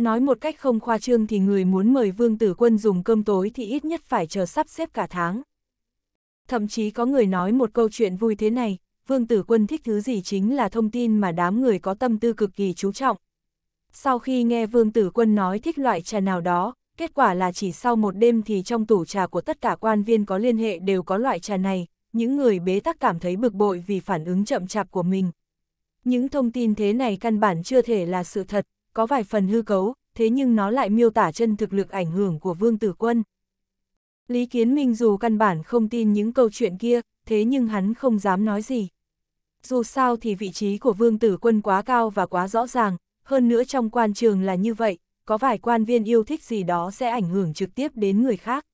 Nói một cách không khoa trương thì người muốn mời Vương Tử Quân dùng cơm tối thì ít nhất phải chờ sắp xếp cả tháng. Thậm chí có người nói một câu chuyện vui thế này, Vương Tử Quân thích thứ gì chính là thông tin mà đám người có tâm tư cực kỳ chú trọng. Sau khi nghe Vương Tử Quân nói thích loại trà nào đó, kết quả là chỉ sau một đêm thì trong tủ trà của tất cả quan viên có liên hệ đều có loại trà này, những người bế tắc cảm thấy bực bội vì phản ứng chậm chạp của mình. Những thông tin thế này căn bản chưa thể là sự thật, có vài phần hư cấu, thế nhưng nó lại miêu tả chân thực lực ảnh hưởng của Vương Tử Quân. Lý Kiến Minh dù căn bản không tin những câu chuyện kia, thế nhưng hắn không dám nói gì. Dù sao thì vị trí của Vương Tử Quân quá cao và quá rõ ràng, hơn nữa trong quan trường là như vậy, có vài quan viên yêu thích gì đó sẽ ảnh hưởng trực tiếp đến người khác.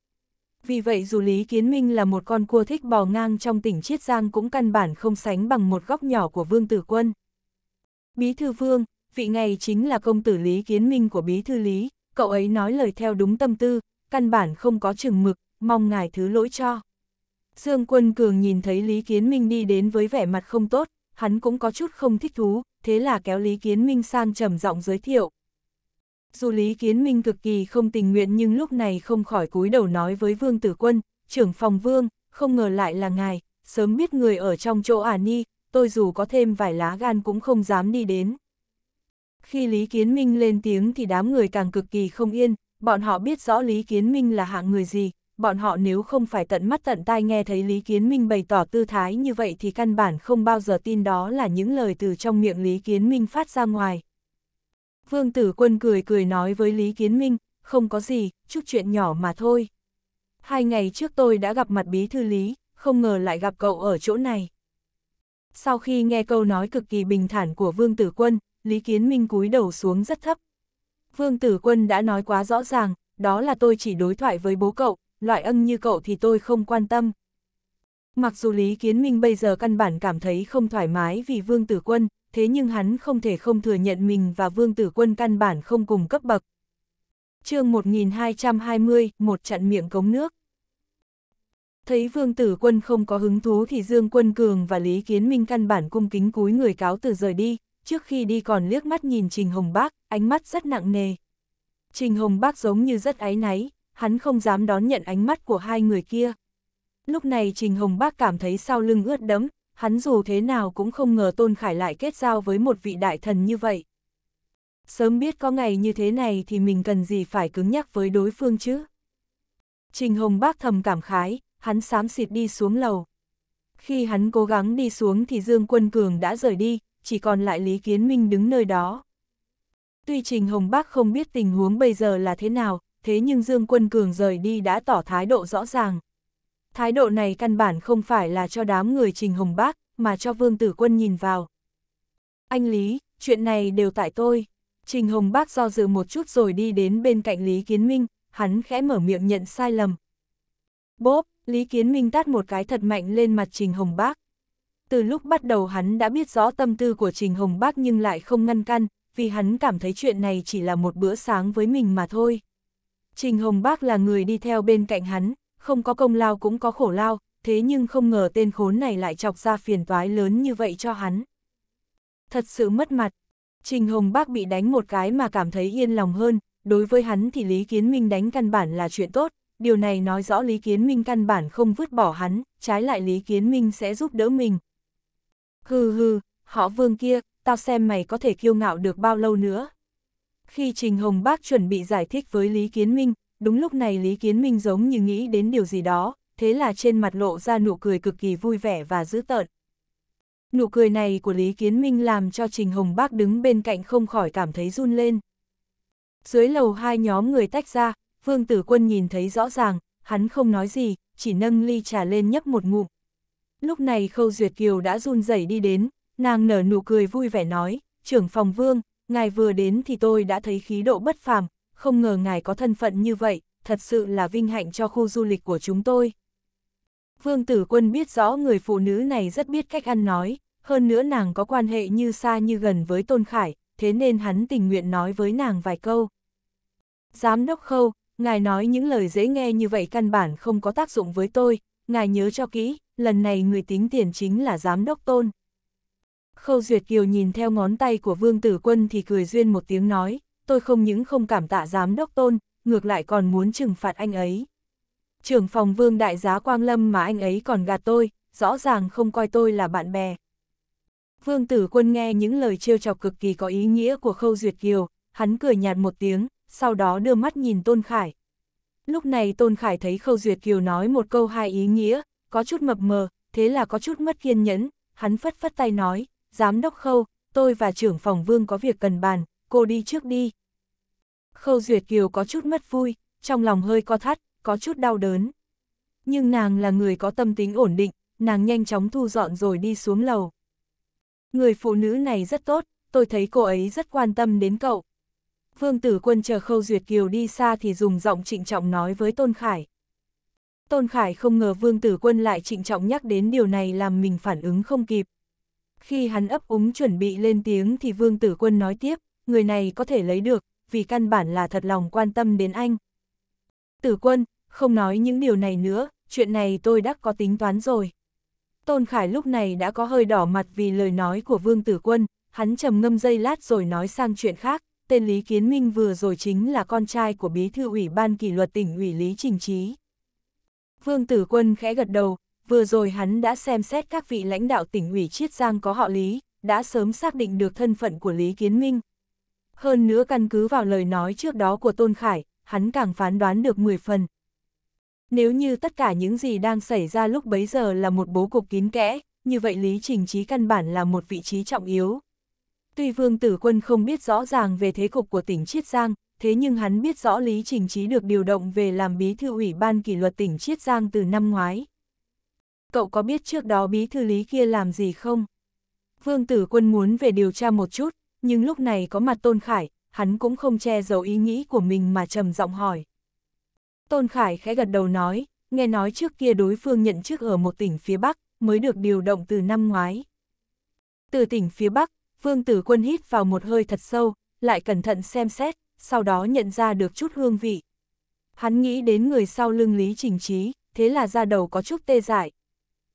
Vì vậy dù Lý Kiến Minh là một con cua thích bò ngang trong tỉnh Chiết Giang cũng căn bản không sánh bằng một góc nhỏ của Vương Tử Quân. Bí thư Vương, vị này chính là công tử Lý Kiến Minh của Bí Thư Lý, cậu ấy nói lời theo đúng tâm tư, căn bản không có chừng mực, mong ngài thứ lỗi cho. Dương Quân Cường nhìn thấy Lý Kiến Minh đi đến với vẻ mặt không tốt, hắn cũng có chút không thích thú, thế là kéo Lý Kiến Minh sang trầm giọng giới thiệu. Dù Lý Kiến Minh cực kỳ không tình nguyện nhưng lúc này không khỏi cúi đầu nói với Vương Tử Quân, trưởng phòng Vương, không ngờ lại là ngài, sớm biết người ở trong chỗ à ni, tôi dù có thêm vài lá gan cũng không dám đi đến. Khi Lý Kiến Minh lên tiếng thì đám người càng cực kỳ không yên, bọn họ biết rõ Lý Kiến Minh là hạng người gì, bọn họ nếu không phải tận mắt tận tai nghe thấy Lý Kiến Minh bày tỏ tư thái như vậy thì căn bản không bao giờ tin đó là những lời từ trong miệng Lý Kiến Minh phát ra ngoài. Vương Tử Quân cười cười nói với Lý Kiến Minh, không có gì, chút chuyện nhỏ mà thôi. Hai ngày trước tôi đã gặp mặt bí thư Lý, không ngờ lại gặp cậu ở chỗ này. Sau khi nghe câu nói cực kỳ bình thản của Vương Tử Quân, Lý Kiến Minh cúi đầu xuống rất thấp. Vương Tử Quân đã nói quá rõ ràng, đó là tôi chỉ đối thoại với bố cậu, loại ân như cậu thì tôi không quan tâm. Mặc dù Lý Kiến Minh bây giờ căn bản cảm thấy không thoải mái vì Vương Tử Quân, thế nhưng hắn không thể không thừa nhận mình và Vương Tử Quân căn bản không cùng cấp bậc. chương 1220, một chặn miệng cống nước. Thấy Vương Tử Quân không có hứng thú thì Dương Quân Cường và Lý Kiến Minh căn bản cung kính cúi người cáo từ rời đi, trước khi đi còn liếc mắt nhìn Trình Hồng Bác, ánh mắt rất nặng nề. Trình Hồng Bác giống như rất áy náy, hắn không dám đón nhận ánh mắt của hai người kia. Lúc này Trình Hồng Bác cảm thấy sau lưng ướt đẫm, hắn dù thế nào cũng không ngờ Tôn Khải lại kết giao với một vị đại thần như vậy. Sớm biết có ngày như thế này thì mình cần gì phải cứng nhắc với đối phương chứ. Trình Hồng Bác thầm cảm khái, hắn xám xịt đi xuống lầu. Khi hắn cố gắng đi xuống thì Dương Quân Cường đã rời đi, chỉ còn lại Lý Kiến Minh đứng nơi đó. Tuy Trình Hồng Bắc không biết tình huống bây giờ là thế nào, thế nhưng Dương Quân Cường rời đi đã tỏ thái độ rõ ràng. Thái độ này căn bản không phải là cho đám người Trình Hồng Bắc, mà cho Vương Tử Quân nhìn vào. Anh Lý, chuyện này đều tại tôi. Trình Hồng bắc do dự một chút rồi đi đến bên cạnh Lý Kiến Minh, hắn khẽ mở miệng nhận sai lầm. Bốp, Lý Kiến Minh tát một cái thật mạnh lên mặt Trình Hồng bắc. Từ lúc bắt đầu hắn đã biết rõ tâm tư của Trình Hồng Bác nhưng lại không ngăn căn, vì hắn cảm thấy chuyện này chỉ là một bữa sáng với mình mà thôi. Trình Hồng Bác là người đi theo bên cạnh hắn, không có công lao cũng có khổ lao, thế nhưng không ngờ tên khốn này lại chọc ra phiền toái lớn như vậy cho hắn. Thật sự mất mặt, Trình Hồng Bác bị đánh một cái mà cảm thấy yên lòng hơn, đối với hắn thì Lý Kiến Minh đánh căn bản là chuyện tốt, điều này nói rõ Lý Kiến Minh căn bản không vứt bỏ hắn, trái lại Lý Kiến Minh sẽ giúp đỡ mình, Hừ hừ, họ vương kia, tao xem mày có thể kiêu ngạo được bao lâu nữa. Khi Trình Hồng Bác chuẩn bị giải thích với Lý Kiến Minh, đúng lúc này Lý Kiến Minh giống như nghĩ đến điều gì đó, thế là trên mặt lộ ra nụ cười cực kỳ vui vẻ và dữ tợn. Nụ cười này của Lý Kiến Minh làm cho Trình Hồng Bác đứng bên cạnh không khỏi cảm thấy run lên. Dưới lầu hai nhóm người tách ra, Vương Tử Quân nhìn thấy rõ ràng, hắn không nói gì, chỉ nâng ly trà lên nhấp một ngụm, Lúc này Khâu Duyệt Kiều đã run rẩy đi đến, nàng nở nụ cười vui vẻ nói, trưởng phòng vương, ngài vừa đến thì tôi đã thấy khí độ bất phàm, không ngờ ngài có thân phận như vậy, thật sự là vinh hạnh cho khu du lịch của chúng tôi. Vương tử quân biết rõ người phụ nữ này rất biết cách ăn nói, hơn nữa nàng có quan hệ như xa như gần với Tôn Khải, thế nên hắn tình nguyện nói với nàng vài câu. Giám đốc khâu, ngài nói những lời dễ nghe như vậy căn bản không có tác dụng với tôi, ngài nhớ cho kỹ, lần này người tính tiền chính là giám đốc tôn. Khâu Duyệt Kiều nhìn theo ngón tay của Vương Tử Quân thì cười duyên một tiếng nói, tôi không những không cảm tạ giám đốc tôn, ngược lại còn muốn trừng phạt anh ấy. Trưởng phòng Vương Đại Giá Quang Lâm mà anh ấy còn gạt tôi, rõ ràng không coi tôi là bạn bè. Vương Tử Quân nghe những lời trêu chọc cực kỳ có ý nghĩa của Khâu Duyệt Kiều, hắn cười nhạt một tiếng, sau đó đưa mắt nhìn Tôn Khải. Lúc này Tôn Khải thấy Khâu Duyệt Kiều nói một câu hai ý nghĩa, có chút mập mờ, thế là có chút mất kiên nhẫn, hắn phất phất tay nói, giám đốc khâu, tôi và trưởng phòng vương có việc cần bàn, cô đi trước đi. Khâu Duyệt Kiều có chút mất vui, trong lòng hơi co thắt, có chút đau đớn. Nhưng nàng là người có tâm tính ổn định, nàng nhanh chóng thu dọn rồi đi xuống lầu. Người phụ nữ này rất tốt, tôi thấy cô ấy rất quan tâm đến cậu. Vương Tử Quân chờ Khâu Duyệt Kiều đi xa thì dùng giọng trịnh trọng nói với Tôn Khải. Tôn Khải không ngờ Vương Tử Quân lại trịnh trọng nhắc đến điều này làm mình phản ứng không kịp. Khi hắn ấp úng chuẩn bị lên tiếng thì Vương Tử Quân nói tiếp, người này có thể lấy được, vì căn bản là thật lòng quan tâm đến anh. Tử Quân, không nói những điều này nữa, chuyện này tôi đã có tính toán rồi. Tôn Khải lúc này đã có hơi đỏ mặt vì lời nói của Vương Tử Quân, hắn trầm ngâm dây lát rồi nói sang chuyện khác, tên Lý Kiến Minh vừa rồi chính là con trai của bí thư ủy ban kỷ luật tỉnh ủy Lý Trình Trí. Vương Tử Quân khẽ gật đầu, vừa rồi hắn đã xem xét các vị lãnh đạo tỉnh ủy Chiết Giang có họ Lý, đã sớm xác định được thân phận của Lý Kiến Minh. Hơn nữa căn cứ vào lời nói trước đó của Tôn Khải, hắn càng phán đoán được 10 phần. Nếu như tất cả những gì đang xảy ra lúc bấy giờ là một bố cục kín kẽ, như vậy Lý Trình Trí căn bản là một vị trí trọng yếu. Tuy Vương Tử Quân không biết rõ ràng về thế cục của tỉnh Chiết Giang, thế nhưng hắn biết rõ Lý Trình Trí được điều động về làm bí thư ủy ban kỷ luật tỉnh Chiết Giang từ năm ngoái. Cậu có biết trước đó bí thư Lý kia làm gì không? Vương Tử Quân muốn về điều tra một chút, nhưng lúc này có mặt Tôn Khải, hắn cũng không che giấu ý nghĩ của mình mà trầm giọng hỏi. Tôn Khải khẽ gật đầu nói, nghe nói trước kia đối phương nhận chức ở một tỉnh phía Bắc, mới được điều động từ năm ngoái. Từ tỉnh phía Bắc, Vương Tử Quân hít vào một hơi thật sâu, lại cẩn thận xem xét, sau đó nhận ra được chút hương vị. Hắn nghĩ đến người sau lưng Lý Trình Trí, thế là ra đầu có chút tê dại.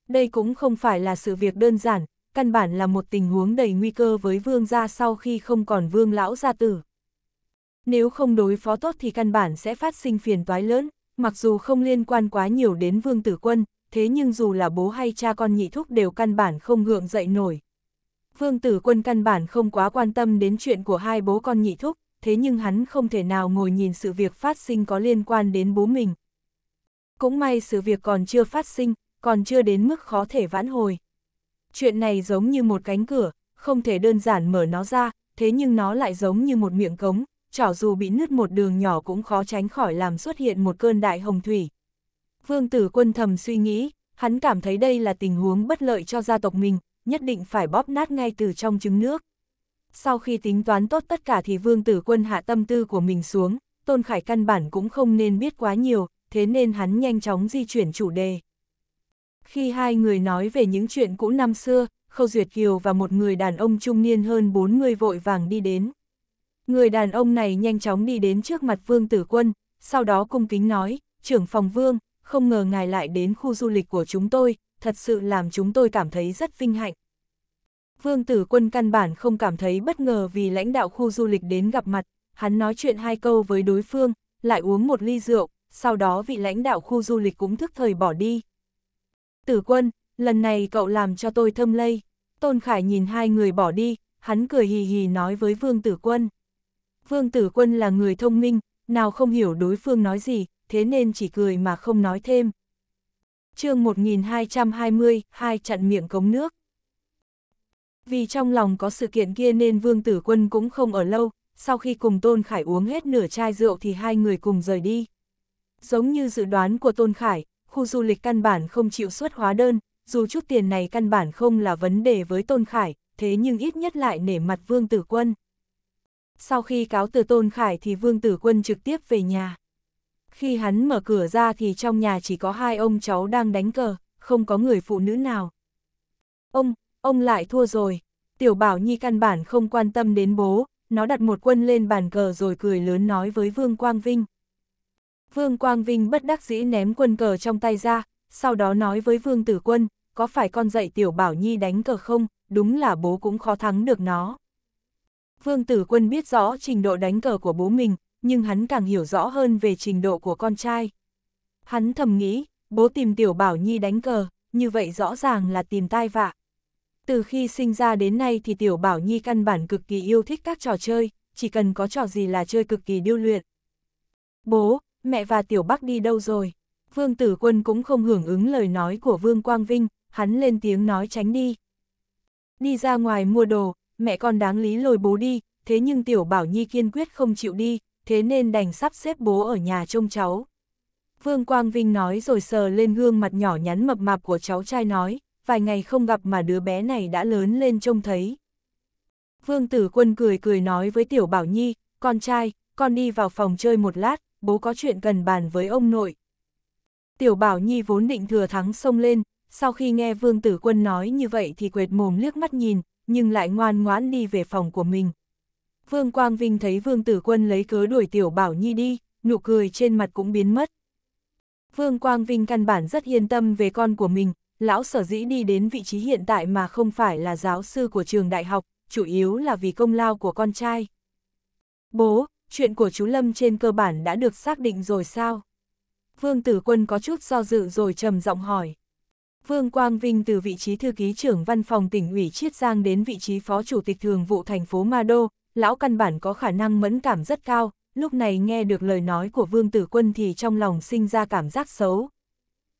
Đây cũng không phải là sự việc đơn giản, căn bản là một tình huống đầy nguy cơ với vương gia sau khi không còn vương lão gia tử. Nếu không đối phó tốt thì căn bản sẽ phát sinh phiền toái lớn, mặc dù không liên quan quá nhiều đến vương tử quân, thế nhưng dù là bố hay cha con nhị thúc đều căn bản không gượng dậy nổi. Vương tử quân căn bản không quá quan tâm đến chuyện của hai bố con nhị thúc, thế nhưng hắn không thể nào ngồi nhìn sự việc phát sinh có liên quan đến bố mình. Cũng may sự việc còn chưa phát sinh, còn chưa đến mức khó thể vãn hồi. Chuyện này giống như một cánh cửa, không thể đơn giản mở nó ra, thế nhưng nó lại giống như một miệng cống, chảo dù bị nứt một đường nhỏ cũng khó tránh khỏi làm xuất hiện một cơn đại hồng thủy. Vương tử quân thầm suy nghĩ, hắn cảm thấy đây là tình huống bất lợi cho gia tộc mình, nhất định phải bóp nát ngay từ trong trứng nước sau khi tính toán tốt tất cả thì vương tử quân hạ tâm tư của mình xuống, Tôn Khải căn bản cũng không nên biết quá nhiều, thế nên hắn nhanh chóng di chuyển chủ đề. Khi hai người nói về những chuyện cũ năm xưa, Khâu Duyệt Kiều và một người đàn ông trung niên hơn 40 vội vàng đi đến. Người đàn ông này nhanh chóng đi đến trước mặt Vương Tử Quân, sau đó cung kính nói, trưởng phòng Vương, không ngờ ngài lại đến khu du lịch của chúng tôi, thật sự làm chúng tôi cảm thấy rất vinh hạnh. Vương Tử Quân căn bản không cảm thấy bất ngờ vì lãnh đạo khu du lịch đến gặp mặt, hắn nói chuyện hai câu với đối phương, lại uống một ly rượu, sau đó vị lãnh đạo khu du lịch cũng thức thời bỏ đi. Tử Quân, lần này cậu làm cho tôi thâm lây. Tôn Khải nhìn hai người bỏ đi, hắn cười hì hì nói với Vương Tử Quân. Vương Tử Quân là người thông minh, nào không hiểu đối phương nói gì, thế nên chỉ cười mà không nói thêm. chương 1220, hai chặn miệng cống nước. Vì trong lòng có sự kiện kia nên Vương Tử Quân cũng không ở lâu, sau khi cùng Tôn Khải uống hết nửa chai rượu thì hai người cùng rời đi. Giống như dự đoán của Tôn Khải, khu du lịch căn bản không chịu xuất hóa đơn, dù chút tiền này căn bản không là vấn đề với Tôn Khải, thế nhưng ít nhất lại nể mặt Vương Tử Quân. Sau khi cáo từ Tôn Khải thì Vương Tử Quân trực tiếp về nhà. Khi hắn mở cửa ra thì trong nhà chỉ có hai ông cháu đang đánh cờ, không có người phụ nữ nào. Ông, ông lại thua rồi. Tiểu Bảo Nhi căn bản không quan tâm đến bố, nó đặt một quân lên bàn cờ rồi cười lớn nói với Vương Quang Vinh. Vương Quang Vinh bất đắc dĩ ném quân cờ trong tay ra, sau đó nói với Vương Tử Quân, có phải con dạy Tiểu Bảo Nhi đánh cờ không, đúng là bố cũng khó thắng được nó. Vương Tử Quân biết rõ trình độ đánh cờ của bố mình, nhưng hắn càng hiểu rõ hơn về trình độ của con trai. Hắn thầm nghĩ, bố tìm Tiểu Bảo Nhi đánh cờ, như vậy rõ ràng là tìm tai vạ. Từ khi sinh ra đến nay thì Tiểu Bảo Nhi căn bản cực kỳ yêu thích các trò chơi, chỉ cần có trò gì là chơi cực kỳ điêu luyện. Bố, mẹ và Tiểu Bắc đi đâu rồi? Vương Tử Quân cũng không hưởng ứng lời nói của Vương Quang Vinh, hắn lên tiếng nói tránh đi. Đi ra ngoài mua đồ, mẹ con đáng lý lôi bố đi, thế nhưng Tiểu Bảo Nhi kiên quyết không chịu đi, thế nên đành sắp xếp bố ở nhà trông cháu. Vương Quang Vinh nói rồi sờ lên gương mặt nhỏ nhắn mập mạp của cháu trai nói, vài ngày không gặp mà đứa bé này đã lớn lên trông thấy. Vương tử quân cười cười nói với Tiểu Bảo Nhi, con trai, con đi vào phòng chơi một lát, bố có chuyện cần bàn với ông nội. Tiểu Bảo Nhi vốn định thừa thắng xông lên, sau khi nghe Vương tử quân nói như vậy thì quệt mồm liếc mắt nhìn, nhưng lại ngoan ngoãn đi về phòng của mình. Vương Quang Vinh thấy Vương tử quân lấy cớ đuổi Tiểu Bảo Nhi đi, nụ cười trên mặt cũng biến mất. Vương Quang Vinh căn bản rất yên tâm về con của mình, lão sở dĩ đi đến vị trí hiện tại mà không phải là giáo sư của trường đại học, chủ yếu là vì công lao của con trai. Bố, chuyện của chú Lâm trên cơ bản đã được xác định rồi sao? Vương Tử Quân có chút do dự rồi trầm giọng hỏi. Vương Quang Vinh từ vị trí thư ký trưởng văn phòng tỉnh ủy Chiết Giang đến vị trí phó chủ tịch thường vụ thành phố Ma Đô, lão căn bản có khả năng mẫn cảm rất cao, lúc này nghe được lời nói của Vương Tử Quân thì trong lòng sinh ra cảm giác xấu.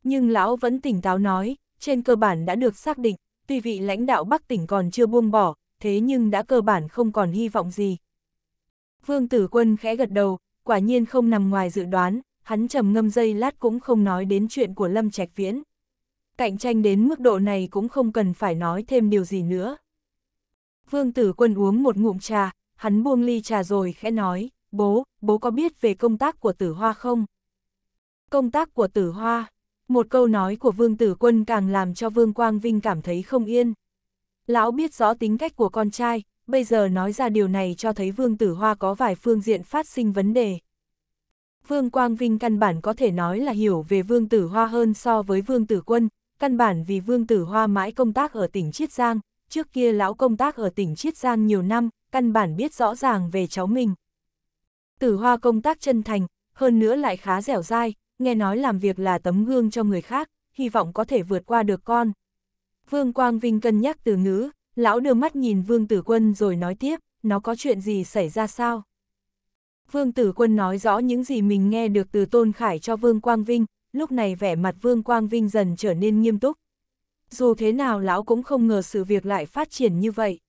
Nhưng lão vẫn tỉnh táo nói, trên cơ bản đã được xác định, tuy vị lãnh đạo Bắc tỉnh còn chưa buông bỏ, thế nhưng đã cơ bản không còn hy vọng gì. Vương Tử Quân khẽ gật đầu, quả nhiên không nằm ngoài dự đoán, hắn trầm ngâm dây lát cũng không nói đến chuyện của Lâm Trạch Viễn. Cạnh tranh đến mức độ này cũng không cần phải nói thêm điều gì nữa. Vương Tử Quân uống một ngụm trà, hắn buông ly trà rồi khẽ nói, bố, bố có biết về công tác của Tử Hoa không? Công tác của Tử Hoa một câu nói của Vương Tử Quân càng làm cho Vương Quang Vinh cảm thấy không yên. Lão biết rõ tính cách của con trai, bây giờ nói ra điều này cho thấy Vương Tử Hoa có vài phương diện phát sinh vấn đề. Vương Quang Vinh căn bản có thể nói là hiểu về Vương Tử Hoa hơn so với Vương Tử Quân, căn bản vì Vương Tử Hoa mãi công tác ở tỉnh Chiết Giang, trước kia lão công tác ở tỉnh Chiết Giang nhiều năm, căn bản biết rõ ràng về cháu mình. Tử Hoa công tác chân thành, hơn nữa lại khá dẻo dai, nghe nói làm việc là tấm gương cho người khác, hy vọng có thể vượt qua được con. Vương Quang Vinh cân nhắc từ ngữ, lão đưa mắt nhìn Vương Tử Quân rồi nói tiếp, nó có chuyện gì xảy ra sao? Vương Tử Quân nói rõ những gì mình nghe được từ Tôn Khải cho Vương Quang Vinh, lúc này vẻ mặt Vương Quang Vinh dần trở nên nghiêm túc. Dù thế nào lão cũng không ngờ sự việc lại phát triển như vậy.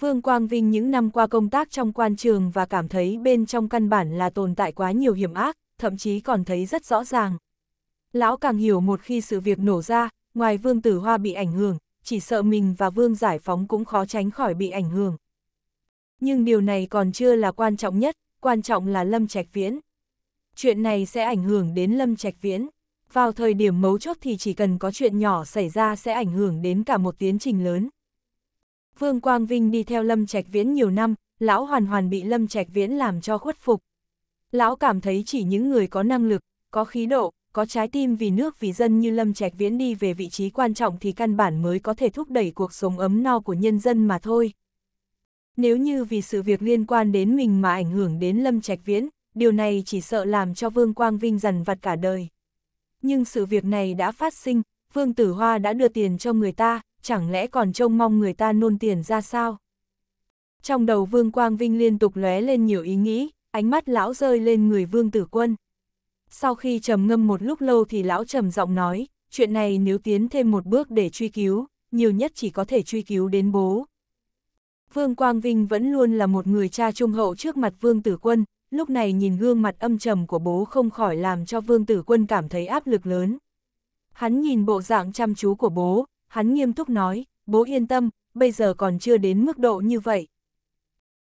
Vương Quang Vinh những năm qua công tác trong quan trường và cảm thấy bên trong căn bản là tồn tại quá nhiều hiểm ác, thậm chí còn thấy rất rõ ràng. Lão càng hiểu một khi sự việc nổ ra, ngoài vương tử hoa bị ảnh hưởng, chỉ sợ mình và vương giải phóng cũng khó tránh khỏi bị ảnh hưởng. Nhưng điều này còn chưa là quan trọng nhất, quan trọng là Lâm Trạch Viễn. Chuyện này sẽ ảnh hưởng đến Lâm Trạch Viễn. Vào thời điểm mấu chốt thì chỉ cần có chuyện nhỏ xảy ra sẽ ảnh hưởng đến cả một tiến trình lớn. Vương Quang Vinh đi theo Lâm Trạch Viễn nhiều năm, lão hoàn hoàn bị Lâm Trạch Viễn làm cho khuất phục. Lão cảm thấy chỉ những người có năng lực, có khí độ, có trái tim vì nước vì dân như Lâm Trạch Viễn đi về vị trí quan trọng thì căn bản mới có thể thúc đẩy cuộc sống ấm no của nhân dân mà thôi. Nếu như vì sự việc liên quan đến mình mà ảnh hưởng đến Lâm Trạch Viễn, điều này chỉ sợ làm cho Vương Quang Vinh dằn vặt cả đời. Nhưng sự việc này đã phát sinh, Vương Tử Hoa đã đưa tiền cho người ta, chẳng lẽ còn trông mong người ta nôn tiền ra sao? Trong đầu Vương Quang Vinh liên tục lóe lên nhiều ý nghĩ, ánh mắt lão rơi lên người vương tử quân. Sau khi trầm ngâm một lúc lâu thì lão trầm giọng nói, chuyện này nếu tiến thêm một bước để truy cứu, nhiều nhất chỉ có thể truy cứu đến bố. Vương Quang Vinh vẫn luôn là một người cha trung hậu trước mặt Vương Tử Quân, lúc này nhìn gương mặt âm trầm của bố không khỏi làm cho Vương Tử Quân cảm thấy áp lực lớn. Hắn nhìn bộ dạng chăm chú của bố, hắn nghiêm túc nói, bố yên tâm, bây giờ còn chưa đến mức độ như vậy.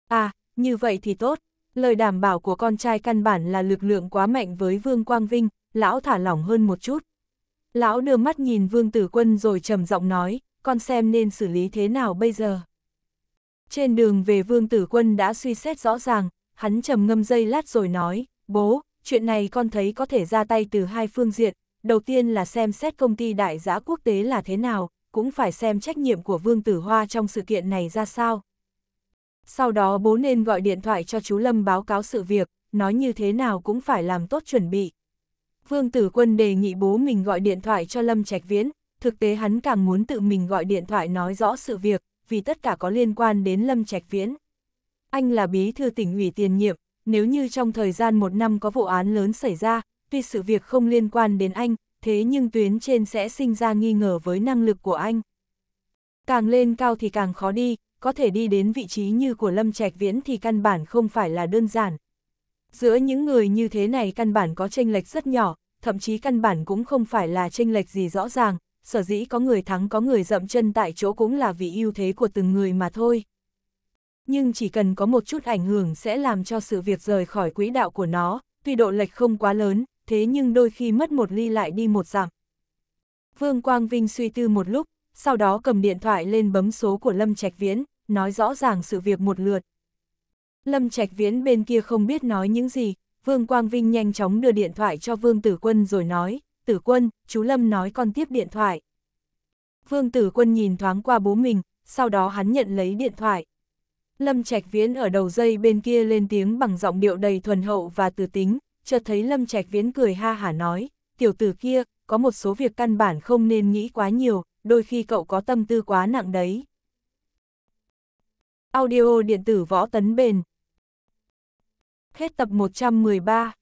À, như vậy thì tốt lời đảm bảo của con trai căn bản là lực lượng quá mạnh với Vương Quang Vinh, lão thả lỏng hơn một chút. Lão đưa mắt nhìn Vương Tử Quân rồi trầm giọng nói, con xem nên xử lý thế nào bây giờ. Trên đường về Vương Tử Quân đã suy xét rõ ràng, hắn trầm ngâm dây lát rồi nói, bố, chuyện này con thấy có thể ra tay từ hai phương diện, đầu tiên là xem xét công ty đại giã quốc tế là thế nào, cũng phải xem trách nhiệm của Vương Tử Hoa trong sự kiện này ra sao, sau đó bố nên gọi điện thoại cho chú Lâm báo cáo sự việc, nói như thế nào cũng phải làm tốt chuẩn bị. Vương Tử Quân đề nghị bố mình gọi điện thoại cho Lâm Trạch Viễn, thực tế hắn càng muốn tự mình gọi điện thoại nói rõ sự việc, vì tất cả có liên quan đến Lâm Trạch Viễn. Anh là bí thư tỉnh ủy tiền nhiệm, nếu như trong thời gian một năm có vụ án lớn xảy ra, tuy sự việc không liên quan đến anh, thế nhưng tuyến trên sẽ sinh ra nghi ngờ với năng lực của anh. Càng lên cao thì càng khó đi, có thể đi đến vị trí như của Lâm Trạch Viễn thì căn bản không phải là đơn giản. Giữa những người như thế này căn bản có tranh lệch rất nhỏ, thậm chí căn bản cũng không phải là tranh lệch gì rõ ràng, sở dĩ có người thắng có người dậm chân tại chỗ cũng là vì ưu thế của từng người mà thôi. Nhưng chỉ cần có một chút ảnh hưởng sẽ làm cho sự việc rời khỏi quỹ đạo của nó, tuy độ lệch không quá lớn, thế nhưng đôi khi mất một ly lại đi một giảm. Vương Quang Vinh suy tư một lúc, sau đó cầm điện thoại lên bấm số của Lâm Trạch Viễn, nói rõ ràng sự việc một lượt. Lâm Trạch Viễn bên kia không biết nói những gì, Vương Quang Vinh nhanh chóng đưa điện thoại cho Vương Tử Quân rồi nói, Tử Quân, chú Lâm nói con tiếp điện thoại. Vương Tử Quân nhìn thoáng qua bố mình, sau đó hắn nhận lấy điện thoại. Lâm Trạch Viễn ở đầu dây bên kia lên tiếng bằng giọng điệu đầy thuần hậu và từ tính, chợt thấy Lâm Trạch Viễn cười ha hả nói, tiểu tử kia, có một số việc căn bản không nên nghĩ quá nhiều, đôi khi cậu có tâm tư quá nặng đấy. Audio điện tử võ tấn bền Hết tập 113